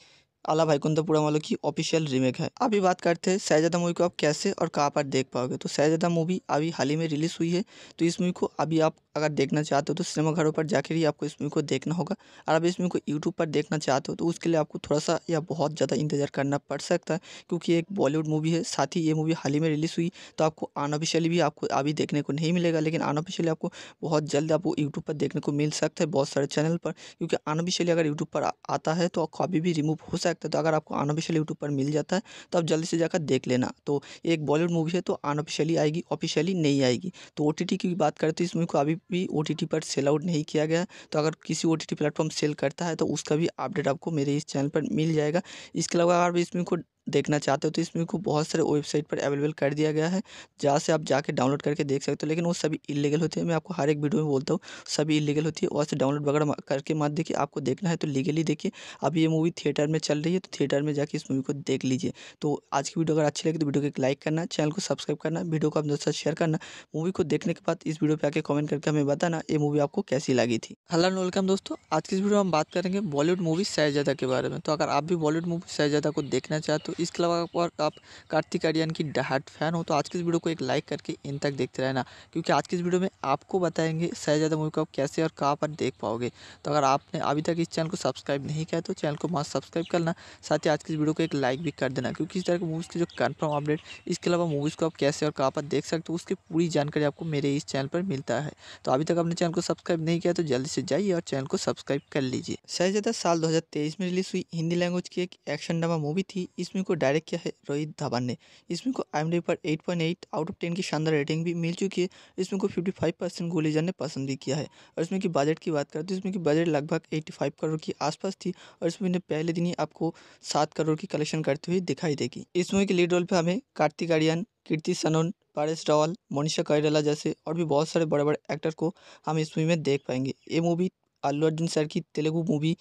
आला भाईकुंदापुरम वालों की ऑफिशियल रीमेक है अभी बात करते हैं शहजादा मूवी को आप कैसे और कहाँ पर देख पाओगे तो सैजादा मूवी अभी हाल ही में रिलीज़ हुई है तो इस मूवी को अभी आप अगर देखना चाहते हो तो सिनेमाघरों पर जाकर ही आपको इस मूवी को देखना होगा और अब इस मूवी को यूट्यूब पर देखना चाहते हो तो उसके लिए आपको थोड़ा सा या बहुत ज़्यादा इंतजार करना पड़ सकता है क्योंकि एक बॉलीवुड मूवी है साथ ही ये मूवी हाल ही में रिलीज़ हुई तो आपको अनऑफिशियली भी आपको अभी देखने को नहीं मिलेगा लेकिन अनऑफिशियली आपको बहुत जल्द आपको यूट्यूब पर देखने को मिल सकता है बहुत सारे चैनल पर क्योंकि अनऑफिशियली अगर यूट्यूब पर आता है तो कभी भी रिमूव हो सकता है तो अगर आपको अनऑफिशियल यूट्यूब पर मिल जाता है तो आप जल्दी से जाकर देख लेना तो एक बॉलीवुड मूवी है तो अनऑफिशियली आएगी ऑफिशियली नहीं आएगी तो ओ की बात करते हैं इस मूवी को अभी भी ओ पर सेल आउट नहीं किया गया तो अगर किसी O T T platform sell करता है तो उसका भी अपडेट आपको मेरे इस चैनल पर मिल जाएगा इसके अलावा अगर इसमें को देखना चाहते हो तो इसमें को बहुत सारे वेबसाइट पर अवेलेबल कर दिया गया है जहाँ से आप जाके डाउनलोड करके देख सकते हो लेकिन वो सभी इलीगल होते हैं मैं आपको हर एक वीडियो में बोलता हूँ सभी इलीगल होती है वहाँ से डाउनलोड वगैरह करके मत देखिए आपको देखना है तो लीगली देखिए अभी ये मूवी थिएटर में चल रही है तो थिएटर में जाके इस मूवी को देख लीजिए तो आज की वीडियो अगर अच्छी लगी तो वीडियो को एक लाइक करना चैनल को सब्सक्राइब करना वीडियो को अपने दोस्तों शेयर करना मूवी को देखने के बाद इस वीडियो पर आकर कमेंट करके हमें बताना ये मूवी आपको कैसी लगी थी हेलो वेलकम दोस्तों आज की इस वीडियो में हम बात करेंगे बॉलीवुड मूवी सैजादा के बारे में तो अगर आप भी बॉलीवुड मूवी सैजादा को देखना चाहते तो इसके अलावा और आप कार्तिक आर्यन की डहाट फैन हो तो आज की इस वीडियो को एक लाइक करके इन तक देखते रहना क्योंकि आज की इस वीडियो में आपको बताएंगे शहजादा मूवी को आप कैसे और कहाँ पर देख पाओगे तो अगर आपने अभी तक इस चैनल को सब्सक्राइब नहीं किया तो चैनल को मस्त सब्सक्राइब करना साथ ही आज की इस वीडियो को एक लाइक भी कर देना क्योंकि इस तरह की मूवीज़ की जो कन्फर्म अपडेट इसके अलावा मूवीज़ को आप कैसे और कहाँ पर देख सकते हो उसकी पूरी जानकारी आपको मेरे इस चैनल पर मिलता है तो अभी तक आपने चैनल को सब्सक्राइब नहीं किया तो जल्दी से जाइए और चैनल को सब्सक्राइब कर लीजिए शहजादा साल दो में रिलीज़ हुई हिंदी लैंग्वेज की एक एक्शन ड्रामा मूवी थी इसमें इसमें को डायरेक्ट किया है रोहित धवन ने इसमें को आई एम डी पर eight point eight out of ten की शानदार रेटिंग भी मिल चुकी है इसमें को फिफ्टी फाइव परसेंट गुलीजन ने पसंद भी किया है और इसमें की बजट की बात करें तो इसमें की बजट लगभग एट्टी फाइव करोड़ के आसपास थी और इसमें पहले दिन ही आपको सात करोड़ की कलेक्शन करते हुए दिखाई देगी इस मूवी के लीड रोल पर हमें कार्तिक आर्यन कीर्ति सनोन पारस रावल मोनिशा कैरला जैसे और भी बहुत सारे बड़े बड़े एक्टर को हम इस मूवी में देख पाएंगे ये मूवी अल्लू अर्जुन सर की तेलुगु मूवी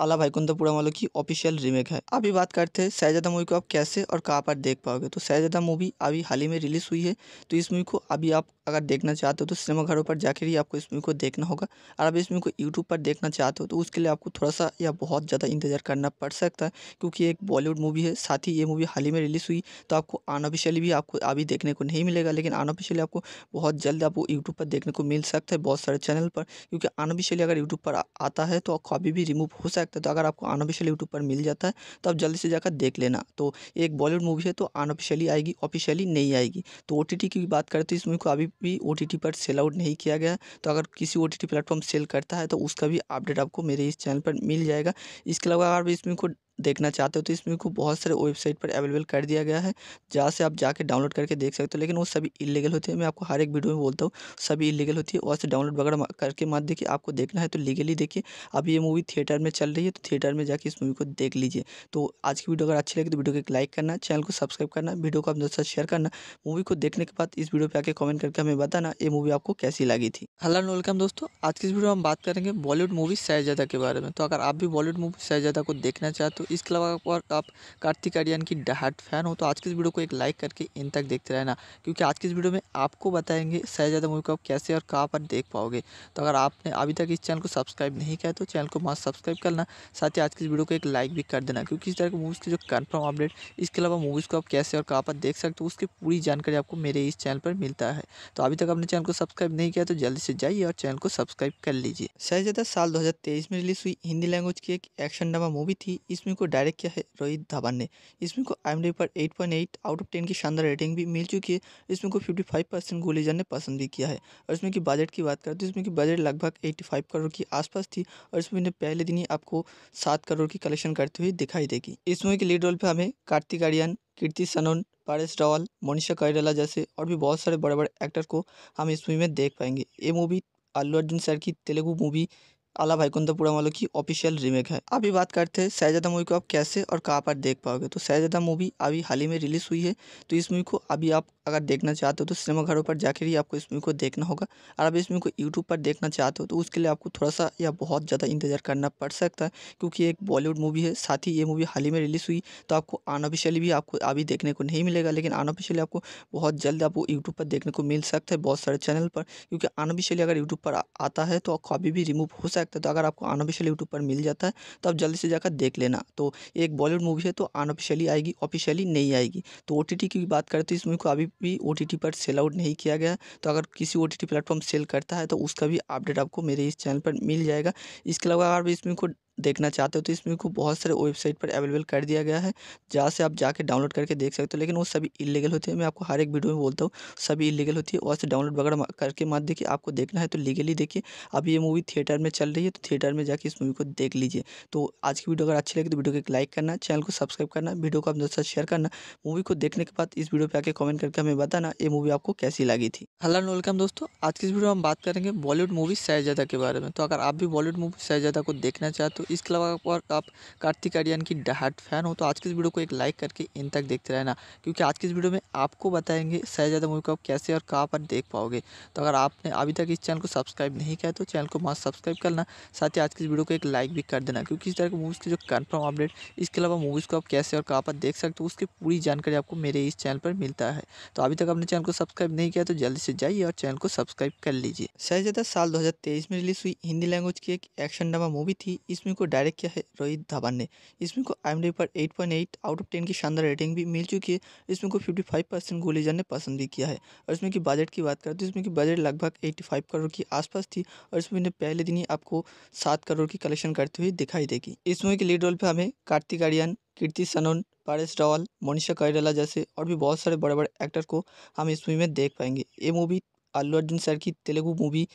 आला भाईकुंदा पूरा वालों की ऑफिशियल रीमेक है अभी बात करते हैं शहजादा मूवी को आप कैसे और कहाँ पर देख पाओगे तो शहजादा मूवी अभी हाल ही में रिलीज़ हुई है तो इस मूवी को अभी आप अगर देखना चाहते हो तो सिनेमाघरों पर जाकर ही आपको इस मूवी को देखना होगा और अभी इस मूवी को यूट्यूब पर देखना चाहते हो तो उसके लिए आपको थोड़ा सा या बहुत ज़्यादा इंतजार करना पड़ सकता है क्योंकि एक बॉलीवुड मूवी है साथ ही ये मूवी हाल ही में रिलीज़ हुई तो आपको अनऑफिशियली भी आपको अभी देखने को नहीं मिलेगा लेकिन अनऑफिशियली आपको बहुत जल्द आपको यूट्यूब पर देखने को मिल सकता है बहुत सारे चैनल पर क्योंकि अनऑफिशियली अगर यूट्यूब पर आता है तो कॉपी भी रिमूव हो सकता सकता है तो अगर आपको अनऑफिशियल यूट्यूब पर मिल जाता है तो आप जल्दी से जाकर देख लेना तो एक बॉलीवुड मूवी है तो अनऑफिशियली आएगी ऑफिशियली नहीं आएगी तो ओ की बात करते इस मूवी को अभी भी ओ पर सेल आउट नहीं किया गया तो अगर किसी ओ प्लेटफॉर्म सेल करता है तो उसका भी अपडेट आपको मेरे इस चैनल पर मिल जाएगा इसके अलावा अगर इस मूवी को देखना चाहते हो तो इसमें को बहुत सारे वेबसाइट पर अवेलेबल कर दिया गया है जहाँ से आप जाके डाउनलोड करके देख सकते हो लेकिन वो सभी इलीगल होते हैं मैं आपको हर एक वीडियो में बोलता हूँ सभी इलीगल होती है वहाँ से डाउनलोड वगैरह करके मत देखिए आपको देखना है तो लीगली देखिए अभी ये मूवी थिएटर में चल रही है तो थिएटर में जाके इस मूवी को देख लीजिए तो आज की वीडियो अगर अच्छी लगी तो वीडियो को एक लाइक करना चैनल को सब्सक्राइब करना वीडियो को अपने साथ शेयर करना मूवी को देखने के बाद इस वीडियो पर आके कमेंट करके हमें बताना ये मूवी आपको कैसी लगी थी हेलो वेलकम दोस्तों आज की इस वीडियो में हम बात करेंगे बॉलीवुड मूवी सैजादा के बारे में तो अगर आप भी बॉलीवुड मूवी सैजादा को देखना चाहते हो तो इसके अलावा अगर आप कार्तिक आर्यन की डहाट फैन हो तो आज की इस वीडियो को एक लाइक करके इन तक देखते रहना क्योंकि आज की इस वीडियो में आपको बताएंगे शहजादा मूवी को आप कैसे और कहाँ पर देख पाओगे तो अगर आपने अभी तक इस चैनल को सब्सक्राइब नहीं किया तो चैनल को मास्क सब्सक्राइब करना साथ ही आज की इस वीडियो को एक लाइक भी कर देना क्योंकि इस तरह की मूवीज़ की जो कन्फर्म अपडेट इसके अलावा मूवीज़ को आप कैसे और कहाँ पर देख सकते हो उसकी पूरी जानकारी आपको मेरे इस चैनल पर मिलता है तो अभी तक आपने चैनल को सब्सक्राइब नहीं किया तो जल्दी से जाइए और चैनल को सब्सक्राइब कर लीजिए शहजादा साल दो में रिलीज हुई हिंदी लैंग्वेज की एक एक्शन ड्रामा मूवी थी इसमें इसमें को डायरेक्ट किया है रोहित धवन ने इसमें को आई एम डी पर eight point eight out of ten की शानदार रेटिंग भी मिल चुकी है इसमें को फिफ्टी फाइव परसेंट गोलीजन ने पसंद भी किया है और इसमें की बजट की बात करें तो इसमें की बजट लगभग एट्टी फाइव करोड़ के आसपास थी और इसमें पहले दिन ही आपको सात करोड़ की कलेक्शन करते हुए दिखाई देगी इस मूवी के लीड रोल पर हमें कार्तिक आर्यन कीर्ति सनोन पारेश रावल मोनिशा कैराला जैसे और भी बहुत सारे बड़े बड़े एक्टर को हम इस मूवी में देख पाएंगे ये मूवी अल्लू अर्जुन सर की तेलुगु मूवी आला भाईकुंदापुरम वालों की ऑफिशियल रीमेक है अभी बात करते हैं शहजादा मूवी को आप कैसे और कहाँ पर देख पाओगे तो शहजादा मूवी अभी हाल ही में रिलीज़ हुई है तो इस मूवी को अभी आप अगर देखना चाहते हो तो सिनेमाघरों पर जाकर ही आपको इस मूवी को देखना होगा और अब इस मूवी को यूट्यूब पर देखना चाहते हो तो उसके लिए आपको थोड़ा सा या बहुत ज़्यादा इंतजार करना पड़ सकता है क्योंकि एक बॉलीवुड मूवी है साथ ही ये मूवी हाल ही में रिलीज़ हुई तो आपको अनऑफिशियली भी आपको अभी देखने को नहीं मिलेगा लेकिन अनऑफिशियली आपको बहुत जल्द आपको यूट्यूब पर देखने को मिल सकता है बहुत सारे चैनल पर क्योंकि अनऑफिशियली अगर यूट्यूब पर आता है तो कॉपी भी रिमूव हो सकता सकता है तो अगर आपको अनऑफिशियल यूट्यूब पर मिल जाता है तो आप जल्दी से जाकर देख लेना तो एक बॉलीवुड मूवी है तो अनऑफिशियली आएगी ऑफिशियली नहीं आएगी तो ओ की बात करते हैं इस मूवी को अभी भी ओ पर सेल आउट नहीं किया गया तो अगर किसी ओ प्लेटफॉर्म सेल करता है तो उसका भी अपडेट आपको मेरे इस चैनल पर मिल जाएगा इसके अलावा अगर इस मूवी को देखना चाहते हो तो इसमें को बहुत सारे वेबसाइट पर अवेलेबल कर दिया गया है जहाँ से आप जाके डाउनलोड करके देख सकते हो लेकिन वो सभी इलीगल होते हैं मैं आपको हर एक वीडियो में बोलता हूँ सभी इलीगल होती है वहाँ से डाउनलोड वगैरह करके मत देखिए आपको देखना है तो लीगली देखिए अब ये मूवी थिएटर में चल रही है तो थिएटर में जाके इस मूवी को देख लीजिए तो आज की वीडियो अगर अच्छी लगी तो वीडियो को एक लाइक करना चैनल को सब्सक्राइब करना वीडियो को अपने दोस्तों शेयर करना मूवी को देखने के बाद इस वीडियो पर आके कमेंट करके हमें बताना ये मूवी आपको कैसी लगी थी हेलो वेलकम दोस्तों आज की इस वीडियो में हम बात करेंगे बॉलीवुड मूवी सैजादा के बारे में तो अगर आप भी बॉलीवुड मूवी सैजादा को देखना चाहते हो तो इसके अलावा अगर आप कार्तिक आर्यन की डहाट फैन हो तो आज की इस वीडियो को एक लाइक करके इन तक देखते रहना क्योंकि आज की इस वीडियो में आपको बताएंगे शहजादा मूवी को आप कैसे और कहाँ पर देख पाओगे तो अगर आपने अभी तक इस चैनल को सब्सक्राइब नहीं किया तो चैनल को मास्क सब्सक्राइब करना साथ ही आज की इस वीडियो को एक लाइक भी कर देना क्योंकि इस तरह की मूवीज़ की जो कन्फर्म अपडेट इसके अलावा मूवीज़ को आप कैसे और कहाँ पर देख सकते हो उसकी पूरी जानकारी आपको मेरे इस चैनल पर मिलता है तो अभी तक आपने चैनल को सब्सक्राइब नहीं किया तो जल्दी से जाइए और चैनल को सब्सक्राइब कर लीजिए शहजादा साल दो में रिलीज हुई हिंदी लैंग्वेज की एक एक्शन ड्रामा मूवी थी इसमें इसमें को डायरेक्ट किया है रोहित धवन ने इसमें को आई एम डी पर eight point eight out of ten की शानदार रेटिंग भी मिल चुकी है इसमें को फिफ्टी फाइव परसेंट गोलीजन ने पसंद भी किया है और इसमें की बजट की बात करें तो इसमें की बजट लगभग एट्टी फाइव करोड़ के आसपास थी और इसमें पहले दिन ही आपको सात करोड़ की कलेक्शन करते हुए दिखाई देगी इस मूवी के लीड रोल पर हमें कार्तिक आर्यन कीर्ति सनोन पारेश रावल मोनिशा कैराला जैसे और भी बहुत सारे बड़े बड़े एक्टर को हम इस मूवी में देख पाएंगे ये मूवी अल्लू अर्जुन सर की तेलुगु मूवी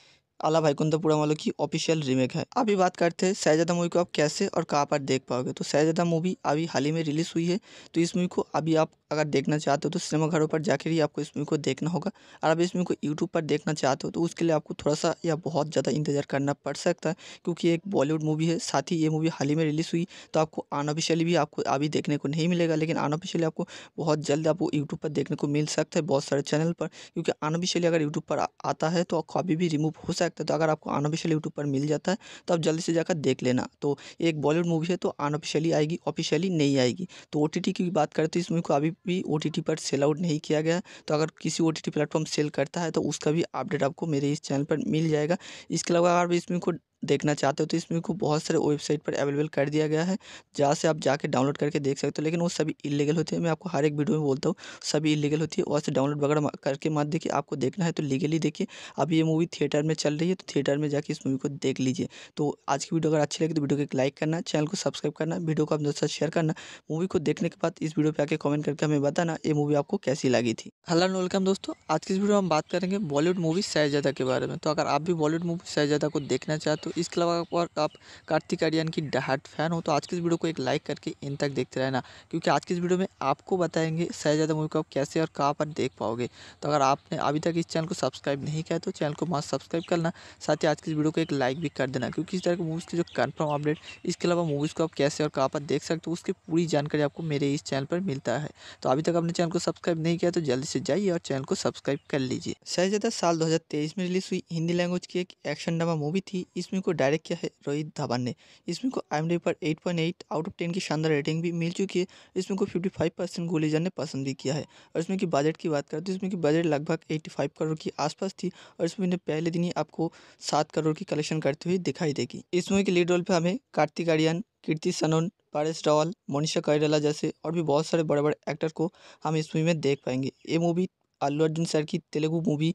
आला भाईकुंदा पूरा वालों की ऑफिशियल रीमेक है अभी बात करते हैं शहजादा मूवी को आप कैसे और कहाँ पर देख पाओगे तो सैजादा मूवी अभी हाल ही में रिलीज़ हुई है तो इस मूवी को अभी आप अगर देखना चाहते हो तो सिनेमाघरों पर जाकर ही आपको इस मूवी को देखना होगा और अभी इस मूवी को यूट्यूब पर देखना चाहते हो तो उसके लिए आपको थोड़ा सा या बहुत ज़्यादा इंतजार करना पड़ सकता है क्योंकि एक बॉलीवुड मूवी है साथ ही ये मूवी हाल ही में रिलीज़ हुई तो आपको अनऑफिशियली भी आपको अभी देखने को नहीं मिलेगा लेकिन अनऑफिशियली आपको बहुत जल्द आपको यूट्यूब पर देखने को मिल सकता है बहुत सारे चैनल पर क्योंकि अनऑफिशियली अगर यूट्यूब पर आता है तो कॉपी भी रिमूव हो सकता सकता है तो अगर आपको अनऑफिशियल यूट्यूब पर मिल जाता है तो आप जल्दी से जाकर देख लेना तो एक बॉलीवुड मूवी है तो अनऑफिशियली आएगी ऑफिशियली नहीं आएगी तो ओ की बात करें तो इस मूवी को अभी भी ओ पर सेल आउट नहीं किया गया तो अगर किसी ओ प्लेटफॉर्म सेल करता है तो उसका भी अपडेट आपको मेरे इस चैनल पर मिल जाएगा इसके अलावा अगर इस मूवी को देखना चाहते हो तो इसमें को बहुत सारे वेबसाइट पर अवेलेबल कर दिया गया है जहाँ से आप जाके डाउनलोड करके देख सकते हो लेकिन वो सभी इलीगल होते हैं मैं आपको हर एक वीडियो में बोलता हूँ सभी इलीगल होती है वहाँ से डाउनलोड वगैरह करके मत देखिए आपको देखना है तो लीगली देखिए अब ये मूवी थिएटर में चल रही है तो थिएटर में जाके इस मूवी को देख लीजिए तो आज की वीडियो अगर अच्छी लगी तो वीडियो को एक लाइक करना चैनल को सब्सक्राइब करना वीडियो को अपने साथ शेयर करना मूवी को देखने के बाद इस वीडियो पर आकर कमेंट करके हमें बताना ये मूवी आपको कैसी लगी थी हेलो वेलकम दोस्तों आज की इस वीडियो में हम बात करेंगे बॉलीवुड मूवी सैजादा के बारे में तो अगर आप भी बॉलीवुड मूवी सैजादा को देखना चाहते तो इसके अलावा और आप कार्तिक आर्यन की डहाट फैन हो तो आज की इस वीडियो को एक लाइक करके इन तक देखते रहना क्योंकि आज की इस वीडियो में आपको बताएंगे शहजादा मूवी को आप कैसे और कहाँ पर देख पाओगे तो अगर आपने अभी तक इस चैनल को सब्सक्राइब नहीं किया तो चैनल को मास्क सब्सक्राइब करना साथ ही आज की इस वीडियो को एक लाइक भी कर देना क्योंकि इस तरह की मूवीज़ की जो कन्फर्म अपडेट इसके अलावा मूवीज़ को आप कैसे और कहाँ पर देख सकते हो उसकी पूरी जानकारी आपको मेरे इस चैनल पर मिलता है तो अभी तक आपने चैनल को सब्सक्राइब नहीं किया तो जल्दी से जाइए और चैनल को सब्सक्राइब कर लीजिए शहजादा साल दो में रिलीज़ हुई हिंदी लैंग्वेज की एक एक्शन ड्रामा मूवी थी इसमें इसमें को डायरेक्ट किया है रोहित धवन ने इसमें को आई एम डी पर eight point eight out of ten की शानदार रेटिंग भी मिल चुकी है इसमें को फिफ्टी फाइव परसेंट गुलीजन ने पसंद भी किया है और इसमें की बजट की बात करें तो इसमें की बजट लगभग एट्टी फाइव करोड़ के आसपास थी और इसमें पहले दिन ही आपको सात करोड़ की कलेक्शन करते हुए दिखाई देगी इस मूवी के लीड रोल पर हमें कार्तिक आर्यन कीर्ति सनोन पारेश रावल मोनिशा कैरला जैसे और भी बहुत सारे बड़े बड़े एक्टर को हम इस मूवी में देख पाएंगे ये मूवी अल्लू अर्जुन सर की तेलुगु मूवी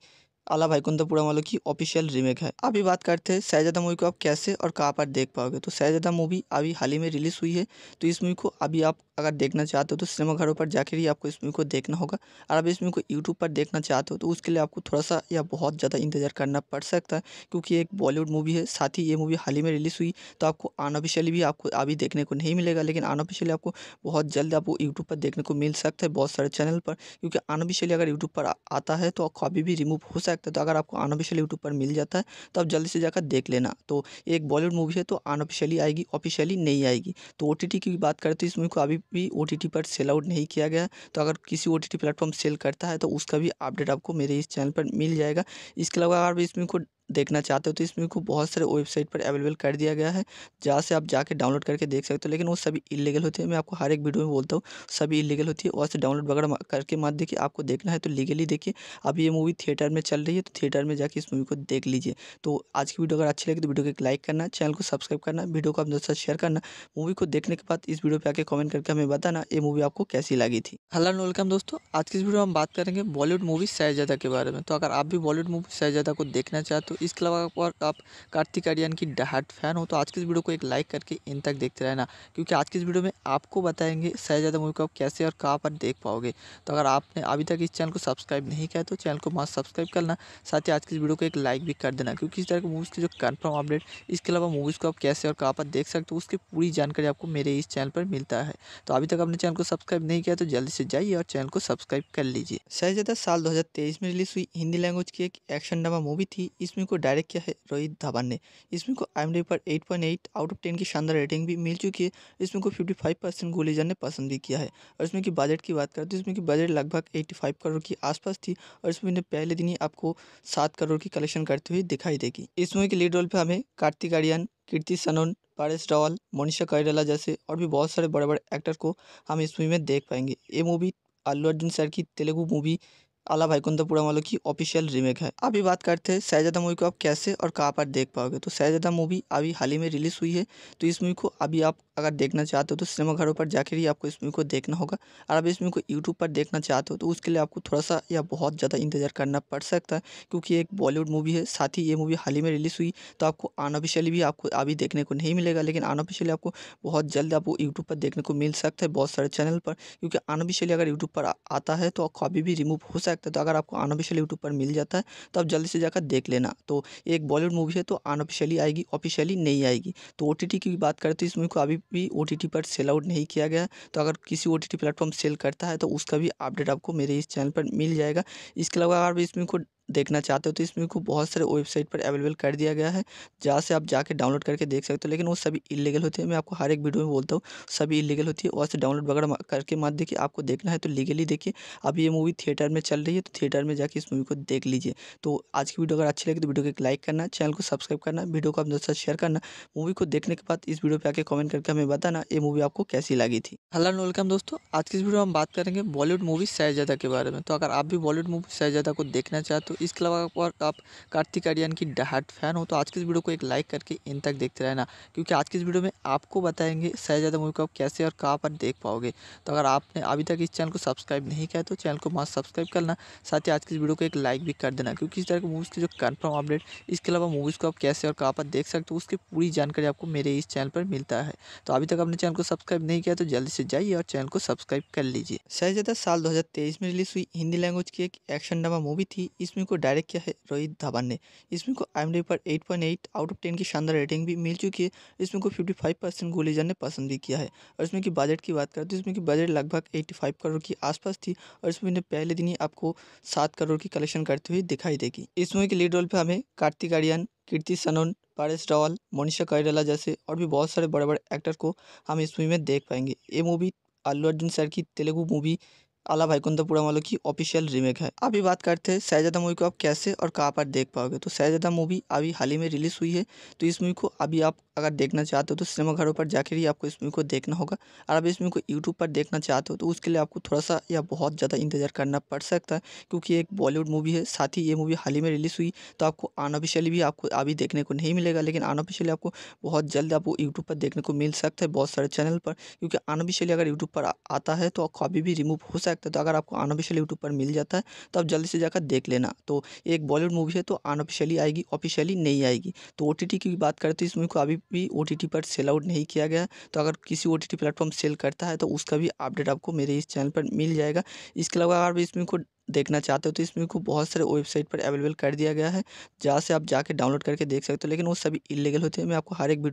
आला भाई पुरा वालों की ऑफिशियल रीमेक है अभी बात करते हैं शहजादा मूवी को आप कैसे और कहाँ पर देख पाओगे तो शहजादा मूवी अभी हाल ही में रिलीज़ हुई है तो इस मूवी को अभी आप अगर देखना चाहते हो तो सिनेमाघरों पर जाकर ही आपको इस मूवी को देखना होगा और अब इस मूवी को यूट्यूब पर देखना चाहते हो तो उसके लिए आपको थोड़ा सा या बहुत ज़्यादा इंतजार करना पड़ सकता है क्योंकि एक बॉलीवुड मूवी है साथ ही ये मूवी हाल ही में रिलीज़ हुई तो आपको अनऑफिशियली भी आपको अभी देखने को नहीं मिलेगा लेकिन अनऑफिशियली आपको बहुत जल्द आपको यूट्यूब पर देखने को मिल सकता है बहुत सारे चैनल पर क्योंकि अनऑफिशियली अगर यूट्यूब पर आता है तो आपको अभी भी रिमूव हो सकता है तो अगर आपको अनऑफिशियल यूट्यूब पर मिल जाता है तो आप जल्दी से जाकर देख लेना तो एक बॉलीवुड मूवी है तो अनऑफिशियली आएगी ऑफिशियली नहीं आएगी तो ओ की बात करते इस मूवी को अभी भी ओ पर सेल आउट नहीं किया गया तो अगर किसी ओ टी प्लेटफॉर्म सेल करता है तो उसका भी अपडेट आपको मेरे इस चैनल पर मिल जाएगा इसके अलावा अगर इसमें कोई देखना चाहते हो तो इस मूवी को बहुत सारे वेबसाइट पर अवेलेबल कर दिया गया है जहाँ से आप जाके डाउनलोड करके देख सकते हो लेकिन वो सभी इलीगल होती है मैं आपको हर एक वीडियो में बोलता हूँ सभी इलीगल होती है वहाँ से डाउनलोड वगैरह करके मत देखिए आपको देखना है तो लीगली देखिए अभी ये मूवी थिएटर में चल रही है तो थिएटर में जाके इस मूवी को देख लीजिए तो आज की वीडियो अगर अच्छी लगी तो वीडियो को एक लाइक करना चैनल को सब्सक्राइब करना वीडियो को अपने दोस्तों शेयर करना मूवी को देखने के बाद इस वीडियो पर आके कमेंट करके हमें बताना ये मूवी आपको कैसी लगी थी हेलो वेलकम दोस्तों आज की इस वीडियो में हम बात करेंगे बॉलीवुड मूवी सैजादा के बारे में तो अगर आप भी बॉलीवुड मूवी सैजादा को देखना चाहते हो इसके अलावा और आप कार्तिक आर्यन की डहाट फैन हो तो आज की इस वीडियो को एक लाइक करके इन तक देखते रहना क्योंकि आज की इस वीडियो में आपको बताएंगे शहजादा मूवी को आप कैसे और कहाँ पर देख पाओगे तो अगर आपने अभी तक इस चैनल को सब्सक्राइब नहीं किया तो चैनल को मस्त सब्सक्राइब करना साथ ही आज की इस वीडियो को एक लाइक भी कर देना क्योंकि इस तरह की मूवीज़ की जो कन्फर्म अपडेट इसके अलावा मूवीज़ को आप कैसे और कहाँ पर देख सकते हो उसकी पूरी जानकारी आपको मेरे इस चैनल पर मिलता है तो अभी तक आपने चैनल को सब्सक्राइब नहीं किया तो जल्दी से जाइए और चैनल को सब्सक्राइब कर लीजिए शहजादा साल दो में रिलीज़ हुई हिंदी लैंग्वेज की एक एक्शन ड्रामा मूवी थी इसमें को डायरेक्ट किया है रोहित धवन ने इसमें को आई एम डी पर eight point eight out of ten की शानदार रेटिंग भी मिल चुकी है इसमें को फिफ्टी फाइव परसेंट गोलीजन ने पसंद भी किया है और इसमें की बजट की बात करें तो इसमें की बजट लगभग एट्टी फाइव करोड़ के आसपास थी और इसमें पहले दिन ही आपको सात करोड़ की कलेक्शन करते हुए दिखाई देगी इस मूवी के लीड रोल पर हमें कार्तिक आर्यन कीर्ति सनोन पारस रावल मोनिशा कैरला जैसे और भी बहुत सारे बड़े बड़े एक्टर को हम इस मूवी में देख पाएंगे ये मूवी अल्लू अर्जुन सर की तेलुगु मूवी आला भाईकुंदा वालों की ऑफिशियल रीमेक है अभी बात करते हैं शहजादा मूवी को आप कैसे और कहाँ पर देख पाओगे तो शहजादा मूवी अभी हाल ही में रिलीज़ हुई है तो इस मूवी को अभी आप अगर देखना चाहते हो तो सिनेमाघरों पर जाकर ही आपको इस मूवी को देखना होगा और अभी इस मूवी को यूट्यूब पर देखना चाहते हो तो उसके लिए आपको थोड़ा सा या बहुत ज़्यादा इंतजार करना पड़ सकता है क्योंकि एक बॉलीवुड मूवी है साथ ही ये मूवी हाल ही में रिलीज़ हुई तो आपको अनऑफिशियली भी आपको अभी देखने को नहीं मिलेगा लेकिन अनऑफिशियली आपको बहुत जल्द आपको यूट्यूब पर देखने को मिल सकता है बहुत सारे चैनल पर क्योंकि अनऑफिशियली अगर यूट्यूब पर आता है तो अभी भी रिमूव हो सकता सकता है तो अगर आपको अनऑफिशियल यूट्यूब पर मिल जाता है तो आप जल्दी से जाकर देख लेना तो एक बॉलीवुड मूवी है तो अनऑफिशियली आएगी ऑफिशियली नहीं आएगी तो ओ की बात करते इस मूवी को अभी भी ओ पर सेल आउट नहीं किया गया तो अगर किसी ओ प्लेटफॉर्म सेल करता है तो उसका भी अपडेट आपको मेरे इस चैनल पर मिल जाएगा इसके अलावा अगर इस मूवी को देखना चाहते हो तो इसमें को बहुत सारे वेबसाइट पर अवेलेबल कर दिया गया है जहाँ से आप जाके डाउनलोड करके देख सकते हो लेकिन वो सभी इलीगल होते हैं मैं आपको हर एक वीडियो में बोलता हूँ सभी इलीगल होती है वहाँ से डाउनलोड वगैरह करके मत देखिए आपको देखना है तो लीगली देखिए अब ये मूवी थिएटर में चल रही है तो थिएटर में जाके इस मूवी को देख लीजिए तो आज की वीडियो अगर अच्छी लगी तो वीडियो को एक लाइक करना चैनल को सब्सक्राइब करना वीडियो को अपने दोस्तों शेयर करना मूवी को देखने के बाद इस वीडियो पर आके कमेंट करके हमें बताना ये मूवी आपको कैसी लगी थी हेलो वेलकम दोस्तों आज की इस वीडियो में हम बात करेंगे बॉलीवुड मूवी सैजादा के बारे में तो अगर आप भी बॉलीवुड मूवी सैजादा को देखना चाहते हो तो इसके अलावा और आप कार्तिक आर्यन की डहाट फैन हो तो आज की इस वीडियो को एक लाइक करके इन तक देखते रहना क्योंकि आज की इस वीडियो में आपको बताएंगे शहजादा मूवी को आप कैसे और कहाँ पर देख पाओगे तो अगर आपने अभी तक इस चैनल को सब्सक्राइब नहीं किया तो चैनल को मास्क सब्सक्राइब करना साथ ही आज की इस वीडियो को एक लाइक भी कर देना क्योंकि इस तरह की मूवीज़ की जो कन्फर्म अपडेट इसके अलावा मूवीज़ को आप कैसे और कहाँ पर देख सकते हो उसकी पूरी जानकारी आपको मेरे इस चैनल पर मिलता है तो अभी तक आपने चैनल को सब्सक्राइब नहीं किया तो जल्दी से जाइए और चैनल को सब्सक्राइब कर लीजिए शहजादा साल दो में रिलीज़ हुई हिंदी लैंग्वेज की एक एक्शन ड्रामा मूवी थी इसमें इसमें को डायरेक्ट किया है रोहित धवन ने इसमें को आई एम डी पर eight point eight out of ten की शानदार रेटिंग भी मिल चुकी है इसमें को फिफ्टी फाइव परसेंट गुलीजन ने पसंद भी किया है और इसमें की बजट की बात करें तो इसमें की बजट लगभग एट्टी फाइव करोड़ के आसपास थी और इसमें पहले दिन ही आपको सात करोड़ की कलेक्शन करते हुए दिखाई देगी इस मूवी के लीड रोल पर हमें कार्तिक आर्यन कीर्ति सनोन पारस रावल मोनिशा कैराला जैसे और भी बहुत सारे बड़े बड़े एक्टर को हम इस मूवी में देख पाएंगे ये मूवी अल्लू अर्जुन सर की तेलुगु मूवी आला भाईकुंदा पुरावालों की ऑफिशियल रीमेक है अभी बात करते हैं शहजादा मूवी को आप कैसे और कहाँ पर देख पाओगे तो शहजादा मूवी अभी हाल ही में रिलीज़ हुई है तो इस मूवी को अभी आप अगर देखना चाहते हो तो सिनेमाघरों पर जाकर ही आपको इस मूवी को देखना होगा और अभी इस मूवी को यूट्यूब पर देखना चाहते हो तो उसके लिए आपको थोड़ा सा या बहुत ज़्यादा इंतजार करना पड़ सकता है क्योंकि एक बॉलीवुड मूवी है साथ ही ये मूवी हाल ही में रिलीज़ हुई तो आपको अनऑफिशियली भी आपको अभी देखने को नहीं मिलेगा लेकिन अनऑफिशियली आपको बहुत जल्द आपको यूट्यूब पर देखने को मिल सकता है बहुत सारे चैनल पर क्योंकि अनऑफिशियली अगर यूट्यूब पर आता है तो कॉपी भी रिमूव हो सकता सकता है तो अगर आपको अनऑफिशियल यूट्यूब पर मिल जाता है तो आप जल्दी से जाकर देख लेना तो एक बॉलीवुड मूवी है तो अनऑफिशियली आएगी ऑफिशियली नहीं आएगी तो ओ की बात करते हैं इस मूवी को अभी भी ओ पर सेल आउट नहीं किया गया तो अगर किसी ओ टी सेल करता है तो उसका भी अपडेट आपको मेरे इस चैनल पर मिल जाएगा इसके अलावा अगर इस मूवी को देखना चाहते हो तो इस मूवी को बहुत सारे वेबसाइट पर अवेलेबल कर दिया गया है जहाँ से आप जाके डाउनलोड करके देख सकते हो लेकिन वो सभी इलीगल होते हैं मैं आपको हर एक